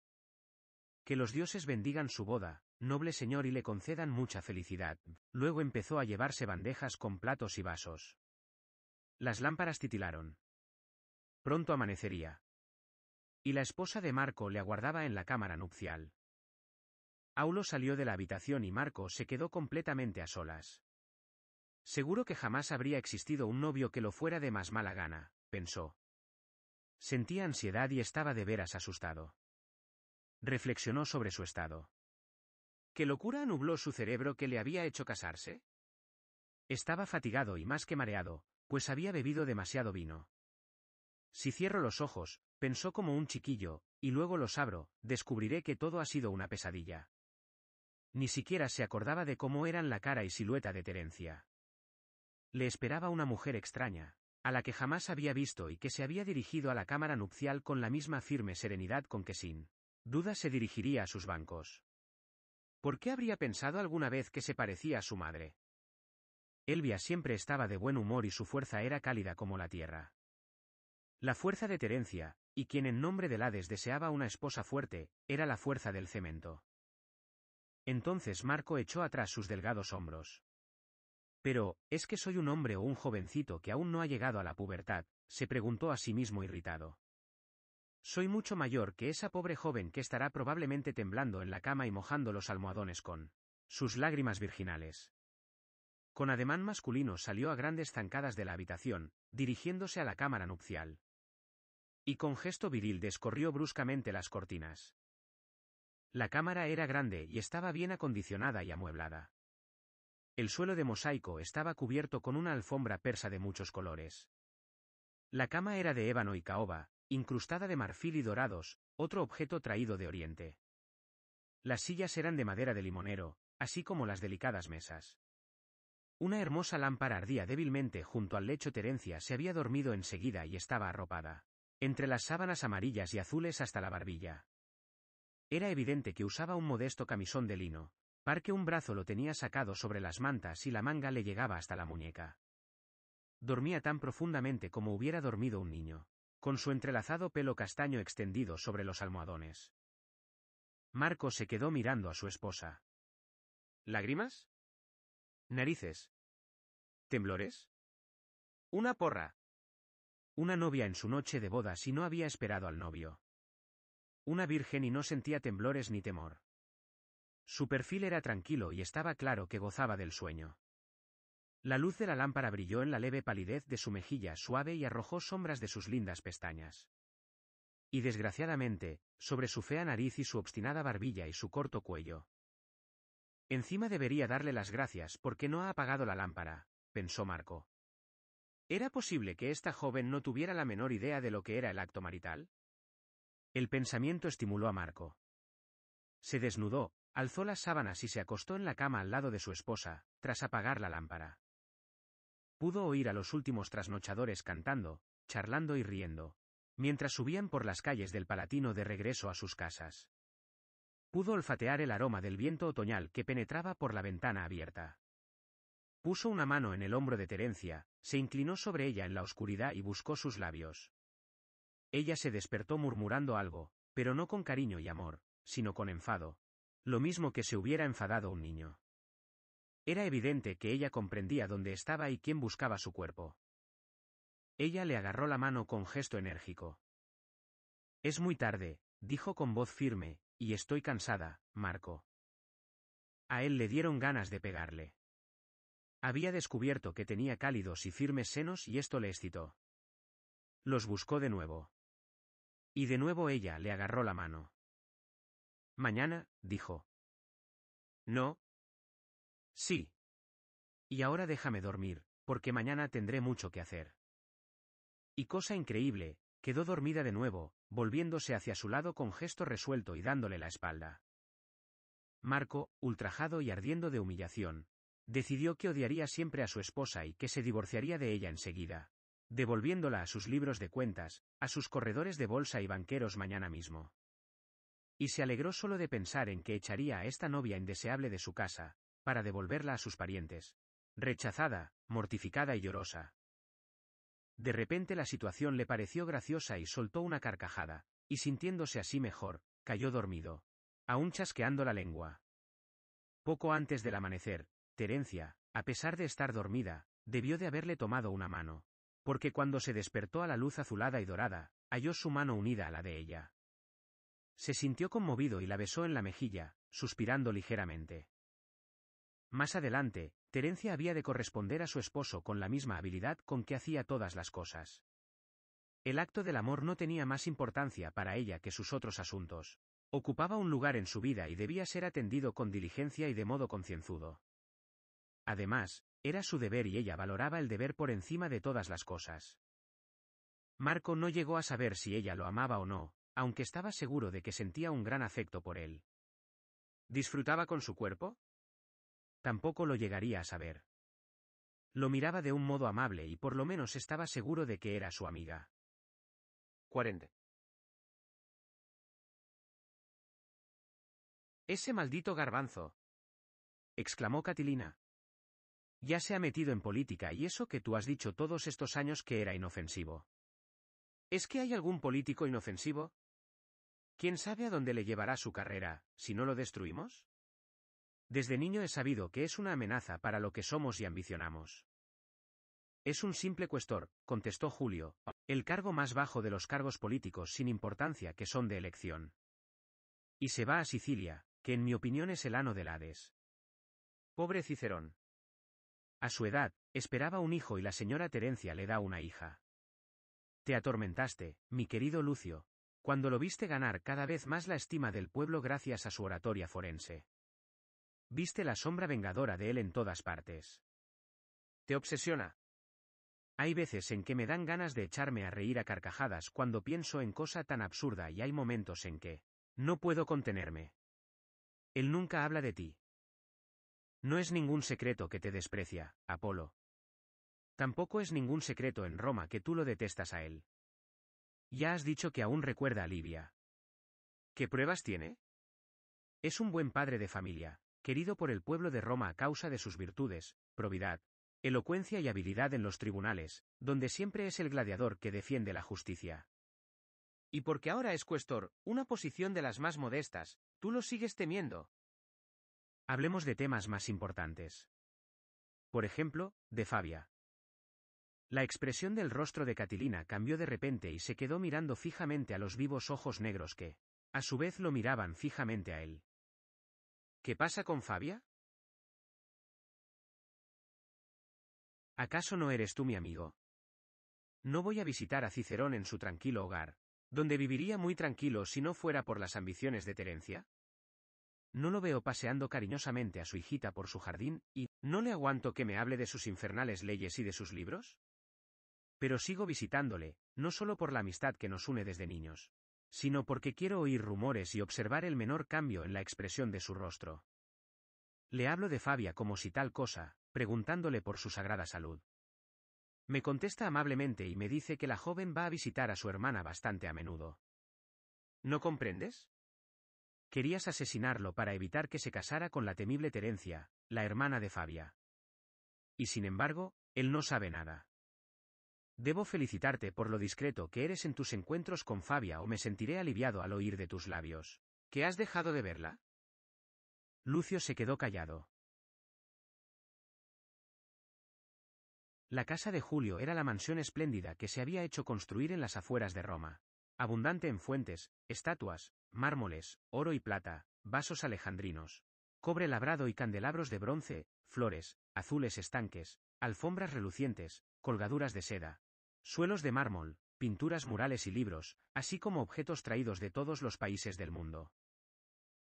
Que los dioses bendigan su boda, noble señor, y le concedan mucha felicidad. Luego empezó a llevarse bandejas con platos y vasos. Las lámparas titilaron. Pronto amanecería. Y la esposa de Marco le aguardaba en la cámara nupcial. Aulo salió de la habitación y Marco se quedó completamente a solas. Seguro que jamás habría existido un novio que lo fuera de más mala gana, pensó. Sentía ansiedad y estaba de veras asustado. Reflexionó sobre su estado. ¿Qué locura nubló su cerebro que le había hecho casarse? Estaba fatigado y más que mareado, pues había bebido demasiado vino. Si cierro los ojos, pensó como un chiquillo, y luego los abro, descubriré que todo ha sido una pesadilla. Ni siquiera se acordaba de cómo eran la cara y silueta de Terencia. Le esperaba una mujer extraña, a la que jamás había visto y que se había dirigido a la cámara nupcial con la misma firme serenidad con que sin duda se dirigiría a sus bancos. ¿Por qué habría pensado alguna vez que se parecía a su madre? Elvia siempre estaba de buen humor y su fuerza era cálida como la tierra. La fuerza de Terencia, y quien en nombre del Hades deseaba una esposa fuerte, era la fuerza del cemento. Entonces Marco echó atrás sus delgados hombros. Pero, ¿es que soy un hombre o un jovencito que aún no ha llegado a la pubertad? se preguntó a sí mismo irritado. Soy mucho mayor que esa pobre joven que estará probablemente temblando en la cama y mojando los almohadones con sus lágrimas virginales. Con ademán masculino salió a grandes zancadas de la habitación, dirigiéndose a la cámara nupcial. Y con gesto viril descorrió bruscamente las cortinas. La cámara era grande y estaba bien acondicionada y amueblada. El suelo de mosaico estaba cubierto con una alfombra persa de muchos colores. La cama era de ébano y caoba, incrustada de marfil y dorados, otro objeto traído de Oriente. Las sillas eran de madera de limonero, así como las delicadas mesas. Una hermosa lámpara ardía débilmente junto al lecho Terencia se había dormido enseguida y estaba arropada, entre las sábanas amarillas y azules hasta la barbilla. Era evidente que usaba un modesto camisón de lino, que un brazo lo tenía sacado sobre las mantas y la manga le llegaba hasta la muñeca. Dormía tan profundamente como hubiera dormido un niño, con su entrelazado pelo castaño extendido sobre los almohadones. Marco se quedó mirando a su esposa. ¿Lágrimas? Narices. ¿Temblores? Una porra. Una novia en su noche de bodas y no había esperado al novio. Una virgen y no sentía temblores ni temor. Su perfil era tranquilo y estaba claro que gozaba del sueño. La luz de la lámpara brilló en la leve palidez de su mejilla suave y arrojó sombras de sus lindas pestañas. Y desgraciadamente, sobre su fea nariz y su obstinada barbilla y su corto cuello. Encima debería darle las gracias porque no ha apagado la lámpara, pensó Marco. ¿Era posible que esta joven no tuviera la menor idea de lo que era el acto marital? El pensamiento estimuló a Marco. Se desnudó, Alzó las sábanas y se acostó en la cama al lado de su esposa, tras apagar la lámpara. Pudo oír a los últimos trasnochadores cantando, charlando y riendo, mientras subían por las calles del Palatino de regreso a sus casas. Pudo olfatear el aroma del viento otoñal que penetraba por la ventana abierta. Puso una mano en el hombro de Terencia, se inclinó sobre ella en la oscuridad y buscó sus labios. Ella se despertó murmurando algo, pero no con cariño y amor, sino con enfado, lo mismo que se hubiera enfadado un niño. Era evidente que ella comprendía dónde estaba y quién buscaba su cuerpo. Ella le agarró la mano con gesto enérgico. Es muy tarde, dijo con voz firme, y estoy cansada, Marco. A él le dieron ganas de pegarle. Había descubierto que tenía cálidos y firmes senos y esto le excitó. Los buscó de nuevo. Y de nuevo ella le agarró la mano. Mañana, dijo. No. Sí. Y ahora déjame dormir, porque mañana tendré mucho que hacer. Y cosa increíble, quedó dormida de nuevo, volviéndose hacia su lado con gesto resuelto y dándole la espalda. Marco, ultrajado y ardiendo de humillación, decidió que odiaría siempre a su esposa y que se divorciaría de ella enseguida, devolviéndola a sus libros de cuentas, a sus corredores de bolsa y banqueros mañana mismo y se alegró solo de pensar en que echaría a esta novia indeseable de su casa, para devolverla a sus parientes. Rechazada, mortificada y llorosa. De repente la situación le pareció graciosa y soltó una carcajada, y sintiéndose así mejor, cayó dormido, aún chasqueando la lengua. Poco antes del amanecer, Terencia, a pesar de estar dormida, debió de haberle tomado una mano, porque cuando se despertó a la luz azulada y dorada, halló su mano unida a la de ella. Se sintió conmovido y la besó en la mejilla, suspirando ligeramente. Más adelante, Terencia había de corresponder a su esposo con la misma habilidad con que hacía todas las cosas. El acto del amor no tenía más importancia para ella que sus otros asuntos. Ocupaba un lugar en su vida y debía ser atendido con diligencia y de modo concienzudo. Además, era su deber y ella valoraba el deber por encima de todas las cosas. Marco no llegó a saber si ella lo amaba o no, aunque estaba seguro de que sentía un gran afecto por él. ¿Disfrutaba con su cuerpo? Tampoco lo llegaría a saber. Lo miraba de un modo amable y por lo menos estaba seguro de que era su amiga. 40. Ese maldito garbanzo. exclamó Catilina. Ya se ha metido en política y eso que tú has dicho todos estos años que era inofensivo. ¿Es que hay algún político inofensivo? ¿Quién sabe a dónde le llevará su carrera, si no lo destruimos? Desde niño he sabido que es una amenaza para lo que somos y ambicionamos. Es un simple cuestor, contestó Julio, el cargo más bajo de los cargos políticos sin importancia que son de elección. Y se va a Sicilia, que en mi opinión es el ano de Hades. Pobre Cicerón. A su edad, esperaba un hijo y la señora Terencia le da una hija. Te atormentaste, mi querido Lucio, cuando lo viste ganar cada vez más la estima del pueblo gracias a su oratoria forense. Viste la sombra vengadora de él en todas partes. Te obsesiona. Hay veces en que me dan ganas de echarme a reír a carcajadas cuando pienso en cosa tan absurda y hay momentos en que no puedo contenerme. Él nunca habla de ti. No es ningún secreto que te desprecia, Apolo. Tampoco es ningún secreto en Roma que tú lo detestas a él. Ya has dicho que aún recuerda a Livia. ¿Qué pruebas tiene? Es un buen padre de familia, querido por el pueblo de Roma a causa de sus virtudes, probidad, elocuencia y habilidad en los tribunales, donde siempre es el gladiador que defiende la justicia. Y porque ahora es cuestor, una posición de las más modestas, tú lo sigues temiendo. Hablemos de temas más importantes. Por ejemplo, de Fabia, la expresión del rostro de Catilina cambió de repente y se quedó mirando fijamente a los vivos ojos negros que, a su vez, lo miraban fijamente a él. ¿Qué pasa con Fabia? ¿Acaso no eres tú mi amigo? No voy a visitar a Cicerón en su tranquilo hogar, donde viviría muy tranquilo si no fuera por las ambiciones de Terencia. No lo veo paseando cariñosamente a su hijita por su jardín, y ¿no le aguanto que me hable de sus infernales leyes y de sus libros? Pero sigo visitándole, no solo por la amistad que nos une desde niños, sino porque quiero oír rumores y observar el menor cambio en la expresión de su rostro. Le hablo de Fabia como si tal cosa, preguntándole por su sagrada salud. Me contesta amablemente y me dice que la joven va a visitar a su hermana bastante a menudo. ¿No comprendes? Querías asesinarlo para evitar que se casara con la temible Terencia, la hermana de Fabia. Y sin embargo, él no sabe nada. Debo felicitarte por lo discreto que eres en tus encuentros con Fabia o me sentiré aliviado al oír de tus labios. ¿Que has dejado de verla? Lucio se quedó callado. La casa de Julio era la mansión espléndida que se había hecho construir en las afueras de Roma. Abundante en fuentes, estatuas, mármoles, oro y plata, vasos alejandrinos, cobre labrado y candelabros de bronce, flores, azules estanques, alfombras relucientes, colgaduras de seda, Suelos de mármol, pinturas murales y libros, así como objetos traídos de todos los países del mundo.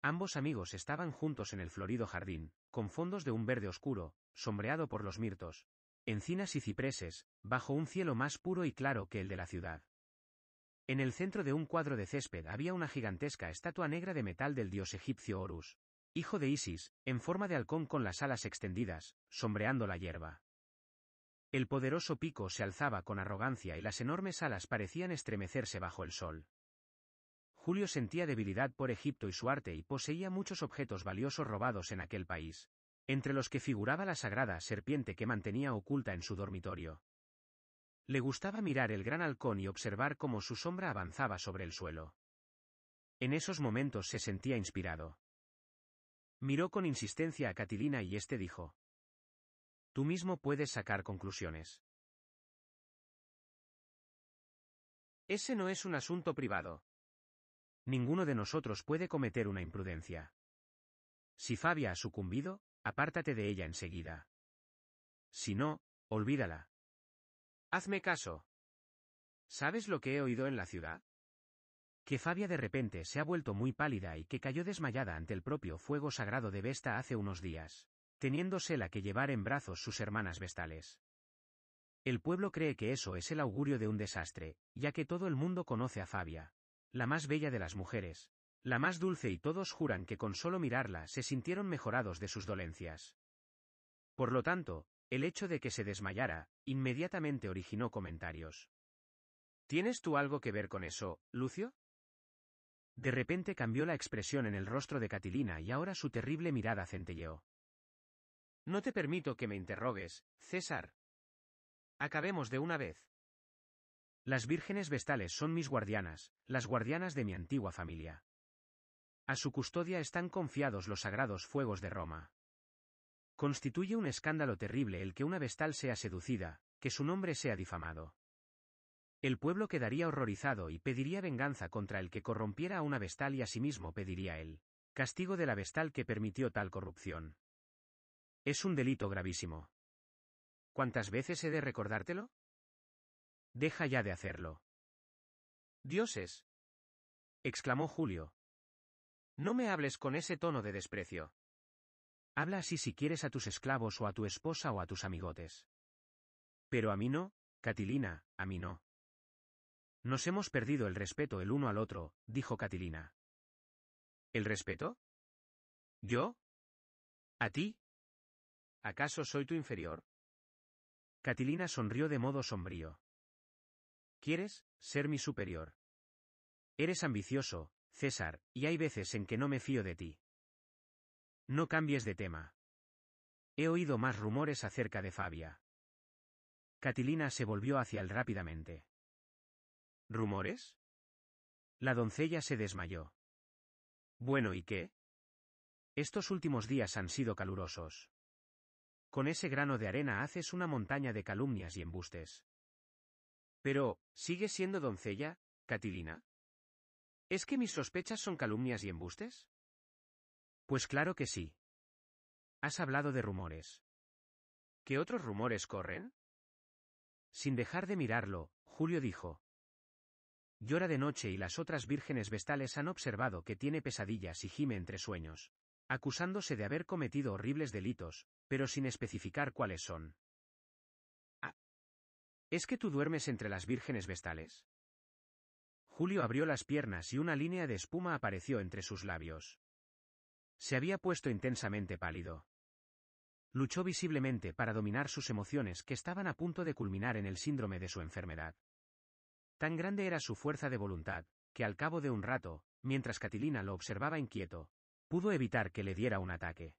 Ambos amigos estaban juntos en el florido jardín, con fondos de un verde oscuro, sombreado por los mirtos, encinas y cipreses, bajo un cielo más puro y claro que el de la ciudad. En el centro de un cuadro de césped había una gigantesca estatua negra de metal del dios egipcio Horus, hijo de Isis, en forma de halcón con las alas extendidas, sombreando la hierba. El poderoso pico se alzaba con arrogancia y las enormes alas parecían estremecerse bajo el sol. Julio sentía debilidad por Egipto y su arte y poseía muchos objetos valiosos robados en aquel país, entre los que figuraba la sagrada serpiente que mantenía oculta en su dormitorio. Le gustaba mirar el gran halcón y observar cómo su sombra avanzaba sobre el suelo. En esos momentos se sentía inspirado. Miró con insistencia a Catilina y éste dijo, Tú mismo puedes sacar conclusiones. Ese no es un asunto privado. Ninguno de nosotros puede cometer una imprudencia. Si Fabia ha sucumbido, apártate de ella enseguida. Si no, olvídala. Hazme caso. ¿Sabes lo que he oído en la ciudad? Que Fabia de repente se ha vuelto muy pálida y que cayó desmayada ante el propio fuego sagrado de Vesta hace unos días la que llevar en brazos sus hermanas vestales. El pueblo cree que eso es el augurio de un desastre, ya que todo el mundo conoce a Fabia, la más bella de las mujeres, la más dulce y todos juran que con solo mirarla se sintieron mejorados de sus dolencias. Por lo tanto, el hecho de que se desmayara, inmediatamente originó comentarios. ¿Tienes tú algo que ver con eso, Lucio? De repente cambió la expresión en el rostro de Catilina y ahora su terrible mirada centelleó. No te permito que me interrogues, César. Acabemos de una vez. Las vírgenes vestales son mis guardianas, las guardianas de mi antigua familia. A su custodia están confiados los sagrados fuegos de Roma. Constituye un escándalo terrible el que una vestal sea seducida, que su nombre sea difamado. El pueblo quedaría horrorizado y pediría venganza contra el que corrompiera a una vestal y asimismo pediría él castigo de la vestal que permitió tal corrupción. Es un delito gravísimo. ¿Cuántas veces he de recordártelo? Deja ya de hacerlo. Dioses. exclamó Julio. No me hables con ese tono de desprecio. Habla así si quieres a tus esclavos o a tu esposa o a tus amigotes. Pero a mí no, Catilina, a mí no. Nos hemos perdido el respeto el uno al otro, dijo Catilina. ¿El respeto? ¿Yo? ¿A ti, ¿Acaso soy tu inferior? Catilina sonrió de modo sombrío. ¿Quieres ser mi superior? Eres ambicioso, César, y hay veces en que no me fío de ti. No cambies de tema. He oído más rumores acerca de Fabia. Catilina se volvió hacia él rápidamente. ¿Rumores? La doncella se desmayó. Bueno, ¿y qué? Estos últimos días han sido calurosos. Con ese grano de arena haces una montaña de calumnias y embustes. Pero, ¿sigues siendo doncella, Catilina? ¿Es que mis sospechas son calumnias y embustes? Pues claro que sí. Has hablado de rumores. ¿Qué otros rumores corren? Sin dejar de mirarlo, Julio dijo. Llora de noche y las otras vírgenes vestales han observado que tiene pesadillas y gime entre sueños acusándose de haber cometido horribles delitos, pero sin especificar cuáles son. Ah. ¿Es que tú duermes entre las vírgenes vestales? Julio abrió las piernas y una línea de espuma apareció entre sus labios. Se había puesto intensamente pálido. Luchó visiblemente para dominar sus emociones que estaban a punto de culminar en el síndrome de su enfermedad. Tan grande era su fuerza de voluntad, que al cabo de un rato, mientras Catilina lo observaba inquieto, Pudo evitar que le diera un ataque.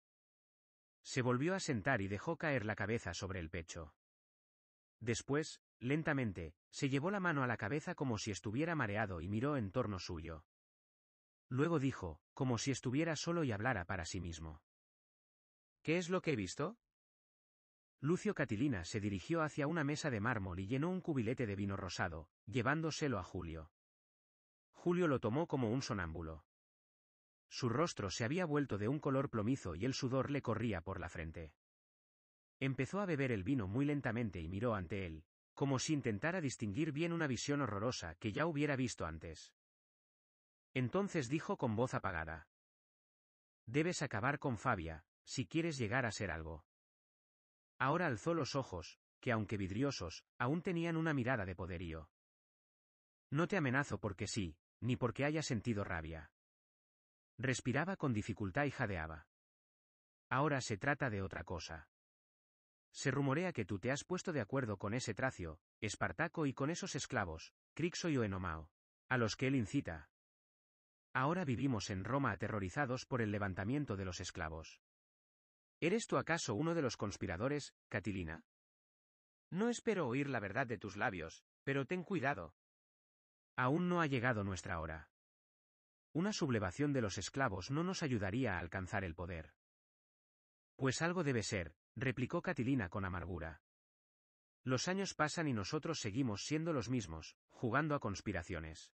Se volvió a sentar y dejó caer la cabeza sobre el pecho. Después, lentamente, se llevó la mano a la cabeza como si estuviera mareado y miró en torno suyo. Luego dijo, como si estuviera solo y hablara para sí mismo. ¿Qué es lo que he visto? Lucio Catilina se dirigió hacia una mesa de mármol y llenó un cubilete de vino rosado, llevándoselo a Julio. Julio lo tomó como un sonámbulo. Su rostro se había vuelto de un color plomizo y el sudor le corría por la frente. Empezó a beber el vino muy lentamente y miró ante él, como si intentara distinguir bien una visión horrorosa que ya hubiera visto antes. Entonces dijo con voz apagada. Debes acabar con Fabia, si quieres llegar a ser algo. Ahora alzó los ojos, que aunque vidriosos, aún tenían una mirada de poderío. No te amenazo porque sí, ni porque haya sentido rabia. Respiraba con dificultad y jadeaba. Ahora se trata de otra cosa. Se rumorea que tú te has puesto de acuerdo con ese tracio, Espartaco y con esos esclavos, Crixo y Oenomao, a los que él incita. Ahora vivimos en Roma aterrorizados por el levantamiento de los esclavos. ¿Eres tú acaso uno de los conspiradores, Catilina? No espero oír la verdad de tus labios, pero ten cuidado. Aún no ha llegado nuestra hora. Una sublevación de los esclavos no nos ayudaría a alcanzar el poder. Pues algo debe ser, replicó Catilina con amargura. Los años pasan y nosotros seguimos siendo los mismos, jugando a conspiraciones.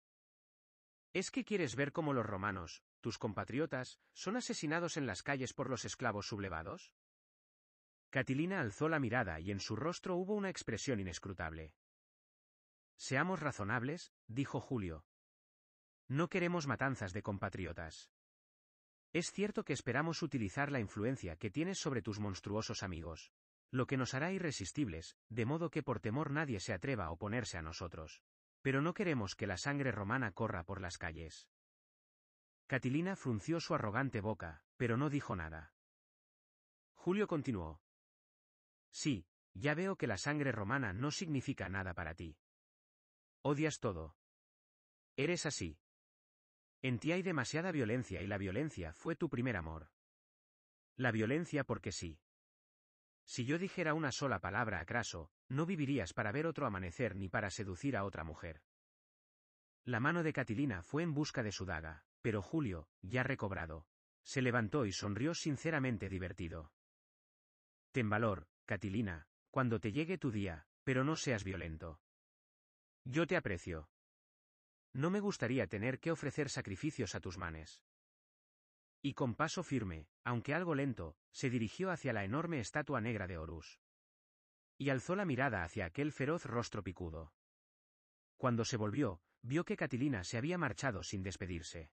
¿Es que quieres ver cómo los romanos, tus compatriotas, son asesinados en las calles por los esclavos sublevados? Catilina alzó la mirada y en su rostro hubo una expresión inescrutable. Seamos razonables, dijo Julio, no queremos matanzas de compatriotas. Es cierto que esperamos utilizar la influencia que tienes sobre tus monstruosos amigos. Lo que nos hará irresistibles, de modo que por temor nadie se atreva a oponerse a nosotros. Pero no queremos que la sangre romana corra por las calles. Catilina frunció su arrogante boca, pero no dijo nada. Julio continuó. Sí, ya veo que la sangre romana no significa nada para ti. Odias todo. Eres así. En ti hay demasiada violencia y la violencia fue tu primer amor. La violencia porque sí. Si yo dijera una sola palabra a Craso, no vivirías para ver otro amanecer ni para seducir a otra mujer. La mano de Catilina fue en busca de su daga, pero Julio, ya recobrado, se levantó y sonrió sinceramente divertido. Ten valor, Catilina, cuando te llegue tu día, pero no seas violento. Yo te aprecio. No me gustaría tener que ofrecer sacrificios a tus manes. Y con paso firme, aunque algo lento, se dirigió hacia la enorme estatua negra de Horus. Y alzó la mirada hacia aquel feroz rostro picudo. Cuando se volvió, vio que Catilina se había marchado sin despedirse.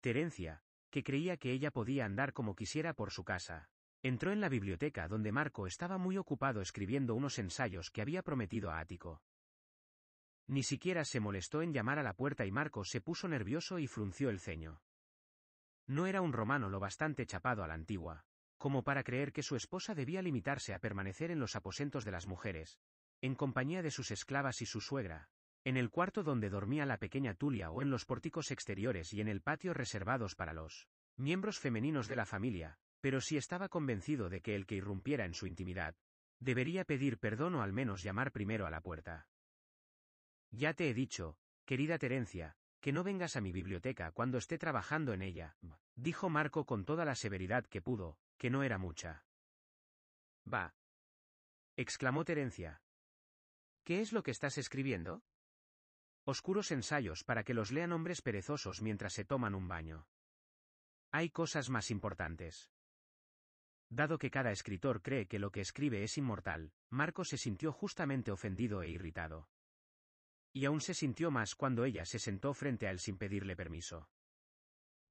Terencia, que creía que ella podía andar como quisiera por su casa, entró en la biblioteca donde Marco estaba muy ocupado escribiendo unos ensayos que había prometido a Ático. Ni siquiera se molestó en llamar a la puerta y Marco se puso nervioso y frunció el ceño. No era un romano lo bastante chapado a la antigua, como para creer que su esposa debía limitarse a permanecer en los aposentos de las mujeres, en compañía de sus esclavas y su suegra, en el cuarto donde dormía la pequeña Tulia o en los pórticos exteriores y en el patio reservados para los miembros femeninos de la familia, pero sí estaba convencido de que el que irrumpiera en su intimidad, debería pedir perdón o al menos llamar primero a la puerta. Ya te he dicho, querida Terencia, que no vengas a mi biblioteca cuando esté trabajando en ella, dijo Marco con toda la severidad que pudo, que no era mucha. Va. exclamó Terencia. ¿Qué es lo que estás escribiendo? Oscuros ensayos para que los lean hombres perezosos mientras se toman un baño. Hay cosas más importantes. Dado que cada escritor cree que lo que escribe es inmortal, Marco se sintió justamente ofendido e irritado. Y aún se sintió más cuando ella se sentó frente a él sin pedirle permiso.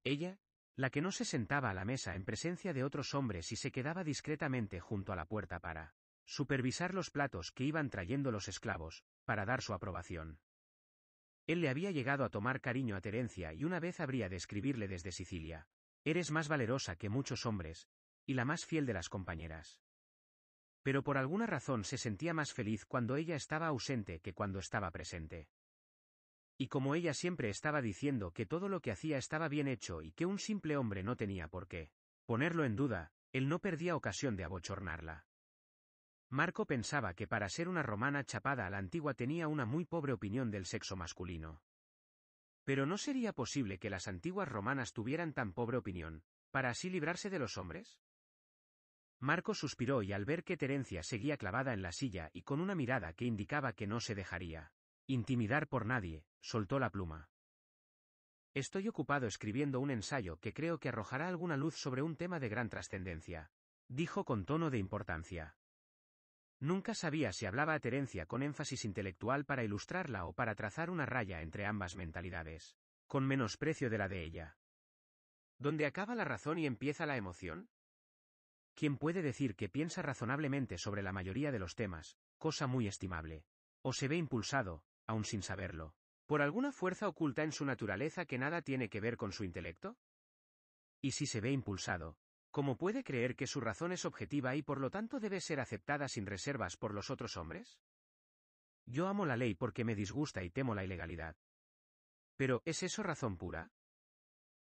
Ella, la que no se sentaba a la mesa en presencia de otros hombres y se quedaba discretamente junto a la puerta para supervisar los platos que iban trayendo los esclavos, para dar su aprobación. Él le había llegado a tomar cariño a Terencia y una vez habría de escribirle desde Sicilia. Eres más valerosa que muchos hombres, y la más fiel de las compañeras. Pero por alguna razón se sentía más feliz cuando ella estaba ausente que cuando estaba presente. Y como ella siempre estaba diciendo que todo lo que hacía estaba bien hecho y que un simple hombre no tenía por qué ponerlo en duda, él no perdía ocasión de abochornarla. Marco pensaba que para ser una romana chapada a la antigua tenía una muy pobre opinión del sexo masculino. Pero no sería posible que las antiguas romanas tuvieran tan pobre opinión, para así librarse de los hombres? Marco suspiró y al ver que Terencia seguía clavada en la silla y con una mirada que indicaba que no se dejaría intimidar por nadie, soltó la pluma. Estoy ocupado escribiendo un ensayo que creo que arrojará alguna luz sobre un tema de gran trascendencia, dijo con tono de importancia. Nunca sabía si hablaba a Terencia con énfasis intelectual para ilustrarla o para trazar una raya entre ambas mentalidades, con menosprecio de la de ella. ¿Dónde acaba la razón y empieza la emoción? ¿Quién puede decir que piensa razonablemente sobre la mayoría de los temas, cosa muy estimable. O se ve impulsado, aun sin saberlo, por alguna fuerza oculta en su naturaleza que nada tiene que ver con su intelecto? Y si se ve impulsado, ¿cómo puede creer que su razón es objetiva y por lo tanto debe ser aceptada sin reservas por los otros hombres? Yo amo la ley porque me disgusta y temo la ilegalidad. Pero, ¿es eso razón pura?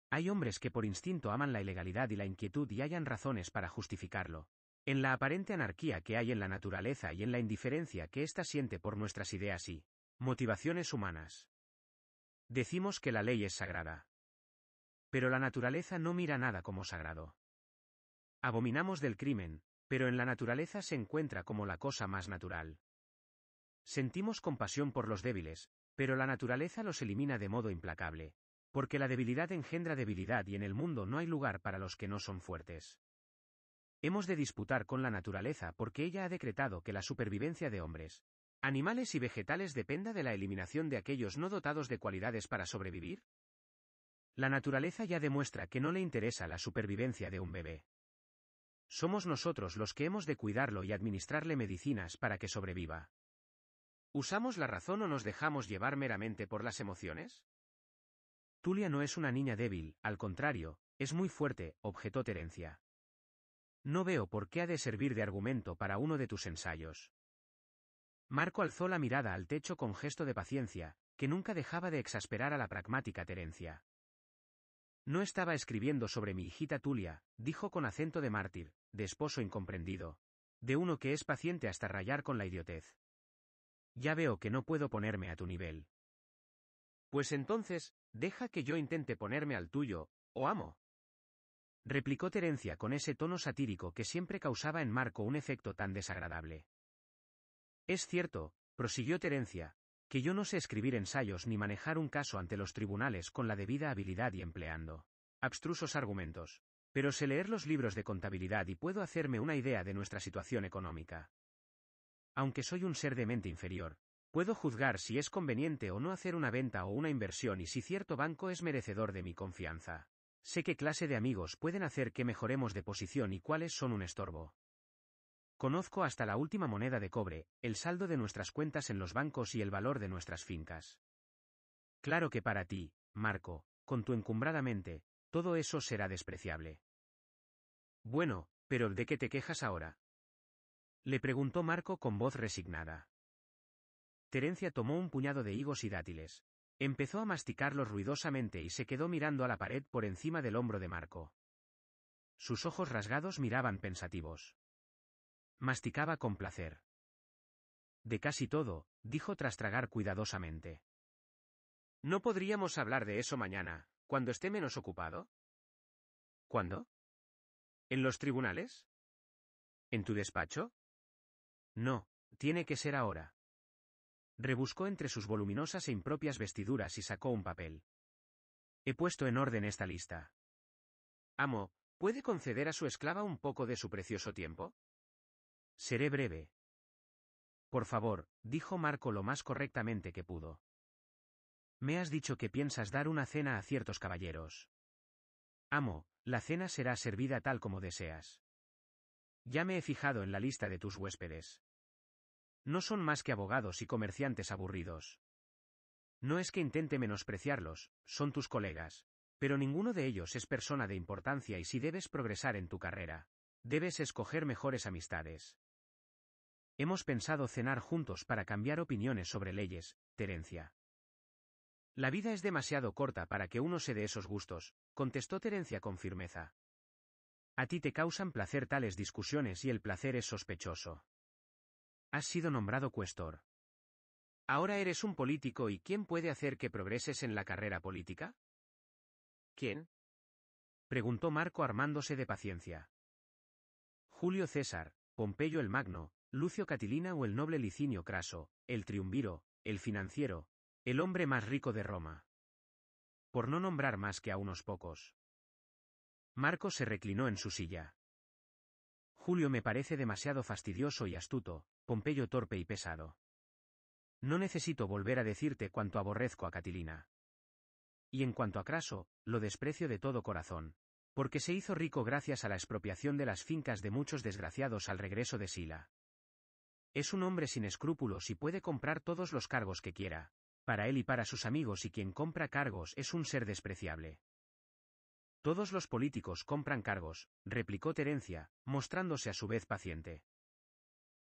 Hay hombres que por instinto aman la ilegalidad y la inquietud y hayan razones para justificarlo. En la aparente anarquía que hay en la naturaleza y en la indiferencia que ésta siente por nuestras ideas y motivaciones humanas. Decimos que la ley es sagrada. Pero la naturaleza no mira nada como sagrado. Abominamos del crimen, pero en la naturaleza se encuentra como la cosa más natural. Sentimos compasión por los débiles, pero la naturaleza los elimina de modo implacable, porque la debilidad engendra debilidad y en el mundo no hay lugar para los que no son fuertes. Hemos de disputar con la naturaleza porque ella ha decretado que la supervivencia de hombres, animales y vegetales dependa de la eliminación de aquellos no dotados de cualidades para sobrevivir. La naturaleza ya demuestra que no le interesa la supervivencia de un bebé. Somos nosotros los que hemos de cuidarlo y administrarle medicinas para que sobreviva. ¿Usamos la razón o nos dejamos llevar meramente por las emociones? Tulia no es una niña débil, al contrario, es muy fuerte, objetó Terencia. No veo por qué ha de servir de argumento para uno de tus ensayos. Marco alzó la mirada al techo con gesto de paciencia, que nunca dejaba de exasperar a la pragmática Terencia. No estaba escribiendo sobre mi hijita Tulia, dijo con acento de mártir, de esposo incomprendido. De uno que es paciente hasta rayar con la idiotez. Ya veo que no puedo ponerme a tu nivel. Pues entonces, deja que yo intente ponerme al tuyo, o oh amo. Replicó Terencia con ese tono satírico que siempre causaba en Marco un efecto tan desagradable. Es cierto, prosiguió Terencia, que yo no sé escribir ensayos ni manejar un caso ante los tribunales con la debida habilidad y empleando abstrusos argumentos. Pero sé leer los libros de contabilidad y puedo hacerme una idea de nuestra situación económica. Aunque soy un ser de mente inferior, Puedo juzgar si es conveniente o no hacer una venta o una inversión y si cierto banco es merecedor de mi confianza. Sé qué clase de amigos pueden hacer que mejoremos de posición y cuáles son un estorbo. Conozco hasta la última moneda de cobre, el saldo de nuestras cuentas en los bancos y el valor de nuestras fincas. Claro que para ti, Marco, con tu encumbrada mente, todo eso será despreciable. Bueno, pero ¿de qué te quejas ahora? Le preguntó Marco con voz resignada. Terencia tomó un puñado de higos y dátiles. Empezó a masticarlos ruidosamente y se quedó mirando a la pared por encima del hombro de Marco. Sus ojos rasgados miraban pensativos. Masticaba con placer. De casi todo, dijo tras tragar cuidadosamente. ¿No podríamos hablar de eso mañana, cuando esté menos ocupado? ¿Cuándo? ¿En los tribunales? ¿En tu despacho? No, tiene que ser ahora. Rebuscó entre sus voluminosas e impropias vestiduras y sacó un papel. He puesto en orden esta lista. Amo, ¿puede conceder a su esclava un poco de su precioso tiempo? Seré breve. Por favor, dijo Marco lo más correctamente que pudo. Me has dicho que piensas dar una cena a ciertos caballeros. Amo, la cena será servida tal como deseas. Ya me he fijado en la lista de tus huéspedes no son más que abogados y comerciantes aburridos. No es que intente menospreciarlos, son tus colegas, pero ninguno de ellos es persona de importancia y si debes progresar en tu carrera, debes escoger mejores amistades. Hemos pensado cenar juntos para cambiar opiniones sobre leyes, Terencia. La vida es demasiado corta para que uno se dé esos gustos, contestó Terencia con firmeza. A ti te causan placer tales discusiones y el placer es sospechoso. Has sido nombrado cuestor. Ahora eres un político y ¿quién puede hacer que progreses en la carrera política? ¿Quién? preguntó Marco armándose de paciencia. Julio César, Pompeyo el Magno, Lucio Catilina o el noble Licinio Craso, el triunviro, el financiero, el hombre más rico de Roma. Por no nombrar más que a unos pocos. Marco se reclinó en su silla. Julio me parece demasiado fastidioso y astuto, Pompeyo torpe y pesado. No necesito volver a decirte cuánto aborrezco a Catilina. Y en cuanto a Craso, lo desprecio de todo corazón, porque se hizo rico gracias a la expropiación de las fincas de muchos desgraciados al regreso de Sila. Es un hombre sin escrúpulos y puede comprar todos los cargos que quiera, para él y para sus amigos y quien compra cargos es un ser despreciable. Todos los políticos compran cargos, replicó Terencia, mostrándose a su vez paciente.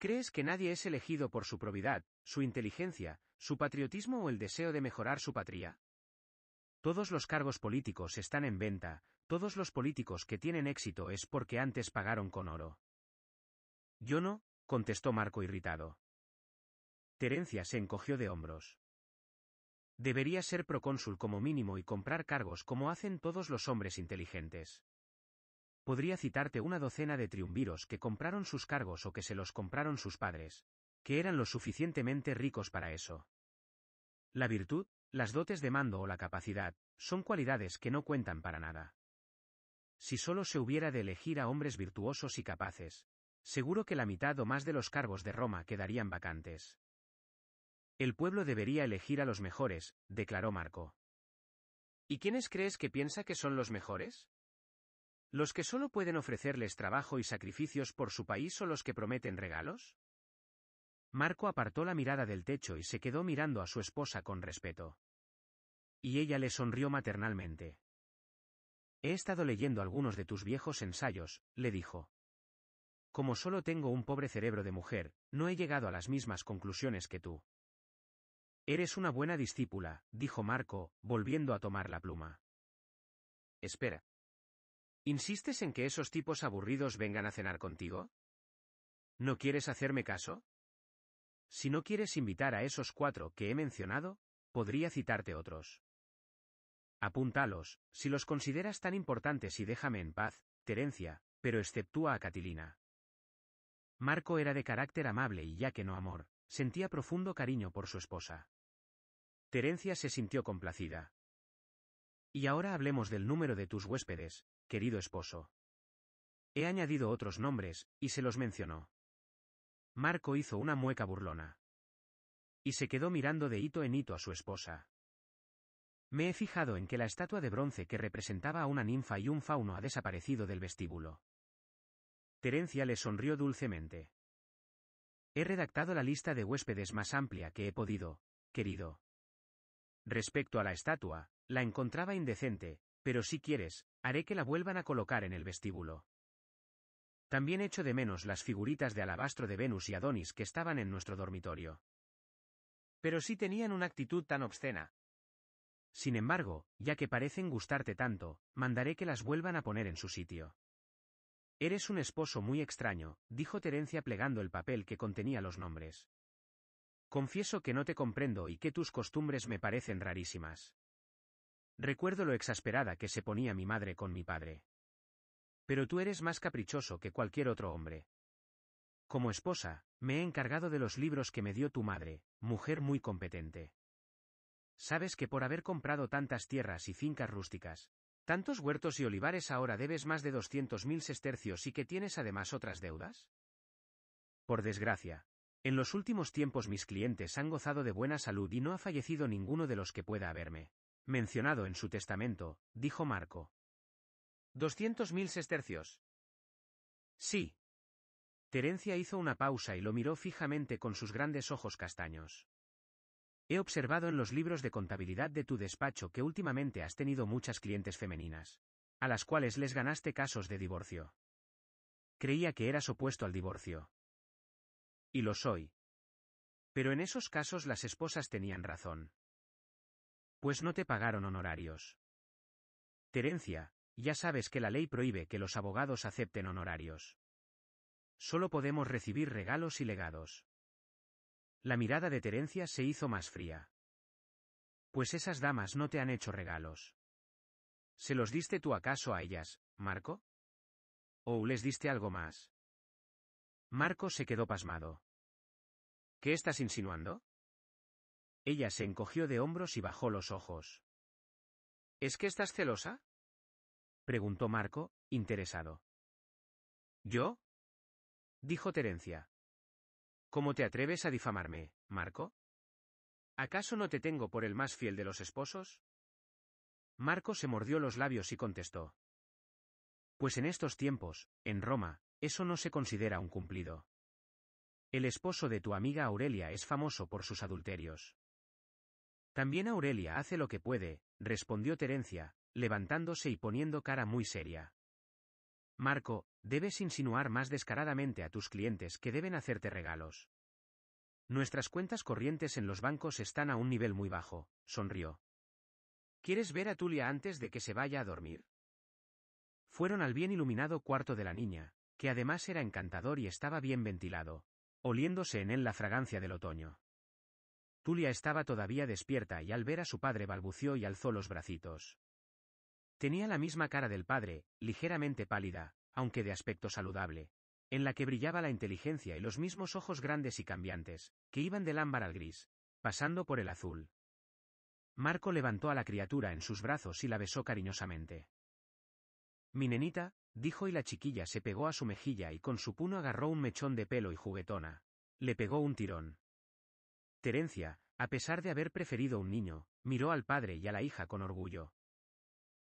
Crees que nadie es elegido por su probidad, su inteligencia, su patriotismo o el deseo de mejorar su patria. Todos los cargos políticos están en venta, todos los políticos que tienen éxito es porque antes pagaron con oro. Yo no, contestó Marco irritado. Terencia se encogió de hombros. Debería ser procónsul como mínimo y comprar cargos como hacen todos los hombres inteligentes. Podría citarte una docena de triunviros que compraron sus cargos o que se los compraron sus padres, que eran lo suficientemente ricos para eso. La virtud, las dotes de mando o la capacidad, son cualidades que no cuentan para nada. Si solo se hubiera de elegir a hombres virtuosos y capaces, seguro que la mitad o más de los cargos de Roma quedarían vacantes. El pueblo debería elegir a los mejores, declaró Marco. ¿Y quiénes crees que piensa que son los mejores? ¿Los que solo pueden ofrecerles trabajo y sacrificios por su país o los que prometen regalos? Marco apartó la mirada del techo y se quedó mirando a su esposa con respeto. Y ella le sonrió maternalmente. He estado leyendo algunos de tus viejos ensayos, le dijo. Como solo tengo un pobre cerebro de mujer, no he llegado a las mismas conclusiones que tú. Eres una buena discípula, dijo Marco, volviendo a tomar la pluma. Espera, ¿Insistes en que esos tipos aburridos vengan a cenar contigo? ¿No quieres hacerme caso? Si no quieres invitar a esos cuatro que he mencionado, podría citarte otros. Apúntalos, si los consideras tan importantes y déjame en paz, Terencia, pero exceptúa a Catilina. Marco era de carácter amable y ya que no amor, sentía profundo cariño por su esposa. Terencia se sintió complacida. Y ahora hablemos del número de tus huéspedes, querido esposo. He añadido otros nombres, y se los mencionó. Marco hizo una mueca burlona. Y se quedó mirando de hito en hito a su esposa. Me he fijado en que la estatua de bronce que representaba a una ninfa y un fauno ha desaparecido del vestíbulo. Terencia le sonrió dulcemente. He redactado la lista de huéspedes más amplia que he podido, querido. Respecto a la estatua, la encontraba indecente, pero si quieres, haré que la vuelvan a colocar en el vestíbulo. También echo de menos las figuritas de alabastro de Venus y Adonis que estaban en nuestro dormitorio. Pero sí tenían una actitud tan obscena. Sin embargo, ya que parecen gustarte tanto, mandaré que las vuelvan a poner en su sitio. Eres un esposo muy extraño, dijo Terencia plegando el papel que contenía los nombres. Confieso que no te comprendo y que tus costumbres me parecen rarísimas. Recuerdo lo exasperada que se ponía mi madre con mi padre. Pero tú eres más caprichoso que cualquier otro hombre. Como esposa, me he encargado de los libros que me dio tu madre, mujer muy competente. Sabes que por haber comprado tantas tierras y fincas rústicas, tantos huertos y olivares ahora debes más de mil sestercios y que tienes además otras deudas? Por desgracia, en los últimos tiempos mis clientes han gozado de buena salud y no ha fallecido ninguno de los que pueda haberme mencionado en su testamento, dijo Marco. Doscientos mil sestercios. Sí. Terencia hizo una pausa y lo miró fijamente con sus grandes ojos castaños. He observado en los libros de contabilidad de tu despacho que últimamente has tenido muchas clientes femeninas, a las cuales les ganaste casos de divorcio. Creía que eras opuesto al divorcio. Y lo soy. Pero en esos casos las esposas tenían razón. Pues no te pagaron honorarios. Terencia, ya sabes que la ley prohíbe que los abogados acepten honorarios. Solo podemos recibir regalos y legados. La mirada de Terencia se hizo más fría. Pues esas damas no te han hecho regalos. ¿Se los diste tú acaso a ellas, Marco? ¿O les diste algo más? Marco se quedó pasmado. ¿Qué estás insinuando? Ella se encogió de hombros y bajó los ojos. ¿Es que estás celosa? preguntó Marco, interesado. ¿Yo? dijo Terencia. ¿Cómo te atreves a difamarme, Marco? ¿Acaso no te tengo por el más fiel de los esposos? Marco se mordió los labios y contestó. Pues en estos tiempos, en Roma, eso no se considera un cumplido. El esposo de tu amiga Aurelia es famoso por sus adulterios. También Aurelia hace lo que puede, respondió Terencia, levantándose y poniendo cara muy seria. Marco, debes insinuar más descaradamente a tus clientes que deben hacerte regalos. Nuestras cuentas corrientes en los bancos están a un nivel muy bajo, sonrió. ¿Quieres ver a Tulia antes de que se vaya a dormir? Fueron al bien iluminado cuarto de la niña, que además era encantador y estaba bien ventilado, oliéndose en él la fragancia del otoño. Tulia estaba todavía despierta y al ver a su padre balbució y alzó los bracitos. Tenía la misma cara del padre, ligeramente pálida, aunque de aspecto saludable, en la que brillaba la inteligencia y los mismos ojos grandes y cambiantes, que iban del ámbar al gris, pasando por el azul. Marco levantó a la criatura en sus brazos y la besó cariñosamente. Mi nenita, dijo y la chiquilla se pegó a su mejilla y con su puno agarró un mechón de pelo y juguetona. Le pegó un tirón. Terencia, a pesar de haber preferido un niño, miró al padre y a la hija con orgullo.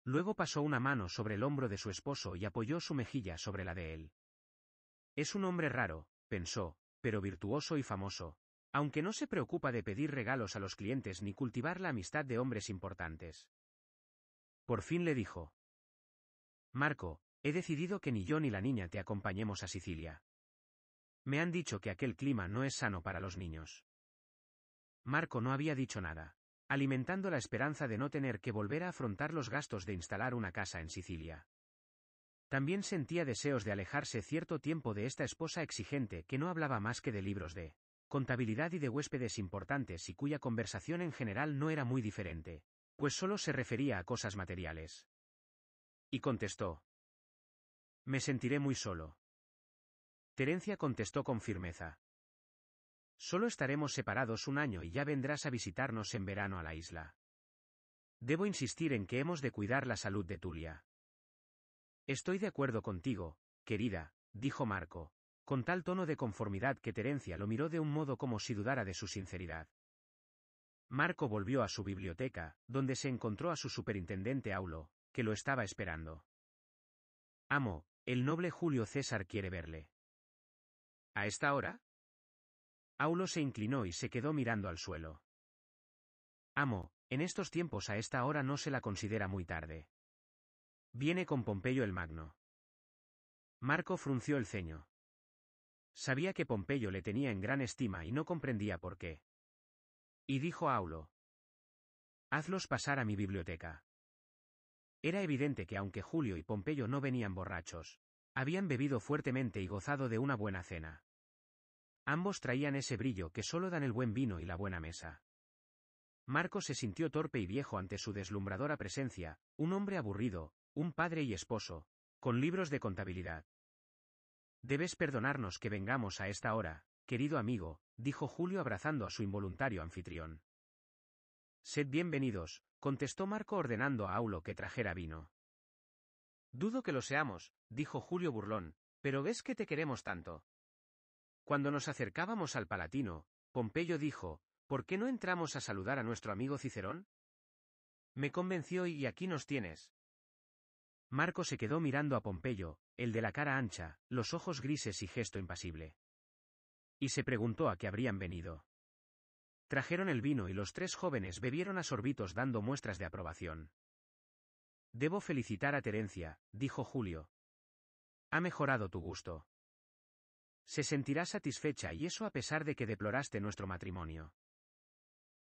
Luego pasó una mano sobre el hombro de su esposo y apoyó su mejilla sobre la de él. Es un hombre raro, pensó, pero virtuoso y famoso, aunque no se preocupa de pedir regalos a los clientes ni cultivar la amistad de hombres importantes. Por fin le dijo. Marco, he decidido que ni yo ni la niña te acompañemos a Sicilia. Me han dicho que aquel clima no es sano para los niños. Marco no había dicho nada, alimentando la esperanza de no tener que volver a afrontar los gastos de instalar una casa en Sicilia. También sentía deseos de alejarse cierto tiempo de esta esposa exigente que no hablaba más que de libros de contabilidad y de huéspedes importantes y cuya conversación en general no era muy diferente, pues solo se refería a cosas materiales. Y contestó. Me sentiré muy solo. Terencia contestó con firmeza. Solo estaremos separados un año y ya vendrás a visitarnos en verano a la isla. Debo insistir en que hemos de cuidar la salud de Tulia. Estoy de acuerdo contigo, querida, dijo Marco, con tal tono de conformidad que Terencia lo miró de un modo como si dudara de su sinceridad. Marco volvió a su biblioteca, donde se encontró a su superintendente Aulo, que lo estaba esperando. Amo, el noble Julio César quiere verle. ¿A esta hora? Aulo se inclinó y se quedó mirando al suelo. Amo, en estos tiempos a esta hora no se la considera muy tarde. Viene con Pompeyo el Magno. Marco frunció el ceño. Sabía que Pompeyo le tenía en gran estima y no comprendía por qué. Y dijo a Aulo. Hazlos pasar a mi biblioteca. Era evidente que aunque Julio y Pompeyo no venían borrachos, habían bebido fuertemente y gozado de una buena cena. Ambos traían ese brillo que solo dan el buen vino y la buena mesa. Marco se sintió torpe y viejo ante su deslumbradora presencia, un hombre aburrido, un padre y esposo, con libros de contabilidad. Debes perdonarnos que vengamos a esta hora, querido amigo, dijo Julio abrazando a su involuntario anfitrión. Sed bienvenidos, contestó Marco ordenando a Aulo que trajera vino. Dudo que lo seamos, dijo Julio burlón, pero ves que te queremos tanto. Cuando nos acercábamos al Palatino, Pompeyo dijo, ¿por qué no entramos a saludar a nuestro amigo Cicerón? Me convenció y aquí nos tienes. Marco se quedó mirando a Pompeyo, el de la cara ancha, los ojos grises y gesto impasible. Y se preguntó a qué habrían venido. Trajeron el vino y los tres jóvenes bebieron a sorbitos dando muestras de aprobación. Debo felicitar a Terencia, dijo Julio. Ha mejorado tu gusto. Se sentirá satisfecha y eso a pesar de que deploraste nuestro matrimonio.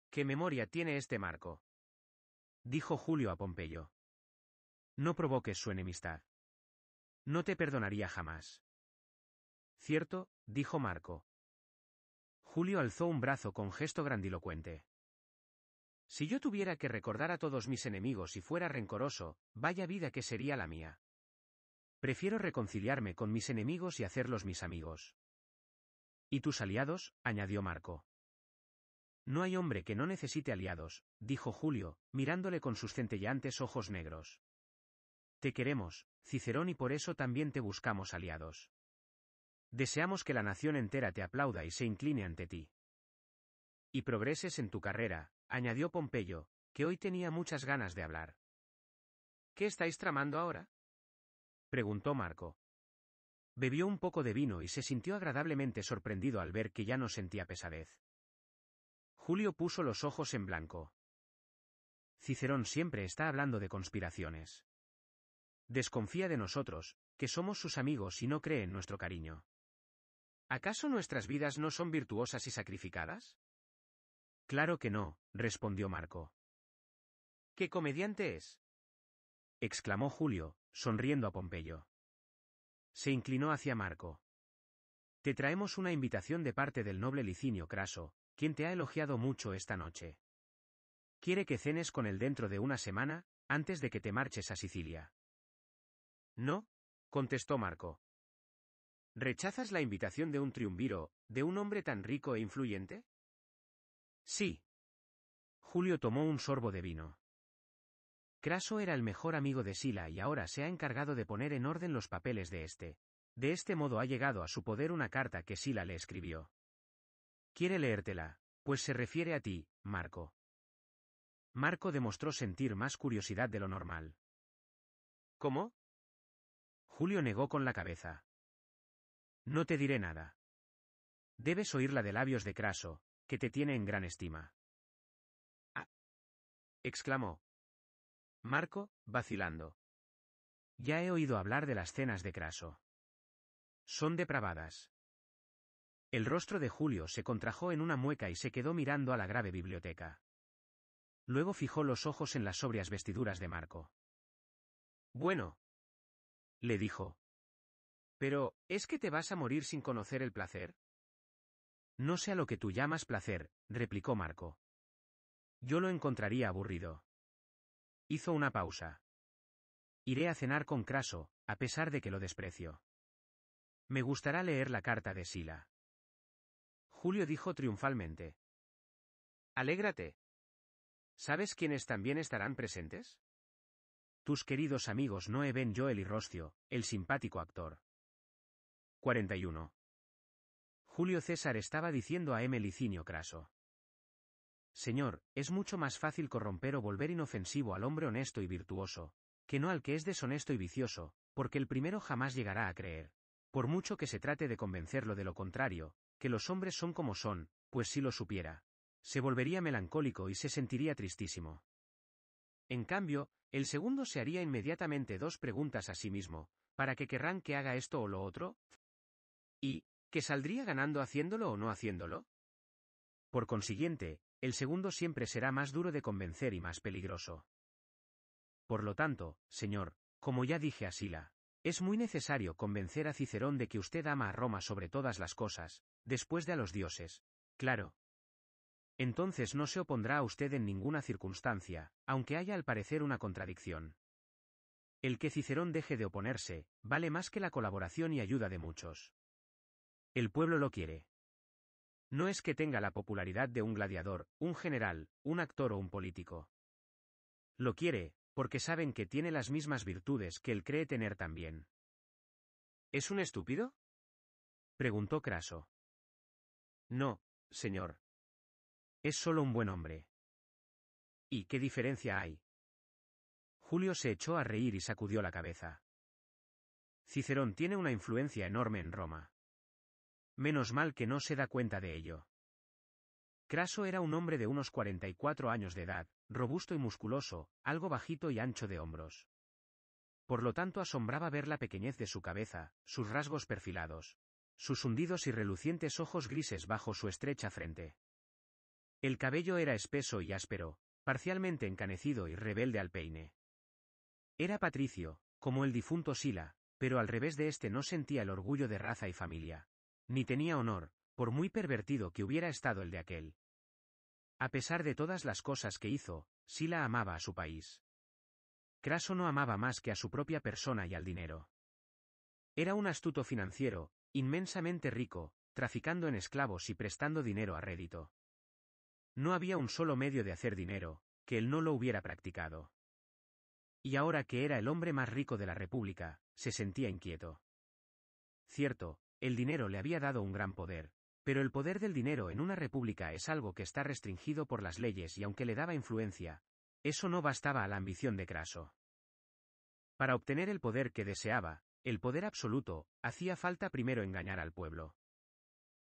¿Qué memoria tiene este Marco? dijo Julio a Pompeyo. No provoques su enemistad. No te perdonaría jamás. Cierto, dijo Marco. Julio alzó un brazo con gesto grandilocuente. Si yo tuviera que recordar a todos mis enemigos y fuera rencoroso, vaya vida que sería la mía. Prefiero reconciliarme con mis enemigos y hacerlos mis amigos. Y tus aliados, añadió Marco. No hay hombre que no necesite aliados, dijo Julio, mirándole con sus centellantes ojos negros. Te queremos, Cicerón, y por eso también te buscamos aliados. Deseamos que la nación entera te aplauda y se incline ante ti. Y progreses en tu carrera, añadió Pompeyo, que hoy tenía muchas ganas de hablar. ¿Qué estáis tramando ahora? preguntó Marco. Bebió un poco de vino y se sintió agradablemente sorprendido al ver que ya no sentía pesadez. Julio puso los ojos en blanco. Cicerón siempre está hablando de conspiraciones. Desconfía de nosotros, que somos sus amigos y no cree en nuestro cariño. ¿Acaso nuestras vidas no son virtuosas y sacrificadas? Claro que no, respondió Marco. ¿Qué comediante es? exclamó Julio, sonriendo a Pompeyo. Se inclinó hacia Marco. Te traemos una invitación de parte del noble Licinio Craso, quien te ha elogiado mucho esta noche. Quiere que cenes con él dentro de una semana, antes de que te marches a Sicilia. No, contestó Marco. ¿Rechazas la invitación de un triunviro, de un hombre tan rico e influyente? Sí. Julio tomó un sorbo de vino. Craso era el mejor amigo de Sila y ahora se ha encargado de poner en orden los papeles de este. De este modo ha llegado a su poder una carta que Sila le escribió. Quiere leértela, pues se refiere a ti, Marco. Marco demostró sentir más curiosidad de lo normal. ¿Cómo? Julio negó con la cabeza. No te diré nada. Debes oírla de labios de Craso, que te tiene en gran estima. Ah. exclamó, Marco, vacilando. Ya he oído hablar de las cenas de Craso. Son depravadas. El rostro de Julio se contrajo en una mueca y se quedó mirando a la grave biblioteca. Luego fijó los ojos en las sobrias vestiduras de Marco. Bueno. Le dijo. Pero, ¿es que te vas a morir sin conocer el placer? No sé a lo que tú llamas placer, replicó Marco. Yo lo encontraría aburrido. Hizo una pausa. Iré a cenar con Craso, a pesar de que lo desprecio. Me gustará leer la carta de Sila. Julio dijo triunfalmente. Alégrate. ¿Sabes quiénes también estarán presentes? Tus queridos amigos Noé, Ben Joel y Rostio, el simpático actor. 41. Julio César estaba diciendo a Licinio Craso. Señor, es mucho más fácil corromper o volver inofensivo al hombre honesto y virtuoso, que no al que es deshonesto y vicioso, porque el primero jamás llegará a creer. Por mucho que se trate de convencerlo de lo contrario, que los hombres son como son, pues si lo supiera, se volvería melancólico y se sentiría tristísimo. En cambio, el segundo se haría inmediatamente dos preguntas a sí mismo, ¿para que querrán que haga esto o lo otro? ¿Y, que saldría ganando haciéndolo o no haciéndolo? Por consiguiente, el segundo siempre será más duro de convencer y más peligroso. Por lo tanto, señor, como ya dije a Sila, es muy necesario convencer a Cicerón de que usted ama a Roma sobre todas las cosas, después de a los dioses. Claro. Entonces no se opondrá a usted en ninguna circunstancia, aunque haya al parecer una contradicción. El que Cicerón deje de oponerse, vale más que la colaboración y ayuda de muchos. El pueblo lo quiere. No es que tenga la popularidad de un gladiador, un general, un actor o un político. Lo quiere, porque saben que tiene las mismas virtudes que él cree tener también. ¿Es un estúpido? preguntó Craso. No, señor. Es solo un buen hombre. ¿Y qué diferencia hay? Julio se echó a reír y sacudió la cabeza. Cicerón tiene una influencia enorme en Roma. Menos mal que no se da cuenta de ello. Craso era un hombre de unos 44 años de edad, robusto y musculoso, algo bajito y ancho de hombros. Por lo tanto asombraba ver la pequeñez de su cabeza, sus rasgos perfilados, sus hundidos y relucientes ojos grises bajo su estrecha frente. El cabello era espeso y áspero, parcialmente encanecido y rebelde al peine. Era patricio, como el difunto Sila, pero al revés de este no sentía el orgullo de raza y familia. Ni tenía honor, por muy pervertido que hubiera estado el de aquel. A pesar de todas las cosas que hizo, Sila amaba a su país. Craso no amaba más que a su propia persona y al dinero. Era un astuto financiero, inmensamente rico, traficando en esclavos y prestando dinero a rédito. No había un solo medio de hacer dinero, que él no lo hubiera practicado. Y ahora que era el hombre más rico de la República, se sentía inquieto. Cierto, el dinero le había dado un gran poder, pero el poder del dinero en una república es algo que está restringido por las leyes y aunque le daba influencia, eso no bastaba a la ambición de Craso. Para obtener el poder que deseaba, el poder absoluto, hacía falta primero engañar al pueblo.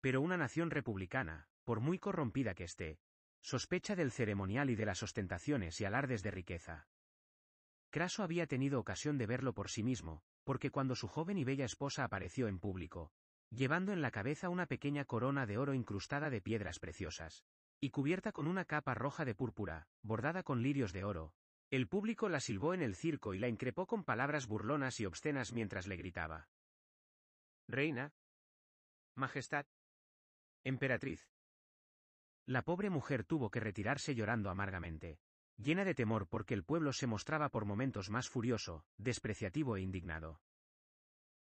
Pero una nación republicana, por muy corrompida que esté, sospecha del ceremonial y de las ostentaciones y alardes de riqueza. Craso había tenido ocasión de verlo por sí mismo, porque cuando su joven y bella esposa apareció en público, llevando en la cabeza una pequeña corona de oro incrustada de piedras preciosas, y cubierta con una capa roja de púrpura, bordada con lirios de oro, el público la silbó en el circo y la increpó con palabras burlonas y obscenas mientras le gritaba. Reina. Majestad. Emperatriz. La pobre mujer tuvo que retirarse llorando amargamente llena de temor porque el pueblo se mostraba por momentos más furioso, despreciativo e indignado.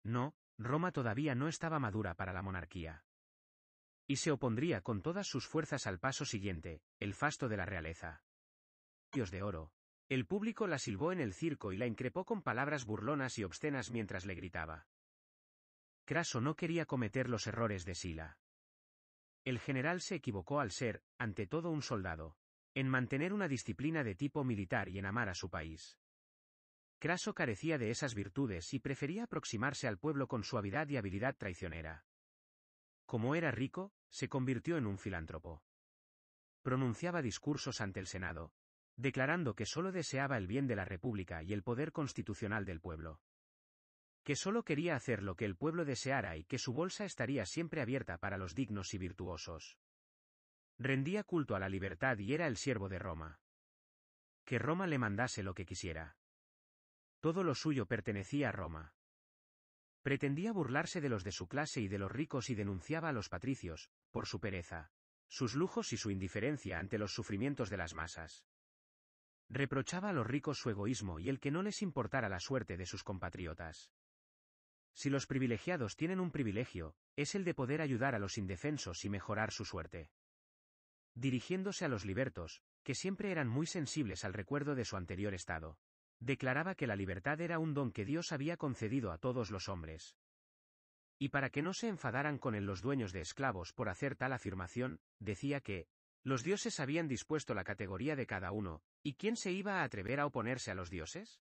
No, Roma todavía no estaba madura para la monarquía. Y se opondría con todas sus fuerzas al paso siguiente, el fasto de la realeza. Dios de oro. El público la silbó en el circo y la increpó con palabras burlonas y obscenas mientras le gritaba. Craso no quería cometer los errores de Sila. El general se equivocó al ser, ante todo un soldado, en mantener una disciplina de tipo militar y en amar a su país. Craso carecía de esas virtudes y prefería aproximarse al pueblo con suavidad y habilidad traicionera. Como era rico, se convirtió en un filántropo. Pronunciaba discursos ante el Senado, declarando que sólo deseaba el bien de la República y el poder constitucional del pueblo. Que sólo quería hacer lo que el pueblo deseara y que su bolsa estaría siempre abierta para los dignos y virtuosos. Rendía culto a la libertad y era el siervo de Roma. Que Roma le mandase lo que quisiera. Todo lo suyo pertenecía a Roma. Pretendía burlarse de los de su clase y de los ricos y denunciaba a los patricios, por su pereza, sus lujos y su indiferencia ante los sufrimientos de las masas. Reprochaba a los ricos su egoísmo y el que no les importara la suerte de sus compatriotas. Si los privilegiados tienen un privilegio, es el de poder ayudar a los indefensos y mejorar su suerte. Dirigiéndose a los libertos, que siempre eran muy sensibles al recuerdo de su anterior estado. Declaraba que la libertad era un don que Dios había concedido a todos los hombres. Y para que no se enfadaran con él los dueños de esclavos por hacer tal afirmación, decía que, los dioses habían dispuesto la categoría de cada uno, ¿y quién se iba a atrever a oponerse a los dioses?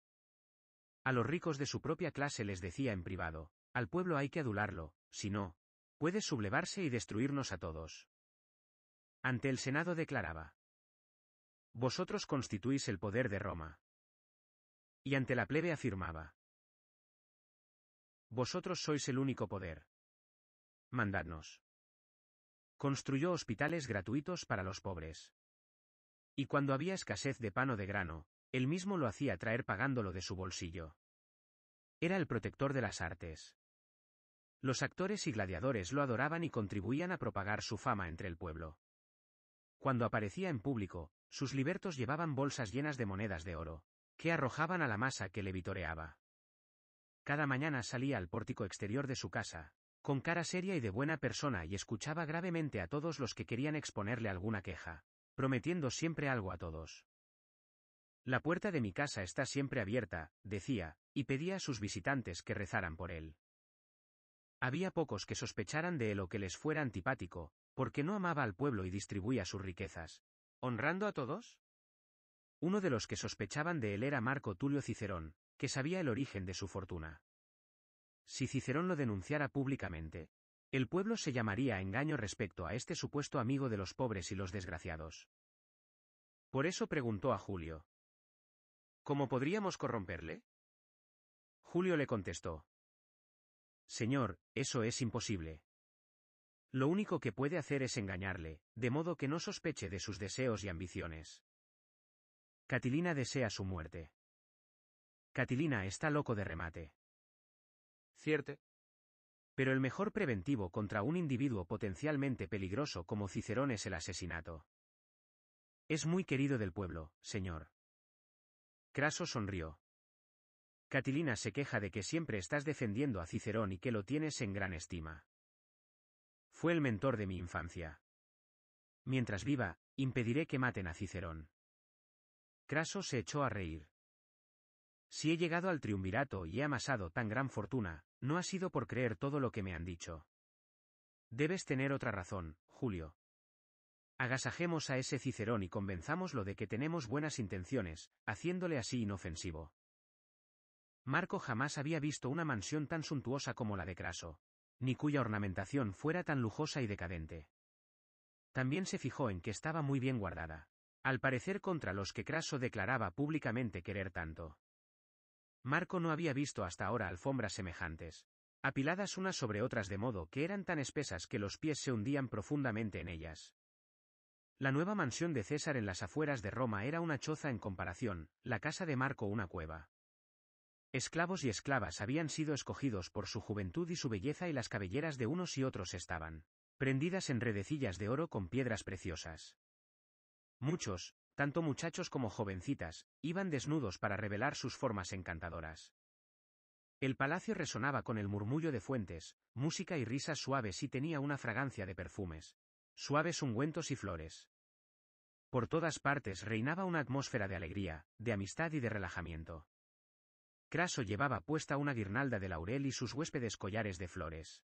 A los ricos de su propia clase les decía en privado, al pueblo hay que adularlo, si no, puede sublevarse y destruirnos a todos. Ante el Senado declaraba. Vosotros constituís el poder de Roma. Y ante la plebe afirmaba. Vosotros sois el único poder. Mandadnos. Construyó hospitales gratuitos para los pobres. Y cuando había escasez de pan o de grano, él mismo lo hacía traer pagándolo de su bolsillo. Era el protector de las artes. Los actores y gladiadores lo adoraban y contribuían a propagar su fama entre el pueblo. Cuando aparecía en público, sus libertos llevaban bolsas llenas de monedas de oro, que arrojaban a la masa que le vitoreaba. Cada mañana salía al pórtico exterior de su casa, con cara seria y de buena persona y escuchaba gravemente a todos los que querían exponerle alguna queja, prometiendo siempre algo a todos. La puerta de mi casa está siempre abierta, decía, y pedía a sus visitantes que rezaran por él. Había pocos que sospecharan de él o que les fuera antipático, porque no amaba al pueblo y distribuía sus riquezas. ¿Honrando a todos? Uno de los que sospechaban de él era Marco Tulio Cicerón, que sabía el origen de su fortuna. Si Cicerón lo denunciara públicamente, el pueblo se llamaría a engaño respecto a este supuesto amigo de los pobres y los desgraciados. Por eso preguntó a Julio. ¿Cómo podríamos corromperle? Julio le contestó. Señor, eso es imposible. Lo único que puede hacer es engañarle, de modo que no sospeche de sus deseos y ambiciones. Catilina desea su muerte. Catilina está loco de remate. Cierto. Pero el mejor preventivo contra un individuo potencialmente peligroso como Cicerón es el asesinato. Es muy querido del pueblo, señor. Craso sonrió. Catilina se queja de que siempre estás defendiendo a Cicerón y que lo tienes en gran estima. Fue el mentor de mi infancia. Mientras viva, impediré que maten a Cicerón. Craso se echó a reír. Si he llegado al triunvirato y he amasado tan gran fortuna, no ha sido por creer todo lo que me han dicho. Debes tener otra razón, Julio. Agasajemos a ese Cicerón y convenzámoslo de que tenemos buenas intenciones, haciéndole así inofensivo. Marco jamás había visto una mansión tan suntuosa como la de Craso, ni cuya ornamentación fuera tan lujosa y decadente. También se fijó en que estaba muy bien guardada, al parecer contra los que Craso declaraba públicamente querer tanto. Marco no había visto hasta ahora alfombras semejantes, apiladas unas sobre otras de modo que eran tan espesas que los pies se hundían profundamente en ellas. La nueva mansión de César en las afueras de Roma era una choza en comparación, la casa de Marco una cueva. Esclavos y esclavas habían sido escogidos por su juventud y su belleza y las cabelleras de unos y otros estaban prendidas en redecillas de oro con piedras preciosas. Muchos, tanto muchachos como jovencitas, iban desnudos para revelar sus formas encantadoras. El palacio resonaba con el murmullo de fuentes, música y risas suaves y tenía una fragancia de perfumes, suaves ungüentos y flores. Por todas partes reinaba una atmósfera de alegría, de amistad y de relajamiento. Craso llevaba puesta una guirnalda de laurel y sus huéspedes collares de flores.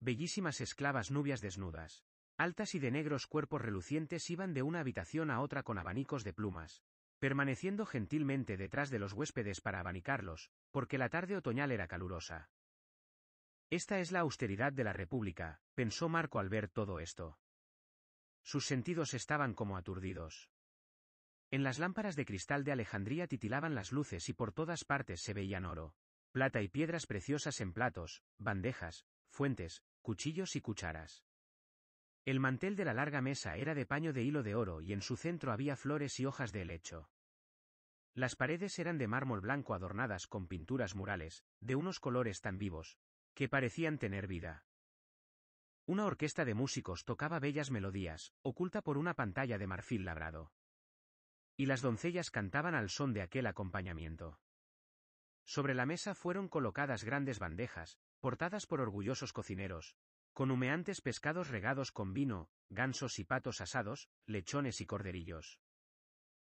Bellísimas esclavas nubias desnudas, altas y de negros cuerpos relucientes iban de una habitación a otra con abanicos de plumas, permaneciendo gentilmente detrás de los huéspedes para abanicarlos, porque la tarde otoñal era calurosa. Esta es la austeridad de la República, pensó Marco al ver todo esto. Sus sentidos estaban como aturdidos. En las lámparas de cristal de Alejandría titilaban las luces y por todas partes se veían oro, plata y piedras preciosas en platos, bandejas, fuentes, cuchillos y cucharas. El mantel de la larga mesa era de paño de hilo de oro y en su centro había flores y hojas de helecho. Las paredes eran de mármol blanco adornadas con pinturas murales, de unos colores tan vivos, que parecían tener vida. Una orquesta de músicos tocaba bellas melodías, oculta por una pantalla de marfil labrado y las doncellas cantaban al son de aquel acompañamiento. Sobre la mesa fueron colocadas grandes bandejas, portadas por orgullosos cocineros, con humeantes pescados regados con vino, gansos y patos asados, lechones y corderillos.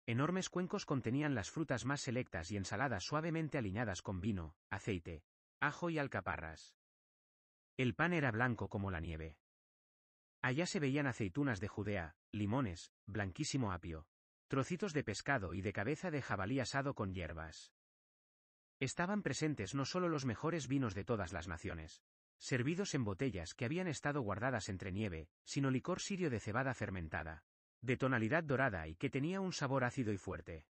Enormes cuencos contenían las frutas más selectas y ensaladas suavemente aliñadas con vino, aceite, ajo y alcaparras. El pan era blanco como la nieve. Allá se veían aceitunas de Judea, limones, blanquísimo apio, trocitos de pescado y de cabeza de jabalí asado con hierbas. Estaban presentes no solo los mejores vinos de todas las naciones, servidos en botellas que habían estado guardadas entre nieve, sino licor sirio de cebada fermentada, de tonalidad dorada y que tenía un sabor ácido y fuerte.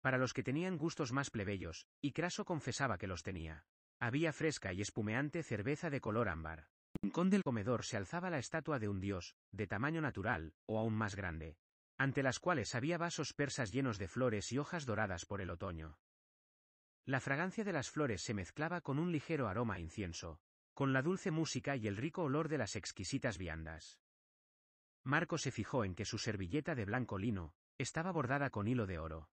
Para los que tenían gustos más plebeyos, y Craso confesaba que los tenía. Había fresca y espumeante cerveza de color ámbar. En el del comedor se alzaba la estatua de un dios, de tamaño natural, o aún más grande, ante las cuales había vasos persas llenos de flores y hojas doradas por el otoño. La fragancia de las flores se mezclaba con un ligero aroma a incienso, con la dulce música y el rico olor de las exquisitas viandas. Marco se fijó en que su servilleta de blanco lino estaba bordada con hilo de oro.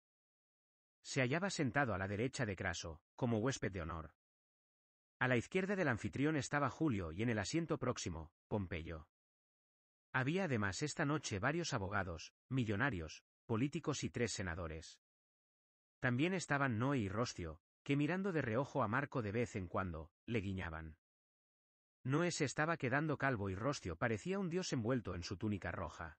Se hallaba sentado a la derecha de Craso, como huésped de honor. A la izquierda del anfitrión estaba Julio y en el asiento próximo, Pompeyo. Había además esta noche varios abogados, millonarios, políticos y tres senadores. También estaban Noé y Rostio, que mirando de reojo a Marco de vez en cuando, le guiñaban. Noé se estaba quedando calvo y Rostio parecía un dios envuelto en su túnica roja.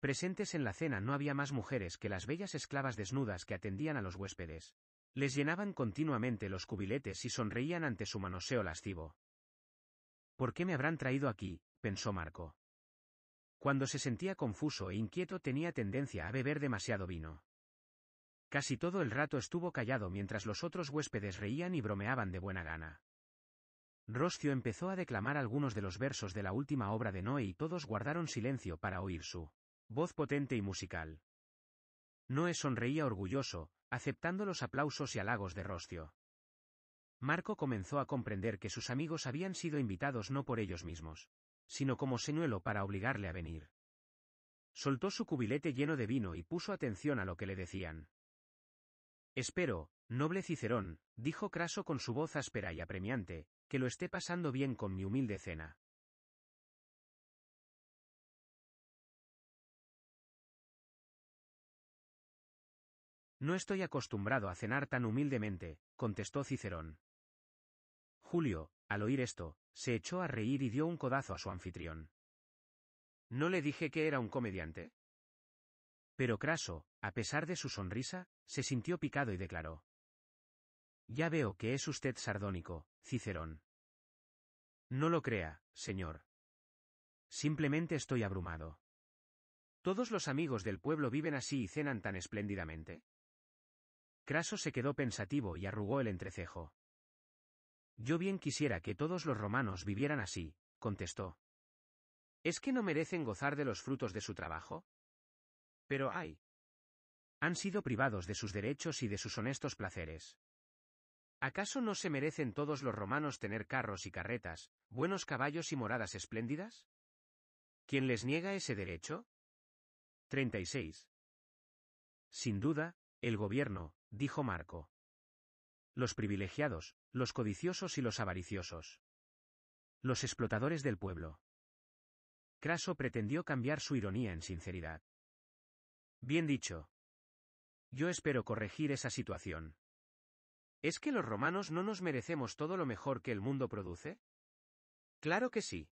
Presentes en la cena no había más mujeres que las bellas esclavas desnudas que atendían a los huéspedes. Les llenaban continuamente los cubiletes y sonreían ante su manoseo lascivo. ¿Por qué me habrán traído aquí, pensó Marco. Cuando se sentía confuso e inquieto tenía tendencia a beber demasiado vino. Casi todo el rato estuvo callado mientras los otros huéspedes reían y bromeaban de buena gana. Roscio empezó a declamar algunos de los versos de la última obra de Noé y todos guardaron silencio para oír su voz potente y musical. Noé sonreía orgulloso, aceptando los aplausos y halagos de Roscio. Marco comenzó a comprender que sus amigos habían sido invitados no por ellos mismos, sino como señuelo para obligarle a venir. Soltó su cubilete lleno de vino y puso atención a lo que le decían. Espero, noble Cicerón, dijo Craso con su voz áspera y apremiante, que lo esté pasando bien con mi humilde cena. No estoy acostumbrado a cenar tan humildemente, contestó Cicerón. Julio, al oír esto, se echó a reír y dio un codazo a su anfitrión. ¿No le dije que era un comediante? Pero Craso, a pesar de su sonrisa, se sintió picado y declaró. Ya veo que es usted sardónico, Cicerón. No lo crea, señor. Simplemente estoy abrumado. ¿Todos los amigos del pueblo viven así y cenan tan espléndidamente? Craso se quedó pensativo y arrugó el entrecejo. Yo bien quisiera que todos los romanos vivieran así, contestó. ¿Es que no merecen gozar de los frutos de su trabajo? Pero ay. Han sido privados de sus derechos y de sus honestos placeres. ¿Acaso no se merecen todos los romanos tener carros y carretas, buenos caballos y moradas espléndidas? ¿Quién les niega ese derecho? 36. Sin duda, el gobierno, dijo Marco los privilegiados, los codiciosos y los avariciosos. Los explotadores del pueblo. Craso pretendió cambiar su ironía en sinceridad. Bien dicho. Yo espero corregir esa situación. ¿Es que los romanos no nos merecemos todo lo mejor que el mundo produce? Claro que sí.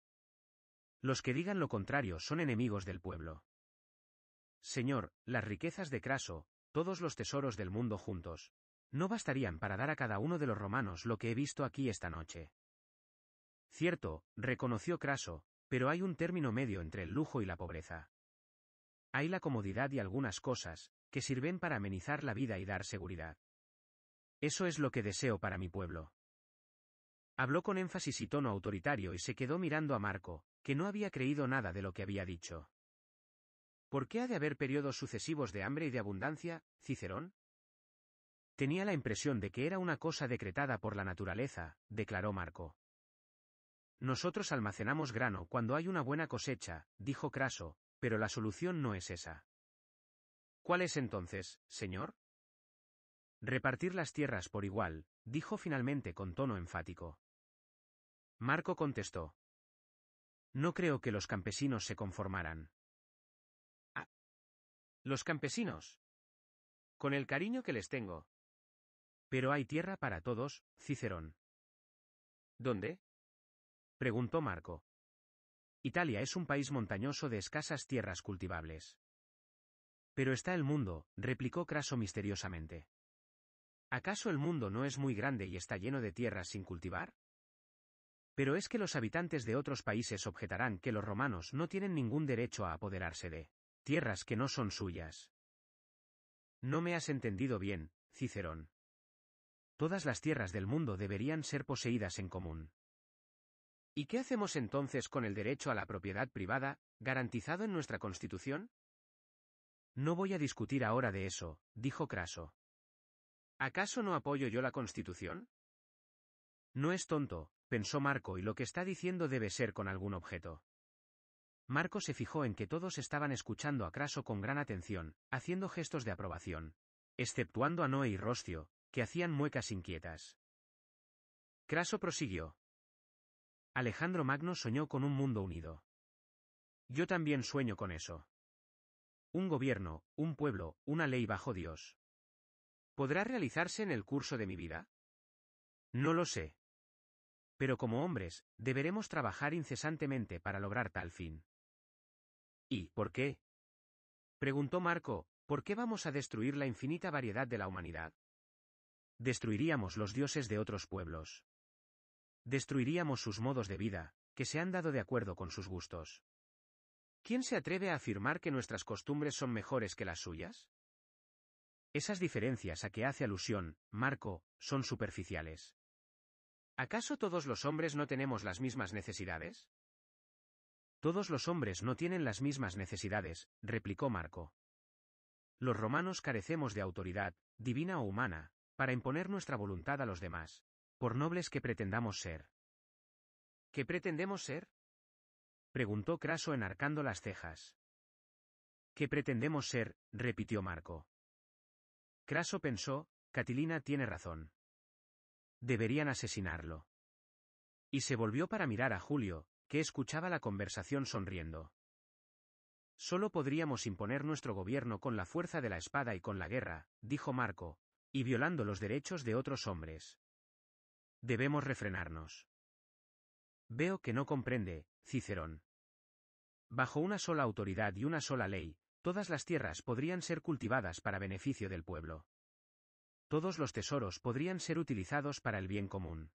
Los que digan lo contrario son enemigos del pueblo. Señor, las riquezas de Craso, todos los tesoros del mundo juntos, no bastarían para dar a cada uno de los romanos lo que he visto aquí esta noche. Cierto, reconoció Craso, pero hay un término medio entre el lujo y la pobreza. Hay la comodidad y algunas cosas, que sirven para amenizar la vida y dar seguridad. Eso es lo que deseo para mi pueblo. Habló con énfasis y tono autoritario y se quedó mirando a Marco, que no había creído nada de lo que había dicho. ¿Por qué ha de haber periodos sucesivos de hambre y de abundancia, Cicerón? Tenía la impresión de que era una cosa decretada por la naturaleza, declaró Marco. Nosotros almacenamos grano cuando hay una buena cosecha, dijo Craso, pero la solución no es esa. ¿Cuál es entonces, señor? Repartir las tierras por igual, dijo finalmente con tono enfático. Marco contestó. No creo que los campesinos se conformaran. Ah. Los campesinos. Con el cariño que les tengo, pero hay tierra para todos, Cicerón. ¿Dónde? preguntó Marco. Italia es un país montañoso de escasas tierras cultivables. Pero está el mundo, replicó Craso misteriosamente. ¿Acaso el mundo no es muy grande y está lleno de tierras sin cultivar? Pero es que los habitantes de otros países objetarán que los romanos no tienen ningún derecho a apoderarse de tierras que no son suyas. No me has entendido bien, Cicerón. Todas las tierras del mundo deberían ser poseídas en común. ¿Y qué hacemos entonces con el derecho a la propiedad privada, garantizado en nuestra Constitución? No voy a discutir ahora de eso, dijo Craso. ¿Acaso no apoyo yo la Constitución? No es tonto, pensó Marco, y lo que está diciendo debe ser con algún objeto. Marco se fijó en que todos estaban escuchando a Craso con gran atención, haciendo gestos de aprobación, exceptuando a Noé y Roscio, que hacían muecas inquietas. Craso prosiguió. Alejandro Magno soñó con un mundo unido. Yo también sueño con eso. Un gobierno, un pueblo, una ley bajo Dios. ¿Podrá realizarse en el curso de mi vida? No lo sé. Pero como hombres, deberemos trabajar incesantemente para lograr tal fin. ¿Y por qué? Preguntó Marco, ¿por qué vamos a destruir la infinita variedad de la humanidad? Destruiríamos los dioses de otros pueblos. Destruiríamos sus modos de vida, que se han dado de acuerdo con sus gustos. ¿Quién se atreve a afirmar que nuestras costumbres son mejores que las suyas? Esas diferencias a que hace alusión, Marco, son superficiales. ¿Acaso todos los hombres no tenemos las mismas necesidades? Todos los hombres no tienen las mismas necesidades, replicó Marco. Los romanos carecemos de autoridad, divina o humana, para imponer nuestra voluntad a los demás, por nobles que pretendamos ser. ¿Qué pretendemos ser? preguntó Craso enarcando las cejas. ¿Qué pretendemos ser? repitió Marco. Craso pensó, Catilina tiene razón. Deberían asesinarlo. Y se volvió para mirar a Julio, que escuchaba la conversación sonriendo. Solo podríamos imponer nuestro gobierno con la fuerza de la espada y con la guerra, dijo Marco, y violando los derechos de otros hombres. Debemos refrenarnos. Veo que no comprende, Cicerón. Bajo una sola autoridad y una sola ley, todas las tierras podrían ser cultivadas para beneficio del pueblo. Todos los tesoros podrían ser utilizados para el bien común.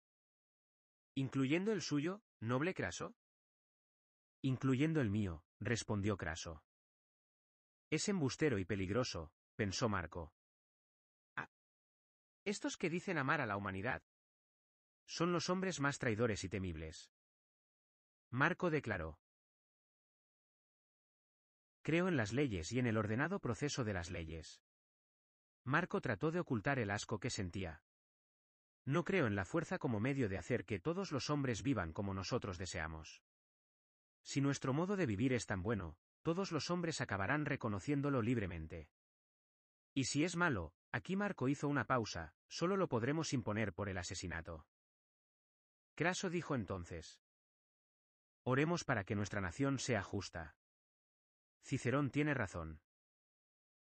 ¿Incluyendo el suyo, noble Craso? Incluyendo el mío, respondió Craso. Es embustero y peligroso, pensó Marco, estos que dicen amar a la humanidad son los hombres más traidores y temibles. Marco declaró. Creo en las leyes y en el ordenado proceso de las leyes. Marco trató de ocultar el asco que sentía. No creo en la fuerza como medio de hacer que todos los hombres vivan como nosotros deseamos. Si nuestro modo de vivir es tan bueno, todos los hombres acabarán reconociéndolo libremente. Y si es malo, aquí Marco hizo una pausa, solo lo podremos imponer por el asesinato. Craso dijo entonces. Oremos para que nuestra nación sea justa. Cicerón tiene razón.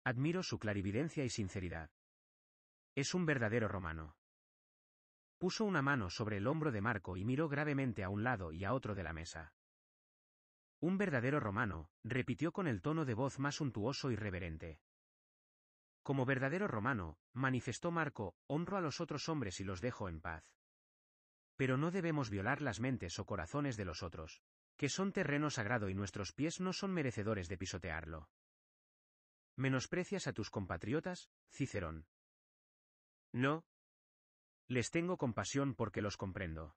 Admiro su clarividencia y sinceridad. Es un verdadero romano. Puso una mano sobre el hombro de Marco y miró gravemente a un lado y a otro de la mesa. Un verdadero romano, repitió con el tono de voz más untuoso y reverente. Como verdadero romano, manifestó Marco, honro a los otros hombres y los dejo en paz. Pero no debemos violar las mentes o corazones de los otros, que son terreno sagrado y nuestros pies no son merecedores de pisotearlo. ¿Menosprecias a tus compatriotas, Cicerón? No. Les tengo compasión porque los comprendo.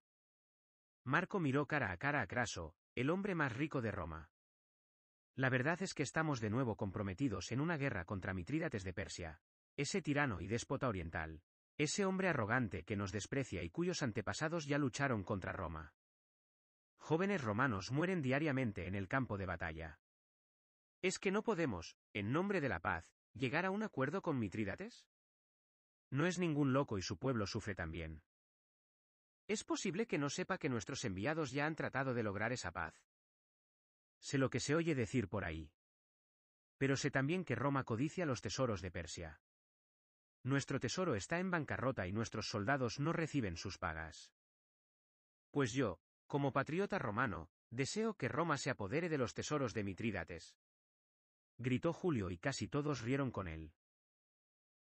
Marco miró cara a cara a Craso, el hombre más rico de Roma. La verdad es que estamos de nuevo comprometidos en una guerra contra Mitrídates de Persia, ese tirano y déspota oriental, ese hombre arrogante que nos desprecia y cuyos antepasados ya lucharon contra Roma. Jóvenes romanos mueren diariamente en el campo de batalla. ¿Es que no podemos, en nombre de la paz, llegar a un acuerdo con Mitrídates? No es ningún loco y su pueblo sufre también. Es posible que no sepa que nuestros enviados ya han tratado de lograr esa paz, Sé lo que se oye decir por ahí. Pero sé también que Roma codicia los tesoros de Persia. Nuestro tesoro está en bancarrota y nuestros soldados no reciben sus pagas. Pues yo, como patriota romano, deseo que Roma se apodere de los tesoros de Mitrídates. Gritó Julio y casi todos rieron con él.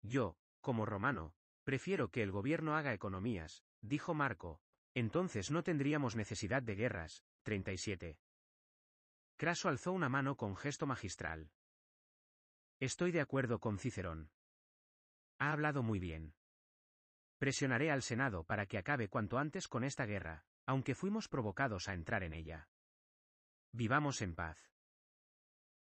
Yo, como romano, prefiero que el gobierno haga economías, dijo Marco, entonces no tendríamos necesidad de guerras, 37. Craso alzó una mano con gesto magistral. Estoy de acuerdo con Cicerón. Ha hablado muy bien. Presionaré al Senado para que acabe cuanto antes con esta guerra, aunque fuimos provocados a entrar en ella. Vivamos en paz.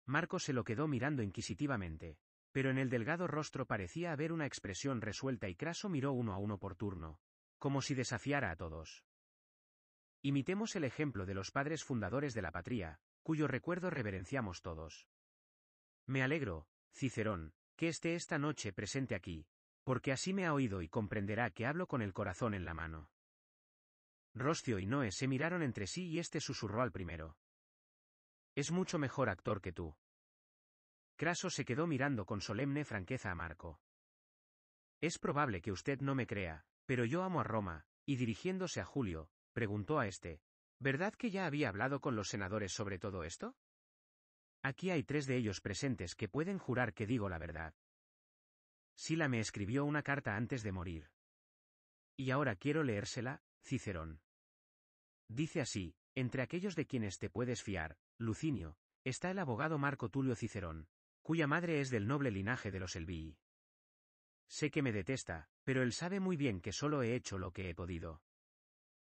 Marco se lo quedó mirando inquisitivamente, pero en el delgado rostro parecía haber una expresión resuelta y Craso miró uno a uno por turno, como si desafiara a todos. Imitemos el ejemplo de los padres fundadores de la patria, cuyo recuerdo reverenciamos todos. Me alegro, Cicerón, que esté esta noche presente aquí, porque así me ha oído y comprenderá que hablo con el corazón en la mano. Rostio y Noé se miraron entre sí y este susurró al primero. Es mucho mejor actor que tú. Craso se quedó mirando con solemne franqueza a Marco. Es probable que usted no me crea, pero yo amo a Roma, y dirigiéndose a Julio, preguntó a este, ¿Verdad que ya había hablado con los senadores sobre todo esto? Aquí hay tres de ellos presentes que pueden jurar que digo la verdad. Sila me escribió una carta antes de morir. Y ahora quiero leérsela, Cicerón. Dice así, entre aquellos de quienes te puedes fiar, Lucinio, está el abogado Marco Tulio Cicerón, cuya madre es del noble linaje de los Elvii. Sé que me detesta, pero él sabe muy bien que solo he hecho lo que he podido.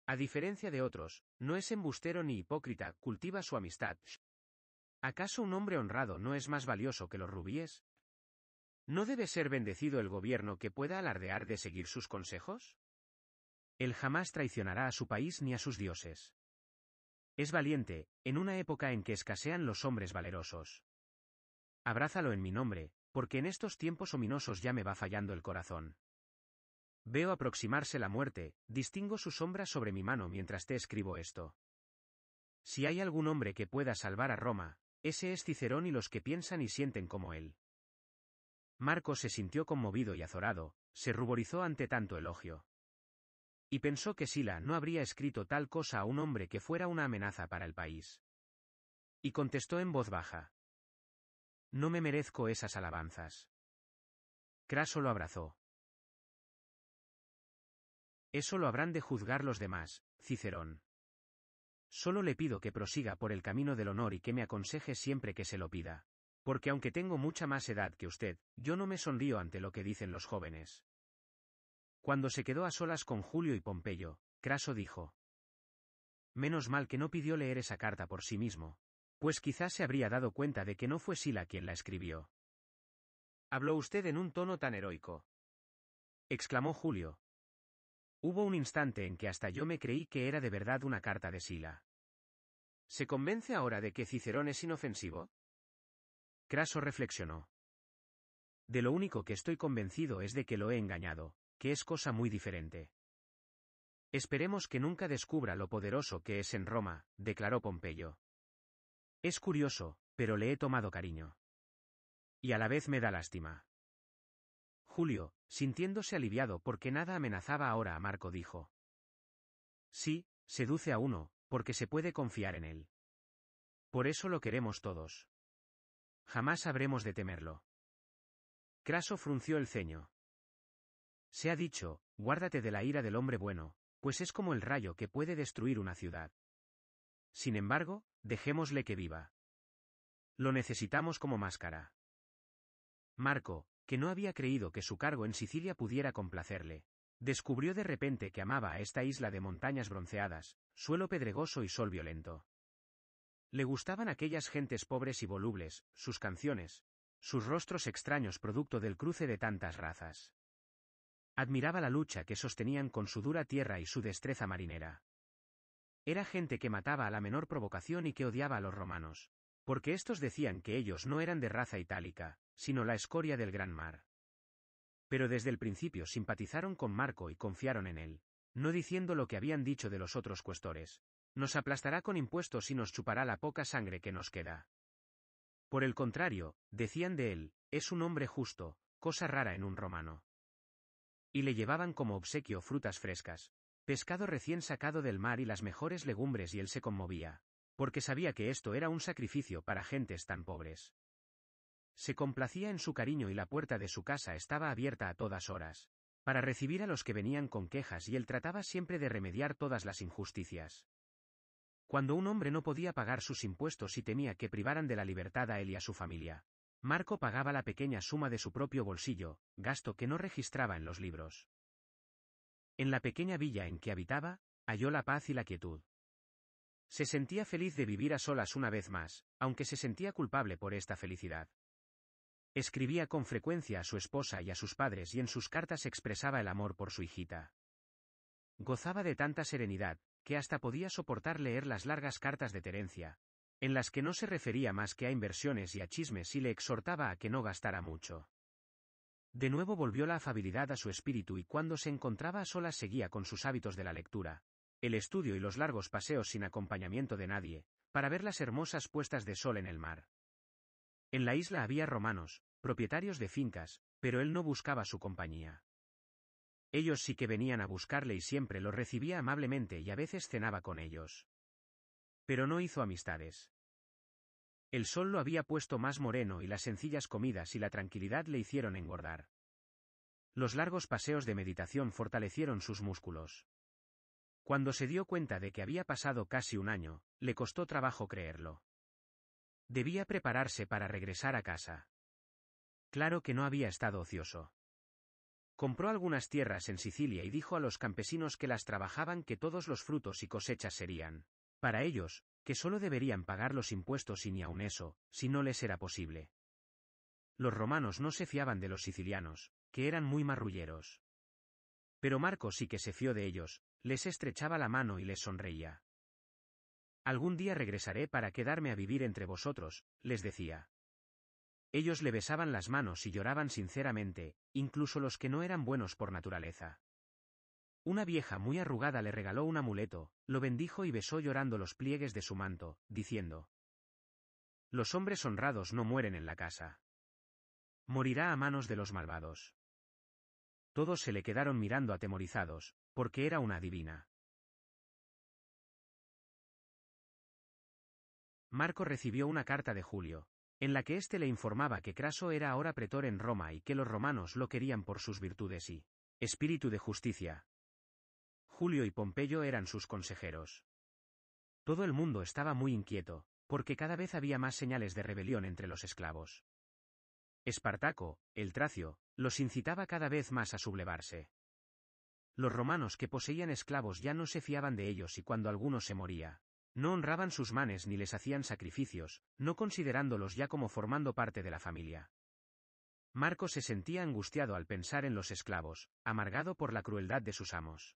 A diferencia de otros, no es embustero ni hipócrita, cultiva su amistad. ¿Acaso un hombre honrado no es más valioso que los rubíes? ¿No debe ser bendecido el gobierno que pueda alardear de seguir sus consejos? Él jamás traicionará a su país ni a sus dioses. Es valiente, en una época en que escasean los hombres valerosos. Abrázalo en mi nombre, porque en estos tiempos ominosos ya me va fallando el corazón. Veo aproximarse la muerte, distingo su sombra sobre mi mano mientras te escribo esto. Si hay algún hombre que pueda salvar a Roma, ese es Cicerón y los que piensan y sienten como él. Marco se sintió conmovido y azorado, se ruborizó ante tanto elogio. Y pensó que Sila no habría escrito tal cosa a un hombre que fuera una amenaza para el país. Y contestó en voz baja. No me merezco esas alabanzas. Craso lo abrazó. Eso lo habrán de juzgar los demás, Cicerón. Solo le pido que prosiga por el camino del honor y que me aconseje siempre que se lo pida. Porque aunque tengo mucha más edad que usted, yo no me sonrío ante lo que dicen los jóvenes. Cuando se quedó a solas con Julio y Pompeyo, Craso dijo. Menos mal que no pidió leer esa carta por sí mismo, pues quizás se habría dado cuenta de que no fue Sila quien la escribió. Habló usted en un tono tan heroico. exclamó Julio, Hubo un instante en que hasta yo me creí que era de verdad una carta de Sila. ¿Se convence ahora de que Cicerón es inofensivo? Craso reflexionó. De lo único que estoy convencido es de que lo he engañado, que es cosa muy diferente. Esperemos que nunca descubra lo poderoso que es en Roma, declaró Pompeyo. Es curioso, pero le he tomado cariño. Y a la vez me da lástima. Julio, sintiéndose aliviado porque nada amenazaba ahora a Marco, dijo. Sí, seduce a uno, porque se puede confiar en él. Por eso lo queremos todos. Jamás habremos de temerlo. Craso frunció el ceño. Se ha dicho, guárdate de la ira del hombre bueno, pues es como el rayo que puede destruir una ciudad. Sin embargo, dejémosle que viva. Lo necesitamos como máscara. Marco, que no había creído que su cargo en Sicilia pudiera complacerle, descubrió de repente que amaba a esta isla de montañas bronceadas, suelo pedregoso y sol violento. Le gustaban aquellas gentes pobres y volubles, sus canciones, sus rostros extraños producto del cruce de tantas razas. Admiraba la lucha que sostenían con su dura tierra y su destreza marinera. Era gente que mataba a la menor provocación y que odiaba a los romanos, porque estos decían que ellos no eran de raza itálica, sino la escoria del gran mar. Pero desde el principio simpatizaron con Marco y confiaron en él, no diciendo lo que habían dicho de los otros cuestores. Nos aplastará con impuestos y nos chupará la poca sangre que nos queda. Por el contrario, decían de él, es un hombre justo, cosa rara en un romano. Y le llevaban como obsequio frutas frescas, pescado recién sacado del mar y las mejores legumbres y él se conmovía, porque sabía que esto era un sacrificio para gentes tan pobres. Se complacía en su cariño y la puerta de su casa estaba abierta a todas horas. Para recibir a los que venían con quejas y él trataba siempre de remediar todas las injusticias. Cuando un hombre no podía pagar sus impuestos y temía que privaran de la libertad a él y a su familia, Marco pagaba la pequeña suma de su propio bolsillo, gasto que no registraba en los libros. En la pequeña villa en que habitaba, halló la paz y la quietud. Se sentía feliz de vivir a solas una vez más, aunque se sentía culpable por esta felicidad. Escribía con frecuencia a su esposa y a sus padres y en sus cartas expresaba el amor por su hijita. Gozaba de tanta serenidad, que hasta podía soportar leer las largas cartas de Terencia, en las que no se refería más que a inversiones y a chismes y le exhortaba a que no gastara mucho. De nuevo volvió la afabilidad a su espíritu y cuando se encontraba sola seguía con sus hábitos de la lectura, el estudio y los largos paseos sin acompañamiento de nadie, para ver las hermosas puestas de sol en el mar. En la isla había romanos, propietarios de fincas, pero él no buscaba su compañía. Ellos sí que venían a buscarle y siempre lo recibía amablemente y a veces cenaba con ellos. Pero no hizo amistades. El sol lo había puesto más moreno y las sencillas comidas y la tranquilidad le hicieron engordar. Los largos paseos de meditación fortalecieron sus músculos. Cuando se dio cuenta de que había pasado casi un año, le costó trabajo creerlo. Debía prepararse para regresar a casa. Claro que no había estado ocioso. Compró algunas tierras en Sicilia y dijo a los campesinos que las trabajaban que todos los frutos y cosechas serían, para ellos, que solo deberían pagar los impuestos y ni aun eso, si no les era posible. Los romanos no se fiaban de los sicilianos, que eran muy marrulleros. Pero Marco sí que se fió de ellos, les estrechaba la mano y les sonreía. Algún día regresaré para quedarme a vivir entre vosotros, les decía. Ellos le besaban las manos y lloraban sinceramente, incluso los que no eran buenos por naturaleza. Una vieja muy arrugada le regaló un amuleto, lo bendijo y besó llorando los pliegues de su manto, diciendo, Los hombres honrados no mueren en la casa. Morirá a manos de los malvados. Todos se le quedaron mirando atemorizados, porque era una divina. Marco recibió una carta de Julio, en la que éste le informaba que Craso era ahora pretor en Roma y que los romanos lo querían por sus virtudes y espíritu de justicia. Julio y Pompeyo eran sus consejeros. Todo el mundo estaba muy inquieto, porque cada vez había más señales de rebelión entre los esclavos. Espartaco, el tracio, los incitaba cada vez más a sublevarse. Los romanos que poseían esclavos ya no se fiaban de ellos y cuando alguno se moría, no honraban sus manes ni les hacían sacrificios, no considerándolos ya como formando parte de la familia. Marco se sentía angustiado al pensar en los esclavos, amargado por la crueldad de sus amos.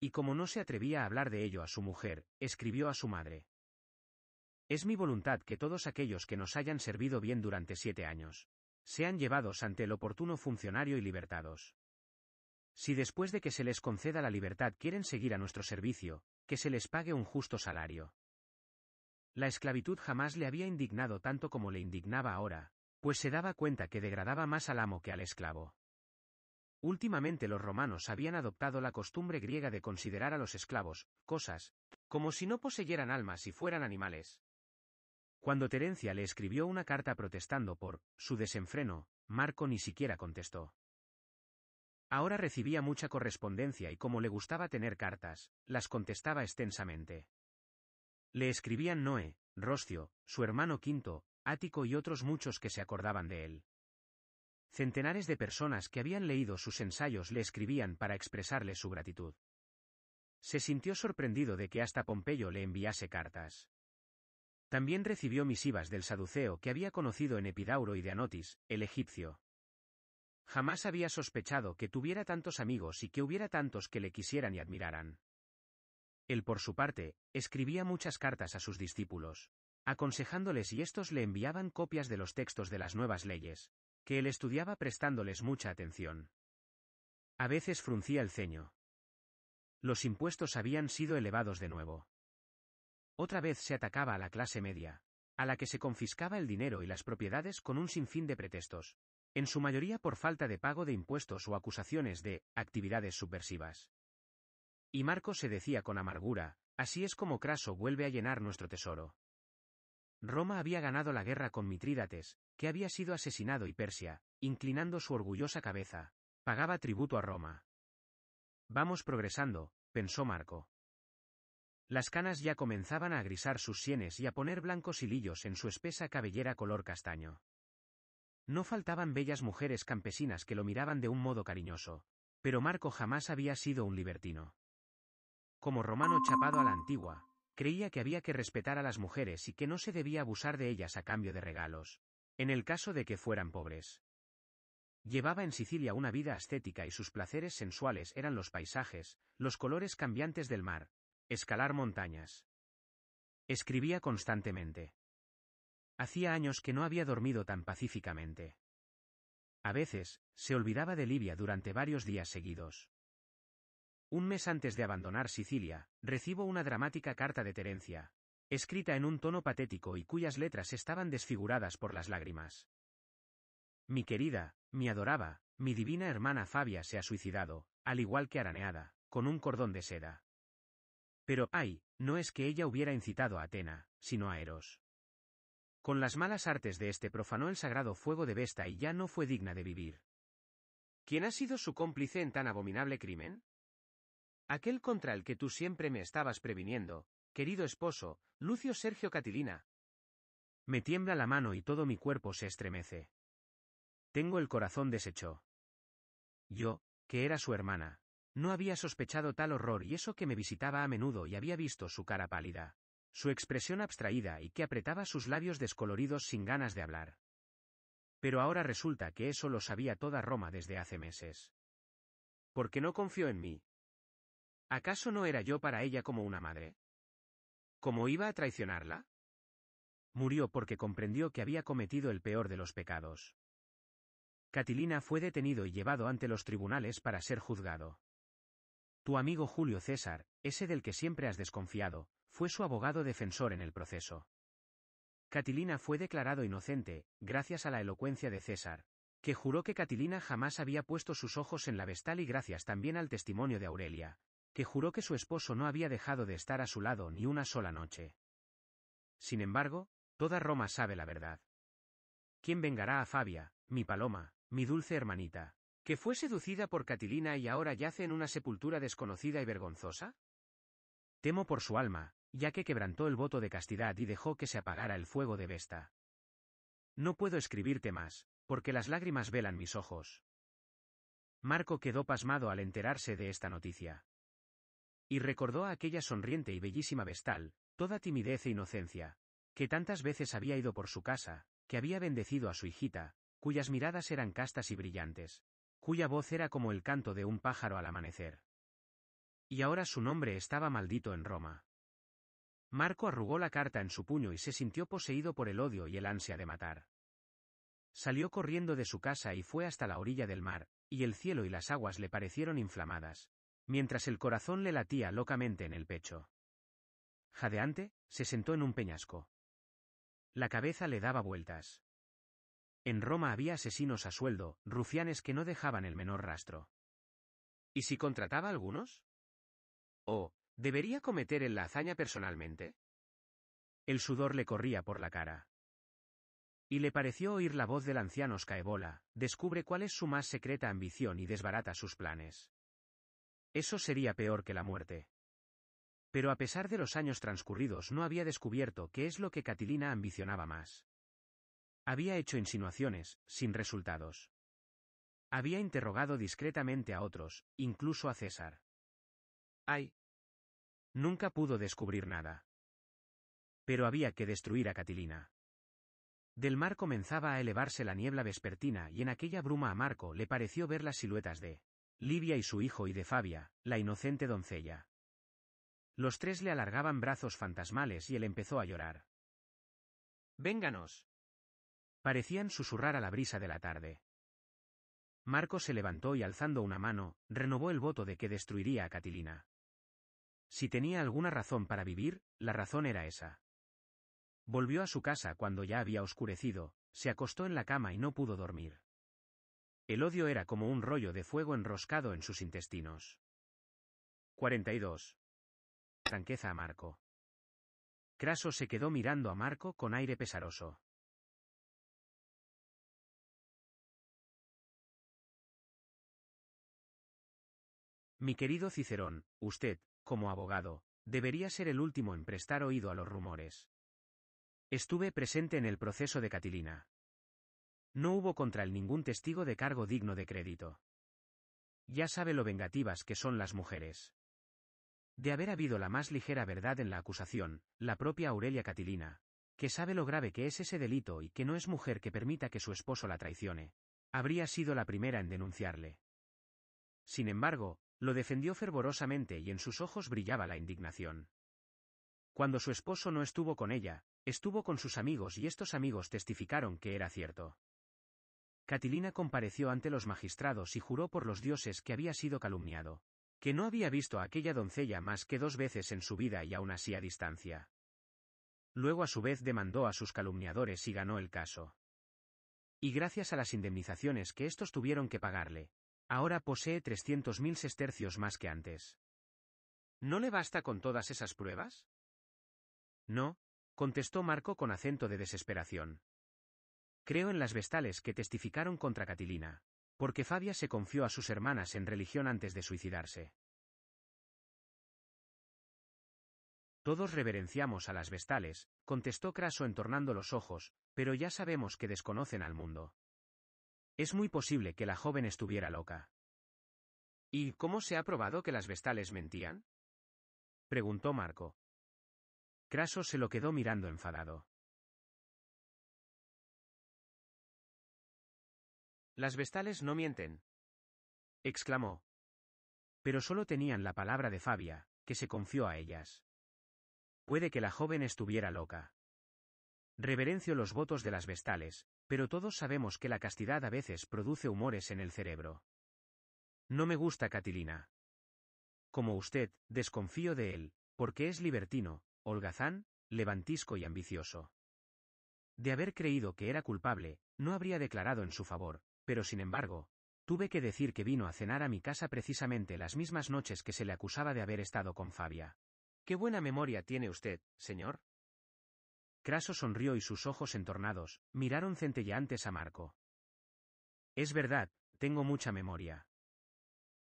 Y como no se atrevía a hablar de ello a su mujer, escribió a su madre. Es mi voluntad que todos aquellos que nos hayan servido bien durante siete años, sean llevados ante el oportuno funcionario y libertados. Si después de que se les conceda la libertad quieren seguir a nuestro servicio, que se les pague un justo salario. La esclavitud jamás le había indignado tanto como le indignaba ahora, pues se daba cuenta que degradaba más al amo que al esclavo. Últimamente los romanos habían adoptado la costumbre griega de considerar a los esclavos, cosas, como si no poseyeran almas y fueran animales. Cuando Terencia le escribió una carta protestando por su desenfreno, Marco ni siquiera contestó. Ahora recibía mucha correspondencia y como le gustaba tener cartas, las contestaba extensamente. Le escribían Noé, Roscio, su hermano Quinto, Ático y otros muchos que se acordaban de él. Centenares de personas que habían leído sus ensayos le escribían para expresarle su gratitud. Se sintió sorprendido de que hasta Pompeyo le enviase cartas. También recibió misivas del saduceo que había conocido en Epidauro y de Anotis, el egipcio. Jamás había sospechado que tuviera tantos amigos y que hubiera tantos que le quisieran y admiraran. Él, por su parte, escribía muchas cartas a sus discípulos, aconsejándoles y estos le enviaban copias de los textos de las nuevas leyes, que él estudiaba prestándoles mucha atención. A veces fruncía el ceño. Los impuestos habían sido elevados de nuevo. Otra vez se atacaba a la clase media, a la que se confiscaba el dinero y las propiedades con un sinfín de pretextos, en su mayoría por falta de pago de impuestos o acusaciones de actividades subversivas. Y Marco se decía con amargura, así es como Craso vuelve a llenar nuestro tesoro. Roma había ganado la guerra con Mitrídates, que había sido asesinado y Persia, inclinando su orgullosa cabeza, pagaba tributo a Roma. Vamos progresando, pensó Marco. Las canas ya comenzaban a grisar sus sienes y a poner blancos hilillos en su espesa cabellera color castaño. No faltaban bellas mujeres campesinas que lo miraban de un modo cariñoso, pero Marco jamás había sido un libertino. Como romano chapado a la antigua, creía que había que respetar a las mujeres y que no se debía abusar de ellas a cambio de regalos, en el caso de que fueran pobres. Llevaba en Sicilia una vida ascética y sus placeres sensuales eran los paisajes, los colores cambiantes del mar, escalar montañas. Escribía constantemente. Hacía años que no había dormido tan pacíficamente. A veces, se olvidaba de Libia durante varios días seguidos. Un mes antes de abandonar Sicilia, recibo una dramática carta de Terencia, escrita en un tono patético y cuyas letras estaban desfiguradas por las lágrimas. Mi querida, mi adoraba, mi divina hermana Fabia se ha suicidado, al igual que araneada, con un cordón de seda. Pero, ay, no es que ella hubiera incitado a Atena, sino a Eros. Con las malas artes de este profanó el sagrado fuego de Vesta y ya no fue digna de vivir. ¿Quién ha sido su cómplice en tan abominable crimen? Aquel contra el que tú siempre me estabas previniendo, querido esposo, Lucio Sergio Catilina. Me tiembla la mano y todo mi cuerpo se estremece. Tengo el corazón deshecho. Yo, que era su hermana, no había sospechado tal horror y eso que me visitaba a menudo y había visto su cara pálida su expresión abstraída y que apretaba sus labios descoloridos sin ganas de hablar. Pero ahora resulta que eso lo sabía toda Roma desde hace meses. ¿Por qué no confió en mí? ¿Acaso no era yo para ella como una madre? ¿Cómo iba a traicionarla? Murió porque comprendió que había cometido el peor de los pecados. Catilina fue detenido y llevado ante los tribunales para ser juzgado. Tu amigo Julio César, ese del que siempre has desconfiado, fue su abogado defensor en el proceso. Catilina fue declarado inocente, gracias a la elocuencia de César, que juró que Catilina jamás había puesto sus ojos en la Vestal y gracias también al testimonio de Aurelia, que juró que su esposo no había dejado de estar a su lado ni una sola noche. Sin embargo, toda Roma sabe la verdad. ¿Quién vengará a Fabia, mi paloma, mi dulce hermanita, que fue seducida por Catilina y ahora yace en una sepultura desconocida y vergonzosa? Temo por su alma, ya que quebrantó el voto de castidad y dejó que se apagara el fuego de Vesta. No puedo escribirte más, porque las lágrimas velan mis ojos. Marco quedó pasmado al enterarse de esta noticia. Y recordó a aquella sonriente y bellísima Vestal, toda timidez e inocencia, que tantas veces había ido por su casa, que había bendecido a su hijita, cuyas miradas eran castas y brillantes, cuya voz era como el canto de un pájaro al amanecer. Y ahora su nombre estaba maldito en Roma. Marco arrugó la carta en su puño y se sintió poseído por el odio y el ansia de matar. Salió corriendo de su casa y fue hasta la orilla del mar, y el cielo y las aguas le parecieron inflamadas, mientras el corazón le latía locamente en el pecho. Jadeante, se sentó en un peñasco. La cabeza le daba vueltas. En Roma había asesinos a sueldo, rufianes que no dejaban el menor rastro. ¿Y si contrataba algunos? Oh, ¿Debería cometer en la hazaña personalmente? El sudor le corría por la cara. Y le pareció oír la voz del anciano Scaevola, descubre cuál es su más secreta ambición y desbarata sus planes. Eso sería peor que la muerte. Pero a pesar de los años transcurridos no había descubierto qué es lo que Catilina ambicionaba más. Había hecho insinuaciones, sin resultados. Había interrogado discretamente a otros, incluso a César. Ay. Nunca pudo descubrir nada. Pero había que destruir a Catilina. Del mar comenzaba a elevarse la niebla vespertina y en aquella bruma a Marco le pareció ver las siluetas de Livia y su hijo y de Fabia, la inocente doncella. Los tres le alargaban brazos fantasmales y él empezó a llorar. Vénganos. Parecían susurrar a la brisa de la tarde. Marco se levantó y alzando una mano, renovó el voto de que destruiría a Catilina. Si tenía alguna razón para vivir, la razón era esa. Volvió a su casa cuando ya había oscurecido, se acostó en la cama y no pudo dormir. El odio era como un rollo de fuego enroscado en sus intestinos. 42. Franqueza a Marco. Craso se quedó mirando a Marco con aire pesaroso. Mi querido Cicerón, usted, como abogado, debería ser el último en prestar oído a los rumores. Estuve presente en el proceso de Catilina. No hubo contra él ningún testigo de cargo digno de crédito. Ya sabe lo vengativas que son las mujeres. De haber habido la más ligera verdad en la acusación, la propia Aurelia Catilina, que sabe lo grave que es ese delito y que no es mujer que permita que su esposo la traicione, habría sido la primera en denunciarle. Sin embargo, lo defendió fervorosamente y en sus ojos brillaba la indignación. Cuando su esposo no estuvo con ella, estuvo con sus amigos y estos amigos testificaron que era cierto. Catilina compareció ante los magistrados y juró por los dioses que había sido calumniado, que no había visto a aquella doncella más que dos veces en su vida y aún así a distancia. Luego a su vez demandó a sus calumniadores y ganó el caso. Y gracias a las indemnizaciones que estos tuvieron que pagarle, Ahora posee 300.000 sestercios más que antes. ¿No le basta con todas esas pruebas? No, contestó Marco con acento de desesperación. Creo en las vestales que testificaron contra Catilina, porque Fabia se confió a sus hermanas en religión antes de suicidarse. Todos reverenciamos a las vestales, contestó Craso entornando los ojos, pero ya sabemos que desconocen al mundo. Es muy posible que la joven estuviera loca. ¿Y cómo se ha probado que las vestales mentían? preguntó Marco. Craso se lo quedó mirando enfadado. Las vestales no mienten. exclamó. Pero solo tenían la palabra de Fabia, que se confió a ellas. Puede que la joven estuviera loca. Reverencio los votos de las vestales, pero todos sabemos que la castidad a veces produce humores en el cerebro. No me gusta Catilina. Como usted, desconfío de él, porque es libertino, holgazán, levantisco y ambicioso. De haber creído que era culpable, no habría declarado en su favor, pero sin embargo, tuve que decir que vino a cenar a mi casa precisamente las mismas noches que se le acusaba de haber estado con Fabia. Qué buena memoria tiene usted, señor. Craso sonrió y sus ojos entornados, miraron centelleantes a Marco. Es verdad, tengo mucha memoria.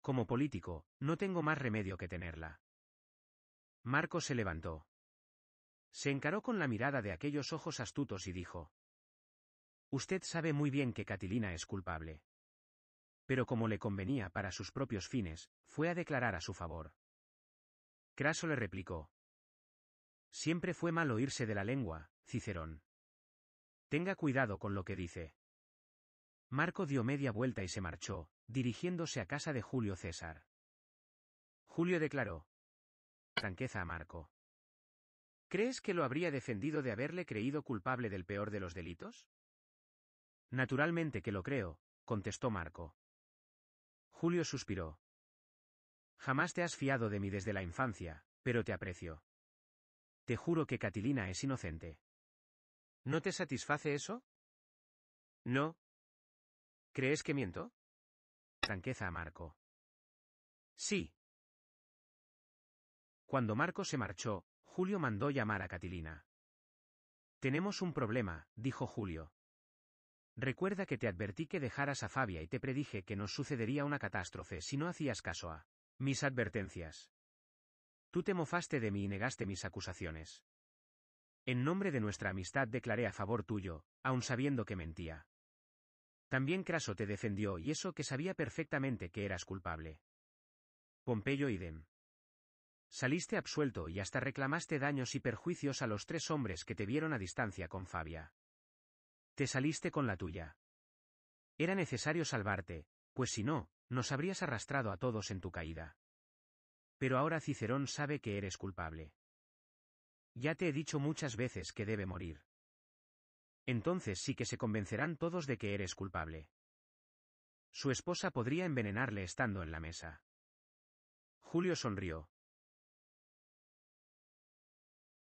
Como político, no tengo más remedio que tenerla. Marco se levantó. Se encaró con la mirada de aquellos ojos astutos y dijo. Usted sabe muy bien que Catilina es culpable. Pero como le convenía para sus propios fines, fue a declarar a su favor. Craso le replicó. Siempre fue malo oírse de la lengua, Cicerón. Tenga cuidado con lo que dice. Marco dio media vuelta y se marchó, dirigiéndose a casa de Julio César. Julio declaró. Franqueza a Marco. ¿Crees que lo habría defendido de haberle creído culpable del peor de los delitos? Naturalmente que lo creo, contestó Marco. Julio suspiró. Jamás te has fiado de mí desde la infancia, pero te aprecio. Te juro que Catilina es inocente. ¿No te satisface eso? No. ¿Crees que miento? Franqueza a Marco. Sí. Cuando Marco se marchó, Julio mandó llamar a Catilina. Tenemos un problema, dijo Julio. Recuerda que te advertí que dejaras a Fabia y te predije que nos sucedería una catástrofe si no hacías caso a mis advertencias. Tú te mofaste de mí y negaste mis acusaciones. En nombre de nuestra amistad declaré a favor tuyo, aun sabiendo que mentía. También Craso te defendió y eso que sabía perfectamente que eras culpable. Pompeyo idem. Saliste absuelto y hasta reclamaste daños y perjuicios a los tres hombres que te vieron a distancia con Fabia. Te saliste con la tuya. Era necesario salvarte, pues si no, nos habrías arrastrado a todos en tu caída. Pero ahora Cicerón sabe que eres culpable. Ya te he dicho muchas veces que debe morir. Entonces sí que se convencerán todos de que eres culpable. Su esposa podría envenenarle estando en la mesa. Julio sonrió.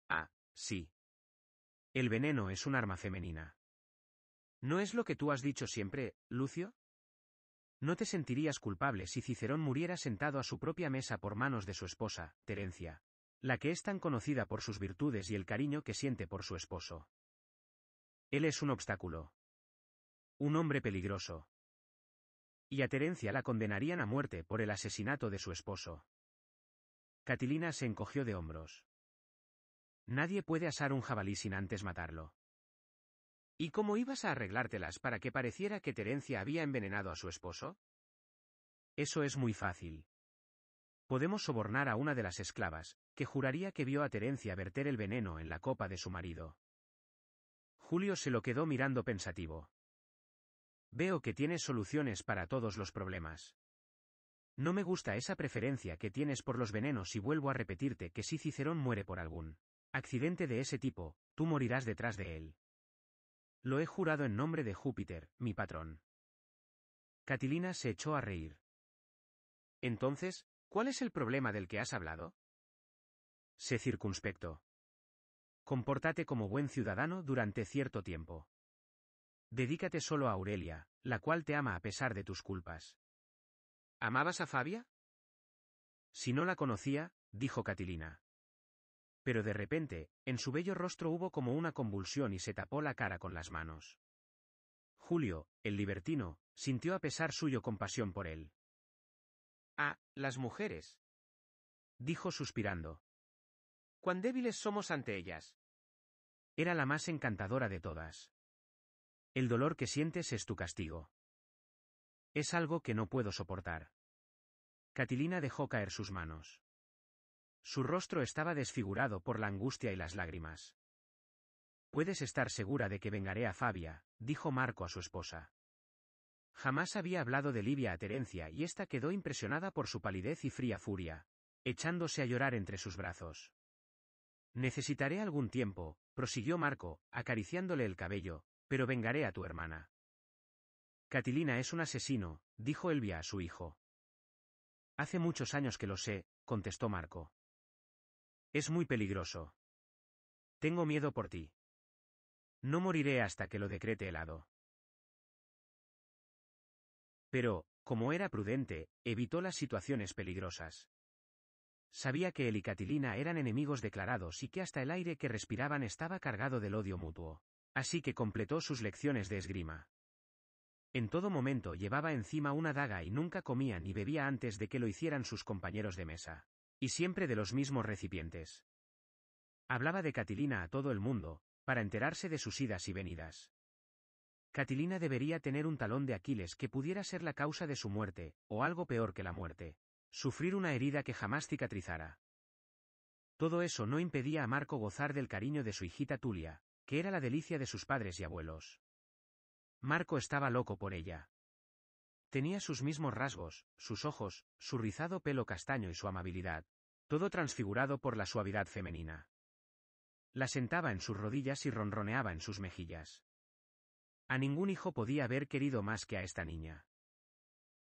Ah, sí. El veneno es un arma femenina. ¿No es lo que tú has dicho siempre, Lucio? No te sentirías culpable si Cicerón muriera sentado a su propia mesa por manos de su esposa, Terencia, la que es tan conocida por sus virtudes y el cariño que siente por su esposo. Él es un obstáculo. Un hombre peligroso. Y a Terencia la condenarían a muerte por el asesinato de su esposo. Catilina se encogió de hombros. Nadie puede asar un jabalí sin antes matarlo. ¿Y cómo ibas a arreglártelas para que pareciera que Terencia había envenenado a su esposo? Eso es muy fácil. Podemos sobornar a una de las esclavas, que juraría que vio a Terencia verter el veneno en la copa de su marido. Julio se lo quedó mirando pensativo. Veo que tienes soluciones para todos los problemas. No me gusta esa preferencia que tienes por los venenos y vuelvo a repetirte que si Cicerón muere por algún accidente de ese tipo, tú morirás detrás de él. Lo he jurado en nombre de Júpiter, mi patrón. Catilina se echó a reír. Entonces, ¿cuál es el problema del que has hablado? Sé circunspecto. Compórtate como buen ciudadano durante cierto tiempo. Dedícate solo a Aurelia, la cual te ama a pesar de tus culpas. ¿Amabas a Fabia? Si no la conocía, dijo Catilina. Pero de repente, en su bello rostro hubo como una convulsión y se tapó la cara con las manos. Julio, el libertino, sintió a pesar suyo compasión por él. Ah, las mujeres. Dijo suspirando. Cuán débiles somos ante ellas. Era la más encantadora de todas. El dolor que sientes es tu castigo. Es algo que no puedo soportar. Catilina dejó caer sus manos. Su rostro estaba desfigurado por la angustia y las lágrimas. Puedes estar segura de que vengaré a Fabia, dijo Marco a su esposa. Jamás había hablado de Livia a Terencia y ésta quedó impresionada por su palidez y fría furia, echándose a llorar entre sus brazos. Necesitaré algún tiempo, prosiguió Marco, acariciándole el cabello, pero vengaré a tu hermana. Catilina es un asesino, dijo Elvia a su hijo. Hace muchos años que lo sé, contestó Marco. Es muy peligroso. Tengo miedo por ti. No moriré hasta que lo decrete helado. Pero, como era prudente, evitó las situaciones peligrosas. Sabía que él y Catilina eran enemigos declarados y que hasta el aire que respiraban estaba cargado del odio mutuo. Así que completó sus lecciones de esgrima. En todo momento llevaba encima una daga y nunca comía ni bebía antes de que lo hicieran sus compañeros de mesa. Y siempre de los mismos recipientes. Hablaba de Catilina a todo el mundo, para enterarse de sus idas y venidas. Catilina debería tener un talón de Aquiles que pudiera ser la causa de su muerte, o algo peor que la muerte, sufrir una herida que jamás cicatrizara. Todo eso no impedía a Marco gozar del cariño de su hijita Tulia, que era la delicia de sus padres y abuelos. Marco estaba loco por ella. Tenía sus mismos rasgos, sus ojos, su rizado pelo castaño y su amabilidad, todo transfigurado por la suavidad femenina. La sentaba en sus rodillas y ronroneaba en sus mejillas. A ningún hijo podía haber querido más que a esta niña.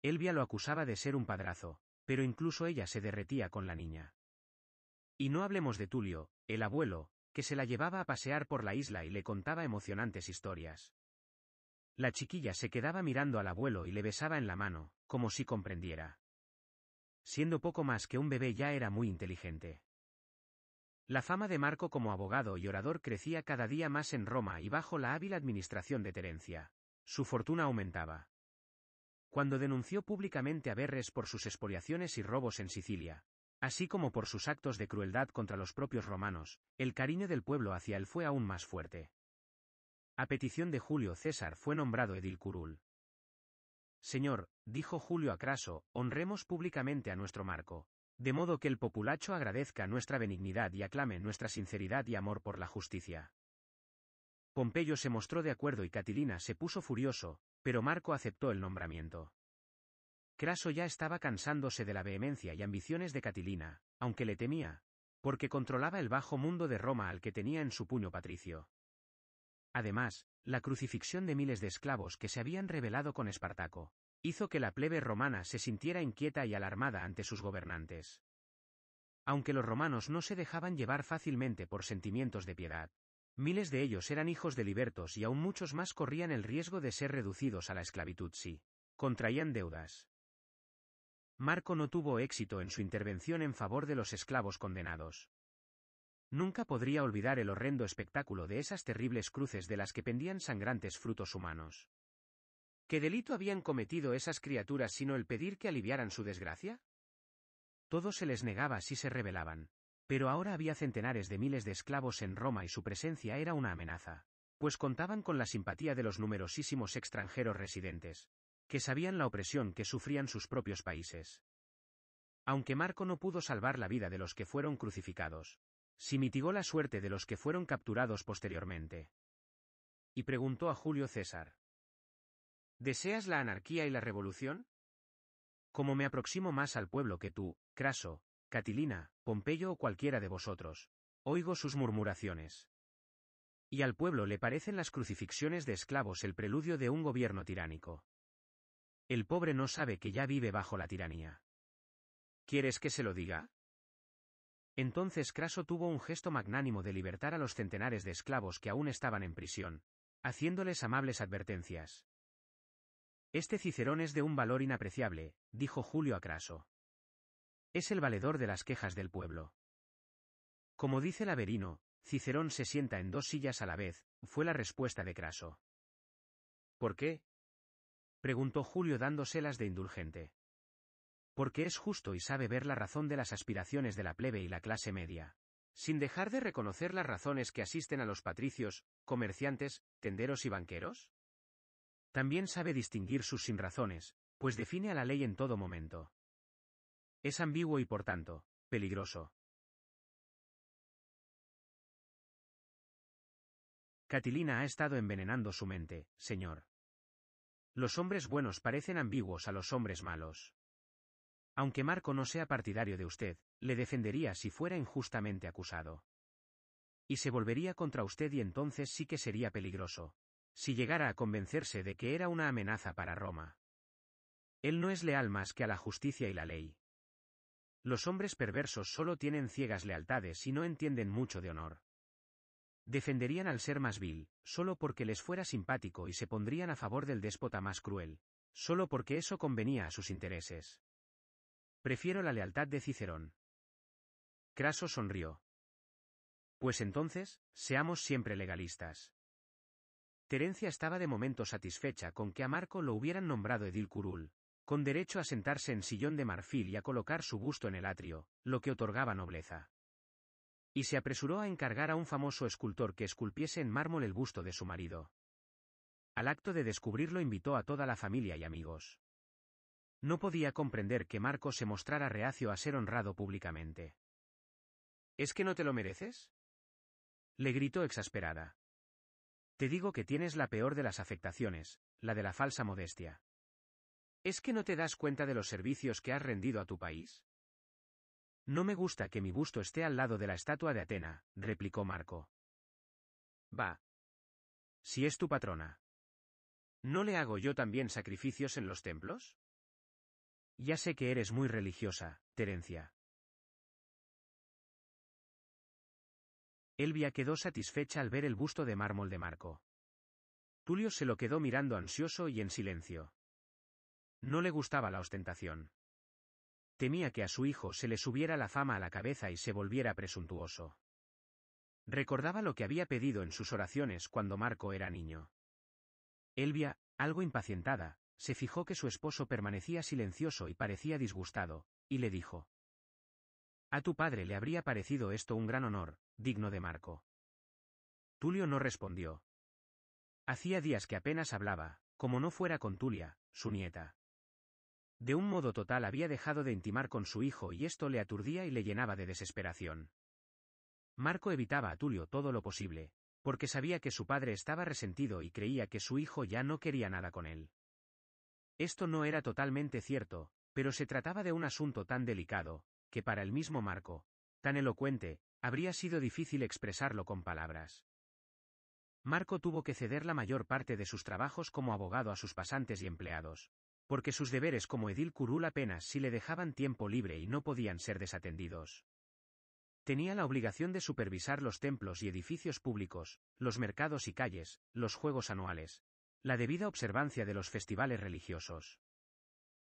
Elvia lo acusaba de ser un padrazo, pero incluso ella se derretía con la niña. Y no hablemos de Tulio, el abuelo, que se la llevaba a pasear por la isla y le contaba emocionantes historias. La chiquilla se quedaba mirando al abuelo y le besaba en la mano, como si comprendiera. Siendo poco más que un bebé ya era muy inteligente. La fama de Marco como abogado y orador crecía cada día más en Roma y bajo la hábil administración de Terencia. Su fortuna aumentaba. Cuando denunció públicamente a Berres por sus expoliaciones y robos en Sicilia, así como por sus actos de crueldad contra los propios romanos, el cariño del pueblo hacia él fue aún más fuerte. A petición de Julio César fue nombrado edil curul. Señor, dijo Julio a Craso, honremos públicamente a nuestro marco. De modo que el populacho agradezca nuestra benignidad y aclame nuestra sinceridad y amor por la justicia. Pompeyo se mostró de acuerdo y Catilina se puso furioso, pero Marco aceptó el nombramiento. Craso ya estaba cansándose de la vehemencia y ambiciones de Catilina, aunque le temía, porque controlaba el bajo mundo de Roma al que tenía en su puño patricio. Además, la crucifixión de miles de esclavos que se habían rebelado con Espartaco, hizo que la plebe romana se sintiera inquieta y alarmada ante sus gobernantes. Aunque los romanos no se dejaban llevar fácilmente por sentimientos de piedad, miles de ellos eran hijos de libertos y aún muchos más corrían el riesgo de ser reducidos a la esclavitud si contraían deudas. Marco no tuvo éxito en su intervención en favor de los esclavos condenados. Nunca podría olvidar el horrendo espectáculo de esas terribles cruces de las que pendían sangrantes frutos humanos. ¿Qué delito habían cometido esas criaturas sino el pedir que aliviaran su desgracia? Todo se les negaba si se rebelaban. Pero ahora había centenares de miles de esclavos en Roma y su presencia era una amenaza, pues contaban con la simpatía de los numerosísimos extranjeros residentes, que sabían la opresión que sufrían sus propios países. Aunque Marco no pudo salvar la vida de los que fueron crucificados, si mitigó la suerte de los que fueron capturados posteriormente. Y preguntó a Julio César. ¿Deseas la anarquía y la revolución? Como me aproximo más al pueblo que tú, Craso, Catilina, Pompeyo o cualquiera de vosotros, oigo sus murmuraciones. Y al pueblo le parecen las crucifixiones de esclavos el preludio de un gobierno tiránico. El pobre no sabe que ya vive bajo la tiranía. ¿Quieres que se lo diga? Entonces Craso tuvo un gesto magnánimo de libertar a los centenares de esclavos que aún estaban en prisión, haciéndoles amables advertencias. Este Cicerón es de un valor inapreciable, dijo Julio a Craso. Es el valedor de las quejas del pueblo. Como dice Laverino, Cicerón se sienta en dos sillas a la vez, fue la respuesta de Craso. ¿Por qué? preguntó Julio dándoselas de indulgente porque es justo y sabe ver la razón de las aspiraciones de la plebe y la clase media. Sin dejar de reconocer las razones que asisten a los patricios, comerciantes, tenderos y banqueros. También sabe distinguir sus sinrazones, pues define a la ley en todo momento. Es ambiguo y por tanto, peligroso. Catilina ha estado envenenando su mente, señor. Los hombres buenos parecen ambiguos a los hombres malos. Aunque Marco no sea partidario de usted, le defendería si fuera injustamente acusado. Y se volvería contra usted y entonces sí que sería peligroso. Si llegara a convencerse de que era una amenaza para Roma. Él no es leal más que a la justicia y la ley. Los hombres perversos solo tienen ciegas lealtades y no entienden mucho de honor. Defenderían al ser más vil, solo porque les fuera simpático y se pondrían a favor del déspota más cruel, solo porque eso convenía a sus intereses. Prefiero la lealtad de Cicerón. Craso sonrió. Pues entonces, seamos siempre legalistas. Terencia estaba de momento satisfecha con que a Marco lo hubieran nombrado edil curul, con derecho a sentarse en sillón de marfil y a colocar su busto en el atrio, lo que otorgaba nobleza. Y se apresuró a encargar a un famoso escultor que esculpiese en mármol el busto de su marido. Al acto de descubrirlo invitó a toda la familia y amigos. No podía comprender que Marco se mostrara reacio a ser honrado públicamente. ¿Es que no te lo mereces? Le gritó exasperada. Te digo que tienes la peor de las afectaciones, la de la falsa modestia. ¿Es que no te das cuenta de los servicios que has rendido a tu país? No me gusta que mi busto esté al lado de la estatua de Atena, replicó Marco. Va. Si es tu patrona. ¿No le hago yo también sacrificios en los templos? Ya sé que eres muy religiosa, Terencia. Elvia quedó satisfecha al ver el busto de mármol de Marco. Tulio se lo quedó mirando ansioso y en silencio. No le gustaba la ostentación. Temía que a su hijo se le subiera la fama a la cabeza y se volviera presuntuoso. Recordaba lo que había pedido en sus oraciones cuando Marco era niño. Elvia, algo impacientada, se fijó que su esposo permanecía silencioso y parecía disgustado, y le dijo. A tu padre le habría parecido esto un gran honor, digno de Marco. Tulio no respondió. Hacía días que apenas hablaba, como no fuera con Tulia, su nieta. De un modo total había dejado de intimar con su hijo y esto le aturdía y le llenaba de desesperación. Marco evitaba a Tulio todo lo posible, porque sabía que su padre estaba resentido y creía que su hijo ya no quería nada con él. Esto no era totalmente cierto, pero se trataba de un asunto tan delicado, que para el mismo Marco, tan elocuente, habría sido difícil expresarlo con palabras. Marco tuvo que ceder la mayor parte de sus trabajos como abogado a sus pasantes y empleados, porque sus deberes como edil curul apenas si le dejaban tiempo libre y no podían ser desatendidos. Tenía la obligación de supervisar los templos y edificios públicos, los mercados y calles, los juegos anuales, la debida observancia de los festivales religiosos.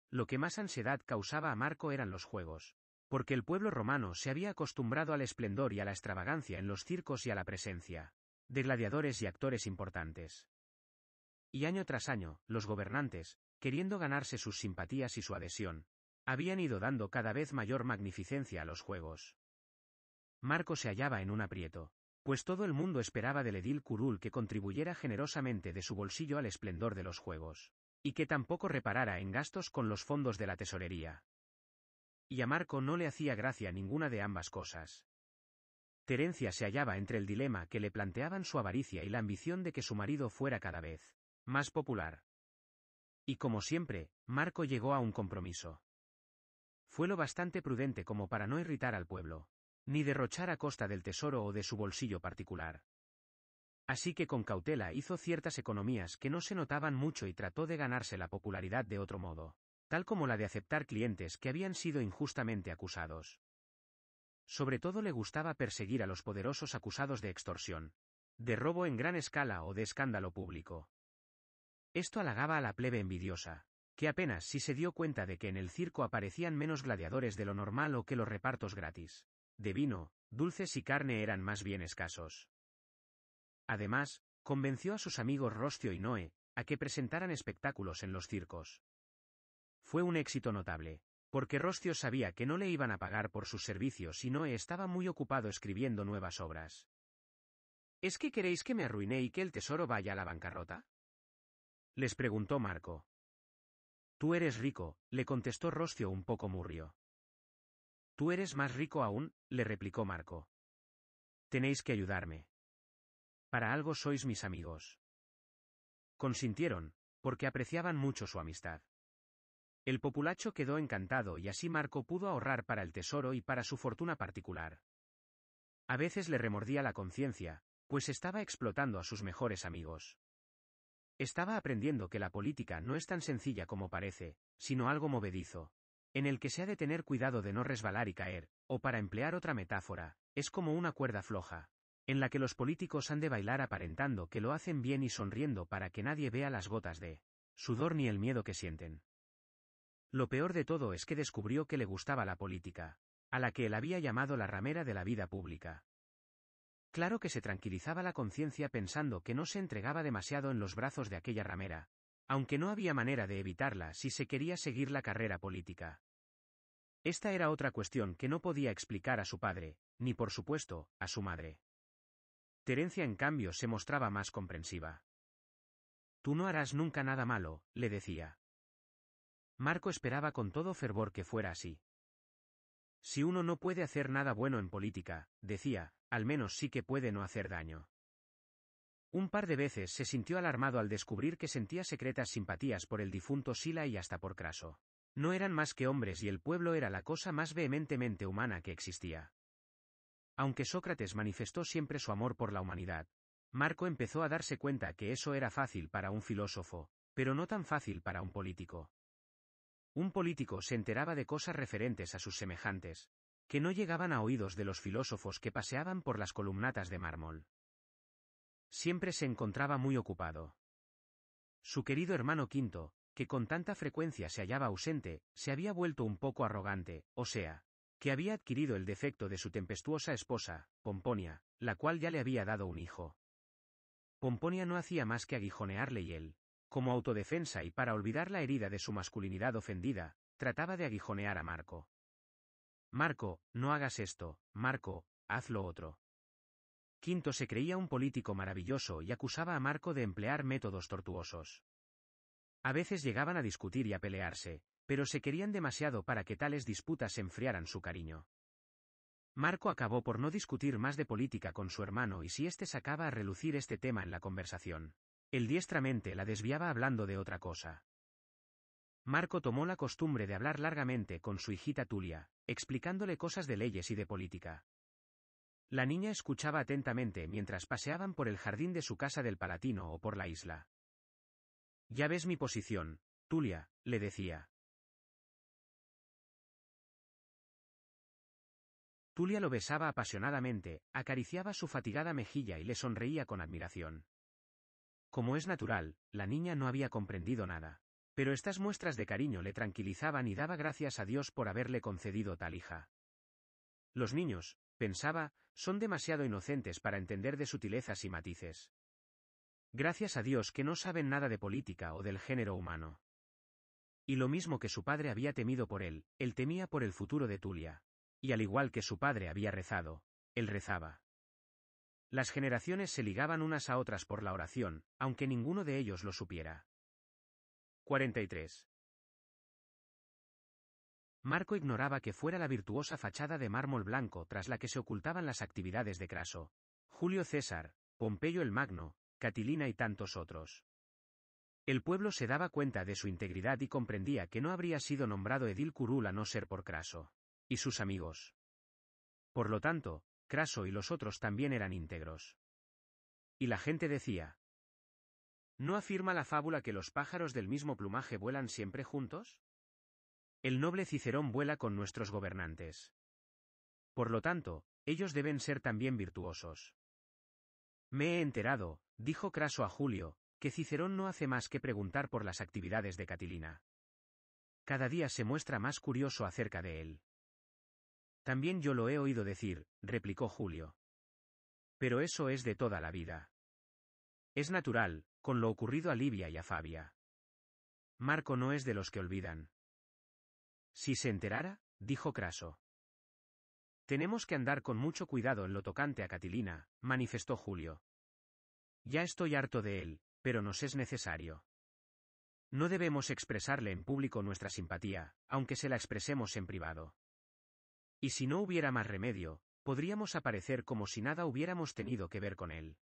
Lo que más ansiedad causaba a Marco eran los juegos, porque el pueblo romano se había acostumbrado al esplendor y a la extravagancia en los circos y a la presencia de gladiadores y actores importantes. Y año tras año, los gobernantes, queriendo ganarse sus simpatías y su adhesión, habían ido dando cada vez mayor magnificencia a los juegos. Marco se hallaba en un aprieto. Pues todo el mundo esperaba del edil curul que contribuyera generosamente de su bolsillo al esplendor de los juegos. Y que tampoco reparara en gastos con los fondos de la tesorería. Y a Marco no le hacía gracia ninguna de ambas cosas. Terencia se hallaba entre el dilema que le planteaban su avaricia y la ambición de que su marido fuera cada vez más popular. Y como siempre, Marco llegó a un compromiso. Fue lo bastante prudente como para no irritar al pueblo ni derrochar a costa del tesoro o de su bolsillo particular. Así que con cautela hizo ciertas economías que no se notaban mucho y trató de ganarse la popularidad de otro modo, tal como la de aceptar clientes que habían sido injustamente acusados. Sobre todo le gustaba perseguir a los poderosos acusados de extorsión, de robo en gran escala o de escándalo público. Esto halagaba a la plebe envidiosa, que apenas si se dio cuenta de que en el circo aparecían menos gladiadores de lo normal o que los repartos gratis de vino, dulces y carne eran más bien escasos. Además, convenció a sus amigos Rostio y Noé, a que presentaran espectáculos en los circos. Fue un éxito notable, porque Rostio sabía que no le iban a pagar por sus servicios y Noé estaba muy ocupado escribiendo nuevas obras. ¿Es que queréis que me arruine y que el tesoro vaya a la bancarrota? Les preguntó Marco. Tú eres rico, le contestó Rostio un poco murrio. Tú eres más rico aún, le replicó Marco. Tenéis que ayudarme. Para algo sois mis amigos. Consintieron, porque apreciaban mucho su amistad. El populacho quedó encantado y así Marco pudo ahorrar para el tesoro y para su fortuna particular. A veces le remordía la conciencia, pues estaba explotando a sus mejores amigos. Estaba aprendiendo que la política no es tan sencilla como parece, sino algo movedizo en el que se ha de tener cuidado de no resbalar y caer, o para emplear otra metáfora, es como una cuerda floja, en la que los políticos han de bailar aparentando que lo hacen bien y sonriendo para que nadie vea las gotas de sudor ni el miedo que sienten. Lo peor de todo es que descubrió que le gustaba la política, a la que él había llamado la ramera de la vida pública. Claro que se tranquilizaba la conciencia pensando que no se entregaba demasiado en los brazos de aquella ramera, aunque no había manera de evitarla si se quería seguir la carrera política. Esta era otra cuestión que no podía explicar a su padre, ni por supuesto, a su madre. Terencia en cambio se mostraba más comprensiva. Tú no harás nunca nada malo, le decía. Marco esperaba con todo fervor que fuera así. Si uno no puede hacer nada bueno en política, decía, al menos sí que puede no hacer daño. Un par de veces se sintió alarmado al descubrir que sentía secretas simpatías por el difunto Sila y hasta por Craso. No eran más que hombres y el pueblo era la cosa más vehementemente humana que existía. Aunque Sócrates manifestó siempre su amor por la humanidad, Marco empezó a darse cuenta que eso era fácil para un filósofo, pero no tan fácil para un político. Un político se enteraba de cosas referentes a sus semejantes, que no llegaban a oídos de los filósofos que paseaban por las columnatas de mármol. Siempre se encontraba muy ocupado. Su querido hermano Quinto, que con tanta frecuencia se hallaba ausente, se había vuelto un poco arrogante, o sea, que había adquirido el defecto de su tempestuosa esposa, Pomponia, la cual ya le había dado un hijo. Pomponia no hacía más que aguijonearle y él, como autodefensa y para olvidar la herida de su masculinidad ofendida, trataba de aguijonear a Marco. Marco, no hagas esto, Marco, haz lo otro. Quinto se creía un político maravilloso y acusaba a Marco de emplear métodos tortuosos. A veces llegaban a discutir y a pelearse, pero se querían demasiado para que tales disputas enfriaran su cariño. Marco acabó por no discutir más de política con su hermano y si éste sacaba a relucir este tema en la conversación. Él diestramente la desviaba hablando de otra cosa. Marco tomó la costumbre de hablar largamente con su hijita Tulia, explicándole cosas de leyes y de política. La niña escuchaba atentamente mientras paseaban por el jardín de su casa del Palatino o por la isla. Ya ves mi posición, Tulia, le decía. Tulia lo besaba apasionadamente, acariciaba su fatigada mejilla y le sonreía con admiración. Como es natural, la niña no había comprendido nada. Pero estas muestras de cariño le tranquilizaban y daba gracias a Dios por haberle concedido tal hija. Los niños, pensaba, son demasiado inocentes para entender de sutilezas y matices. Gracias a Dios que no saben nada de política o del género humano. Y lo mismo que su padre había temido por él, él temía por el futuro de Tulia. Y al igual que su padre había rezado, él rezaba. Las generaciones se ligaban unas a otras por la oración, aunque ninguno de ellos lo supiera. 43. Marco ignoraba que fuera la virtuosa fachada de mármol blanco tras la que se ocultaban las actividades de Craso, Julio César, Pompeyo el Magno, Catilina y tantos otros. El pueblo se daba cuenta de su integridad y comprendía que no habría sido nombrado edil curul a no ser por Craso. Y sus amigos. Por lo tanto, Craso y los otros también eran íntegros. Y la gente decía. ¿No afirma la fábula que los pájaros del mismo plumaje vuelan siempre juntos? El noble Cicerón vuela con nuestros gobernantes. Por lo tanto, ellos deben ser también virtuosos. Me he enterado, dijo Craso a Julio, que Cicerón no hace más que preguntar por las actividades de Catilina. Cada día se muestra más curioso acerca de él. También yo lo he oído decir, replicó Julio. Pero eso es de toda la vida. Es natural, con lo ocurrido a Livia y a Fabia. Marco no es de los que olvidan. Si se enterara, dijo Craso. Tenemos que andar con mucho cuidado en lo tocante a Catilina, manifestó Julio. Ya estoy harto de él, pero nos es necesario. No debemos expresarle en público nuestra simpatía, aunque se la expresemos en privado. Y si no hubiera más remedio, podríamos aparecer como si nada hubiéramos tenido que ver con él.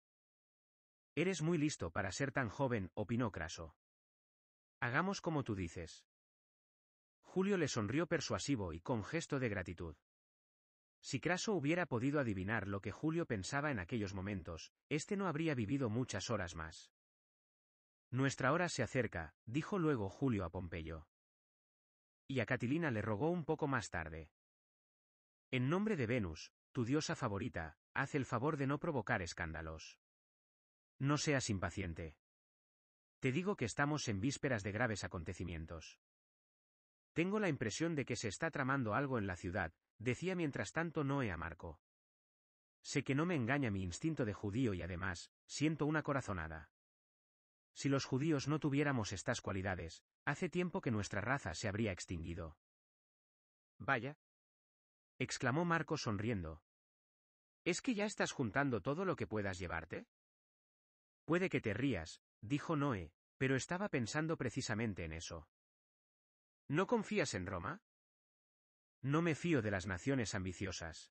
Eres muy listo para ser tan joven, opinó Craso. Hagamos como tú dices. Julio le sonrió persuasivo y con gesto de gratitud. Si Craso hubiera podido adivinar lo que Julio pensaba en aquellos momentos, éste no habría vivido muchas horas más. Nuestra hora se acerca, dijo luego Julio a Pompeyo. Y a Catilina le rogó un poco más tarde. En nombre de Venus, tu diosa favorita, haz el favor de no provocar escándalos. No seas impaciente. Te digo que estamos en vísperas de graves acontecimientos. Tengo la impresión de que se está tramando algo en la ciudad, decía mientras tanto Noé a Marco. Sé que no me engaña mi instinto de judío y además, siento una corazonada. Si los judíos no tuviéramos estas cualidades, hace tiempo que nuestra raza se habría extinguido. Vaya. exclamó Marco sonriendo. ¿Es que ya estás juntando todo lo que puedas llevarte? Puede que te rías, dijo Noé, pero estaba pensando precisamente en eso. ¿No confías en Roma? No me fío de las naciones ambiciosas.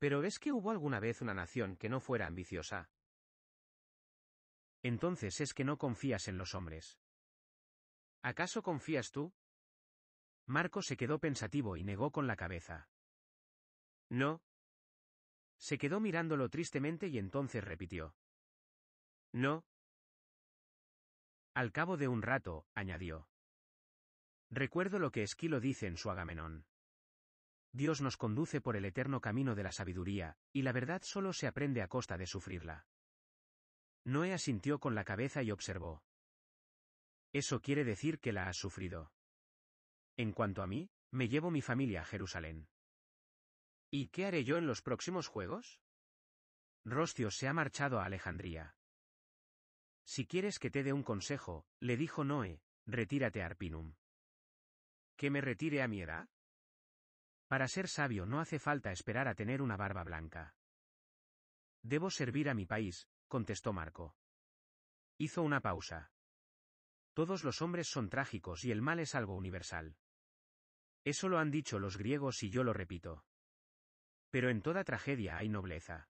Pero ¿es que hubo alguna vez una nación que no fuera ambiciosa? Entonces es que no confías en los hombres. ¿Acaso confías tú? Marco se quedó pensativo y negó con la cabeza. No. Se quedó mirándolo tristemente y entonces repitió. No. Al cabo de un rato, añadió. Recuerdo lo que Esquilo dice en su Agamenón. Dios nos conduce por el eterno camino de la sabiduría, y la verdad solo se aprende a costa de sufrirla. Noé asintió con la cabeza y observó. Eso quiere decir que la has sufrido. En cuanto a mí, me llevo mi familia a Jerusalén. ¿Y qué haré yo en los próximos Juegos? Rostio se ha marchado a Alejandría. Si quieres que te dé un consejo, le dijo Noé, retírate a Arpinum. ¿Que me retire a mi edad? Para ser sabio no hace falta esperar a tener una barba blanca. Debo servir a mi país, contestó Marco. Hizo una pausa. Todos los hombres son trágicos y el mal es algo universal. Eso lo han dicho los griegos y yo lo repito. Pero en toda tragedia hay nobleza.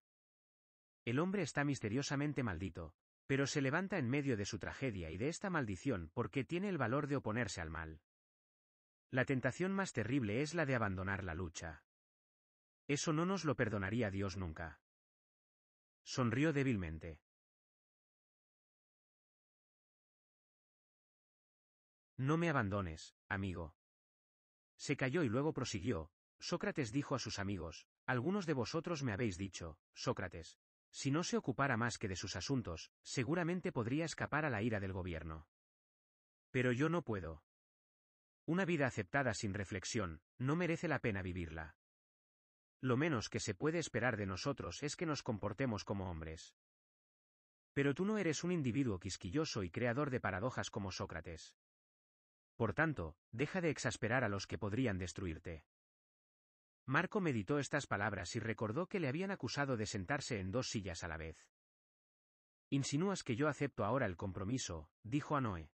El hombre está misteriosamente maldito, pero se levanta en medio de su tragedia y de esta maldición porque tiene el valor de oponerse al mal. La tentación más terrible es la de abandonar la lucha. Eso no nos lo perdonaría Dios nunca. Sonrió débilmente. No me abandones, amigo. Se calló y luego prosiguió. Sócrates dijo a sus amigos, algunos de vosotros me habéis dicho, Sócrates, si no se ocupara más que de sus asuntos, seguramente podría escapar a la ira del gobierno. Pero yo no puedo. Una vida aceptada sin reflexión, no merece la pena vivirla. Lo menos que se puede esperar de nosotros es que nos comportemos como hombres. Pero tú no eres un individuo quisquilloso y creador de paradojas como Sócrates. Por tanto, deja de exasperar a los que podrían destruirte. Marco meditó estas palabras y recordó que le habían acusado de sentarse en dos sillas a la vez. Insinúas que yo acepto ahora el compromiso, dijo a Noé.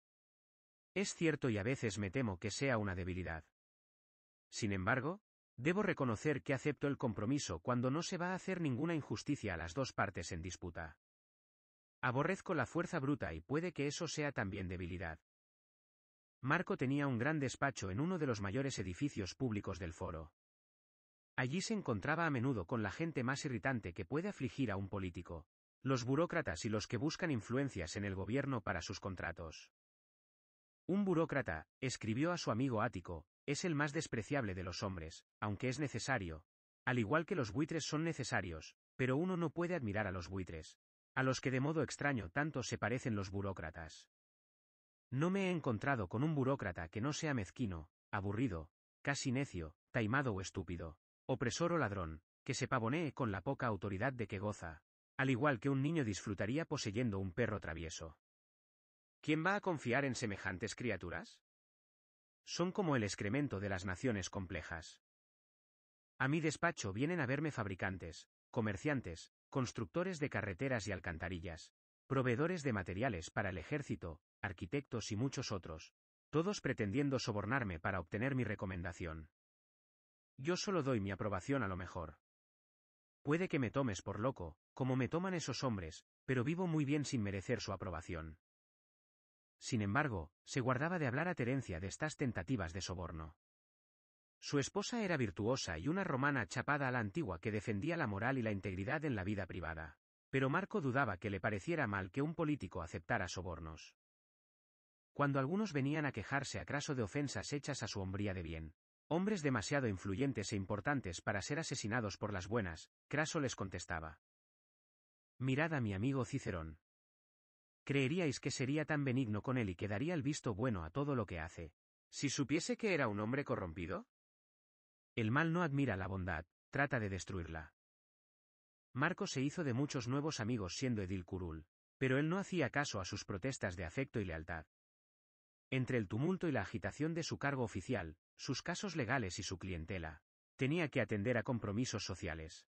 Es cierto y a veces me temo que sea una debilidad. Sin embargo, debo reconocer que acepto el compromiso cuando no se va a hacer ninguna injusticia a las dos partes en disputa. Aborrezco la fuerza bruta y puede que eso sea también debilidad. Marco tenía un gran despacho en uno de los mayores edificios públicos del foro. Allí se encontraba a menudo con la gente más irritante que puede afligir a un político, los burócratas y los que buscan influencias en el gobierno para sus contratos. Un burócrata, escribió a su amigo Ático, es el más despreciable de los hombres, aunque es necesario. Al igual que los buitres son necesarios, pero uno no puede admirar a los buitres, a los que de modo extraño tanto se parecen los burócratas. No me he encontrado con un burócrata que no sea mezquino, aburrido, casi necio, taimado o estúpido, opresor o ladrón, que se pavonee con la poca autoridad de que goza, al igual que un niño disfrutaría poseyendo un perro travieso. ¿Quién va a confiar en semejantes criaturas? Son como el excremento de las naciones complejas. A mi despacho vienen a verme fabricantes, comerciantes, constructores de carreteras y alcantarillas, proveedores de materiales para el ejército, arquitectos y muchos otros, todos pretendiendo sobornarme para obtener mi recomendación. Yo solo doy mi aprobación a lo mejor. Puede que me tomes por loco, como me toman esos hombres, pero vivo muy bien sin merecer su aprobación. Sin embargo, se guardaba de hablar a Terencia de estas tentativas de soborno. Su esposa era virtuosa y una romana chapada a la antigua que defendía la moral y la integridad en la vida privada. Pero Marco dudaba que le pareciera mal que un político aceptara sobornos. Cuando algunos venían a quejarse a craso de ofensas hechas a su hombría de bien, hombres demasiado influyentes e importantes para ser asesinados por las buenas, Craso les contestaba. Mirad a mi amigo Cicerón. Creeríais que sería tan benigno con él y que daría el visto bueno a todo lo que hace. Si supiese que era un hombre corrompido. El mal no admira la bondad, trata de destruirla. Marco se hizo de muchos nuevos amigos siendo Edil Curul, pero él no hacía caso a sus protestas de afecto y lealtad. Entre el tumulto y la agitación de su cargo oficial, sus casos legales y su clientela, tenía que atender a compromisos sociales.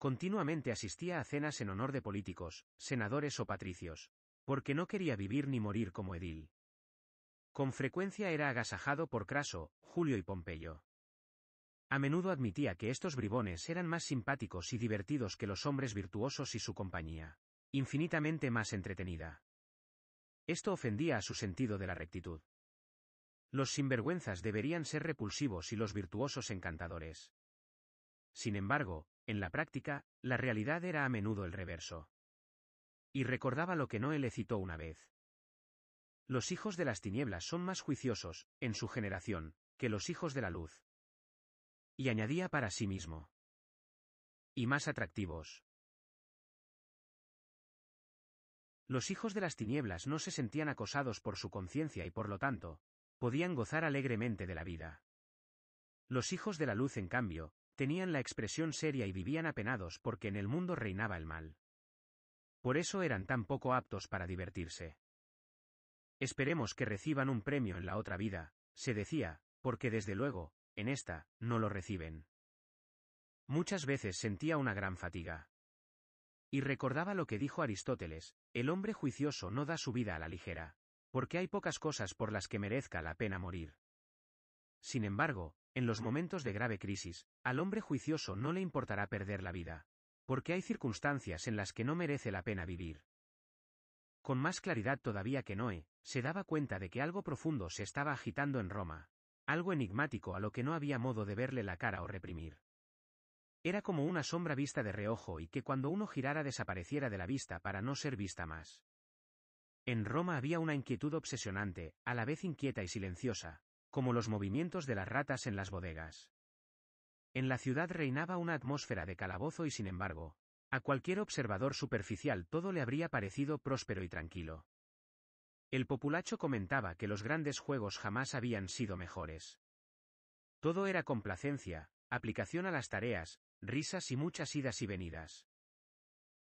Continuamente asistía a cenas en honor de políticos, senadores o patricios, porque no quería vivir ni morir como edil. Con frecuencia era agasajado por Craso, Julio y Pompeyo. A menudo admitía que estos bribones eran más simpáticos y divertidos que los hombres virtuosos y su compañía, infinitamente más entretenida. Esto ofendía a su sentido de la rectitud. Los sinvergüenzas deberían ser repulsivos y los virtuosos encantadores. Sin embargo, en la práctica, la realidad era a menudo el reverso. Y recordaba lo que Noé citó una vez. Los hijos de las tinieblas son más juiciosos, en su generación, que los hijos de la luz. Y añadía para sí mismo. Y más atractivos. Los hijos de las tinieblas no se sentían acosados por su conciencia y por lo tanto, podían gozar alegremente de la vida. Los hijos de la luz, en cambio, Tenían la expresión seria y vivían apenados porque en el mundo reinaba el mal. Por eso eran tan poco aptos para divertirse. Esperemos que reciban un premio en la otra vida, se decía, porque desde luego, en esta, no lo reciben. Muchas veces sentía una gran fatiga. Y recordaba lo que dijo Aristóteles, el hombre juicioso no da su vida a la ligera, porque hay pocas cosas por las que merezca la pena morir. Sin embargo, en los momentos de grave crisis, al hombre juicioso no le importará perder la vida. Porque hay circunstancias en las que no merece la pena vivir. Con más claridad todavía que Noé, se daba cuenta de que algo profundo se estaba agitando en Roma, algo enigmático a lo que no había modo de verle la cara o reprimir. Era como una sombra vista de reojo y que cuando uno girara desapareciera de la vista para no ser vista más. En Roma había una inquietud obsesionante, a la vez inquieta y silenciosa, como los movimientos de las ratas en las bodegas. En la ciudad reinaba una atmósfera de calabozo y sin embargo, a cualquier observador superficial todo le habría parecido próspero y tranquilo. El populacho comentaba que los grandes juegos jamás habían sido mejores. Todo era complacencia, aplicación a las tareas, risas y muchas idas y venidas.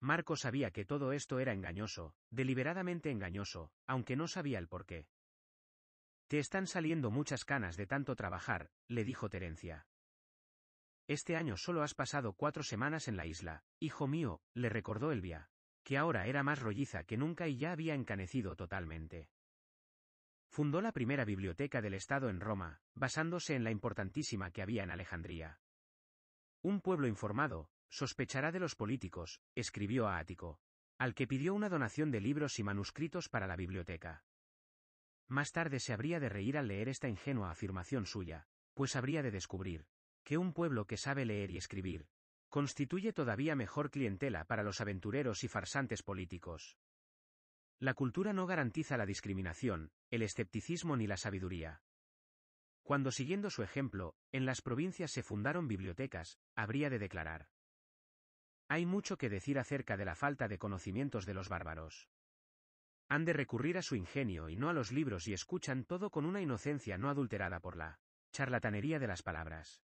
Marco sabía que todo esto era engañoso, deliberadamente engañoso, aunque no sabía el porqué. Te están saliendo muchas canas de tanto trabajar, le dijo Terencia. Este año solo has pasado cuatro semanas en la isla, hijo mío, le recordó Elvia, que ahora era más rolliza que nunca y ya había encanecido totalmente. Fundó la primera biblioteca del Estado en Roma, basándose en la importantísima que había en Alejandría. Un pueblo informado, sospechará de los políticos, escribió a Ático, al que pidió una donación de libros y manuscritos para la biblioteca. Más tarde se habría de reír al leer esta ingenua afirmación suya, pues habría de descubrir que un pueblo que sabe leer y escribir constituye todavía mejor clientela para los aventureros y farsantes políticos. La cultura no garantiza la discriminación, el escepticismo ni la sabiduría. Cuando siguiendo su ejemplo, en las provincias se fundaron bibliotecas, habría de declarar. Hay mucho que decir acerca de la falta de conocimientos de los bárbaros han de recurrir a su ingenio y no a los libros y escuchan todo con una inocencia no adulterada por la charlatanería de las palabras.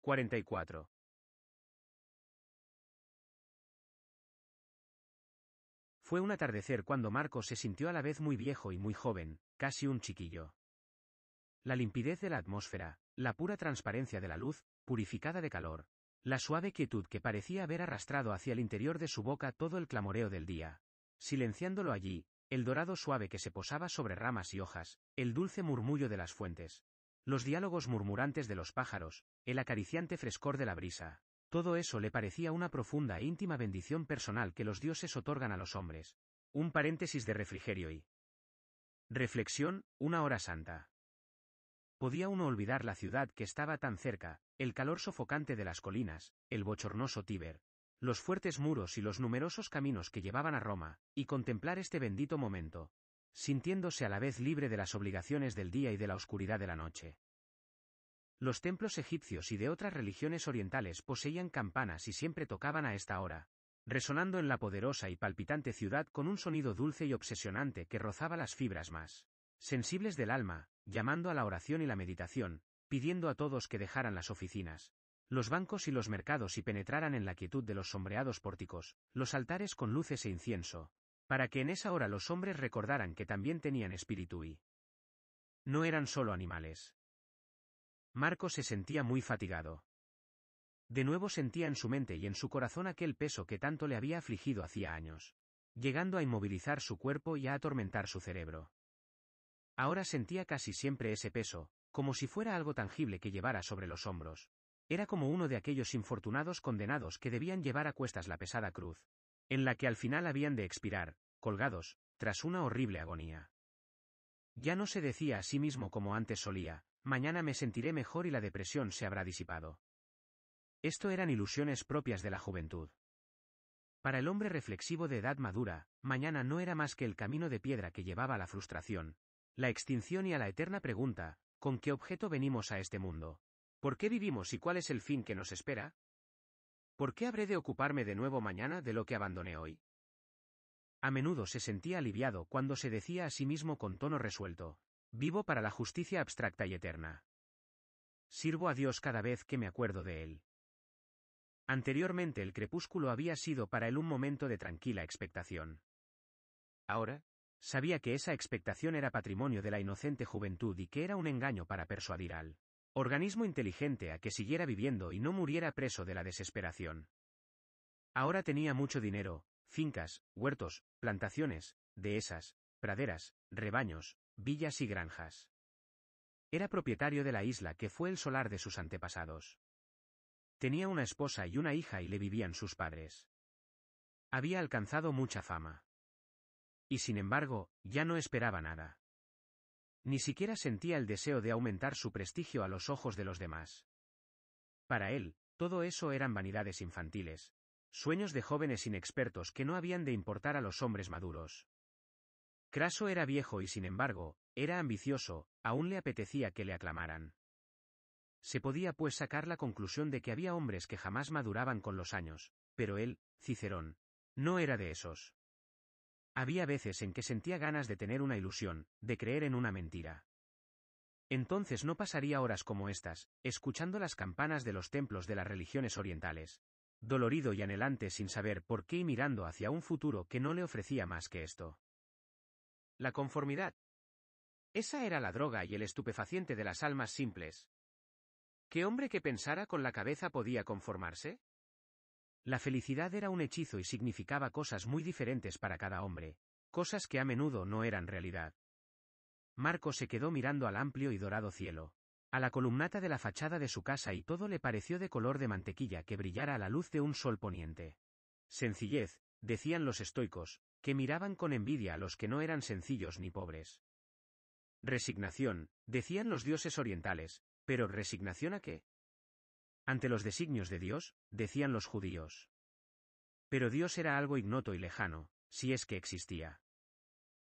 44. Fue un atardecer cuando Marco se sintió a la vez muy viejo y muy joven, casi un chiquillo. La limpidez de la atmósfera, la pura transparencia de la luz, purificada de calor, la suave quietud que parecía haber arrastrado hacia el interior de su boca todo el clamoreo del día, silenciándolo allí, el dorado suave que se posaba sobre ramas y hojas, el dulce murmullo de las fuentes, los diálogos murmurantes de los pájaros, el acariciante frescor de la brisa. Todo eso le parecía una profunda e íntima bendición personal que los dioses otorgan a los hombres. Un paréntesis de refrigerio y... Reflexión, una hora santa. Podía uno olvidar la ciudad que estaba tan cerca, el calor sofocante de las colinas, el bochornoso Tíber, los fuertes muros y los numerosos caminos que llevaban a Roma, y contemplar este bendito momento, sintiéndose a la vez libre de las obligaciones del día y de la oscuridad de la noche. Los templos egipcios y de otras religiones orientales poseían campanas y siempre tocaban a esta hora, resonando en la poderosa y palpitante ciudad con un sonido dulce y obsesionante que rozaba las fibras más sensibles del alma, llamando a la oración y la meditación, pidiendo a todos que dejaran las oficinas, los bancos y los mercados y penetraran en la quietud de los sombreados pórticos, los altares con luces e incienso, para que en esa hora los hombres recordaran que también tenían espíritu y no eran solo animales. Marco se sentía muy fatigado. De nuevo sentía en su mente y en su corazón aquel peso que tanto le había afligido hacía años, llegando a inmovilizar su cuerpo y a atormentar su cerebro. Ahora sentía casi siempre ese peso, como si fuera algo tangible que llevara sobre los hombros, era como uno de aquellos infortunados condenados que debían llevar a cuestas la pesada cruz, en la que al final habían de expirar, colgados, tras una horrible agonía. Ya no se decía a sí mismo como antes solía, mañana me sentiré mejor y la depresión se habrá disipado. Esto eran ilusiones propias de la juventud. Para el hombre reflexivo de edad madura, mañana no era más que el camino de piedra que llevaba a la frustración, la extinción y a la eterna pregunta, ¿con qué objeto venimos a este mundo? ¿Por qué vivimos y cuál es el fin que nos espera? ¿Por qué habré de ocuparme de nuevo mañana de lo que abandoné hoy? A menudo se sentía aliviado cuando se decía a sí mismo con tono resuelto, vivo para la justicia abstracta y eterna. Sirvo a Dios cada vez que me acuerdo de Él. Anteriormente el crepúsculo había sido para él un momento de tranquila expectación. Ahora, sabía que esa expectación era patrimonio de la inocente juventud y que era un engaño para persuadir al organismo inteligente a que siguiera viviendo y no muriera preso de la desesperación. Ahora tenía mucho dinero, fincas, huertos, plantaciones, dehesas, praderas, rebaños, villas y granjas. Era propietario de la isla que fue el solar de sus antepasados. Tenía una esposa y una hija y le vivían sus padres. Había alcanzado mucha fama. Y sin embargo, ya no esperaba nada. Ni siquiera sentía el deseo de aumentar su prestigio a los ojos de los demás. Para él, todo eso eran vanidades infantiles, sueños de jóvenes inexpertos que no habían de importar a los hombres maduros. Craso era viejo y sin embargo, era ambicioso, aún le apetecía que le aclamaran. Se podía pues sacar la conclusión de que había hombres que jamás maduraban con los años, pero él, Cicerón, no era de esos. Había veces en que sentía ganas de tener una ilusión, de creer en una mentira. Entonces no pasaría horas como estas, escuchando las campanas de los templos de las religiones orientales. Dolorido y anhelante sin saber por qué y mirando hacia un futuro que no le ofrecía más que esto. La conformidad. Esa era la droga y el estupefaciente de las almas simples. ¿Qué hombre que pensara con la cabeza podía conformarse? La felicidad era un hechizo y significaba cosas muy diferentes para cada hombre, cosas que a menudo no eran realidad. Marco se quedó mirando al amplio y dorado cielo, a la columnata de la fachada de su casa y todo le pareció de color de mantequilla que brillara a la luz de un sol poniente. Sencillez, decían los estoicos, que miraban con envidia a los que no eran sencillos ni pobres. Resignación, decían los dioses orientales, pero resignación a qué? ante los designios de Dios, decían los judíos. Pero Dios era algo ignoto y lejano, si es que existía.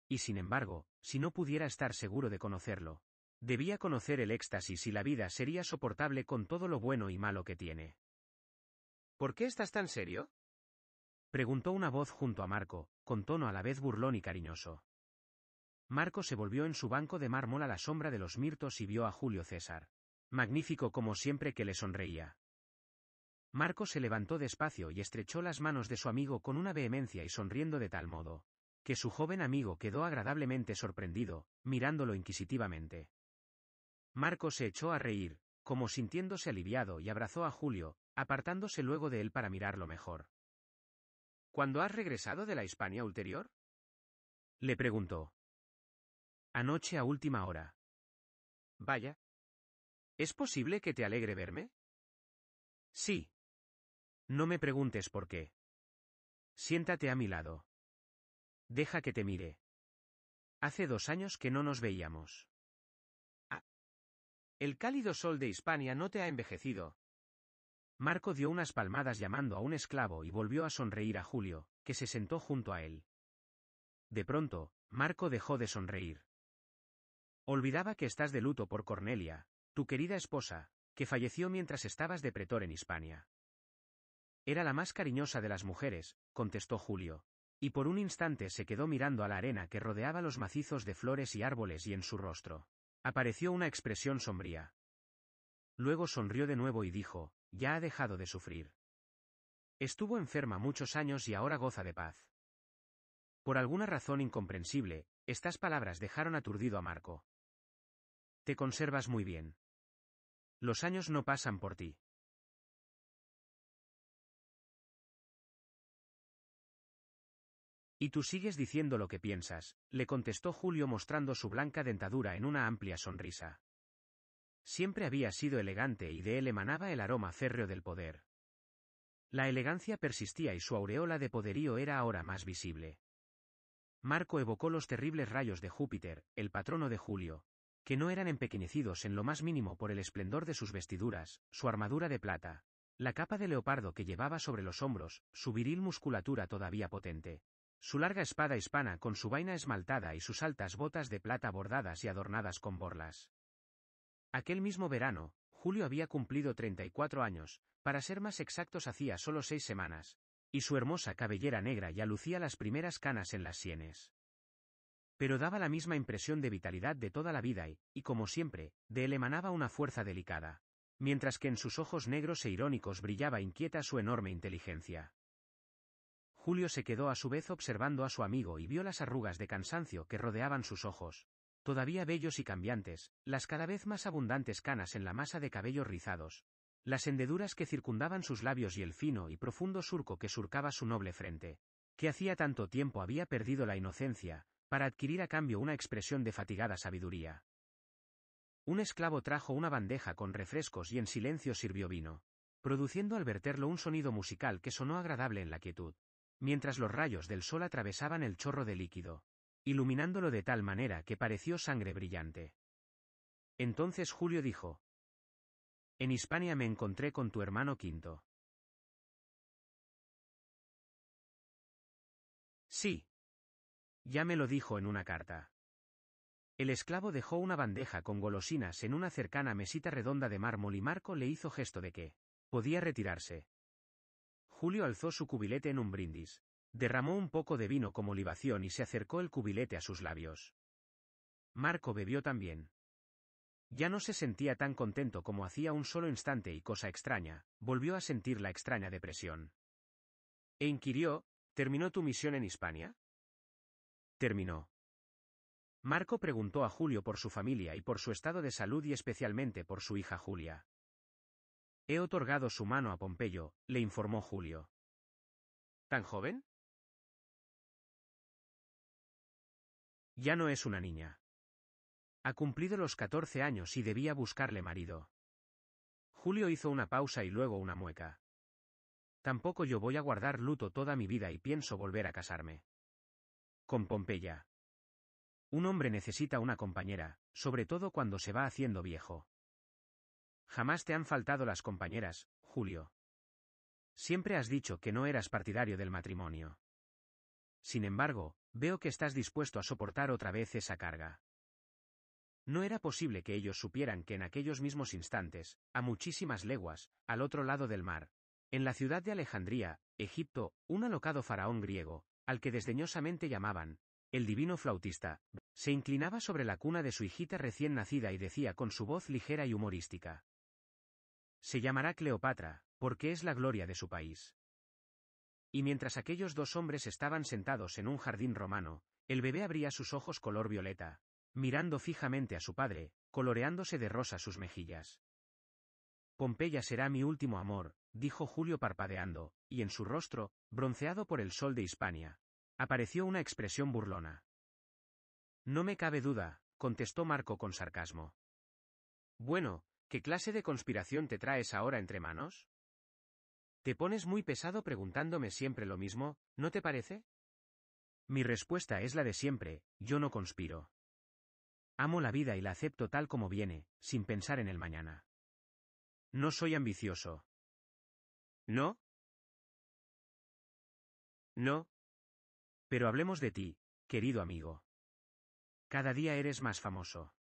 Y sin embargo, si no pudiera estar seguro de conocerlo, debía conocer el éxtasis y la vida sería soportable con todo lo bueno y malo que tiene. ¿Por qué estás tan serio? preguntó una voz junto a Marco, con tono a la vez burlón y cariñoso. Marco se volvió en su banco de mármol a la sombra de los mirtos y vio a Julio César. Magnífico como siempre que le sonreía. Marco se levantó despacio y estrechó las manos de su amigo con una vehemencia y sonriendo de tal modo, que su joven amigo quedó agradablemente sorprendido, mirándolo inquisitivamente. Marco se echó a reír, como sintiéndose aliviado y abrazó a Julio, apartándose luego de él para mirarlo mejor. ¿Cuándo has regresado de la Hispania ulterior? le preguntó. Anoche a última hora. Vaya, ¿Es posible que te alegre verme? Sí. No me preguntes por qué. Siéntate a mi lado. Deja que te mire. Hace dos años que no nos veíamos. Ah. El cálido sol de Hispania no te ha envejecido. Marco dio unas palmadas llamando a un esclavo y volvió a sonreír a Julio, que se sentó junto a él. De pronto, Marco dejó de sonreír. Olvidaba que estás de luto por Cornelia, tu querida esposa, que falleció mientras estabas de pretor en Hispania. Era la más cariñosa de las mujeres, contestó Julio, y por un instante se quedó mirando a la arena que rodeaba los macizos de flores y árboles y en su rostro. Apareció una expresión sombría. Luego sonrió de nuevo y dijo, ya ha dejado de sufrir. Estuvo enferma muchos años y ahora goza de paz. Por alguna razón incomprensible, estas palabras dejaron aturdido a Marco. Te conservas muy bien. Los años no pasan por ti. Y tú sigues diciendo lo que piensas, le contestó Julio mostrando su blanca dentadura en una amplia sonrisa. Siempre había sido elegante y de él emanaba el aroma férreo del poder. La elegancia persistía y su aureola de poderío era ahora más visible. Marco evocó los terribles rayos de Júpiter, el patrono de Julio, que no eran empequeñecidos en lo más mínimo por el esplendor de sus vestiduras, su armadura de plata, la capa de leopardo que llevaba sobre los hombros, su viril musculatura todavía potente, su larga espada hispana con su vaina esmaltada y sus altas botas de plata bordadas y adornadas con borlas. Aquel mismo verano, Julio había cumplido 34 años, para ser más exactos hacía solo seis semanas, y su hermosa cabellera negra ya lucía las primeras canas en las sienes pero daba la misma impresión de vitalidad de toda la vida y, como siempre, de él emanaba una fuerza delicada, mientras que en sus ojos negros e irónicos brillaba inquieta su enorme inteligencia. Julio se quedó a su vez observando a su amigo y vio las arrugas de cansancio que rodeaban sus ojos, todavía bellos y cambiantes, las cada vez más abundantes canas en la masa de cabellos rizados, las hendeduras que circundaban sus labios y el fino y profundo surco que surcaba su noble frente, que hacía tanto tiempo había perdido la inocencia, para adquirir a cambio una expresión de fatigada sabiduría. Un esclavo trajo una bandeja con refrescos y en silencio sirvió vino, produciendo al verterlo un sonido musical que sonó agradable en la quietud, mientras los rayos del sol atravesaban el chorro de líquido, iluminándolo de tal manera que pareció sangre brillante. Entonces Julio dijo, En Hispania me encontré con tu hermano Quinto. Sí, ya me lo dijo en una carta. El esclavo dejó una bandeja con golosinas en una cercana mesita redonda de mármol y Marco le hizo gesto de que podía retirarse. Julio alzó su cubilete en un brindis, derramó un poco de vino como libación y se acercó el cubilete a sus labios. Marco bebió también. Ya no se sentía tan contento como hacía un solo instante y cosa extraña, volvió a sentir la extraña depresión. E inquirió, ¿terminó tu misión en Hispania? Terminó. Marco preguntó a Julio por su familia y por su estado de salud y especialmente por su hija Julia. He otorgado su mano a Pompeyo, le informó Julio. ¿Tan joven? Ya no es una niña. Ha cumplido los 14 años y debía buscarle marido. Julio hizo una pausa y luego una mueca. Tampoco yo voy a guardar luto toda mi vida y pienso volver a casarme con Pompeya. Un hombre necesita una compañera, sobre todo cuando se va haciendo viejo. Jamás te han faltado las compañeras, Julio. Siempre has dicho que no eras partidario del matrimonio. Sin embargo, veo que estás dispuesto a soportar otra vez esa carga. No era posible que ellos supieran que en aquellos mismos instantes, a muchísimas leguas, al otro lado del mar, en la ciudad de Alejandría, Egipto, un alocado faraón griego, al que desdeñosamente llamaban el divino flautista, se inclinaba sobre la cuna de su hijita recién nacida y decía con su voz ligera y humorística. Se llamará Cleopatra, porque es la gloria de su país. Y mientras aquellos dos hombres estaban sentados en un jardín romano, el bebé abría sus ojos color violeta, mirando fijamente a su padre, coloreándose de rosa sus mejillas. Pompeya será mi último amor, dijo Julio parpadeando, y en su rostro, bronceado por el sol de Hispania, apareció una expresión burlona. No me cabe duda, contestó Marco con sarcasmo. Bueno, ¿qué clase de conspiración te traes ahora entre manos? Te pones muy pesado preguntándome siempre lo mismo, ¿no te parece? Mi respuesta es la de siempre, yo no conspiro. Amo la vida y la acepto tal como viene, sin pensar en el mañana. No soy ambicioso, ¿No? No. Pero hablemos de ti, querido amigo. Cada día eres más famoso.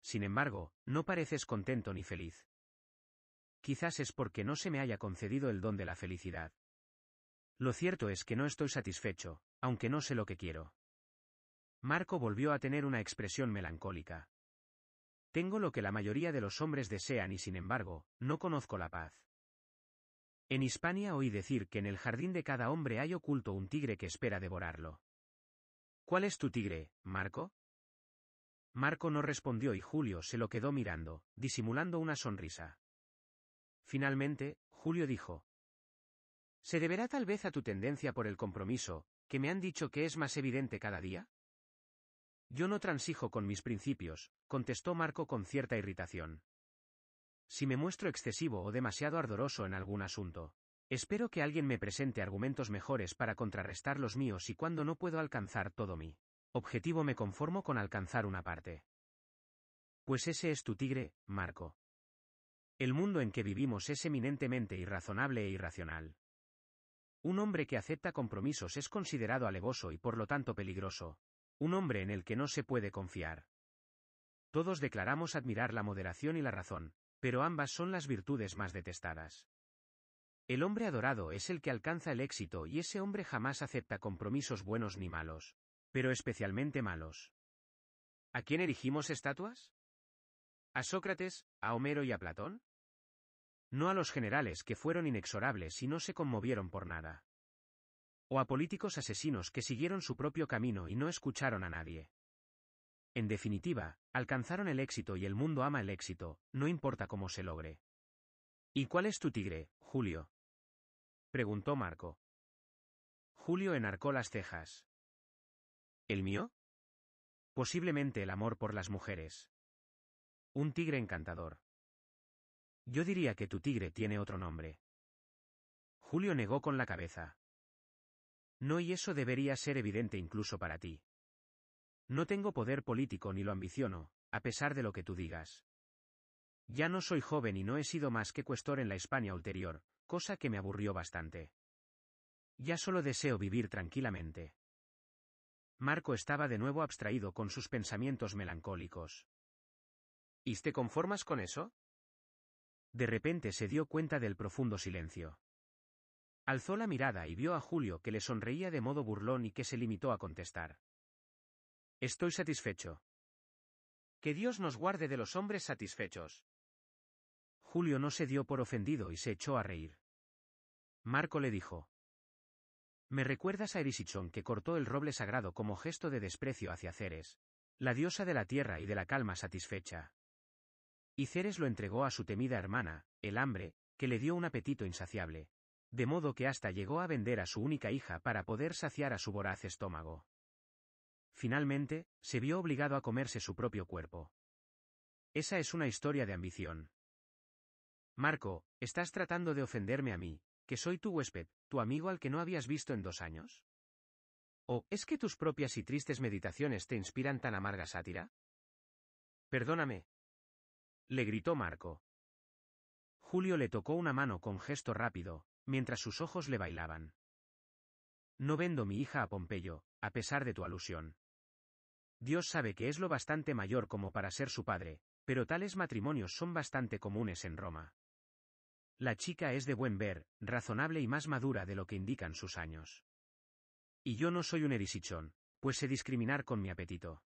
Sin embargo, no pareces contento ni feliz. Quizás es porque no se me haya concedido el don de la felicidad. Lo cierto es que no estoy satisfecho, aunque no sé lo que quiero. Marco volvió a tener una expresión melancólica. Tengo lo que la mayoría de los hombres desean y sin embargo, no conozco la paz. En Hispania oí decir que en el jardín de cada hombre hay oculto un tigre que espera devorarlo. ¿Cuál es tu tigre, Marco? Marco no respondió y Julio se lo quedó mirando, disimulando una sonrisa. Finalmente, Julio dijo. ¿Se deberá tal vez a tu tendencia por el compromiso, que me han dicho que es más evidente cada día? Yo no transijo con mis principios, contestó Marco con cierta irritación si me muestro excesivo o demasiado ardoroso en algún asunto. Espero que alguien me presente argumentos mejores para contrarrestar los míos y cuando no puedo alcanzar todo mi objetivo me conformo con alcanzar una parte. Pues ese es tu tigre, Marco. El mundo en que vivimos es eminentemente irrazonable e irracional. Un hombre que acepta compromisos es considerado alevoso y por lo tanto peligroso. Un hombre en el que no se puede confiar. Todos declaramos admirar la moderación y la razón, pero ambas son las virtudes más detestadas. El hombre adorado es el que alcanza el éxito y ese hombre jamás acepta compromisos buenos ni malos, pero especialmente malos. ¿A quién erigimos estatuas? ¿A Sócrates, a Homero y a Platón? No a los generales que fueron inexorables y no se conmovieron por nada. O a políticos asesinos que siguieron su propio camino y no escucharon a nadie. En definitiva, alcanzaron el éxito y el mundo ama el éxito, no importa cómo se logre. ¿Y cuál es tu tigre, Julio? preguntó Marco. Julio enarcó las cejas. ¿El mío? Posiblemente el amor por las mujeres. Un tigre encantador. Yo diría que tu tigre tiene otro nombre. Julio negó con la cabeza. No y eso debería ser evidente incluso para ti. No tengo poder político ni lo ambiciono, a pesar de lo que tú digas. Ya no soy joven y no he sido más que cuestor en la España ulterior, cosa que me aburrió bastante. Ya solo deseo vivir tranquilamente. Marco estaba de nuevo abstraído con sus pensamientos melancólicos. ¿Y te conformas con eso? De repente se dio cuenta del profundo silencio. Alzó la mirada y vio a Julio que le sonreía de modo burlón y que se limitó a contestar. Estoy satisfecho. Que Dios nos guarde de los hombres satisfechos. Julio no se dio por ofendido y se echó a reír. Marco le dijo. Me recuerdas a Erisichón que cortó el roble sagrado como gesto de desprecio hacia Ceres, la diosa de la tierra y de la calma satisfecha. Y Ceres lo entregó a su temida hermana, el hambre, que le dio un apetito insaciable, de modo que hasta llegó a vender a su única hija para poder saciar a su voraz estómago. Finalmente, se vio obligado a comerse su propio cuerpo. Esa es una historia de ambición. Marco, estás tratando de ofenderme a mí, que soy tu huésped, tu amigo al que no habías visto en dos años. ¿O es que tus propias y tristes meditaciones te inspiran tan amarga sátira? Perdóname. Le gritó Marco. Julio le tocó una mano con gesto rápido, mientras sus ojos le bailaban. No vendo mi hija a Pompeyo, a pesar de tu alusión. Dios sabe que es lo bastante mayor como para ser su padre, pero tales matrimonios son bastante comunes en Roma. La chica es de buen ver, razonable y más madura de lo que indican sus años. Y yo no soy un erisichón, pues sé discriminar con mi apetito.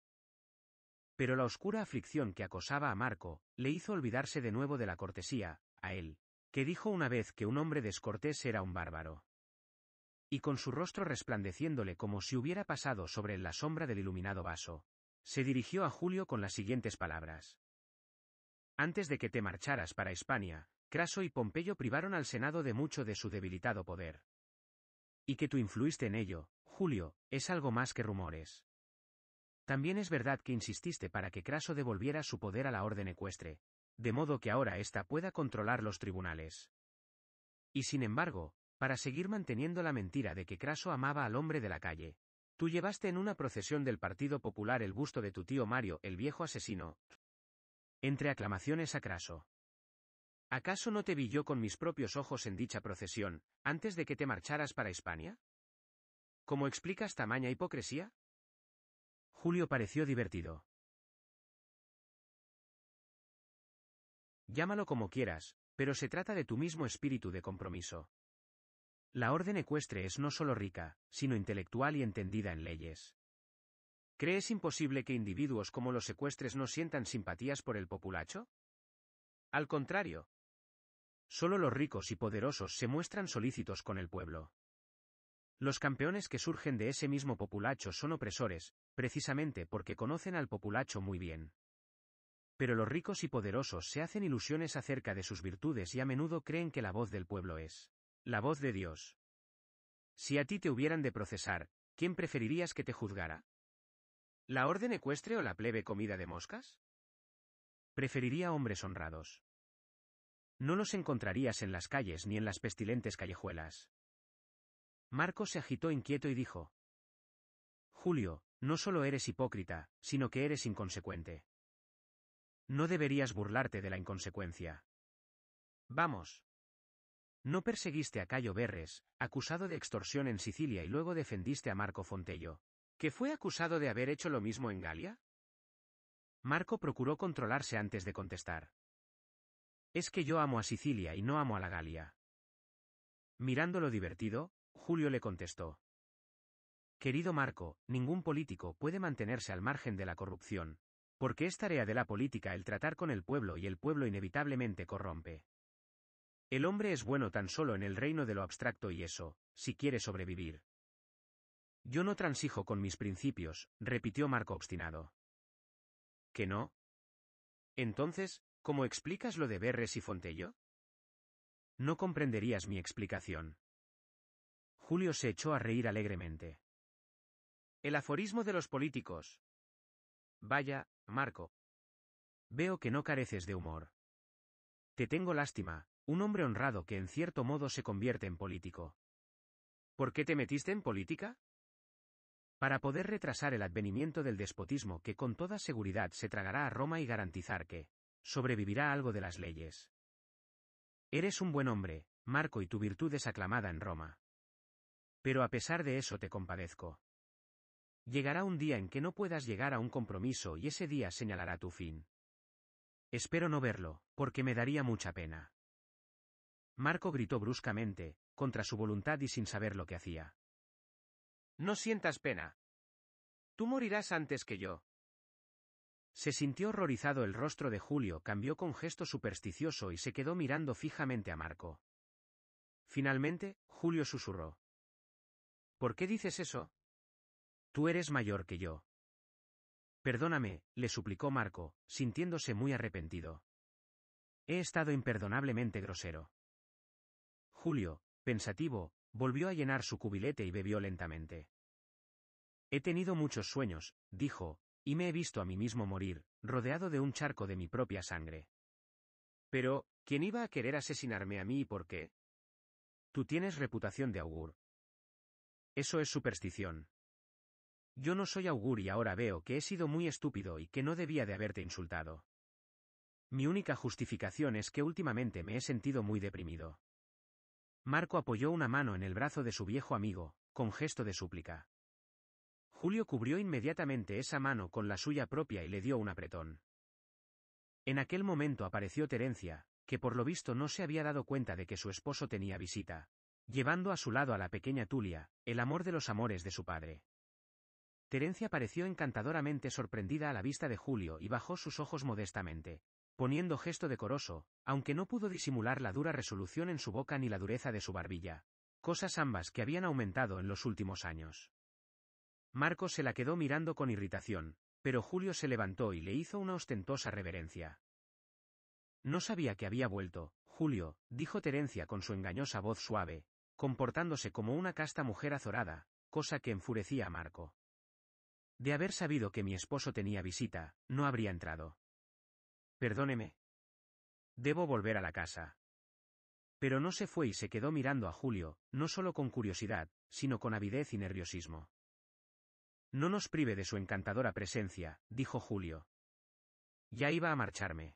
Pero la oscura aflicción que acosaba a Marco, le hizo olvidarse de nuevo de la cortesía, a él, que dijo una vez que un hombre descortés era un bárbaro y con su rostro resplandeciéndole como si hubiera pasado sobre la sombra del iluminado vaso, se dirigió a Julio con las siguientes palabras. Antes de que te marcharas para España, Craso y Pompeyo privaron al Senado de mucho de su debilitado poder. Y que tú influiste en ello, Julio, es algo más que rumores. También es verdad que insististe para que Craso devolviera su poder a la orden ecuestre, de modo que ahora ésta pueda controlar los tribunales. Y sin embargo, para seguir manteniendo la mentira de que Craso amaba al hombre de la calle. Tú llevaste en una procesión del Partido Popular el busto de tu tío Mario, el viejo asesino. Entre aclamaciones a Craso. ¿Acaso no te vi yo con mis propios ojos en dicha procesión, antes de que te marcharas para España? ¿Cómo explicas tamaña hipocresía? Julio pareció divertido. Llámalo como quieras, pero se trata de tu mismo espíritu de compromiso. La orden ecuestre es no solo rica, sino intelectual y entendida en leyes. ¿Crees imposible que individuos como los ecuestres no sientan simpatías por el populacho? Al contrario. Solo los ricos y poderosos se muestran solícitos con el pueblo. Los campeones que surgen de ese mismo populacho son opresores, precisamente porque conocen al populacho muy bien. Pero los ricos y poderosos se hacen ilusiones acerca de sus virtudes y a menudo creen que la voz del pueblo es la voz de Dios. Si a ti te hubieran de procesar, ¿quién preferirías que te juzgara? ¿La orden ecuestre o la plebe comida de moscas? Preferiría hombres honrados. No los encontrarías en las calles ni en las pestilentes callejuelas. Marco se agitó inquieto y dijo. Julio, no solo eres hipócrita, sino que eres inconsecuente. No deberías burlarte de la inconsecuencia. Vamos. No perseguiste a Cayo Berres, acusado de extorsión en Sicilia y luego defendiste a Marco Fontello, que fue acusado de haber hecho lo mismo en Galia. Marco procuró controlarse antes de contestar. Es que yo amo a Sicilia y no amo a la Galia. Mirándolo divertido, Julio le contestó. Querido Marco, ningún político puede mantenerse al margen de la corrupción, porque es tarea de la política el tratar con el pueblo y el pueblo inevitablemente corrompe. El hombre es bueno tan solo en el reino de lo abstracto y eso, si quiere sobrevivir. Yo no transijo con mis principios, repitió Marco obstinado. ¿Que no? Entonces, ¿cómo explicas lo de Berres y Fontello? No comprenderías mi explicación. Julio se echó a reír alegremente. El aforismo de los políticos. Vaya, Marco. Veo que no careces de humor. Te tengo lástima, un hombre honrado que en cierto modo se convierte en político. ¿Por qué te metiste en política? Para poder retrasar el advenimiento del despotismo que con toda seguridad se tragará a Roma y garantizar que sobrevivirá algo de las leyes. Eres un buen hombre, Marco, y tu virtud es aclamada en Roma. Pero a pesar de eso te compadezco. Llegará un día en que no puedas llegar a un compromiso y ese día señalará tu fin. Espero no verlo, porque me daría mucha pena. Marco gritó bruscamente, contra su voluntad y sin saber lo que hacía. No sientas pena. Tú morirás antes que yo. Se sintió horrorizado el rostro de Julio, cambió con gesto supersticioso y se quedó mirando fijamente a Marco. Finalmente, Julio susurró. ¿Por qué dices eso? Tú eres mayor que yo. Perdóname, le suplicó Marco, sintiéndose muy arrepentido. He estado imperdonablemente grosero. Julio, pensativo, volvió a llenar su cubilete y bebió lentamente. He tenido muchos sueños, dijo, y me he visto a mí mismo morir, rodeado de un charco de mi propia sangre. Pero, ¿quién iba a querer asesinarme a mí y por qué? Tú tienes reputación de augur. Eso es superstición. Yo no soy augur y ahora veo que he sido muy estúpido y que no debía de haberte insultado. Mi única justificación es que últimamente me he sentido muy deprimido. Marco apoyó una mano en el brazo de su viejo amigo, con gesto de súplica. Julio cubrió inmediatamente esa mano con la suya propia y le dio un apretón. En aquel momento apareció Terencia, que por lo visto no se había dado cuenta de que su esposo tenía visita, llevando a su lado a la pequeña Tulia, el amor de los amores de su padre. Terencia pareció encantadoramente sorprendida a la vista de Julio y bajó sus ojos modestamente, poniendo gesto decoroso, aunque no pudo disimular la dura resolución en su boca ni la dureza de su barbilla, cosas ambas que habían aumentado en los últimos años. Marco se la quedó mirando con irritación, pero Julio se levantó y le hizo una ostentosa reverencia. No sabía que había vuelto, Julio, dijo Terencia con su engañosa voz suave, comportándose como una casta mujer azorada, cosa que enfurecía a Marco. De haber sabido que mi esposo tenía visita, no habría entrado. Perdóneme. Debo volver a la casa. Pero no se fue y se quedó mirando a Julio, no solo con curiosidad, sino con avidez y nerviosismo. No nos prive de su encantadora presencia, dijo Julio. Ya iba a marcharme.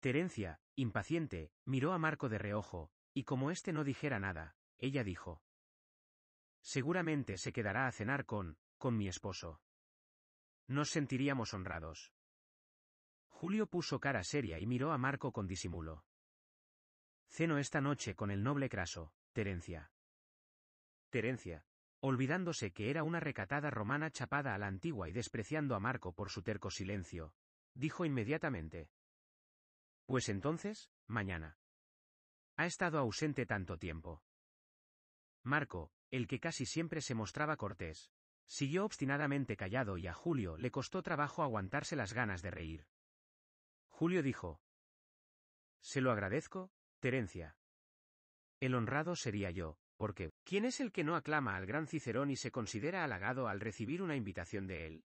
Terencia, impaciente, miró a Marco de reojo, y como éste no dijera nada, ella dijo. Seguramente se quedará a cenar con, con mi esposo. Nos sentiríamos honrados. Julio puso cara seria y miró a Marco con disimulo. Ceno esta noche con el noble craso, Terencia. Terencia, olvidándose que era una recatada romana chapada a la antigua y despreciando a Marco por su terco silencio, dijo inmediatamente. Pues entonces, mañana. Ha estado ausente tanto tiempo. Marco, el que casi siempre se mostraba cortés, siguió obstinadamente callado y a Julio le costó trabajo aguantarse las ganas de reír. Julio dijo. Se lo agradezco, Terencia. El honrado sería yo, porque, ¿quién es el que no aclama al gran Cicerón y se considera halagado al recibir una invitación de él?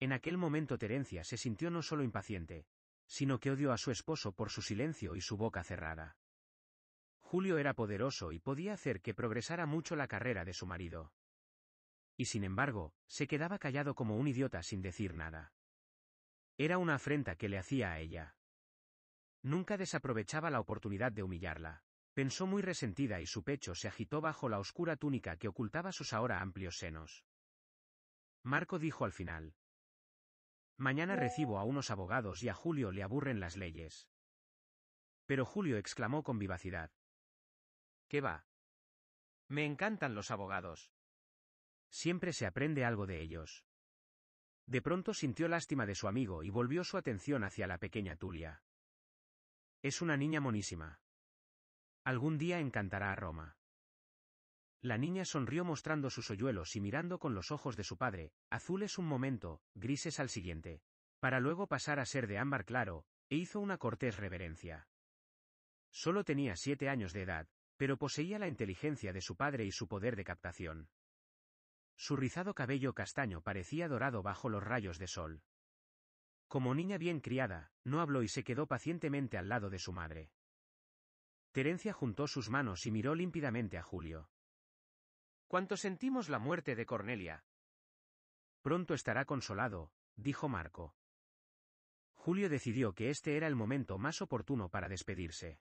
En aquel momento Terencia se sintió no solo impaciente, sino que odió a su esposo por su silencio y su boca cerrada. Julio era poderoso y podía hacer que progresara mucho la carrera de su marido. Y sin embargo, se quedaba callado como un idiota sin decir nada. Era una afrenta que le hacía a ella. Nunca desaprovechaba la oportunidad de humillarla. Pensó muy resentida y su pecho se agitó bajo la oscura túnica que ocultaba sus ahora amplios senos. Marco dijo al final. Mañana recibo a unos abogados y a Julio le aburren las leyes. Pero Julio exclamó con vivacidad. ¿Qué va? Me encantan los abogados. Siempre se aprende algo de ellos. De pronto sintió lástima de su amigo y volvió su atención hacia la pequeña Tulia. Es una niña monísima. Algún día encantará a Roma. La niña sonrió mostrando sus hoyuelos y mirando con los ojos de su padre, azules un momento, grises al siguiente, para luego pasar a ser de ámbar claro, e hizo una cortés reverencia. Solo tenía siete años de edad, pero poseía la inteligencia de su padre y su poder de captación. Su rizado cabello castaño parecía dorado bajo los rayos de sol. Como niña bien criada, no habló y se quedó pacientemente al lado de su madre. Terencia juntó sus manos y miró límpidamente a Julio. —¿Cuánto sentimos la muerte de Cornelia? Pronto estará consolado, dijo Marco. Julio decidió que este era el momento más oportuno para despedirse.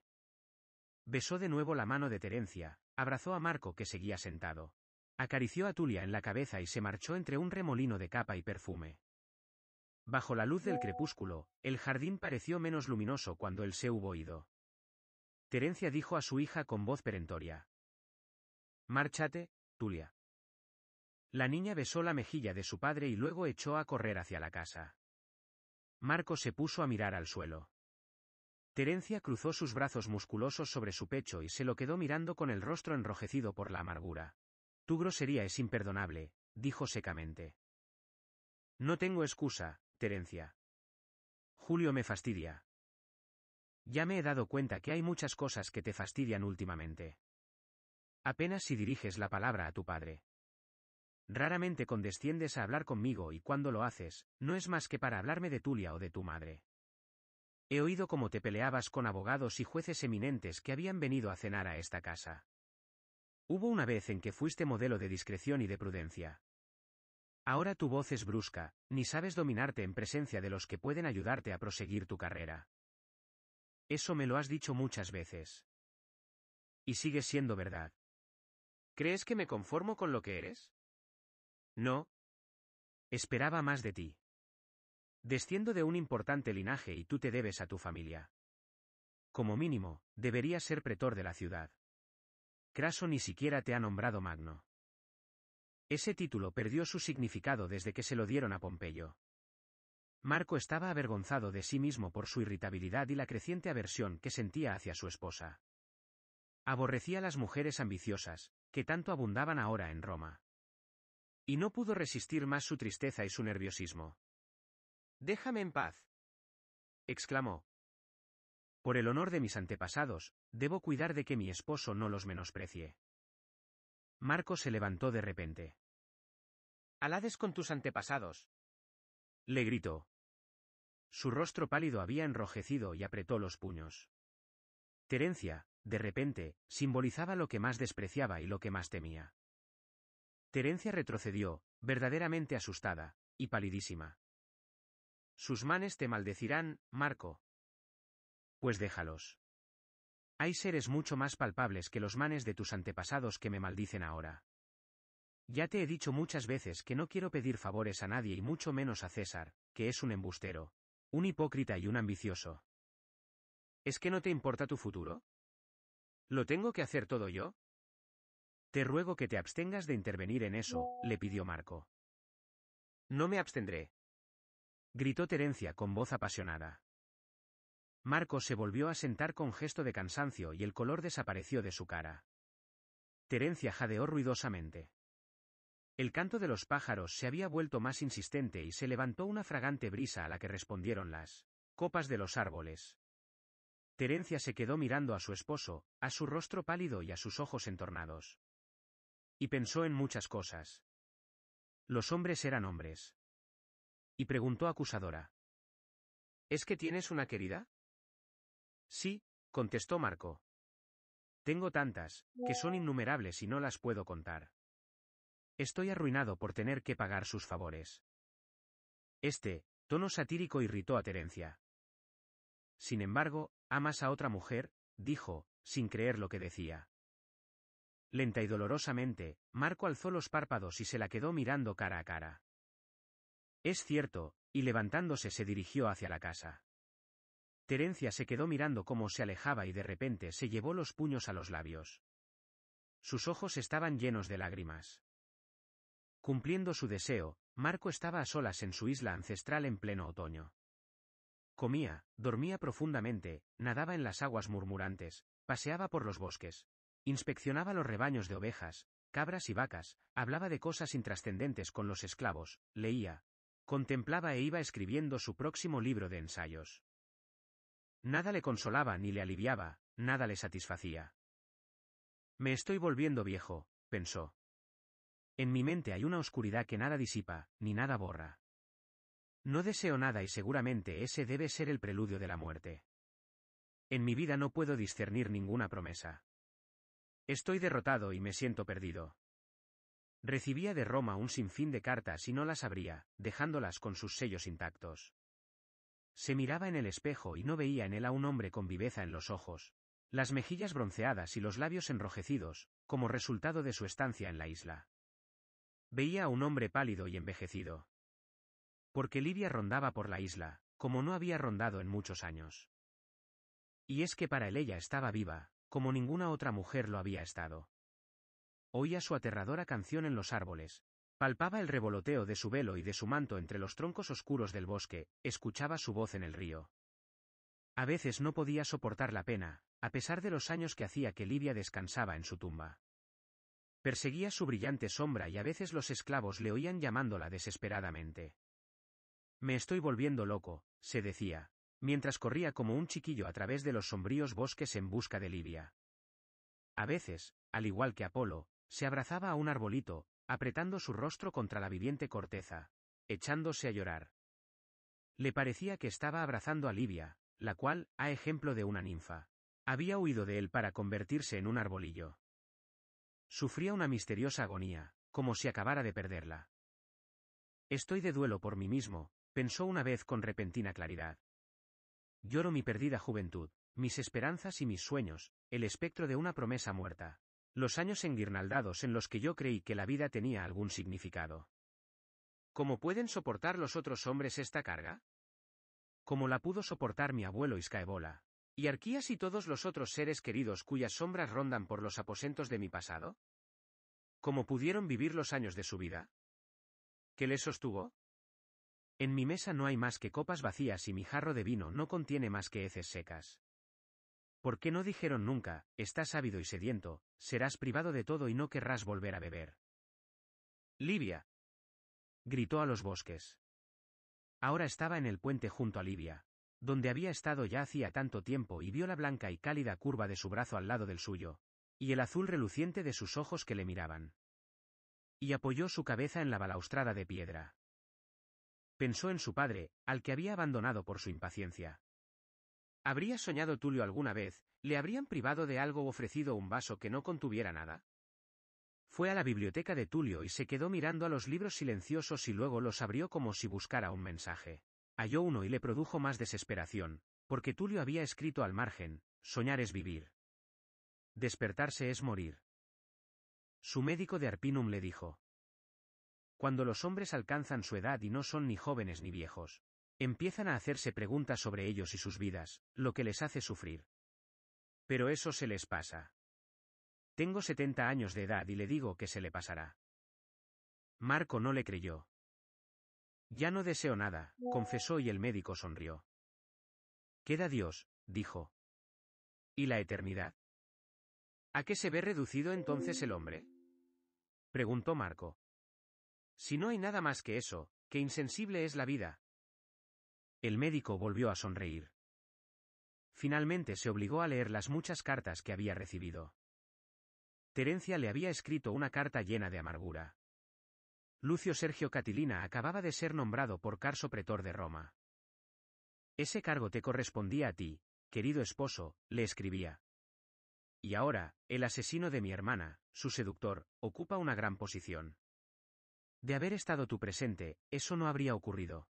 Besó de nuevo la mano de Terencia, abrazó a Marco que seguía sentado. Acarició a Tulia en la cabeza y se marchó entre un remolino de capa y perfume. Bajo la luz del crepúsculo, el jardín pareció menos luminoso cuando él se hubo ido. Terencia dijo a su hija con voz perentoria. Márchate, Tulia. La niña besó la mejilla de su padre y luego echó a correr hacia la casa. Marco se puso a mirar al suelo. Terencia cruzó sus brazos musculosos sobre su pecho y se lo quedó mirando con el rostro enrojecido por la amargura. Tu grosería es imperdonable, dijo secamente. No tengo excusa, Terencia. Julio me fastidia. Ya me he dado cuenta que hay muchas cosas que te fastidian últimamente. Apenas si diriges la palabra a tu padre. Raramente condesciendes a hablar conmigo y cuando lo haces, no es más que para hablarme de Tulia o de tu madre. He oído cómo te peleabas con abogados y jueces eminentes que habían venido a cenar a esta casa. Hubo una vez en que fuiste modelo de discreción y de prudencia. Ahora tu voz es brusca, ni sabes dominarte en presencia de los que pueden ayudarte a proseguir tu carrera. Eso me lo has dicho muchas veces. Y sigue siendo verdad. ¿Crees que me conformo con lo que eres? No. Esperaba más de ti. Desciendo de un importante linaje y tú te debes a tu familia. Como mínimo, deberías ser pretor de la ciudad. Craso ni siquiera te ha nombrado Magno. Ese título perdió su significado desde que se lo dieron a Pompeyo. Marco estaba avergonzado de sí mismo por su irritabilidad y la creciente aversión que sentía hacia su esposa. Aborrecía las mujeres ambiciosas, que tanto abundaban ahora en Roma. Y no pudo resistir más su tristeza y su nerviosismo. Déjame en paz. exclamó, por el honor de mis antepasados, debo cuidar de que mi esposo no los menosprecie. Marco se levantó de repente. Alades con tus antepasados. Le gritó. Su rostro pálido había enrojecido y apretó los puños. Terencia, de repente, simbolizaba lo que más despreciaba y lo que más temía. Terencia retrocedió, verdaderamente asustada, y palidísima. Sus manes te maldecirán, Marco, pues déjalos. Hay seres mucho más palpables que los manes de tus antepasados que me maldicen ahora. Ya te he dicho muchas veces que no quiero pedir favores a nadie y mucho menos a César, que es un embustero, un hipócrita y un ambicioso. ¿Es que no te importa tu futuro? ¿Lo tengo que hacer todo yo? Te ruego que te abstengas de intervenir en eso, le pidió Marco. No me abstendré. Gritó Terencia con voz apasionada. Marco se volvió a sentar con gesto de cansancio y el color desapareció de su cara. Terencia jadeó ruidosamente. El canto de los pájaros se había vuelto más insistente y se levantó una fragante brisa a la que respondieron las copas de los árboles. Terencia se quedó mirando a su esposo, a su rostro pálido y a sus ojos entornados. Y pensó en muchas cosas. Los hombres eran hombres. Y preguntó acusadora. ¿Es que tienes una querida? Sí, contestó Marco. Tengo tantas, que son innumerables y no las puedo contar. Estoy arruinado por tener que pagar sus favores. Este, tono satírico irritó a Terencia. Sin embargo, amas a otra mujer, dijo, sin creer lo que decía. Lenta y dolorosamente, Marco alzó los párpados y se la quedó mirando cara a cara. Es cierto, y levantándose se dirigió hacia la casa. Terencia se quedó mirando cómo se alejaba y de repente se llevó los puños a los labios. Sus ojos estaban llenos de lágrimas. Cumpliendo su deseo, Marco estaba a solas en su isla ancestral en pleno otoño. Comía, dormía profundamente, nadaba en las aguas murmurantes, paseaba por los bosques, inspeccionaba los rebaños de ovejas, cabras y vacas, hablaba de cosas intrascendentes con los esclavos, leía, contemplaba e iba escribiendo su próximo libro de ensayos. Nada le consolaba ni le aliviaba, nada le satisfacía. Me estoy volviendo viejo, pensó. En mi mente hay una oscuridad que nada disipa, ni nada borra. No deseo nada y seguramente ese debe ser el preludio de la muerte. En mi vida no puedo discernir ninguna promesa. Estoy derrotado y me siento perdido. Recibía de Roma un sinfín de cartas y no las abría, dejándolas con sus sellos intactos. Se miraba en el espejo y no veía en él a un hombre con viveza en los ojos, las mejillas bronceadas y los labios enrojecidos, como resultado de su estancia en la isla. Veía a un hombre pálido y envejecido. Porque Livia rondaba por la isla, como no había rondado en muchos años. Y es que para él ella estaba viva, como ninguna otra mujer lo había estado. Oía su aterradora canción en los árboles, Palpaba el revoloteo de su velo y de su manto entre los troncos oscuros del bosque, escuchaba su voz en el río. A veces no podía soportar la pena, a pesar de los años que hacía que Livia descansaba en su tumba. Perseguía su brillante sombra y a veces los esclavos le oían llamándola desesperadamente. Me estoy volviendo loco, se decía, mientras corría como un chiquillo a través de los sombríos bosques en busca de Livia. A veces, al igual que Apolo, se abrazaba a un arbolito, apretando su rostro contra la viviente corteza, echándose a llorar. Le parecía que estaba abrazando a Livia, la cual, a ejemplo de una ninfa, había huido de él para convertirse en un arbolillo. Sufría una misteriosa agonía, como si acabara de perderla. Estoy de duelo por mí mismo, pensó una vez con repentina claridad. Lloro mi perdida juventud, mis esperanzas y mis sueños, el espectro de una promesa muerta. Los años enguirnaldados en los que yo creí que la vida tenía algún significado. ¿Cómo pueden soportar los otros hombres esta carga? ¿Cómo la pudo soportar mi abuelo Iscaebola. ¿Y Arquías y todos los otros seres queridos cuyas sombras rondan por los aposentos de mi pasado? ¿Cómo pudieron vivir los años de su vida? ¿Qué les sostuvo? En mi mesa no hay más que copas vacías y mi jarro de vino no contiene más que heces secas. ¿Por qué no dijeron nunca, estás ávido y sediento, serás privado de todo y no querrás volver a beber? Libia. gritó a los bosques. Ahora estaba en el puente junto a Libia, donde había estado ya hacía tanto tiempo y vio la blanca y cálida curva de su brazo al lado del suyo, y el azul reluciente de sus ojos que le miraban. Y apoyó su cabeza en la balaustrada de piedra. Pensó en su padre, al que había abandonado por su impaciencia. ¿Habría soñado Tulio alguna vez, le habrían privado de algo o ofrecido un vaso que no contuviera nada? Fue a la biblioteca de Tulio y se quedó mirando a los libros silenciosos y luego los abrió como si buscara un mensaje. Halló uno y le produjo más desesperación, porque Tulio había escrito al margen, soñar es vivir. Despertarse es morir. Su médico de Arpinum le dijo. Cuando los hombres alcanzan su edad y no son ni jóvenes ni viejos, Empiezan a hacerse preguntas sobre ellos y sus vidas, lo que les hace sufrir. Pero eso se les pasa. Tengo 70 años de edad y le digo que se le pasará. Marco no le creyó. Ya no deseo nada, confesó y el médico sonrió. Queda Dios, dijo. Y la eternidad. ¿A qué se ve reducido entonces el hombre? preguntó Marco. Si no hay nada más que eso, que insensible es la vida, el médico volvió a sonreír. Finalmente se obligó a leer las muchas cartas que había recibido. Terencia le había escrito una carta llena de amargura. Lucio Sergio Catilina acababa de ser nombrado por Carso Pretor de Roma. Ese cargo te correspondía a ti, querido esposo, le escribía. Y ahora, el asesino de mi hermana, su seductor, ocupa una gran posición. De haber estado tú presente, eso no habría ocurrido.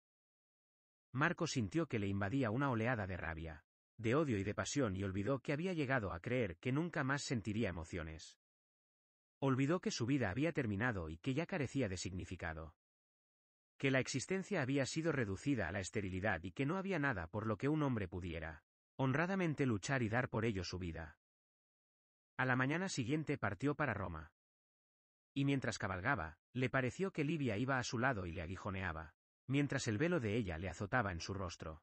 Marco sintió que le invadía una oleada de rabia, de odio y de pasión y olvidó que había llegado a creer que nunca más sentiría emociones. Olvidó que su vida había terminado y que ya carecía de significado. Que la existencia había sido reducida a la esterilidad y que no había nada por lo que un hombre pudiera, honradamente luchar y dar por ello su vida. A la mañana siguiente partió para Roma. Y mientras cabalgaba, le pareció que Livia iba a su lado y le aguijoneaba mientras el velo de ella le azotaba en su rostro.